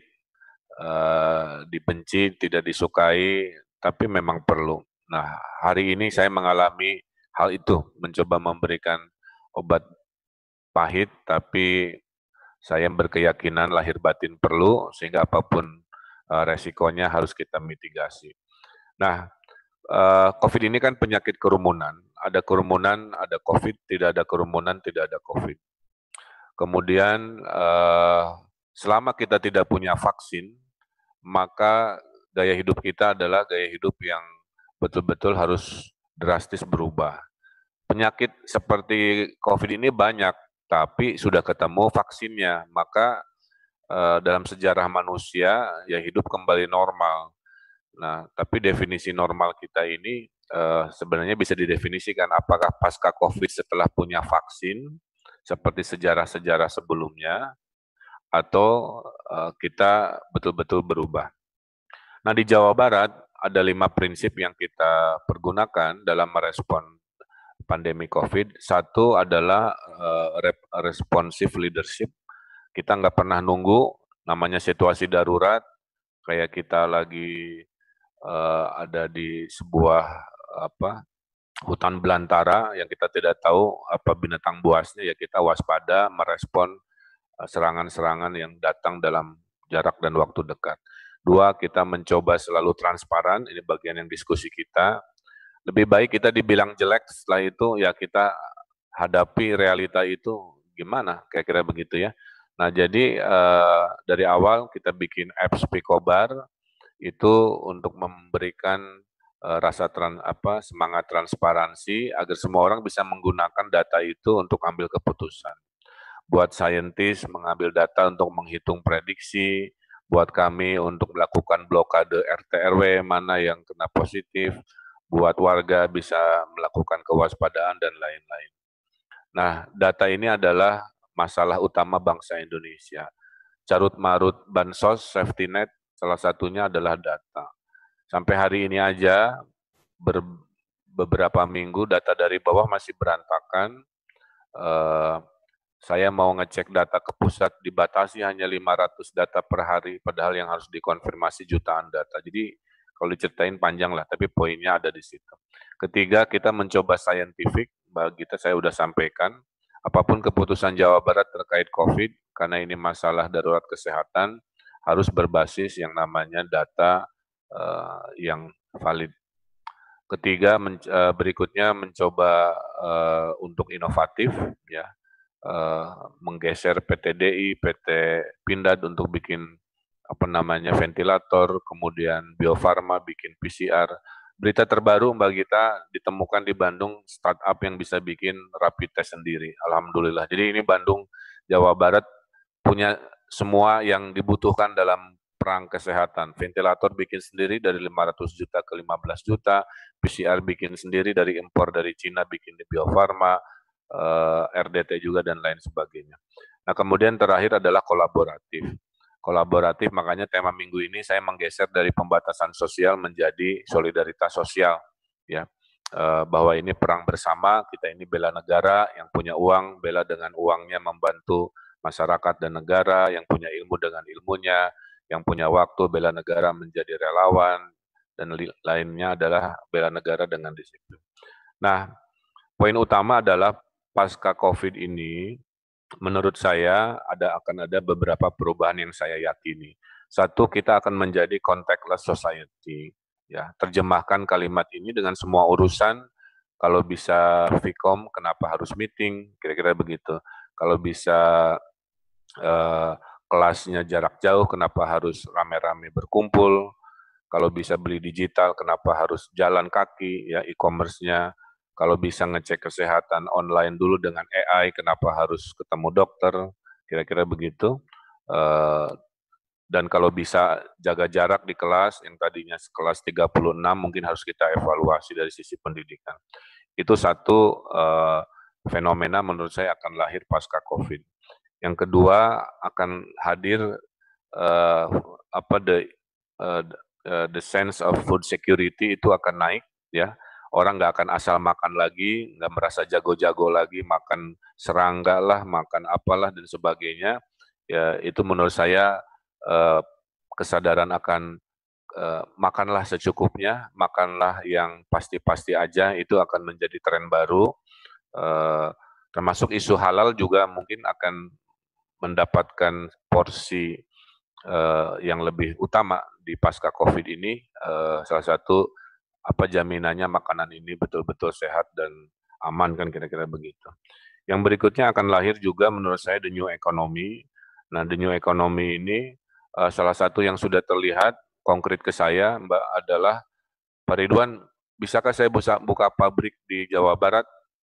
eh, dibenci, tidak disukai, tapi memang perlu. Nah, hari ini saya mengalami hal itu, mencoba memberikan obat pahit, tapi saya berkeyakinan lahir batin perlu, sehingga apapun eh, resikonya harus kita mitigasi. Nah, uh, COVID ini kan penyakit kerumunan. Ada kerumunan, ada COVID, tidak ada kerumunan, tidak ada COVID. Kemudian uh, selama kita tidak punya vaksin, maka gaya hidup kita adalah gaya hidup yang betul-betul harus drastis berubah. Penyakit seperti COVID ini banyak, tapi sudah ketemu vaksinnya, maka eh, dalam sejarah manusia ya hidup kembali normal. Nah, tapi definisi normal kita ini uh, sebenarnya bisa didefinisikan apakah pasca COVID setelah punya vaksin seperti sejarah-sejarah sebelumnya atau uh, kita betul-betul berubah. Nah, di Jawa Barat ada lima prinsip yang kita pergunakan dalam merespon pandemi COVID. Satu adalah uh, eh, responsive leadership. Kita nggak pernah nunggu namanya situasi darurat, kayak kita lagi uh, ada di sebuah apa hutan belantara yang kita tidak tahu apa binatang buasnya ya kita waspada merespon eh, serangan-serangan yang datang dalam jarak dan waktu dekat. Dua, kita mencoba selalu transparan, ini bagian yang diskusi kita. Lebih baik kita dibilang jelek, setelah itu ya kita hadapi realita itu gimana, kira-kira begitu ya. Nah jadi eh, dari awal kita bikin apps Picobar, itu untuk memberikan eh, rasa trans, apa semangat transparansi agar semua orang bisa menggunakan data itu untuk ambil keputusan. Buat saintis mengambil data untuk menghitung prediksi, buat kami untuk melakukan blokade RT/RW mana yang kena positif, buat warga bisa melakukan kewaspadaan dan lain-lain. Nah, data ini adalah masalah utama bangsa Indonesia. Carut marut bansos, safety net Salah satunya adalah data. Sampai hari ini aja ber, beberapa minggu data dari bawah masih berantakan. Uh, saya mau ngecek data ke pusat dibatasi hanya 500 data per hari, padahal yang harus dikonfirmasi jutaan data. Jadi kalau diceritain panjang lah, tapi poinnya ada di situ. Ketiga, kita mencoba scientific, bagi kita saya sudah sampaikan, apapun keputusan Jawa Barat terkait COVID, karena ini masalah darurat kesehatan, harus berbasis yang namanya data uh, yang valid. Ketiga, men, uh, berikutnya mencoba uh, untuk inovatif, ya, uh, menggeser PTDI, PT Pindad untuk bikin apa namanya ventilator, kemudian Biofarma bikin PCR. Berita terbaru Mbak Gita ditemukan di Bandung startup yang bisa bikin rapid test sendiri. Alhamdulillah. Jadi ini Bandung Jawa Barat punya semua yang dibutuhkan dalam perang kesehatan. Ventilator bikin sendiri dari 500 juta ke 15 juta, PCR bikin sendiri dari impor dari Cina bikin di Bio Farma, eh, RDT juga dan lain sebagainya. Nah kemudian terakhir adalah kolaboratif. Kolaboratif makanya tema minggu ini saya menggeser dari pembatasan sosial menjadi solidaritas sosial ya eh, bahwa ini perang bersama, kita ini bela negara, yang punya uang bela dengan uangnya membantu masyarakat dan negara, yang punya ilmu dengan ilmunya, yang punya waktu bela negara menjadi relawan, dan lainnya adalah bela negara dengan disiplin. Nah, poin utama adalah pasca COVID ini, menurut saya ada akan ada beberapa perubahan yang saya yakini. Satu, kita akan menjadi contactless society. Ya, terjemahkan kalimat ini dengan semua urusan. Kalau bisa VCOM, kenapa harus meeting? Kira-kira begitu. Kalau bisa eh, kelasnya jarak jauh, kenapa harus rame-rame berkumpul? Kalau bisa beli digital, kenapa harus jalan kaki? Ya, e-commerce-nya. Kalau bisa ngecek kesehatan online dulu dengan AI, kenapa harus ketemu dokter? Kira-kira begitu. Eh, dan kalau bisa jaga jarak di kelas yang tadinya kelas 36 mungkin harus kita evaluasi dari sisi pendidikan. Itu satu eh, fenomena menurut saya akan lahir pasca Covid. Yang hmm. kedua akan hadir uh, apa the uh, the sense of food security itu akan naik ya. Orang nggak akan asal makan lagi, nggak merasa jago-jago lagi, makan serangga lah, makan apalah dan sebagainya. Ya, itu menurut saya uh, kesadaran akan uh, makanlah secukupnya, makanlah yang pasti-pasti aja, itu akan menjadi tren baru. Uh, termasuk isu halal juga mungkin akan mendapatkan porsi uh, yang lebih utama di pasca COVID ini, uh, salah satu apa jaminannya makanan ini betul-betul sehat dan aman kan kira-kira begitu. Yang berikutnya akan lahir juga menurut saya the new economy. Nah, the new economy ini uh, salah satu yang sudah terlihat konkret ke saya Mbak adalah Pak Ridwan, bisakah saya buka, buka pabrik di Jawa Barat?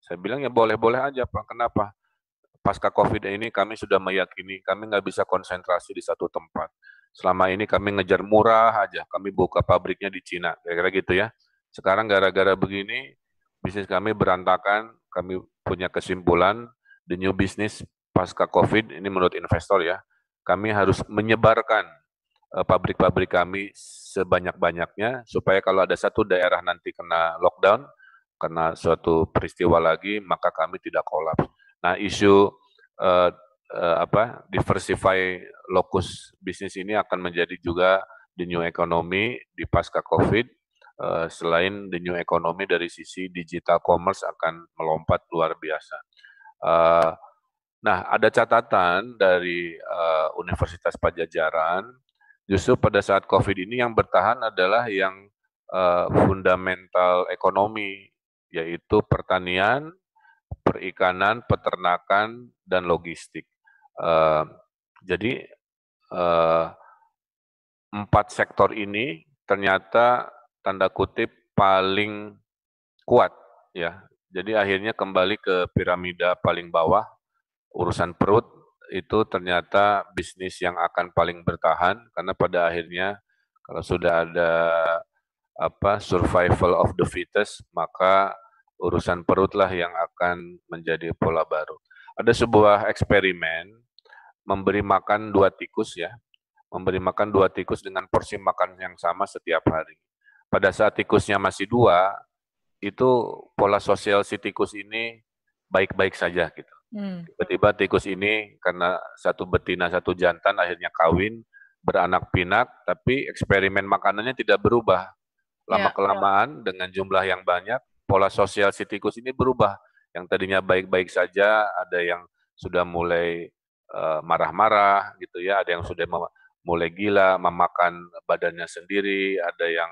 Saya bilang ya boleh-boleh aja Pak. Kenapa? pasca COVID ini kami sudah meyakini kami nggak bisa konsentrasi di satu tempat. Selama ini kami ngejar murah aja, kami buka pabriknya di Cina, kira-kira gitu ya. Sekarang gara-gara begini, bisnis kami berantakan, kami punya kesimpulan, the new business pasca COVID, ini menurut investor ya, kami harus menyebarkan eh, pabrik-pabrik kami sebanyak-banyaknya supaya kalau ada satu daerah nanti kena lockdown, kena suatu peristiwa lagi, maka kami tidak kolaps. Nah, isu eh, eh, apa diversify lokus bisnis ini akan menjadi juga the new economy di pasca COVID. Eh, selain the new economy dari sisi digital commerce akan melompat luar biasa. Eh, Nah, ada catatan dari uh, Universitas Pajajaran, justru pada saat COVID ini yang bertahan adalah yang uh, fundamental ekonomi, yaitu pertanian, perikanan, peternakan, dan logistik. Eh, jadi eh, empat sektor ini ternyata tanda kutip paling kuat ya. Jadi akhirnya kembali ke piramida paling bawah urusan perut itu ternyata bisnis yang akan paling bertahan karena pada akhirnya kalau sudah ada apa survival of the fittest maka urusan perutlah yang akan menjadi pola baru. Ada sebuah eksperimen memberi makan dua tikus ya, memberi makan dua tikus dengan porsi makan yang sama setiap hari. Pada saat tikusnya masih dua, itu pola sosial si tikus ini baik-baik saja gitu. tiba hmm. Tiba-tiba tikus ini karena satu betina satu jantan akhirnya kawin beranak pinak, tapi eksperimen makanannya tidak berubah. Lama kelamaan ya, ya. dengan jumlah yang banyak pola sosial sitikus ini berubah. Yang tadinya baik-baik saja, ada yang sudah mulai eh, marah-marah gitu ya, ada yang sudah mulai gila, memakan badannya sendiri, ada yang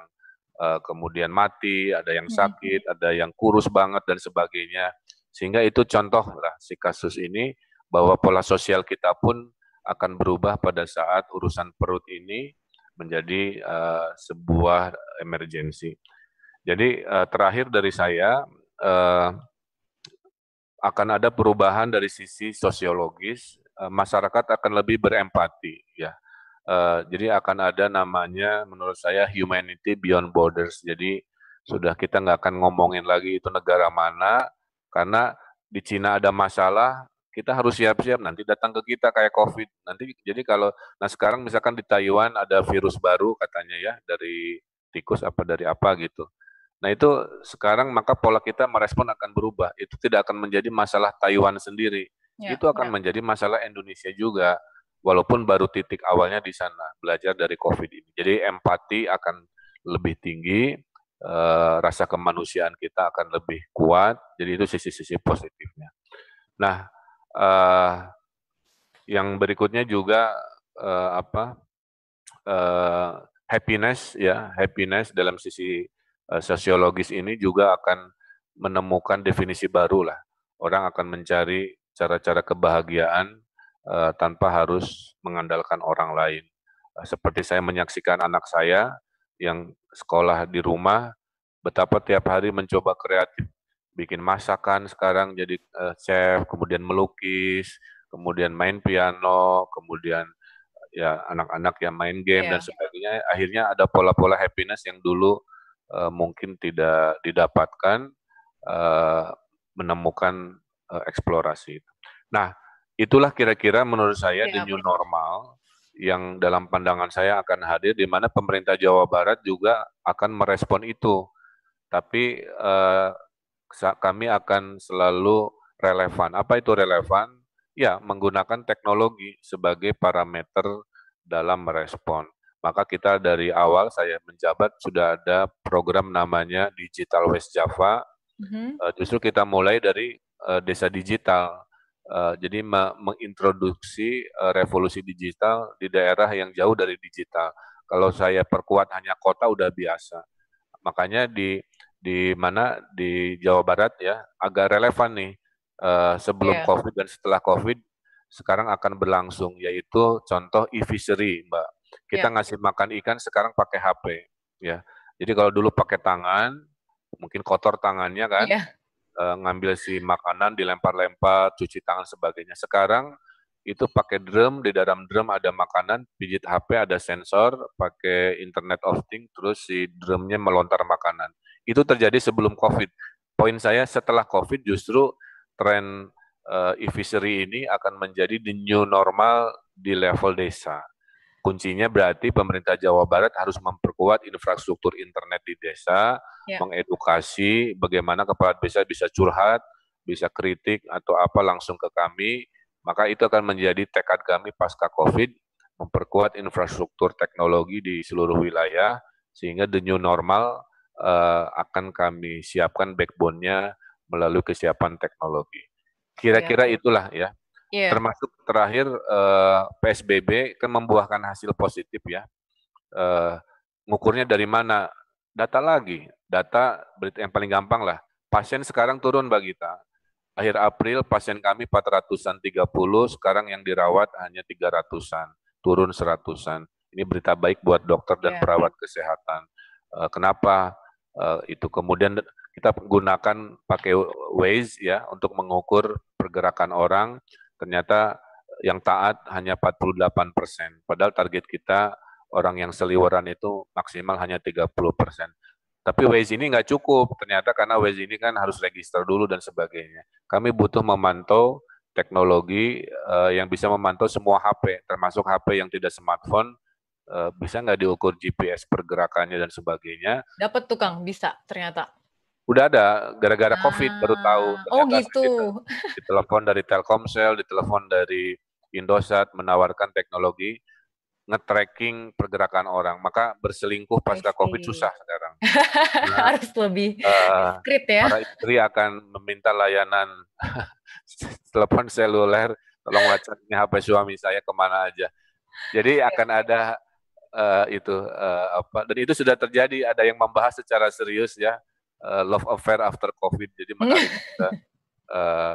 uh, kemudian mati, ada yang hmm. sakit, ada yang kurus banget dan sebagainya. Sehingga itu contoh lah si kasus ini bahwa pola sosial kita pun akan berubah pada saat urusan perut ini menjadi uh, sebuah emergensi. Jadi uh, terakhir dari saya uh, akan ada perubahan dari sisi sosiologis, uh, masyarakat akan lebih berempati ya. Uh, jadi akan ada namanya menurut saya humanity beyond borders. Jadi sudah kita nggak akan ngomongin lagi itu negara mana karena di Cina ada masalah kita harus siap-siap nanti datang ke kita kayak COVID. Nanti jadi kalau nah sekarang misalkan di Taiwan ada virus baru katanya ya dari tikus apa dari apa gitu. Nah itu sekarang maka pola kita merespon akan berubah. Itu tidak akan menjadi masalah Taiwan sendiri. Ya, itu akan ya. menjadi masalah Indonesia juga. Walaupun baru titik awalnya di sana belajar dari COVID ini. Jadi empati akan lebih tinggi, eh, rasa kemanusiaan kita akan lebih kuat. Jadi itu sisi-sisi positifnya. Nah, eh, yang berikutnya juga eh, apa happiness ya happiness dalam sisi Eh, sosiologis ini juga akan menemukan definisi baru lah. Orang akan mencari cara-cara kebahagiaan eh, tanpa harus mengandalkan orang lain. Eh, seperti saya menyaksikan anak saya yang sekolah di rumah, betapa tiap hari mencoba kreatif, bikin masakan sekarang jadi chef, kemudian melukis, kemudian main piano, kemudian ya anak-anak yang main game yeah. dan iya. sebagainya. Akhirnya ada pola-pola happiness yang dulu Eh, mungkin tidak didapatkan eh, menemukan eh, eksplorasi Nah, itulah kira-kira menurut saya ya, the new normal yang dalam pandangan saya akan hadir di mana pemerintah Jawa Barat juga akan merespon itu. Tapi eh, kami akan selalu relevan. Apa itu relevan? Ya, menggunakan teknologi sebagai parameter dalam merespon maka kita dari awal saya menjabat sudah ada program namanya Digital West Java. Mm-hmm. Uh, justru kita mulai dari uh, desa digital. Uh, jadi mengintroduksi uh, revolusi digital di daerah yang jauh dari digital. Kalau saya perkuat hanya kota udah biasa. Makanya di di mana di Jawa Barat ya agak relevan nih uh, sebelum yeah. COVID dan setelah COVID sekarang akan berlangsung yaitu contoh e-fishery, Mbak. Kita yeah. ngasih makan ikan sekarang pakai HP, ya. Jadi kalau dulu pakai tangan, mungkin kotor tangannya kan, yeah. Iya. e, ngambil si makanan dilempar-lempar, cuci tangan sebagainya. Sekarang itu pakai drum, di dalam drum ada makanan, pijit HP ada sensor, pakai internet of thing, terus si drumnya melontar makanan. Itu terjadi sebelum COVID. Poin saya setelah COVID justru tren uh, e ini akan menjadi the new normal di level desa. Kuncinya berarti pemerintah Jawa Barat harus memperkuat infrastruktur internet di desa, ya. mengedukasi bagaimana kepala desa bisa curhat, bisa kritik atau apa langsung ke kami, maka itu akan menjadi tekad kami pasca Covid memperkuat infrastruktur teknologi di seluruh wilayah sehingga the new normal uh, akan kami siapkan backbone-nya melalui kesiapan teknologi. Kira-kira ya. itulah ya yeah. termasuk terakhir uh, eh, PSBB kan membuahkan hasil positif ya. Uh, ngukurnya dari mana? Data lagi, data berita yang paling gampang lah. Pasien sekarang turun Mbak Gita. Akhir April pasien kami 430, sekarang yang dirawat hanya 300-an, turun 100-an. Ini berita baik buat dokter dan yeah. perawat kesehatan. Uh, kenapa? Uh, itu kemudian kita gunakan pakai Waze ya untuk mengukur pergerakan orang ternyata yang taat hanya 48 persen. Padahal target kita orang yang seliweran itu maksimal hanya 30 persen. Tapi Waze ini nggak cukup ternyata karena Waze ini kan harus register dulu dan sebagainya. Kami butuh memantau teknologi uh, yang bisa memantau semua HP, termasuk HP yang tidak smartphone, uh, bisa nggak diukur GPS pergerakannya dan sebagainya. Dapat tukang, bisa ternyata udah ada gara-gara ah. covid baru tahu oh, ternyata oh gitu ditelepon dari Telkomsel ditelepon dari Indosat menawarkan teknologi nge-tracking pergerakan orang maka berselingkuh pasca covid susah sekarang nah, harus lebih uh, ya para istri akan meminta layanan telepon seluler tolong wacatnya HP suami saya kemana aja jadi akan ada uh, itu uh, apa dan itu sudah terjadi ada yang membahas secara serius ya Eh, love affair after covid jadi menarik kita, uh,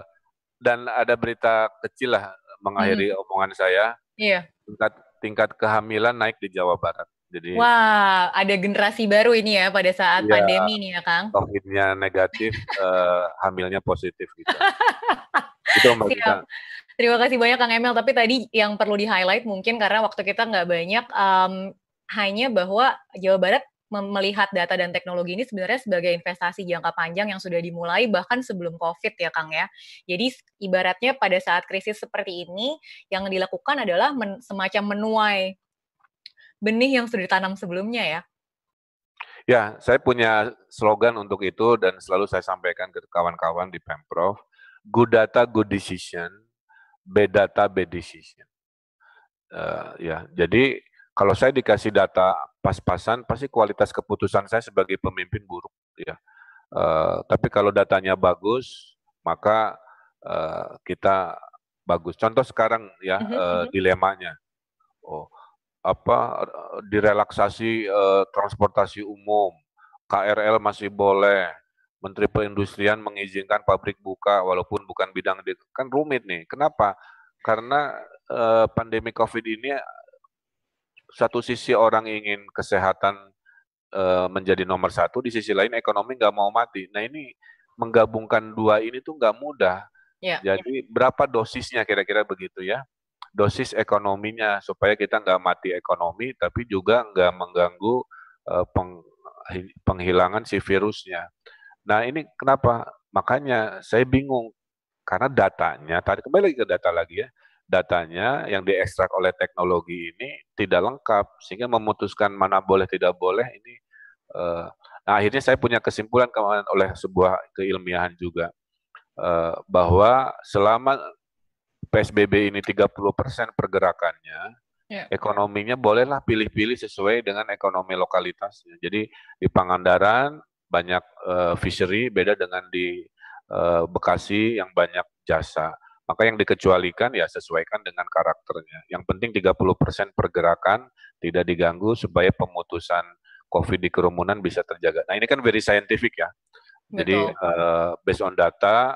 dan ada berita kecil lah mengakhiri hmm. omongan saya iya. tingkat tingkat kehamilan naik di Jawa Barat jadi wah ada generasi baru ini ya pada saat iya, pandemi ini ya Kang covidnya negatif uh, hamilnya positif gitu itu mbak Siap. Terima kasih banyak Kang Emil. Tapi tadi yang perlu di highlight mungkin karena waktu kita nggak banyak um, hanya bahwa Jawa Barat melihat data dan teknologi ini sebenarnya sebagai investasi jangka panjang yang sudah dimulai bahkan sebelum COVID ya Kang ya. Jadi ibaratnya pada saat krisis seperti ini yang dilakukan adalah men, semacam menuai benih yang sudah ditanam sebelumnya ya. Ya, saya punya slogan untuk itu dan selalu saya sampaikan ke kawan-kawan di Pemprov, good data, good decision, bad data, bad decision. Uh, ya, jadi kalau saya dikasih data pas-pasan, pasti kualitas keputusan saya sebagai pemimpin buruk. Ya. Uh, tapi kalau datanya bagus, maka uh, kita bagus. Contoh sekarang ya uh, dilemanya, oh apa direlaksasi uh, transportasi umum, KRL masih boleh, Menteri Perindustrian mengizinkan pabrik buka walaupun bukan bidang kan rumit nih. Kenapa? Karena uh, pandemi COVID ini satu sisi orang ingin kesehatan e, menjadi nomor satu, di sisi lain ekonomi nggak mau mati. Nah ini menggabungkan dua ini tuh nggak mudah. Ya, ya. Jadi berapa dosisnya kira-kira begitu ya? Dosis ekonominya supaya kita nggak mati ekonomi, tapi juga nggak mengganggu e, peng, penghilangan si virusnya. Nah ini kenapa? Makanya saya bingung karena datanya. Tadi kembali lagi ke data lagi ya datanya yang diekstrak oleh teknologi ini tidak lengkap sehingga memutuskan mana boleh tidak boleh ini eh, nah akhirnya saya punya kesimpulan kemarin oleh sebuah keilmiahan juga eh, bahwa selama PSBB ini 30% pergerakannya yeah. ekonominya bolehlah pilih-pilih sesuai dengan ekonomi lokalitas. jadi di Pangandaran banyak uh, fishery beda dengan di uh, Bekasi yang banyak jasa maka yang dikecualikan ya sesuaikan dengan karakternya. Yang penting 30% pergerakan tidak diganggu supaya pemutusan COVID di kerumunan bisa terjaga. Nah ini kan very scientific ya. Jadi uh, based on data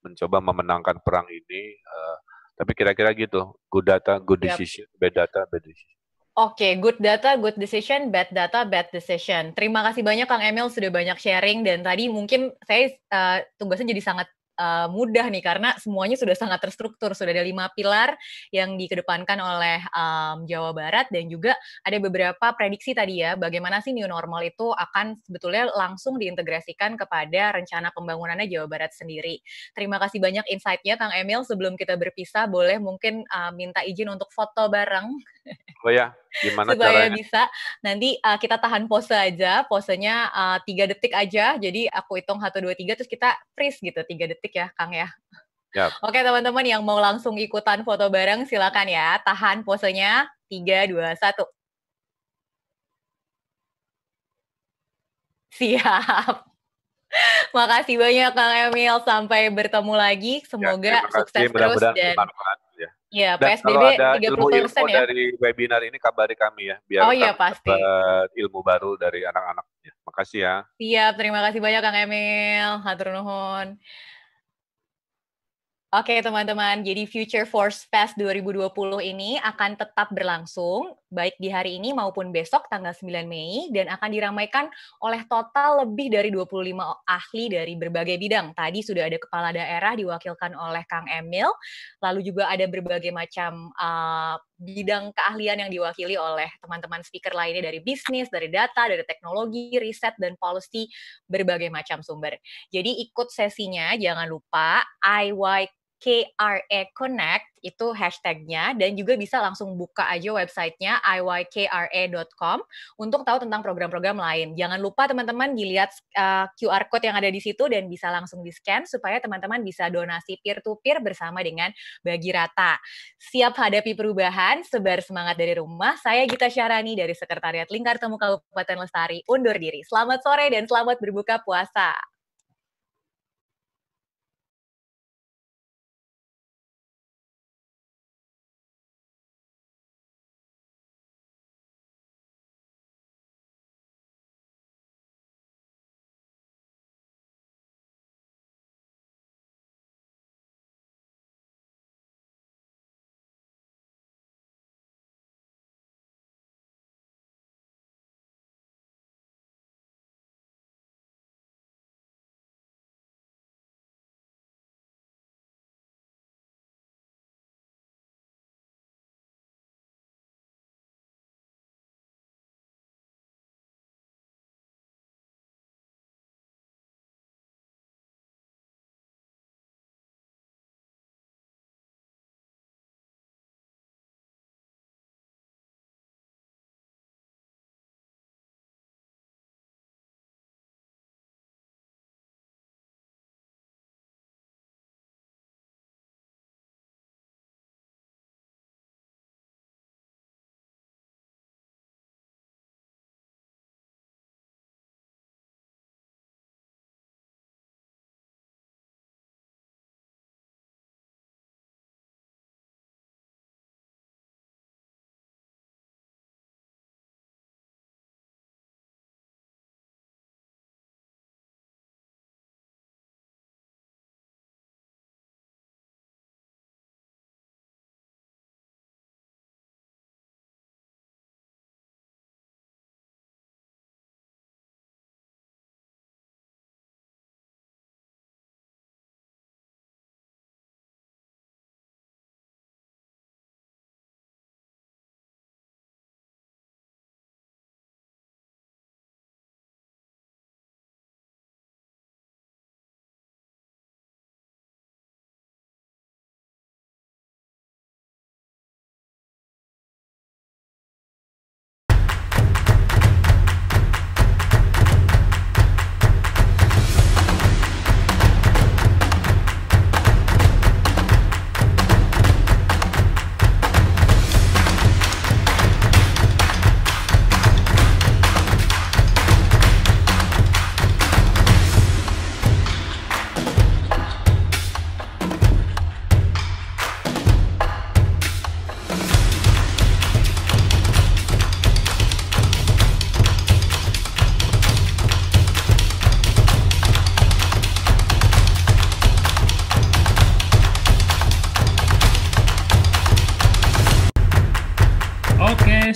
mencoba memenangkan perang ini. Uh, tapi kira-kira gitu, good data, good decision, bad data, bad decision. Oke, okay, good data, good decision, bad data, bad decision. Terima kasih banyak Kang Emil sudah banyak sharing dan tadi mungkin saya uh, tugasnya jadi sangat uh, mudah nih karena semuanya sudah sangat terstruktur sudah ada lima pilar yang dikedepankan oleh um, Jawa Barat dan juga ada beberapa prediksi tadi ya bagaimana sih new normal itu akan sebetulnya langsung diintegrasikan kepada rencana pembangunannya Jawa Barat sendiri. Terima kasih banyak insightnya nya Kang Emil sebelum kita berpisah boleh mungkin uh, minta izin untuk foto bareng Oh ya, gimana supaya caranya? bisa nanti uh, kita tahan pose aja, posenya eh, tiga uh, detik aja. Jadi aku hitung satu dua tiga, terus kita freeze gitu tiga detik ya, Kang ya. Yep. Oke teman-teman yang mau langsung ikutan foto bareng silakan ya, tahan posenya tiga dua satu. Siap. Makasih banyak Kang Emil. Sampai bertemu lagi. Ya, Semoga ya, sukses terus dan bermanfaat ya. Iya, PSBB kalau ada 30% ilmu, ilmu ya. dari webinar ini kabari kami ya biar oh, iya, pasti. dapat ilmu baru dari anak-anak. Ya, makasih ya. Siap, terima kasih banyak Kang Emil. Hatur nuhun. Oke teman-teman, jadi Future Force Fest 2020 ini akan tetap berlangsung baik di hari ini maupun besok tanggal 9 Mei dan akan diramaikan oleh total lebih dari 25 ahli dari berbagai bidang. Tadi sudah ada kepala daerah diwakilkan oleh Kang Emil, lalu juga ada berbagai macam uh, bidang keahlian yang diwakili oleh teman-teman speaker lainnya dari bisnis, dari data, dari teknologi, riset dan policy berbagai macam sumber. Jadi ikut sesinya jangan lupa IY kra e Connect itu hashtagnya dan juga bisa langsung buka aja websitenya iykre.com untuk tahu tentang program-program lain. Jangan lupa teman-teman dilihat uh, eh, QR code yang ada di situ dan bisa langsung di scan supaya teman-teman bisa donasi peer to -peer bersama dengan Bagi Rata. Siap hadapi perubahan, sebar semangat dari rumah. Saya Gita Syarani dari Sekretariat Lingkar Temu Kabupaten Lestari undur diri. Selamat sore dan selamat berbuka puasa.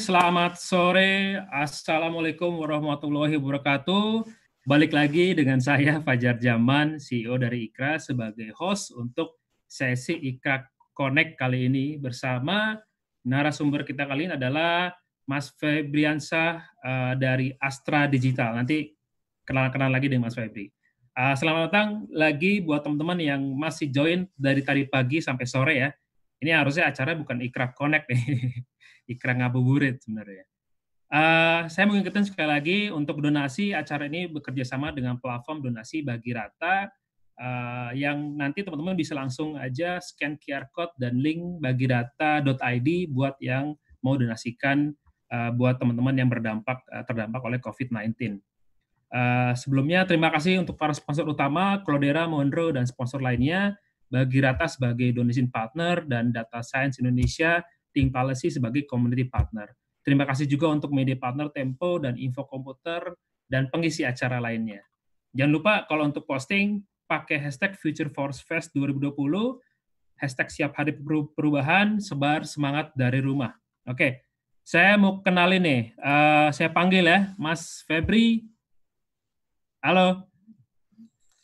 selamat sore. Assalamualaikum warahmatullahi wabarakatuh. Balik lagi dengan saya Fajar Jaman, CEO dari Ikra sebagai host untuk sesi Ikra Connect kali ini bersama narasumber kita kali ini adalah Mas Febriansyah uh, eh, dari Astra Digital. Nanti kenal kenal lagi dengan Mas Febri. Uh, selamat datang lagi buat teman-teman yang masih join dari tadi pagi sampai sore ya. Ini harusnya acara bukan Ikra Connect nih. ikra ngabuburit sebenarnya. Uh, saya mengingatkan sekali lagi untuk donasi acara ini bekerja sama dengan platform donasi bagi rata uh, yang nanti teman-teman bisa langsung aja scan QR code dan link bagi Rata.id buat yang mau donasikan uh, buat teman-teman yang berdampak uh, terdampak oleh COVID-19. Uh, sebelumnya terima kasih untuk para sponsor utama Clodera, Monroe dan sponsor lainnya bagi Rata sebagai donation partner dan Data Science Indonesia Think Policy sebagai community partner. Terima kasih juga untuk media partner Tempo dan Info Komputer dan pengisi acara lainnya. Jangan lupa kalau untuk posting pakai hashtag Future Force Fest 2020, hashtag siap hari perubahan, sebar semangat dari rumah. Oke, okay. saya mau kenalin nih, uh, saya panggil ya Mas Febri. Halo.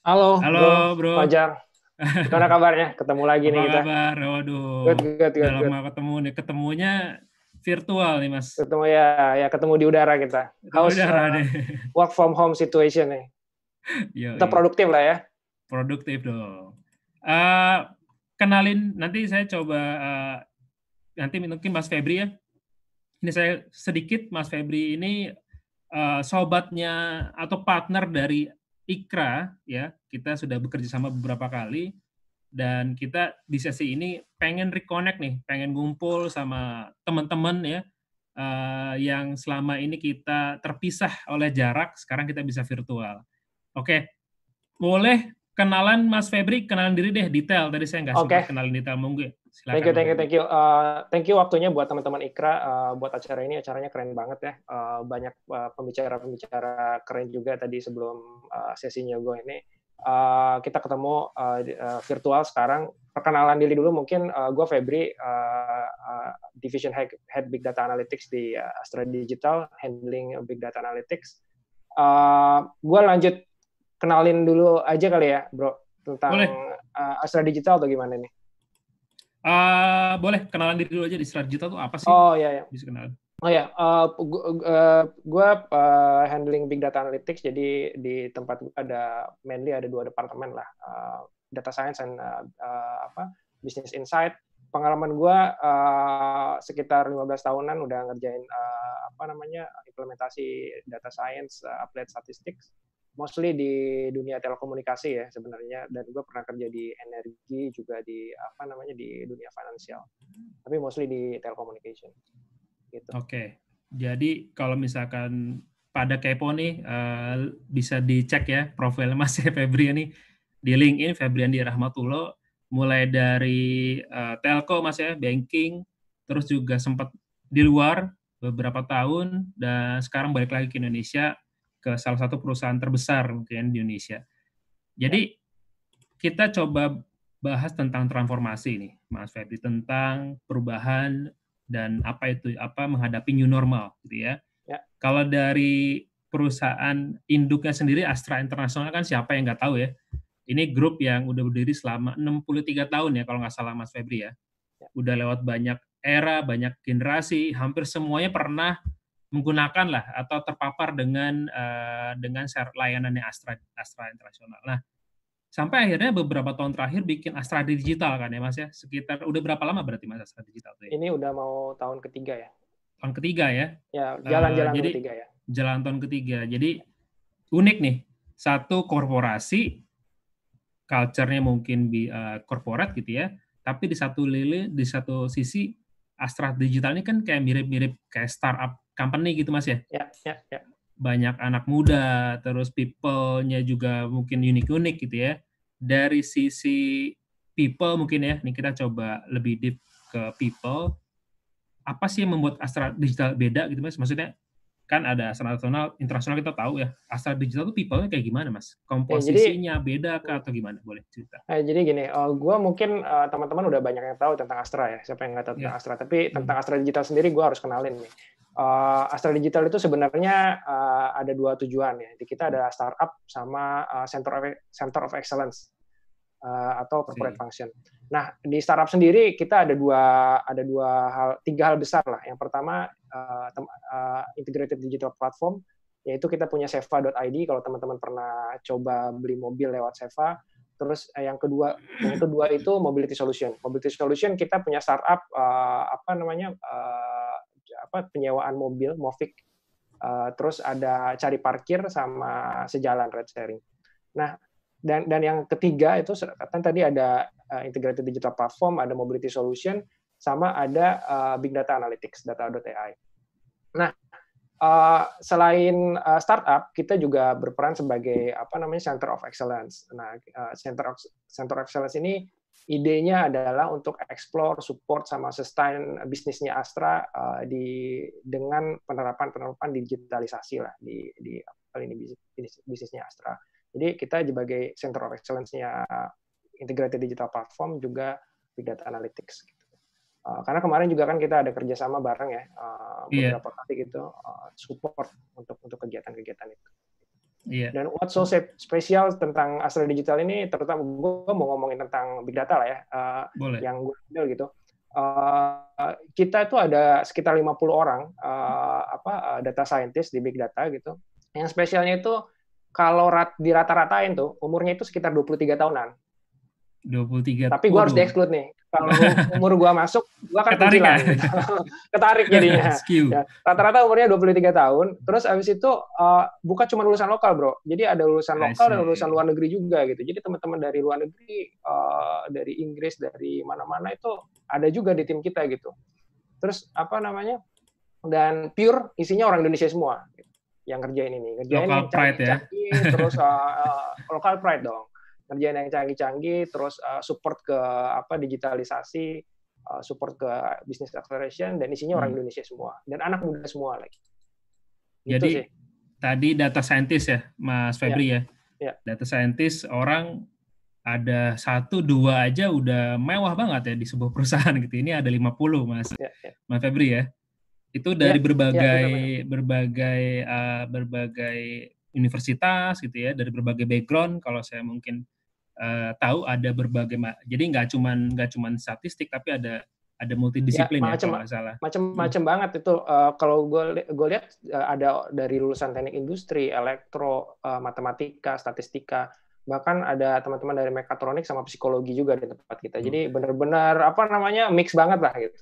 Halo, Halo bro. bro. Fajar. Gimana kabarnya? Ketemu lagi nih kita. kabar? Waduh. Good, good, good, Dalam good. ketemu nih. Ketemunya virtual nih mas. Ketemu ya, ya ketemu di udara kita. Ketemu House, udara uh, Work from home situation nih. Yo, kita produktif lah ya. Produktif dong. Uh, kenalin nanti saya coba uh, nanti mungkin Mas Febri ya. Ini saya sedikit Mas Febri ini uh, sobatnya atau partner dari Ikra ya, kita sudah bekerja sama beberapa kali dan kita di sesi ini pengen reconnect nih, pengen ngumpul sama teman-teman ya uh, yang selama ini kita terpisah oleh jarak, sekarang kita bisa virtual. Oke. Boleh kenalan Mas Febri, kenalan diri deh detail tadi saya nggak okay. sempat kenalin detail mungkin. Silakan. Thank you, thank you, thank you. Uh, thank you waktunya buat teman-teman Ikra uh, buat acara ini. Acaranya keren banget ya. Uh, banyak pembicara-pembicara uh, keren juga tadi sebelum uh, sesi nyogo ini. Uh, kita ketemu uh, virtual sekarang. Perkenalan diri dulu mungkin uh, gue Febri, uh, uh, Division Head, Head Big Data Analytics di uh, Astra Digital, handling Big Data Analytics. Uh, gue lanjut kenalin dulu aja kali ya, bro, tentang uh, Astra Digital atau gimana nih? Uh, boleh kenalan diri dulu aja di Sarjita tuh apa sih? Oh iya, iya. bisa kenalan. Oh ya, uh, eh, gue uh, eh, handling big data analytics. Jadi di tempat ada mainly ada dua departemen lah, uh, data science and uh, uh, apa business insight. Pengalaman gue uh, sekitar 15 tahunan udah ngerjain uh, apa namanya implementasi data science, uh, applied statistics mostly di dunia telekomunikasi ya sebenarnya dan gue pernah kerja di energi juga di apa namanya di dunia finansial tapi mostly di telekomunikasi. gitu. Oke. Okay. Jadi kalau misalkan pada kepo nih uh, bisa dicek ya profil Mas Febri ini di LinkedIn Febrian di Rahmatullah mulai dari uh, telco Mas ya banking terus juga sempat di luar beberapa tahun dan sekarang balik lagi ke Indonesia ke salah satu perusahaan terbesar mungkin di Indonesia. Jadi ya. kita coba bahas tentang transformasi nih, Mas Febri tentang perubahan dan apa itu apa menghadapi new normal gitu ya. ya. Kalau dari perusahaan induknya sendiri Astra Internasional kan siapa yang nggak tahu ya. Ini grup yang udah berdiri selama 63 tahun ya kalau nggak salah Mas Febri ya. ya. Udah lewat banyak era, banyak generasi, hampir semuanya pernah menggunakan lah atau terpapar dengan uh, dengan yang Astra Astra Internasional. Nah, sampai akhirnya beberapa tahun terakhir bikin Astra Digital kan ya Mas ya. Sekitar udah berapa lama berarti Mas Astra Digital tuh? Ya? Ini udah mau tahun ketiga ya. Tahun ketiga ya. Ya, jalan-jalan uh, jadi, ketiga ya. Jalan tahun ketiga. Jadi unik nih. Satu korporasi culture-nya mungkin di uh, eh, corporate gitu ya, tapi di satu lili di satu sisi Astra Digital ini kan kayak mirip-mirip kayak startup company gitu mas ya? Ya, ya, ya. Banyak anak muda, terus people-nya juga mungkin unik-unik gitu ya. Dari sisi people mungkin ya, nih kita coba lebih deep ke people. Apa sih yang membuat Astra Digital beda gitu mas? Maksudnya kan ada Astra Nasional, internasional kita tahu ya. Astra Digital itu people-nya kayak gimana mas? Komposisinya ya, jadi, beda kah atau gimana? Boleh cerita. Eh, jadi gini, uh, eh, gue mungkin uh, teman-teman udah banyak yang tahu tentang Astra ya. Siapa yang nggak tahu tentang ya. Astra? Tapi tentang hmm. Astra Digital sendiri gue harus kenalin nih uh, Astra Digital itu sebenarnya uh, ada dua tujuan ya. Jadi kita ada startup sama uh, center of, e, center of excellence uh, atau corporate function. Nah di startup sendiri kita ada dua ada dua hal tiga hal besar lah. Yang pertama uh, uh, integrated digital platform yaitu kita punya seva.id kalau teman-teman pernah coba beli mobil lewat seva. Terus yang kedua yang kedua itu mobility solution. Mobility solution kita punya startup uh, apa namanya uh, apa penyewaan mobil, Movic. Uh, eh, terus ada cari parkir sama sejalan ride sharing. Nah, dan dan yang ketiga itu kan tadi ada uh, integrated digital platform, ada mobility solution, sama ada uh, big data analytics, data.ai. Nah, uh, selain uh, startup, kita juga berperan sebagai apa namanya center of excellence. Nah, uh, center of center of excellence ini idenya adalah untuk explore, support sama sustain bisnisnya Astra uh, di dengan penerapan-penerapan digitalisasi lah di di ini bisnis, bisnisnya Astra. Jadi kita sebagai center of excellence-nya integrated digital platform juga big data analytics gitu. Uh, karena kemarin juga kan kita ada kerjasama bareng ya uh, beberapa yeah. kali gitu uh, support untuk untuk kegiatan-kegiatan itu. Yeah. Dan what's so spesial tentang Astra Digital ini, terutama gue mau ngomongin tentang big data lah ya, uh, Boleh. yang gue handle gitu. Uh, kita itu ada sekitar 50 orang uh, apa uh, data scientist di big data gitu. Yang spesialnya itu kalau rat, rata ratain tuh umurnya itu sekitar 23 tahunan. 23. Tapi gue harus di-exclude nih. Kalau umur gue masuk, gue akan ketarik ya? ketarik jadinya. Ya, rata-rata umurnya 23 tahun. Terus abis itu uh, eh, bukan cuma lulusan lokal bro. Jadi ada lulusan lokal dan lulusan luar negeri juga gitu. Jadi teman-teman dari luar negeri, uh, dari Inggris, dari mana-mana itu ada juga di tim kita gitu. Terus apa namanya? Dan pure isinya orang Indonesia semua. Yang kerjain ini, kerjain local yang pride ya. Cari, terus uh, eh, uh, local pride dong kerjaan yang canggih-canggih, terus uh, support ke apa digitalisasi, uh, support ke business acceleration, dan isinya hmm. orang Indonesia semua dan anak muda semua lagi. Gitu Jadi sih. tadi data scientist ya, Mas ya. Febri ya. ya. ya. Data scientist orang ada satu dua aja udah mewah banget ya di sebuah perusahaan gitu. Ini ada 50 Mas. Ya, ya. Mas Febri ya. Itu dari ya, ya berbagai ya, benar, benar. berbagai uh, berbagai universitas gitu ya, dari berbagai background kalau saya mungkin uh, tahu ada berbagai jadi nggak cuma nggak cuma statistik tapi ada ada multidisiplin ya, macem, ya kalau salah. Macam-macam hmm. banget itu. Uh, kalau gue gue lihat uh, ada dari lulusan teknik industri, elektro, uh, matematika, statistika, bahkan ada teman-teman dari mekatronik sama psikologi juga di tempat kita. Hmm. Jadi benar-benar apa namanya mix banget lah gitu.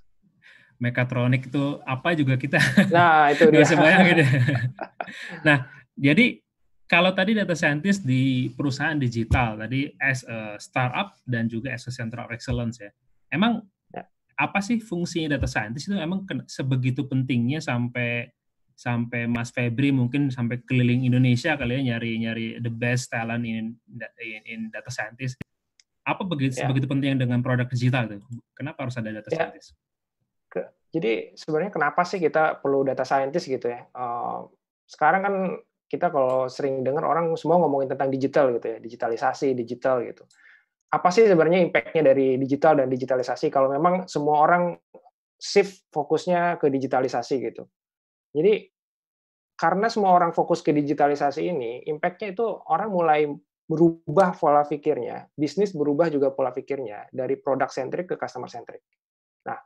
Mekatronik itu apa juga kita. Nah itu dia. gitu. nah jadi kalau tadi data scientist di perusahaan digital tadi as a startup dan juga as a center of excellence ya. Emang ya. apa sih fungsinya data scientist itu emang sebegitu pentingnya sampai sampai Mas Febri mungkin sampai keliling Indonesia kali ya nyari-nyari the best talent in in, in data scientist. Apa begitu ya. begitu pentingnya dengan produk digital itu? Kenapa harus ada data ya. scientist? jadi sebenarnya kenapa sih kita perlu data scientist gitu ya? sekarang kan kita kalau sering dengar orang semua ngomongin tentang digital gitu ya, digitalisasi, digital gitu. Apa sih sebenarnya impact-nya dari digital dan digitalisasi kalau memang semua orang shift fokusnya ke digitalisasi gitu. Jadi karena semua orang fokus ke digitalisasi ini, impact-nya itu orang mulai berubah pola pikirnya, bisnis berubah juga pola pikirnya dari product centric ke customer centric. Nah,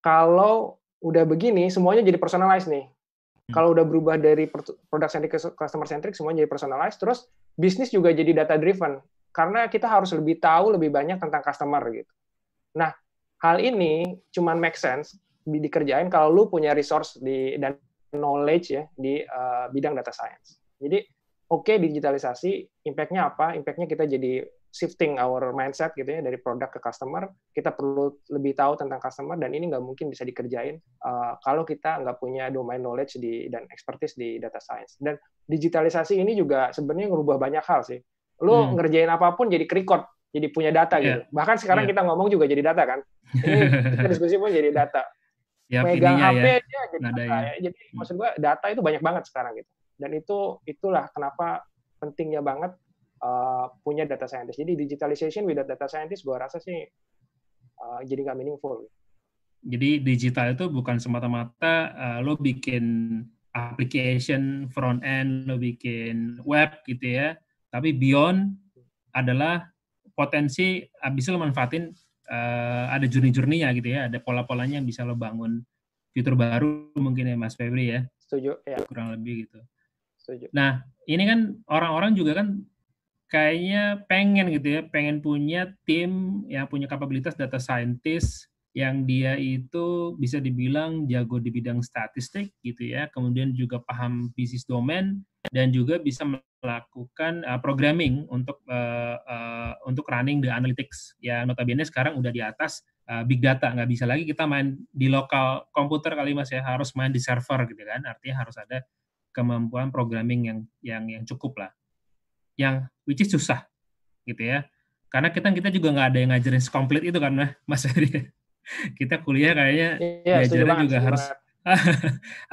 kalau udah begini semuanya jadi personalized nih. Hmm. Kalau udah berubah dari produk centric ke customer centric, semuanya jadi personalized. Terus bisnis juga jadi data driven karena kita harus lebih tahu lebih banyak tentang customer gitu. Nah, hal ini cuman make sense di dikerjain kalau lu punya resource di dan knowledge ya di uh, bidang data science. Jadi oke okay, digitalisasi, impactnya apa? Impactnya kita jadi shifting our mindset gitu ya dari produk ke customer kita perlu lebih tahu tentang customer dan ini nggak mungkin bisa dikerjain uh, kalau kita nggak punya domain knowledge di dan expertise di data science dan digitalisasi ini juga sebenarnya ngerubah banyak hal sih lo hmm. ngerjain apapun jadi record jadi punya data yeah. gitu iya. bahkan sekarang yeah. kita ngomong juga jadi data kan ini kita diskusi pun jadi data ya, megang HP ya, aja jadi data ya. jadi maksud gua data itu banyak banget sekarang gitu dan itu itulah kenapa pentingnya banget Eh, punya data scientist. Jadi digitalization without data scientist, gue rasa sih uh, jadi nggak meaningful. Jadi digital itu bukan semata-mata uh, lo bikin application front end, lo bikin web gitu ya, tapi beyond adalah potensi abis lo manfaatin uh, ada journey-journey-nya gitu ya, ada pola-polanya yang bisa lo bangun fitur baru mungkin ya Mas Febri ya. Setuju, ya. Kurang lebih gitu. Setuju. Nah, ini kan orang-orang juga kan kayaknya pengen gitu ya, pengen punya tim yang punya kapabilitas data scientist yang dia itu bisa dibilang jago di bidang statistik gitu ya, kemudian juga paham bisnis domain dan juga bisa melakukan uh, programming untuk uh, uh, untuk running the analytics. Ya notabene sekarang udah di atas uh, big data, nggak bisa lagi kita main di lokal komputer kali mas ya, harus main di server gitu kan, artinya harus ada kemampuan programming yang yang yang cukup lah yang which is susah gitu ya karena kita kita juga nggak ada yang ngajarin sekomplit itu karena mas Ferry kita kuliah kayaknya yeah, iya, belajarnya juga harus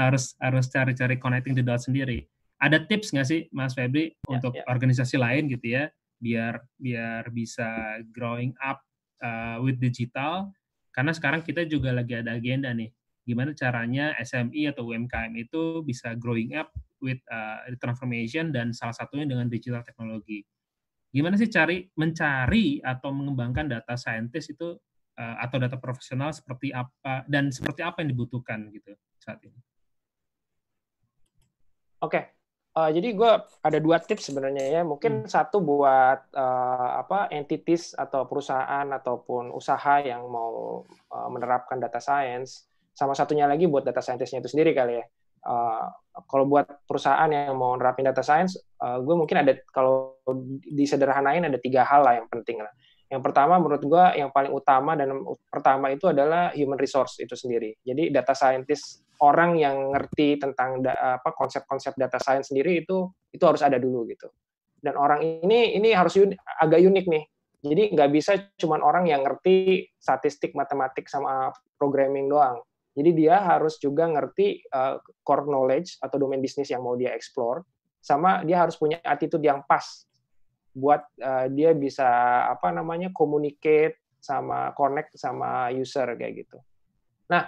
harus harus cari-cari connecting the dots sendiri ada tips nggak sih mas Febri yeah, untuk yeah. organisasi lain gitu ya biar biar bisa growing up uh, with digital karena sekarang kita juga lagi ada agenda nih gimana caranya SMI atau UMKM itu bisa growing up with uh, transformation dan salah satunya dengan digital teknologi. Gimana sih cari mencari atau mengembangkan data scientist itu uh, atau data profesional seperti apa dan seperti apa yang dibutuhkan gitu saat ini? Oke, okay. uh, jadi gue ada dua tips sebenarnya ya. Mungkin hmm. satu buat uh, apa entities atau perusahaan ataupun usaha yang mau uh, menerapkan data science. Sama satunya lagi buat data scientistnya itu sendiri kali ya. Eh, kalau buat perusahaan yang mau nerapin data science, uh, eh, gue mungkin ada kalau disederhanain ada tiga hal lah yang penting lah. Yang pertama menurut gue yang paling utama dan pertama itu adalah human resource itu sendiri. Jadi data scientist orang yang ngerti tentang da, apa konsep-konsep data science sendiri itu itu harus ada dulu gitu. Dan orang ini ini harus agak unik nih. Jadi nggak bisa cuma orang yang ngerti statistik, matematik sama programming doang. Jadi dia harus juga ngerti uh, core knowledge atau domain bisnis yang mau dia explore, sama dia harus punya attitude yang pas buat uh, dia bisa apa namanya communicate sama connect sama user kayak gitu. Nah,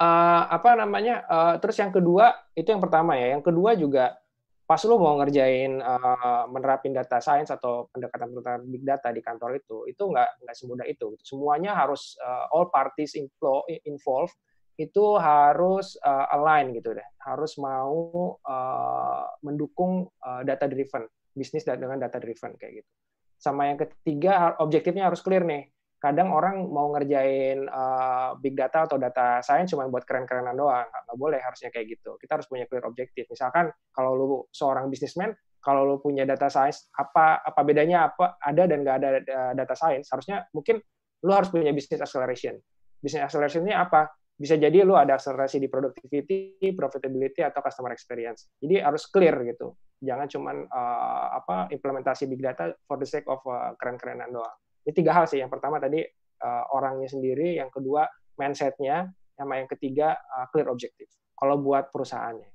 uh, apa namanya? Uh, terus yang kedua itu yang pertama ya. Yang kedua juga pas lo mau ngerjain uh, menerapin data science atau pendekatan pendekatan big data di kantor itu, itu nggak nggak semudah itu. Semuanya harus uh, all parties involved itu harus uh, align gitu deh, harus mau uh, mendukung uh, eh, data driven bisnis dengan data driven kayak gitu. Sama yang ketiga objektifnya harus clear nih. Kadang orang mau ngerjain uh, big data atau data science cuma buat keren-kerenan doang, nggak boleh harusnya kayak gitu. Kita harus punya clear objektif. Misalkan kalau lu seorang bisnismen, kalau lu punya data science apa apa bedanya apa ada dan nggak ada data science, harusnya mungkin lu harus punya business acceleration. Business acceleration ini apa? bisa jadi lu ada akselerasi di productivity, profitability atau customer experience. Jadi harus clear gitu. Jangan cuman uh, apa implementasi big data for the sake of uh, keren-kerenan doang. Ini tiga hal sih. Yang pertama tadi uh, orangnya sendiri, yang kedua mindsetnya, sama yang ketiga uh, clear objective. Kalau buat perusahaannya.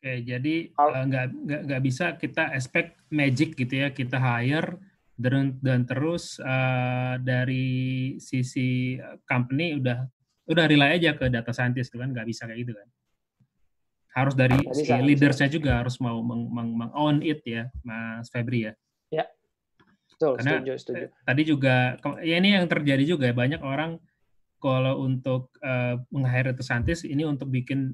Oke, jadi nggak uh, nggak bisa kita expect magic gitu ya. Kita hire dan dan terus uh, dari sisi company udah udah relay aja ke data scientist itu kan nggak bisa kayak gitu kan harus dari leader si leadersnya juga harus mau meng, meng, meng own it ya Mas Febri ya ya Betul, karena setuju, setuju. Eh, tadi juga ya ini yang terjadi juga banyak orang kalau untuk uh, meng-hire scientist ini untuk bikin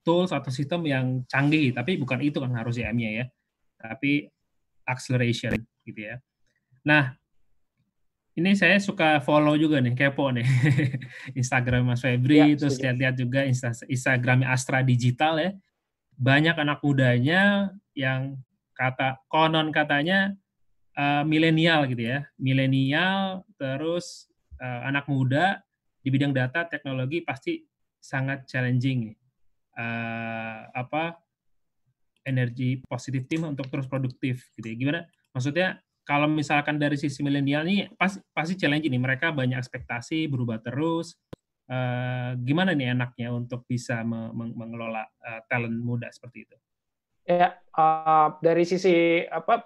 tools atau sistem yang canggih tapi bukan itu kan harus ya nya ya tapi acceleration gitu ya nah ini saya suka follow juga nih, kepo nih. Instagram Mas Febri, ya, terus lihat-lihat juga Instagram Astra Digital ya. Banyak anak mudanya yang kata konon katanya uh, milenial gitu ya. Milenial terus uh, anak muda di bidang data teknologi pasti sangat challenging. Uh, apa energi positif tim untuk terus produktif gitu ya. Gimana? Maksudnya kalau misalkan dari sisi milenial ini pasti pasti challenge ini mereka banyak ekspektasi berubah terus uh, gimana nih enaknya untuk bisa meng mengelola uh, talent muda seperti itu ya uh, dari sisi apa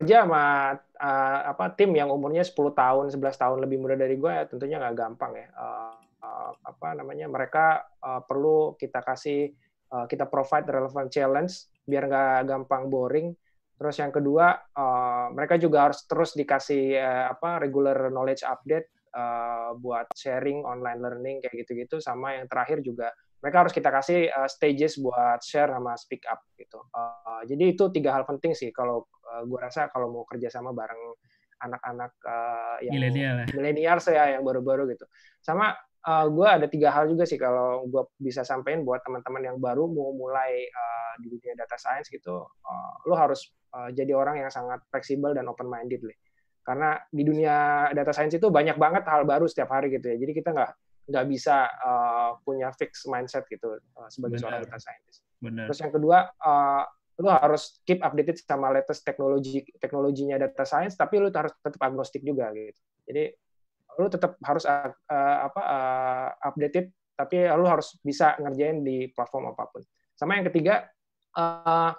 kerja sama uh, apa tim yang umurnya 10 tahun 11 tahun lebih muda dari gue ya tentunya nggak gampang ya uh, uh, apa namanya mereka uh, perlu kita kasih uh, kita provide relevant challenge biar nggak gampang boring Terus yang kedua, uh, mereka juga harus terus dikasih uh, apa regular knowledge update uh, buat sharing online learning kayak gitu-gitu sama yang terakhir juga mereka harus kita kasih uh, stages buat share sama speak up gitu. Uh, jadi itu tiga hal penting sih kalau uh, gue rasa kalau mau kerja sama bareng anak-anak uh, yang milenial saya ya, yang baru-baru gitu. Sama uh, eh, gue ada tiga hal juga sih kalau gue bisa sampaikan buat teman-teman yang baru mau mulai uh, di dunia data science gitu, uh, eh, lo harus uh, jadi orang yang sangat fleksibel dan open minded lah. Karena di dunia data science itu banyak banget hal baru setiap hari gitu ya. Jadi kita nggak nggak bisa uh, punya fix mindset gitu uh, sebagai Bener. seorang data scientist. Bener. Terus yang kedua, uh, lu harus keep updated sama latest teknologi teknologinya data science, tapi lo harus tetap agnostik juga gitu. Jadi lu tetap harus uh, apa uh, eh, updated tapi lu harus bisa ngerjain di platform apapun. Sama yang ketiga uh,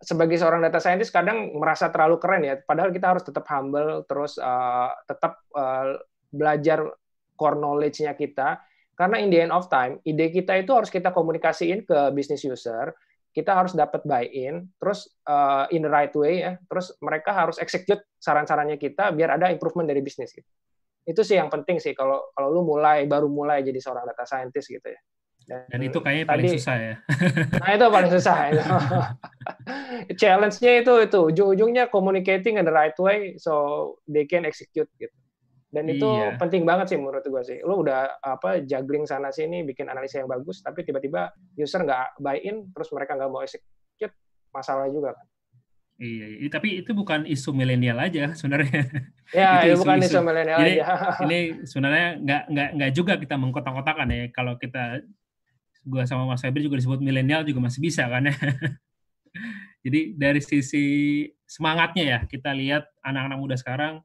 sebagai seorang data scientist kadang merasa terlalu keren ya padahal kita harus tetap humble terus uh, tetap uh, belajar core knowledge-nya kita karena in the end of time ide kita itu harus kita komunikasiin ke business user kita harus dapat buy-in terus uh, in the right way ya terus mereka harus execute saran-sarannya kita biar ada improvement dari bisnis gitu itu sih yang penting sih kalau kalau lu mulai baru mulai jadi seorang data scientist gitu ya dan, dan itu kayaknya tadi, paling susah ya nah itu paling susah ya. challenge-nya itu itu ujung-ujungnya communicating in the right way so they can execute gitu dan itu iya. penting banget sih menurut gue sih lu udah apa juggling sana sini bikin analisa yang bagus tapi tiba-tiba user nggak buy in terus mereka nggak mau execute masalah juga kan Iya, iya, tapi itu bukan isu milenial aja sebenarnya. Ya, itu ya, isu, bukan isu, milenial aja. ini sebenarnya nggak nggak nggak juga kita mengkotak-kotakan ya. Kalau kita gua sama Mas Febri juga disebut milenial juga masih bisa kan ya. Jadi dari sisi semangatnya ya kita lihat anak-anak muda sekarang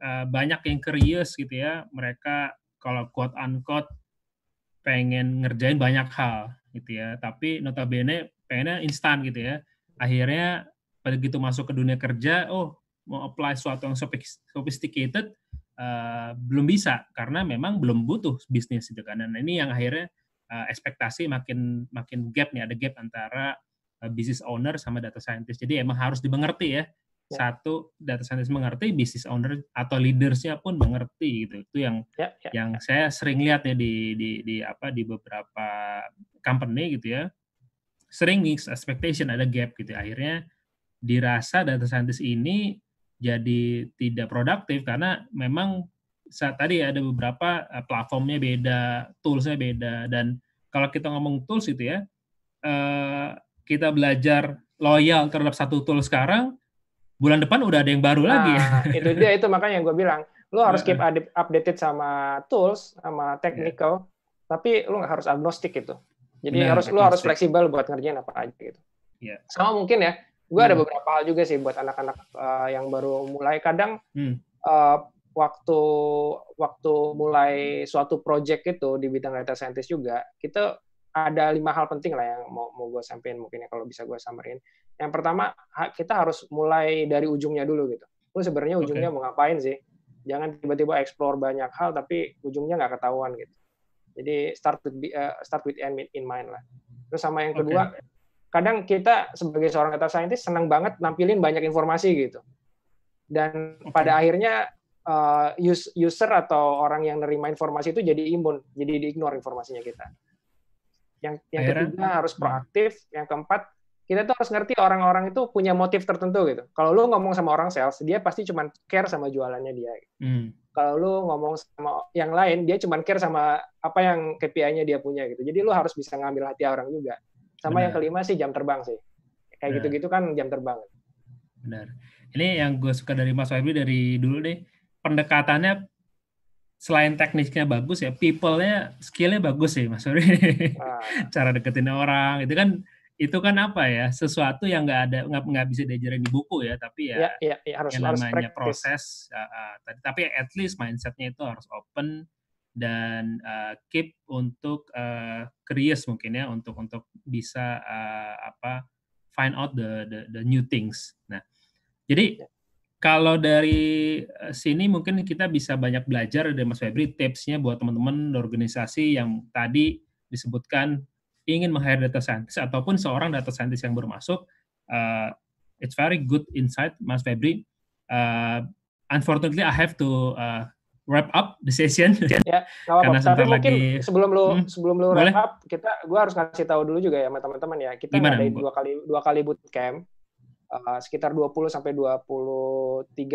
eh, banyak yang curious gitu ya. Mereka kalau quote unquote pengen ngerjain banyak hal gitu ya, tapi notabene pengennya instan gitu ya. Akhirnya begitu masuk ke dunia kerja, oh mau apply suatu yang sophisticated uh, belum bisa karena memang belum butuh bisnis itu kan. Dan ini yang akhirnya uh, ekspektasi makin makin gap nih ada gap antara uh, business owner sama data scientist. Jadi emang harus dimengerti ya. ya. Satu data scientist mengerti, business owner atau leadersnya pun mengerti gitu. Itu yang ya, ya, yang saya sering lihat ya di di di apa di beberapa company gitu ya. Sering mix expectation ada gap gitu. Akhirnya dirasa data scientist ini jadi tidak produktif karena memang saat tadi ada beberapa eh, platformnya beda, toolsnya beda dan kalau kita ngomong tools itu ya eh, kita belajar loyal terhadap satu tool sekarang bulan depan udah ada yang baru nah, lagi itu dia itu makanya yang gue bilang lo harus keep updated sama tools sama technical yeah. tapi lo nggak harus agnostik gitu jadi nah, harus agnostic. lo harus fleksibel buat ngerjain apa aja gitu yeah. sama mungkin ya Gue hmm. ada beberapa hal juga sih buat anak-anak uh, yang baru mulai. Kadang hmm. uh, waktu waktu mulai suatu project itu di bidang data scientist juga, kita ada lima hal penting lah yang mau mau gue sampaikan mungkin ya kalau bisa gue samarin. Yang pertama kita harus mulai dari ujungnya dulu gitu. Lu sebenarnya ujungnya okay. mau ngapain sih? Jangan tiba-tiba explore banyak hal tapi ujungnya nggak ketahuan gitu. Jadi start with uh, start with end in mind lah. Terus sama yang kedua okay kadang kita sebagai seorang data scientist senang banget nampilin banyak informasi gitu. Dan pada akhirnya uh, user atau orang yang nerima informasi itu jadi imun, jadi diignore informasinya kita. Yang yang ketiga harus hmm. proaktif, yang keempat kita tuh harus ngerti orang-orang itu punya motif tertentu gitu. Kalau lu ngomong sama orang sales, dia pasti cuma care sama jualannya dia. Hmm. Kalau lu ngomong sama yang lain, dia cuma care sama apa yang KPI-nya dia punya gitu. Jadi lu harus bisa ngambil hati orang juga sama Benar. yang kelima sih jam terbang sih. Kayak gitu-gitu kan jam terbang. Benar. Ini yang gue suka dari Mas Febri dari dulu deh. Pendekatannya selain teknisnya bagus ya, people-nya skill-nya bagus sih Mas Febri. Ah. Cara deketin orang itu kan itu kan apa ya sesuatu yang nggak ada nggak nggak bisa diajarin di buku ya tapi ya, ya, ya, ya harus, yang namanya harus proses uh, uh, tapi at least mindsetnya itu harus open dan uh, keep untuk uh, curious mungkin ya untuk untuk bisa uh, apa find out the, the the new things. Nah, jadi ya. kalau dari sini mungkin kita bisa banyak belajar dari Mas Febri tipsnya buat teman-teman organisasi yang tadi disebutkan ingin meng data scientist ataupun seorang data scientist yang bermasuk, uh, it's very good insight Mas Febri. Uh, unfortunately, I have to uh, wrap up the session. Ya, apa-apa. karena mungkin lagi... sebelum lu hmm, sebelum lu wrap up, kita gua harus ngasih tahu dulu juga ya sama teman-teman ya. Kita Gimana, ada dua kali dua kali bootcamp. Uh, sekitar 20 sampai 23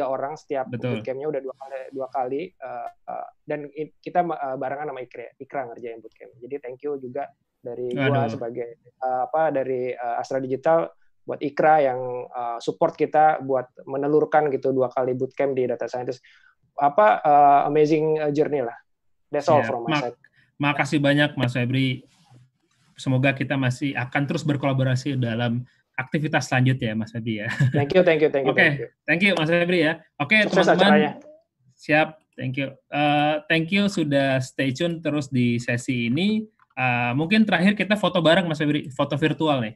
orang setiap Betul. bootcampnya udah dua kali dua kali uh, uh, dan kita uh, barengan sama Ikra Ikra ngerjain bootcamp. Jadi thank you juga dari gua Aduh. sebagai uh, apa dari uh, Astra Digital buat Ikra yang uh, support kita buat menelurkan gitu dua kali bootcamp di data scientist apa uh, amazing eh, journey lah. That's all yeah. from my side. Makasih banyak Mas Febri. Semoga kita masih akan terus berkolaborasi dalam aktivitas selanjutnya ya, Mas Febri ya. Thank you, thank you, thank you. Oke, okay. thank you Mas Febri ya. Oke, okay, teman-teman. Siap, thank you. Uh, thank you sudah stay tune terus di sesi ini. Uh, mungkin terakhir kita foto bareng Mas Febri, foto virtual nih.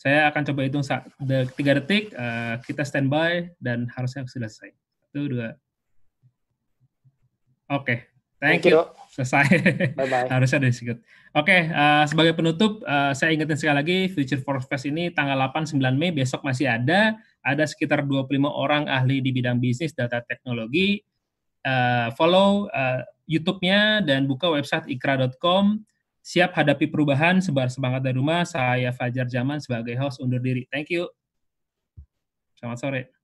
Saya akan coba hitung 3 detik, uh, kita standby, dan harusnya sudah selesai. Satu, dua. Oke, okay. thank, thank you. you. Selesai. Harusnya ada sedikit. Oke, eh, sebagai penutup, uh, saya ingetin sekali lagi, Future Force Fest ini tanggal 8-9 Mei, besok masih ada. Ada sekitar 25 orang ahli di bidang bisnis, data teknologi. Uh, follow uh, YouTube-nya dan buka website ikra.com. Siap hadapi perubahan, sebar semangat dari rumah. Saya Fajar Zaman sebagai host undur diri. Thank you. Selamat sore.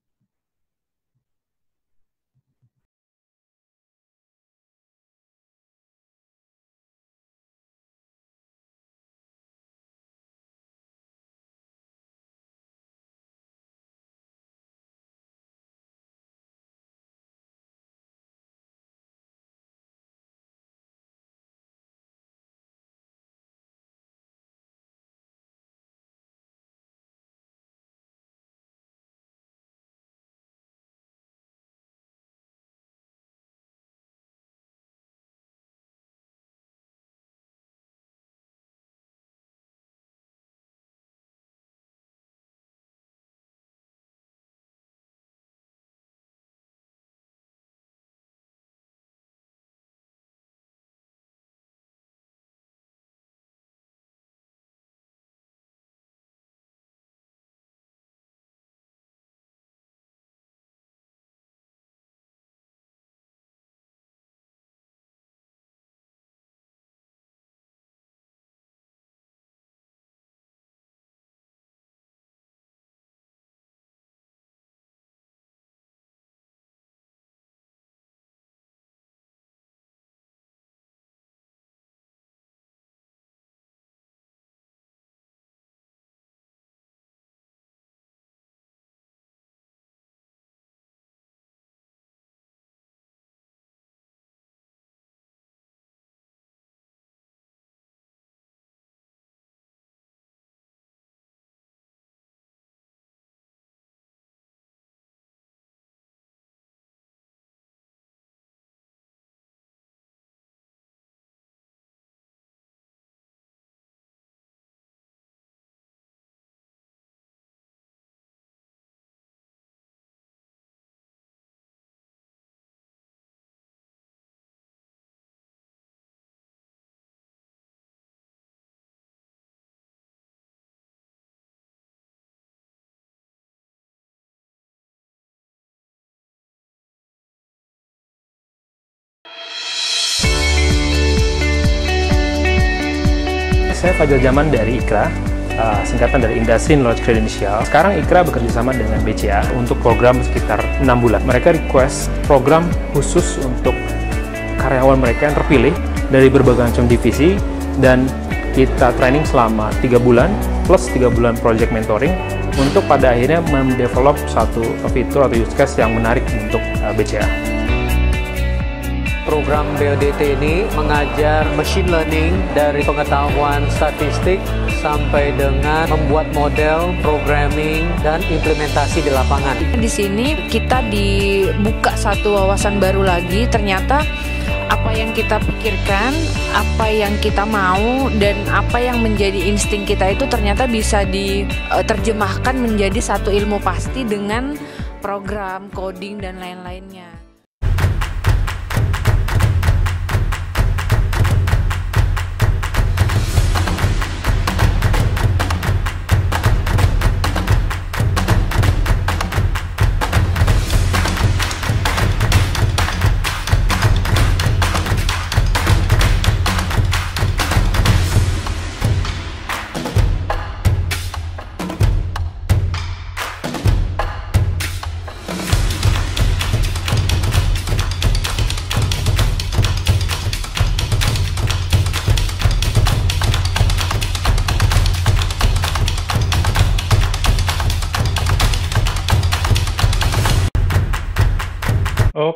saya Fajar Jaman dari IKRA, uh, singkatan dari Industry Knowledge Credential. Sekarang IKRA bekerja sama dengan BCA untuk program sekitar 6 bulan. Mereka request program khusus untuk karyawan mereka yang terpilih dari berbagai macam divisi dan kita training selama 3 bulan plus 3 bulan project mentoring untuk pada akhirnya mendevelop satu fitur atau use case yang menarik untuk eh, BCA program BODT ini mengajar machine learning dari pengetahuan statistik sampai dengan membuat model, programming, dan implementasi di lapangan. Di sini kita dibuka satu wawasan baru lagi, ternyata apa yang kita pikirkan, apa yang kita mau, dan apa yang menjadi insting kita itu ternyata bisa diterjemahkan e, menjadi satu ilmu pasti dengan program coding dan lain-lainnya.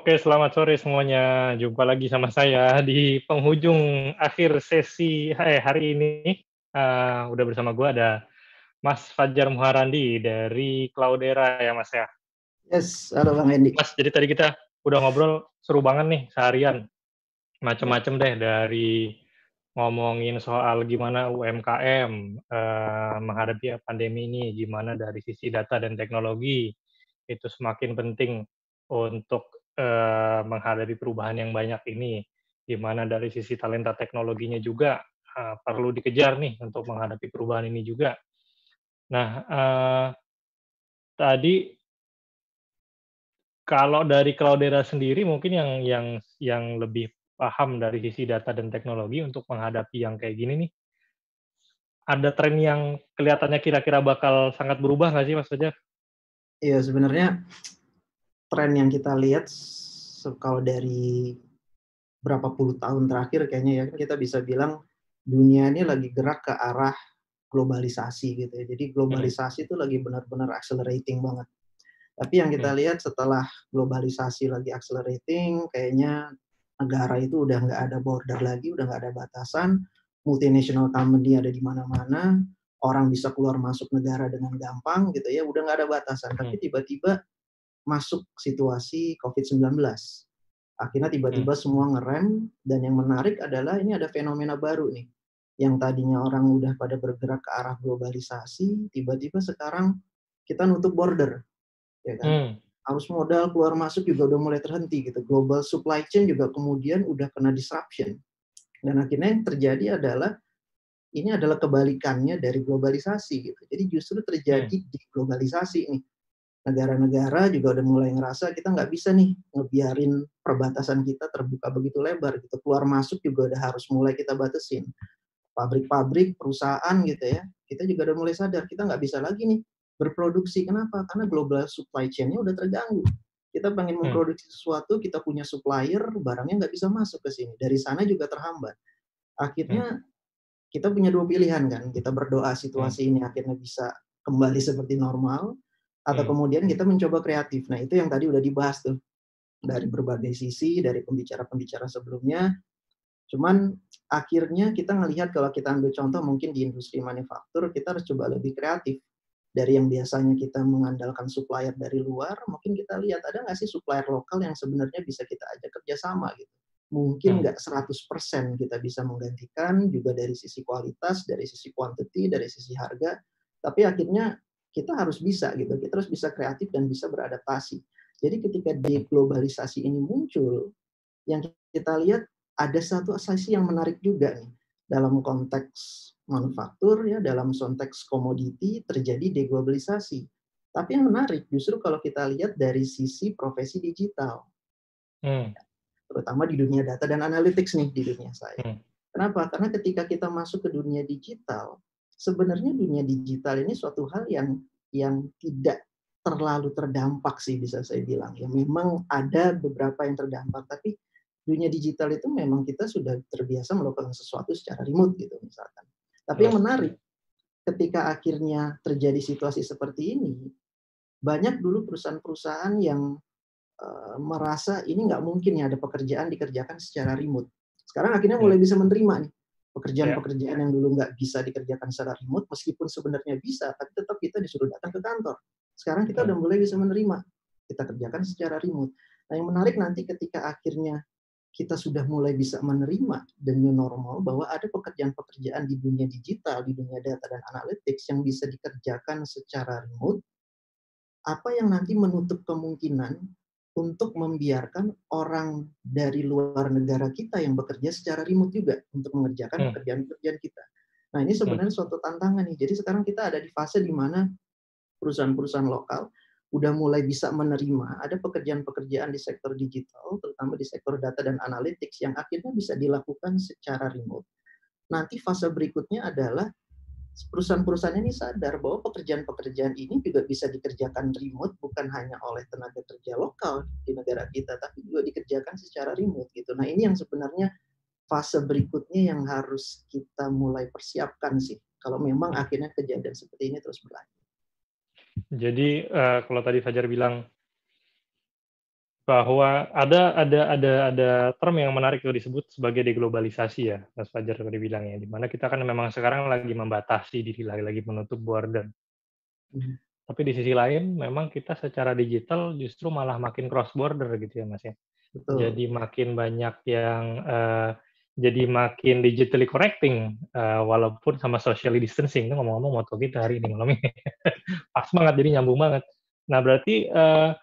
Oke, selamat sore semuanya. Jumpa lagi sama saya di penghujung akhir sesi eh, hari ini. Uh, udah bersama gue ada Mas Fajar Muharandi dari Cloudera ya Mas ya. Yes, halo Bang Hendi. Mas, jadi tadi kita udah ngobrol seru banget nih seharian. Macem-macem iya. deh dari ngomongin soal gimana UMKM uh, eh, menghadapi pandemi ini, gimana dari sisi data dan teknologi itu semakin penting untuk eh, menghadapi perubahan yang banyak ini, di mana dari sisi talenta teknologinya juga eh, perlu dikejar nih untuk menghadapi perubahan ini juga. Nah, eh, tadi kalau dari Cloudera sendiri mungkin yang yang yang lebih paham dari sisi data dan teknologi untuk menghadapi yang kayak gini nih. Ada tren yang kelihatannya kira-kira bakal sangat berubah nggak sih Mas Fajar? Iya sebenarnya tren yang kita lihat kalau dari berapa puluh tahun terakhir kayaknya ya kita bisa bilang dunia ini lagi gerak ke arah globalisasi gitu ya. Jadi globalisasi itu hmm. lagi benar-benar accelerating banget. Tapi yang kita hmm. lihat setelah globalisasi lagi accelerating, kayaknya negara itu udah nggak ada border lagi, udah nggak ada batasan, multinational company ada di mana-mana, orang bisa keluar masuk negara dengan gampang gitu ya, udah nggak ada batasan. Hmm. Tapi tiba-tiba masuk situasi COVID-19. Akhirnya tiba-tiba hmm. semua ngerem dan yang menarik adalah ini ada fenomena baru nih. Yang tadinya orang udah pada bergerak ke arah globalisasi, tiba-tiba sekarang kita nutup border. Ya kan? Hmm. Arus modal keluar masuk juga udah mulai terhenti gitu. Global supply chain juga kemudian udah kena disruption. Dan akhirnya yang terjadi adalah ini adalah kebalikannya dari globalisasi gitu. Jadi justru terjadi hmm. di globalisasi nih negara-negara juga udah mulai ngerasa kita nggak bisa nih ngebiarin perbatasan kita terbuka begitu lebar gitu keluar masuk juga udah harus mulai kita batasin pabrik-pabrik perusahaan gitu ya kita juga udah mulai sadar kita nggak bisa lagi nih berproduksi kenapa karena global supply chainnya udah terganggu kita pengen hmm. memproduksi sesuatu kita punya supplier barangnya nggak bisa masuk ke sini dari sana juga terhambat akhirnya hmm. kita punya dua pilihan kan kita berdoa situasi hmm. ini akhirnya bisa kembali seperti normal atau hmm. kemudian kita mencoba kreatif. Nah, itu yang tadi udah dibahas tuh dari berbagai sisi, dari pembicara-pembicara sebelumnya. Cuman akhirnya kita ngelihat kalau kita ambil contoh mungkin di industri manufaktur kita harus coba lebih kreatif. Dari yang biasanya kita mengandalkan supplier dari luar, mungkin kita lihat ada nggak sih supplier lokal yang sebenarnya bisa kita ajak kerjasama gitu. Mungkin hmm. nggak 100% kita bisa menggantikan juga dari sisi kualitas, dari sisi quantity, dari sisi harga, tapi akhirnya kita harus bisa gitu kita harus bisa kreatif dan bisa beradaptasi jadi ketika deglobalisasi ini muncul yang kita lihat ada satu asasi yang menarik juga nih dalam konteks manufaktur ya dalam konteks komoditi terjadi deglobalisasi tapi yang menarik justru kalau kita lihat dari sisi profesi digital hmm. terutama di dunia data dan analytics nih di dunia saya hmm. kenapa karena ketika kita masuk ke dunia digital sebenarnya dunia digital ini suatu hal yang yang tidak terlalu terdampak sih bisa saya bilang ya memang ada beberapa yang terdampak tapi dunia digital itu memang kita sudah terbiasa melakukan sesuatu secara remote gitu misalkan tapi yang iya. menarik ketika akhirnya terjadi situasi seperti ini banyak dulu perusahaan-perusahaan yang uh, merasa ini nggak mungkin ya ada pekerjaan dikerjakan secara remote sekarang akhirnya iya. mulai bisa menerima nih pekerjaan-pekerjaan ya. yang dulu nggak bisa dikerjakan secara remote meskipun sebenarnya bisa tapi tetap kita disuruh datang ke kantor sekarang kita udah mulai bisa menerima kita kerjakan secara remote nah yang menarik nanti ketika akhirnya kita sudah mulai bisa menerima the new normal bahwa ada pekerjaan-pekerjaan di dunia digital, di dunia data dan analytics yang bisa dikerjakan secara remote, apa yang nanti menutup kemungkinan untuk membiarkan orang dari luar negara kita yang bekerja secara remote juga untuk mengerjakan hmm. pekerjaan-pekerjaan kita. Nah, ini hmm. sebenarnya suatu tantangan nih. Jadi sekarang kita ada di fase di mana perusahaan-perusahaan lokal udah mulai bisa menerima ada pekerjaan-pekerjaan di sektor digital, terutama di sektor data dan analytics yang akhirnya bisa dilakukan secara remote. Nanti fase berikutnya adalah perusahaan-perusahaan ini sadar bahwa pekerjaan-pekerjaan ini juga bisa dikerjakan remote bukan hanya oleh tenaga kerja lokal di negara kita tapi juga dikerjakan secara remote gitu. Nah, ini yang sebenarnya fase berikutnya yang harus kita mulai persiapkan sih kalau memang akhirnya kejadian seperti ini terus berlanjut. Jadi uh, kalau tadi Fajar bilang bahwa ada ada ada ada term yang menarik itu disebut sebagai deglobalisasi ya Mas Fajar tadi bilang ya di mana kita kan memang sekarang lagi membatasi diri lagi lagi menutup border hmm. tapi di sisi lain memang kita secara digital justru malah makin cross border gitu ya Mas ya Betul. jadi makin banyak yang uh, jadi makin digitally correcting uh, eh, walaupun sama socially distancing itu ngomong-ngomong moto kita hari ini malam ini pas banget jadi nyambung banget nah berarti uh,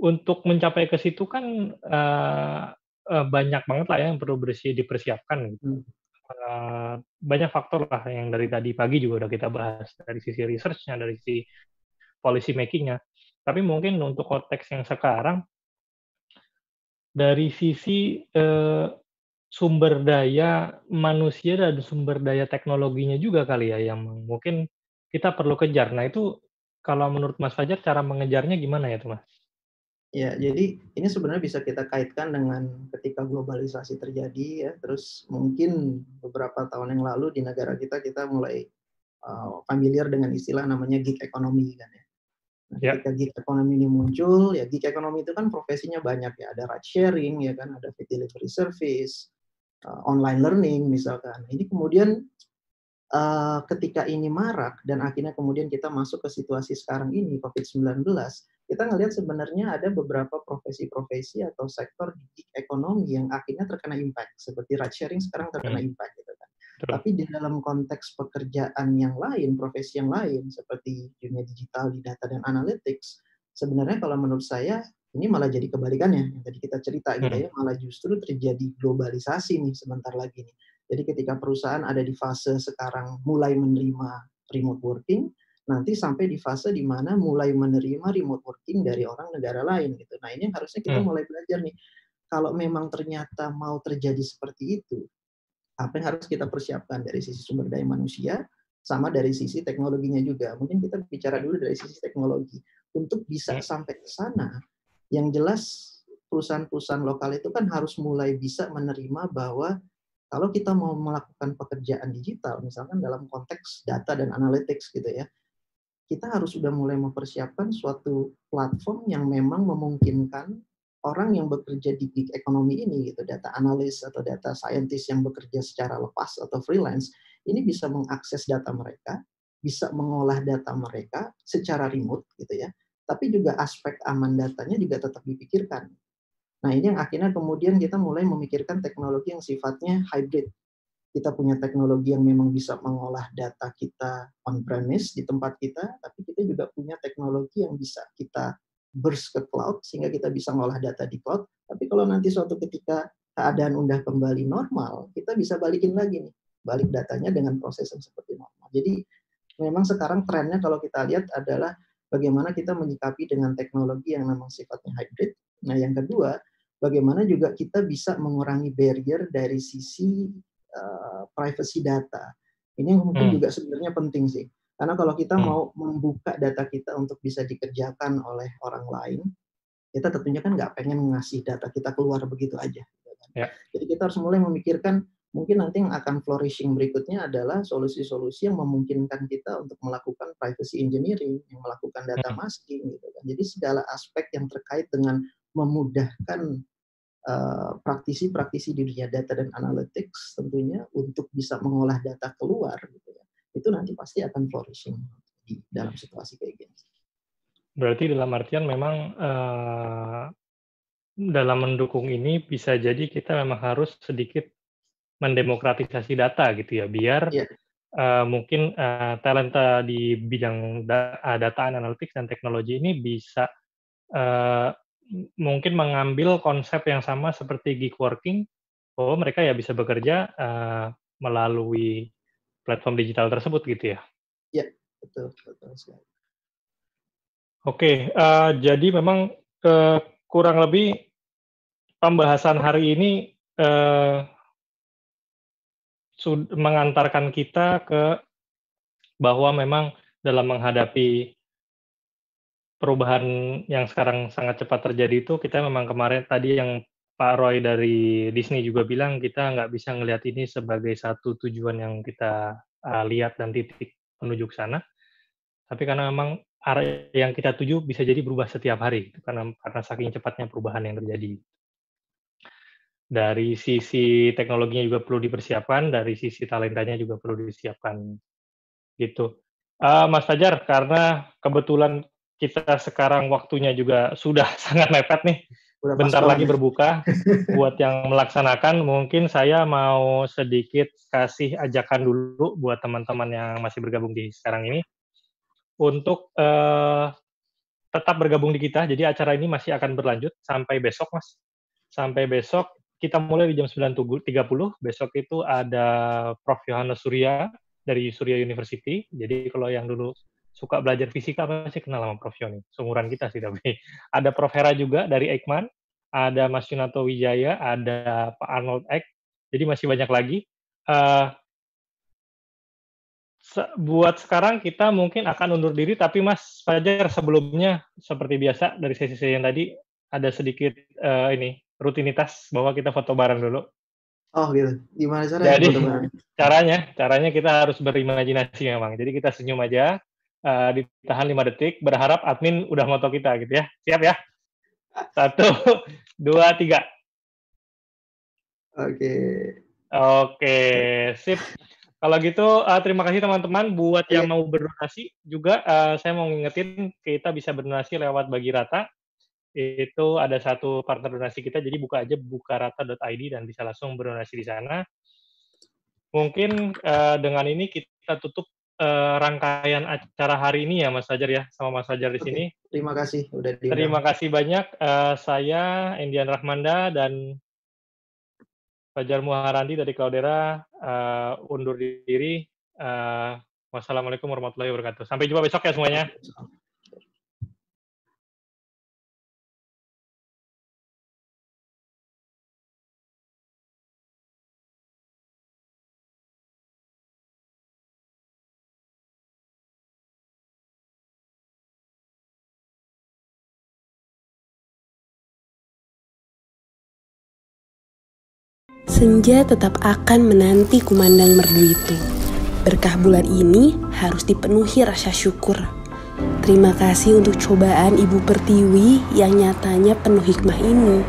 untuk mencapai ke situ kan uh, uh, banyak banget lah ya yang perlu bersih dipersiapkan. Gitu. Uh, banyak faktor lah yang dari tadi pagi juga udah kita bahas dari sisi researchnya, dari sisi policy makingnya. Tapi mungkin untuk konteks yang sekarang dari sisi uh, sumber daya manusia dan sumber daya teknologinya juga kali ya yang mungkin kita perlu kejar. Nah itu kalau menurut Mas Fajar cara mengejarnya gimana ya tuh Mas? Ya, jadi ini sebenarnya bisa kita kaitkan dengan ketika globalisasi terjadi ya, terus mungkin beberapa tahun yang lalu di negara kita kita mulai uh, familiar dengan istilah namanya gig economy kan ya. Nah, yeah. ketika gig economy ini muncul, ya gig economy itu kan profesinya banyak ya, ada ride sharing ya kan, ada food delivery service, uh, online learning misalkan. Ini kemudian Eh, ketika ini marak dan akhirnya kemudian kita masuk ke situasi sekarang ini COVID-19, kita ngelihat sebenarnya ada beberapa profesi-profesi atau sektor di ekonomi yang akhirnya terkena impact seperti ride sharing sekarang terkena impact gitu kan. Tapi di dalam konteks pekerjaan yang lain, profesi yang lain seperti dunia digital di data dan analytics, sebenarnya kalau menurut saya ini malah jadi kebalikannya jadi kita cerita gitu hmm. ya, malah justru terjadi globalisasi nih sebentar lagi nih jadi ketika perusahaan ada di fase sekarang mulai menerima remote working, nanti sampai di fase di mana mulai menerima remote working dari orang negara lain gitu. Nah ini harusnya kita hmm. mulai belajar nih. Kalau memang ternyata mau terjadi seperti itu, apa yang harus kita persiapkan dari sisi sumber daya manusia, sama dari sisi teknologinya juga. Mungkin kita bicara dulu dari sisi teknologi. Untuk bisa hmm. sampai ke sana, yang jelas perusahaan-perusahaan lokal itu kan harus mulai bisa menerima bahwa kalau kita mau melakukan pekerjaan digital, misalkan dalam konteks data dan analytics gitu ya, kita harus sudah mulai mempersiapkan suatu platform yang memang memungkinkan orang yang bekerja di gig ekonomi ini, gitu, data analis atau data scientist yang bekerja secara lepas atau freelance, ini bisa mengakses data mereka, bisa mengolah data mereka secara remote, gitu ya. Tapi juga aspek aman datanya juga tetap dipikirkan. Nah ini yang akhirnya kemudian kita mulai memikirkan teknologi yang sifatnya hybrid. Kita punya teknologi yang memang bisa mengolah data kita on-premise di tempat kita, tapi kita juga punya teknologi yang bisa kita burst ke cloud sehingga kita bisa mengolah data di cloud. Tapi kalau nanti suatu ketika keadaan udah kembali normal, kita bisa balikin lagi nih, balik datanya dengan proses yang seperti normal. Jadi memang sekarang trennya kalau kita lihat adalah bagaimana kita menyikapi dengan teknologi yang memang sifatnya hybrid. Nah, yang kedua, bagaimana juga kita bisa mengurangi barrier dari sisi uh, privacy data. Ini yang mungkin hmm. juga sebenarnya penting sih. Karena kalau kita hmm. mau membuka data kita untuk bisa dikerjakan oleh orang lain, kita tentunya kan nggak pengen ngasih data kita keluar begitu aja. Gitu kan. Ya. Jadi kita harus mulai memikirkan mungkin nanti yang akan flourishing berikutnya adalah solusi-solusi yang memungkinkan kita untuk melakukan privacy engineering, yang melakukan data hmm. masking gitu kan. Jadi segala aspek yang terkait dengan memudahkan eh, praktisi-praktisi di dunia data dan analytics tentunya untuk bisa mengolah data keluar gitu ya itu nanti pasti akan flourishing di dalam situasi kayak gini. Berarti dalam artian memang uh, dalam mendukung ini bisa jadi kita memang harus sedikit mendemokratisasi data gitu ya biar yeah. Iya. Uh, mungkin uh, talenta di bidang da data analytics dan teknologi ini bisa uh, mungkin mengambil konsep yang sama seperti gig working bahwa mereka ya bisa bekerja uh, melalui platform digital tersebut gitu ya. Iya, betul betul Oke, okay, uh, eh, jadi memang uh, kurang lebih pembahasan hari ini uh, mengantarkan kita ke bahwa memang dalam menghadapi perubahan yang sekarang sangat cepat terjadi itu kita memang kemarin tadi yang Pak Roy dari Disney juga bilang kita nggak bisa ngelihat ini sebagai satu tujuan yang kita uh, lihat dan titik menuju ke sana. Tapi karena memang arah yang kita tuju bisa jadi berubah setiap hari gitu, karena karena saking cepatnya perubahan yang terjadi. Dari sisi teknologinya juga perlu dipersiapkan, dari sisi talentanya juga perlu disiapkan. Gitu. Uh, Mas Fajar, karena kebetulan kita sekarang waktunya juga sudah sangat mepet nih. Udah Bentar lagi ya. berbuka. buat yang melaksanakan, mungkin saya mau sedikit kasih ajakan dulu buat teman-teman yang masih bergabung di sekarang ini untuk uh, tetap bergabung di kita. Jadi acara ini masih akan berlanjut sampai besok, Mas. Sampai besok kita mulai di jam 9.30. Besok itu ada Prof. Yohanes Surya dari Surya University. Jadi kalau yang dulu suka belajar fisika pasti kenal sama Prof Yoni. Seumuran kita sih tapi. Ada Prof Hera juga dari Ekman, ada Mas Yunato Wijaya, ada Pak Arnold Ek. Jadi masih banyak lagi. Uh, se buat sekarang kita mungkin akan undur diri, tapi Mas Fajar sebelumnya seperti biasa dari sesi-sesi yang tadi ada sedikit uh, ini rutinitas bahwa kita foto bareng dulu. Oh gitu. Gimana caranya? Jadi caranya, caranya kita harus berimajinasi memang. Jadi kita senyum aja, Eh, ditahan lima detik, berharap admin udah moto kita gitu ya. Siap ya? Satu, dua, tiga. Oke. Oke, okay, sip. Kalau gitu uh, terima kasih teman-teman buat yang iya. mau berdonasi juga uh, saya mau ngingetin kita bisa berdonasi lewat bagi rata itu ada satu partner donasi kita jadi buka aja bukarata.id dan bisa langsung berdonasi di sana. Mungkin uh, dengan ini kita tutup uh, rangkaian acara hari ini ya Mas Fajar ya sama Mas Fajar di sini. terima kasih udah diundang. Terima kasih banyak uh, saya Endian Rahmanda dan Fajar Muharandi dari Kaldera uh, eh, undur diri. Uh, wassalamualaikum warahmatullahi wabarakatuh. Sampai jumpa besok ya semuanya. Senja tetap akan menanti kumandang merdu itu. Berkah bulan ini harus dipenuhi rasa syukur. Terima kasih untuk cobaan Ibu Pertiwi yang nyatanya penuh hikmah ini.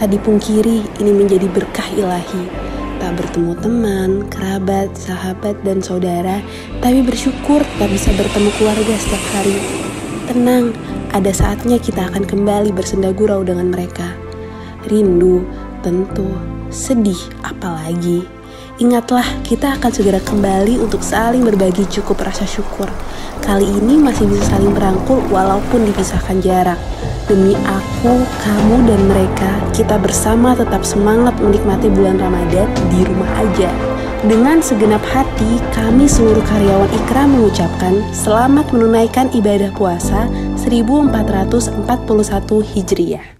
Tadi pungkiri ini menjadi berkah ilahi. Tak bertemu teman, kerabat, sahabat, dan saudara, tapi bersyukur tak bisa bertemu keluarga setiap hari. Tenang, ada saatnya kita akan kembali bersenda gurau dengan mereka. Rindu, tentu, sedih apalagi. Ingatlah, kita akan segera kembali untuk saling berbagi cukup rasa syukur. Kali ini masih bisa saling merangkul walaupun dipisahkan jarak. Demi aku, kamu, dan mereka, kita bersama tetap semangat menikmati bulan Ramadan di rumah aja. Dengan segenap hati, kami seluruh karyawan Ikra mengucapkan selamat menunaikan ibadah puasa 1441 Hijriah.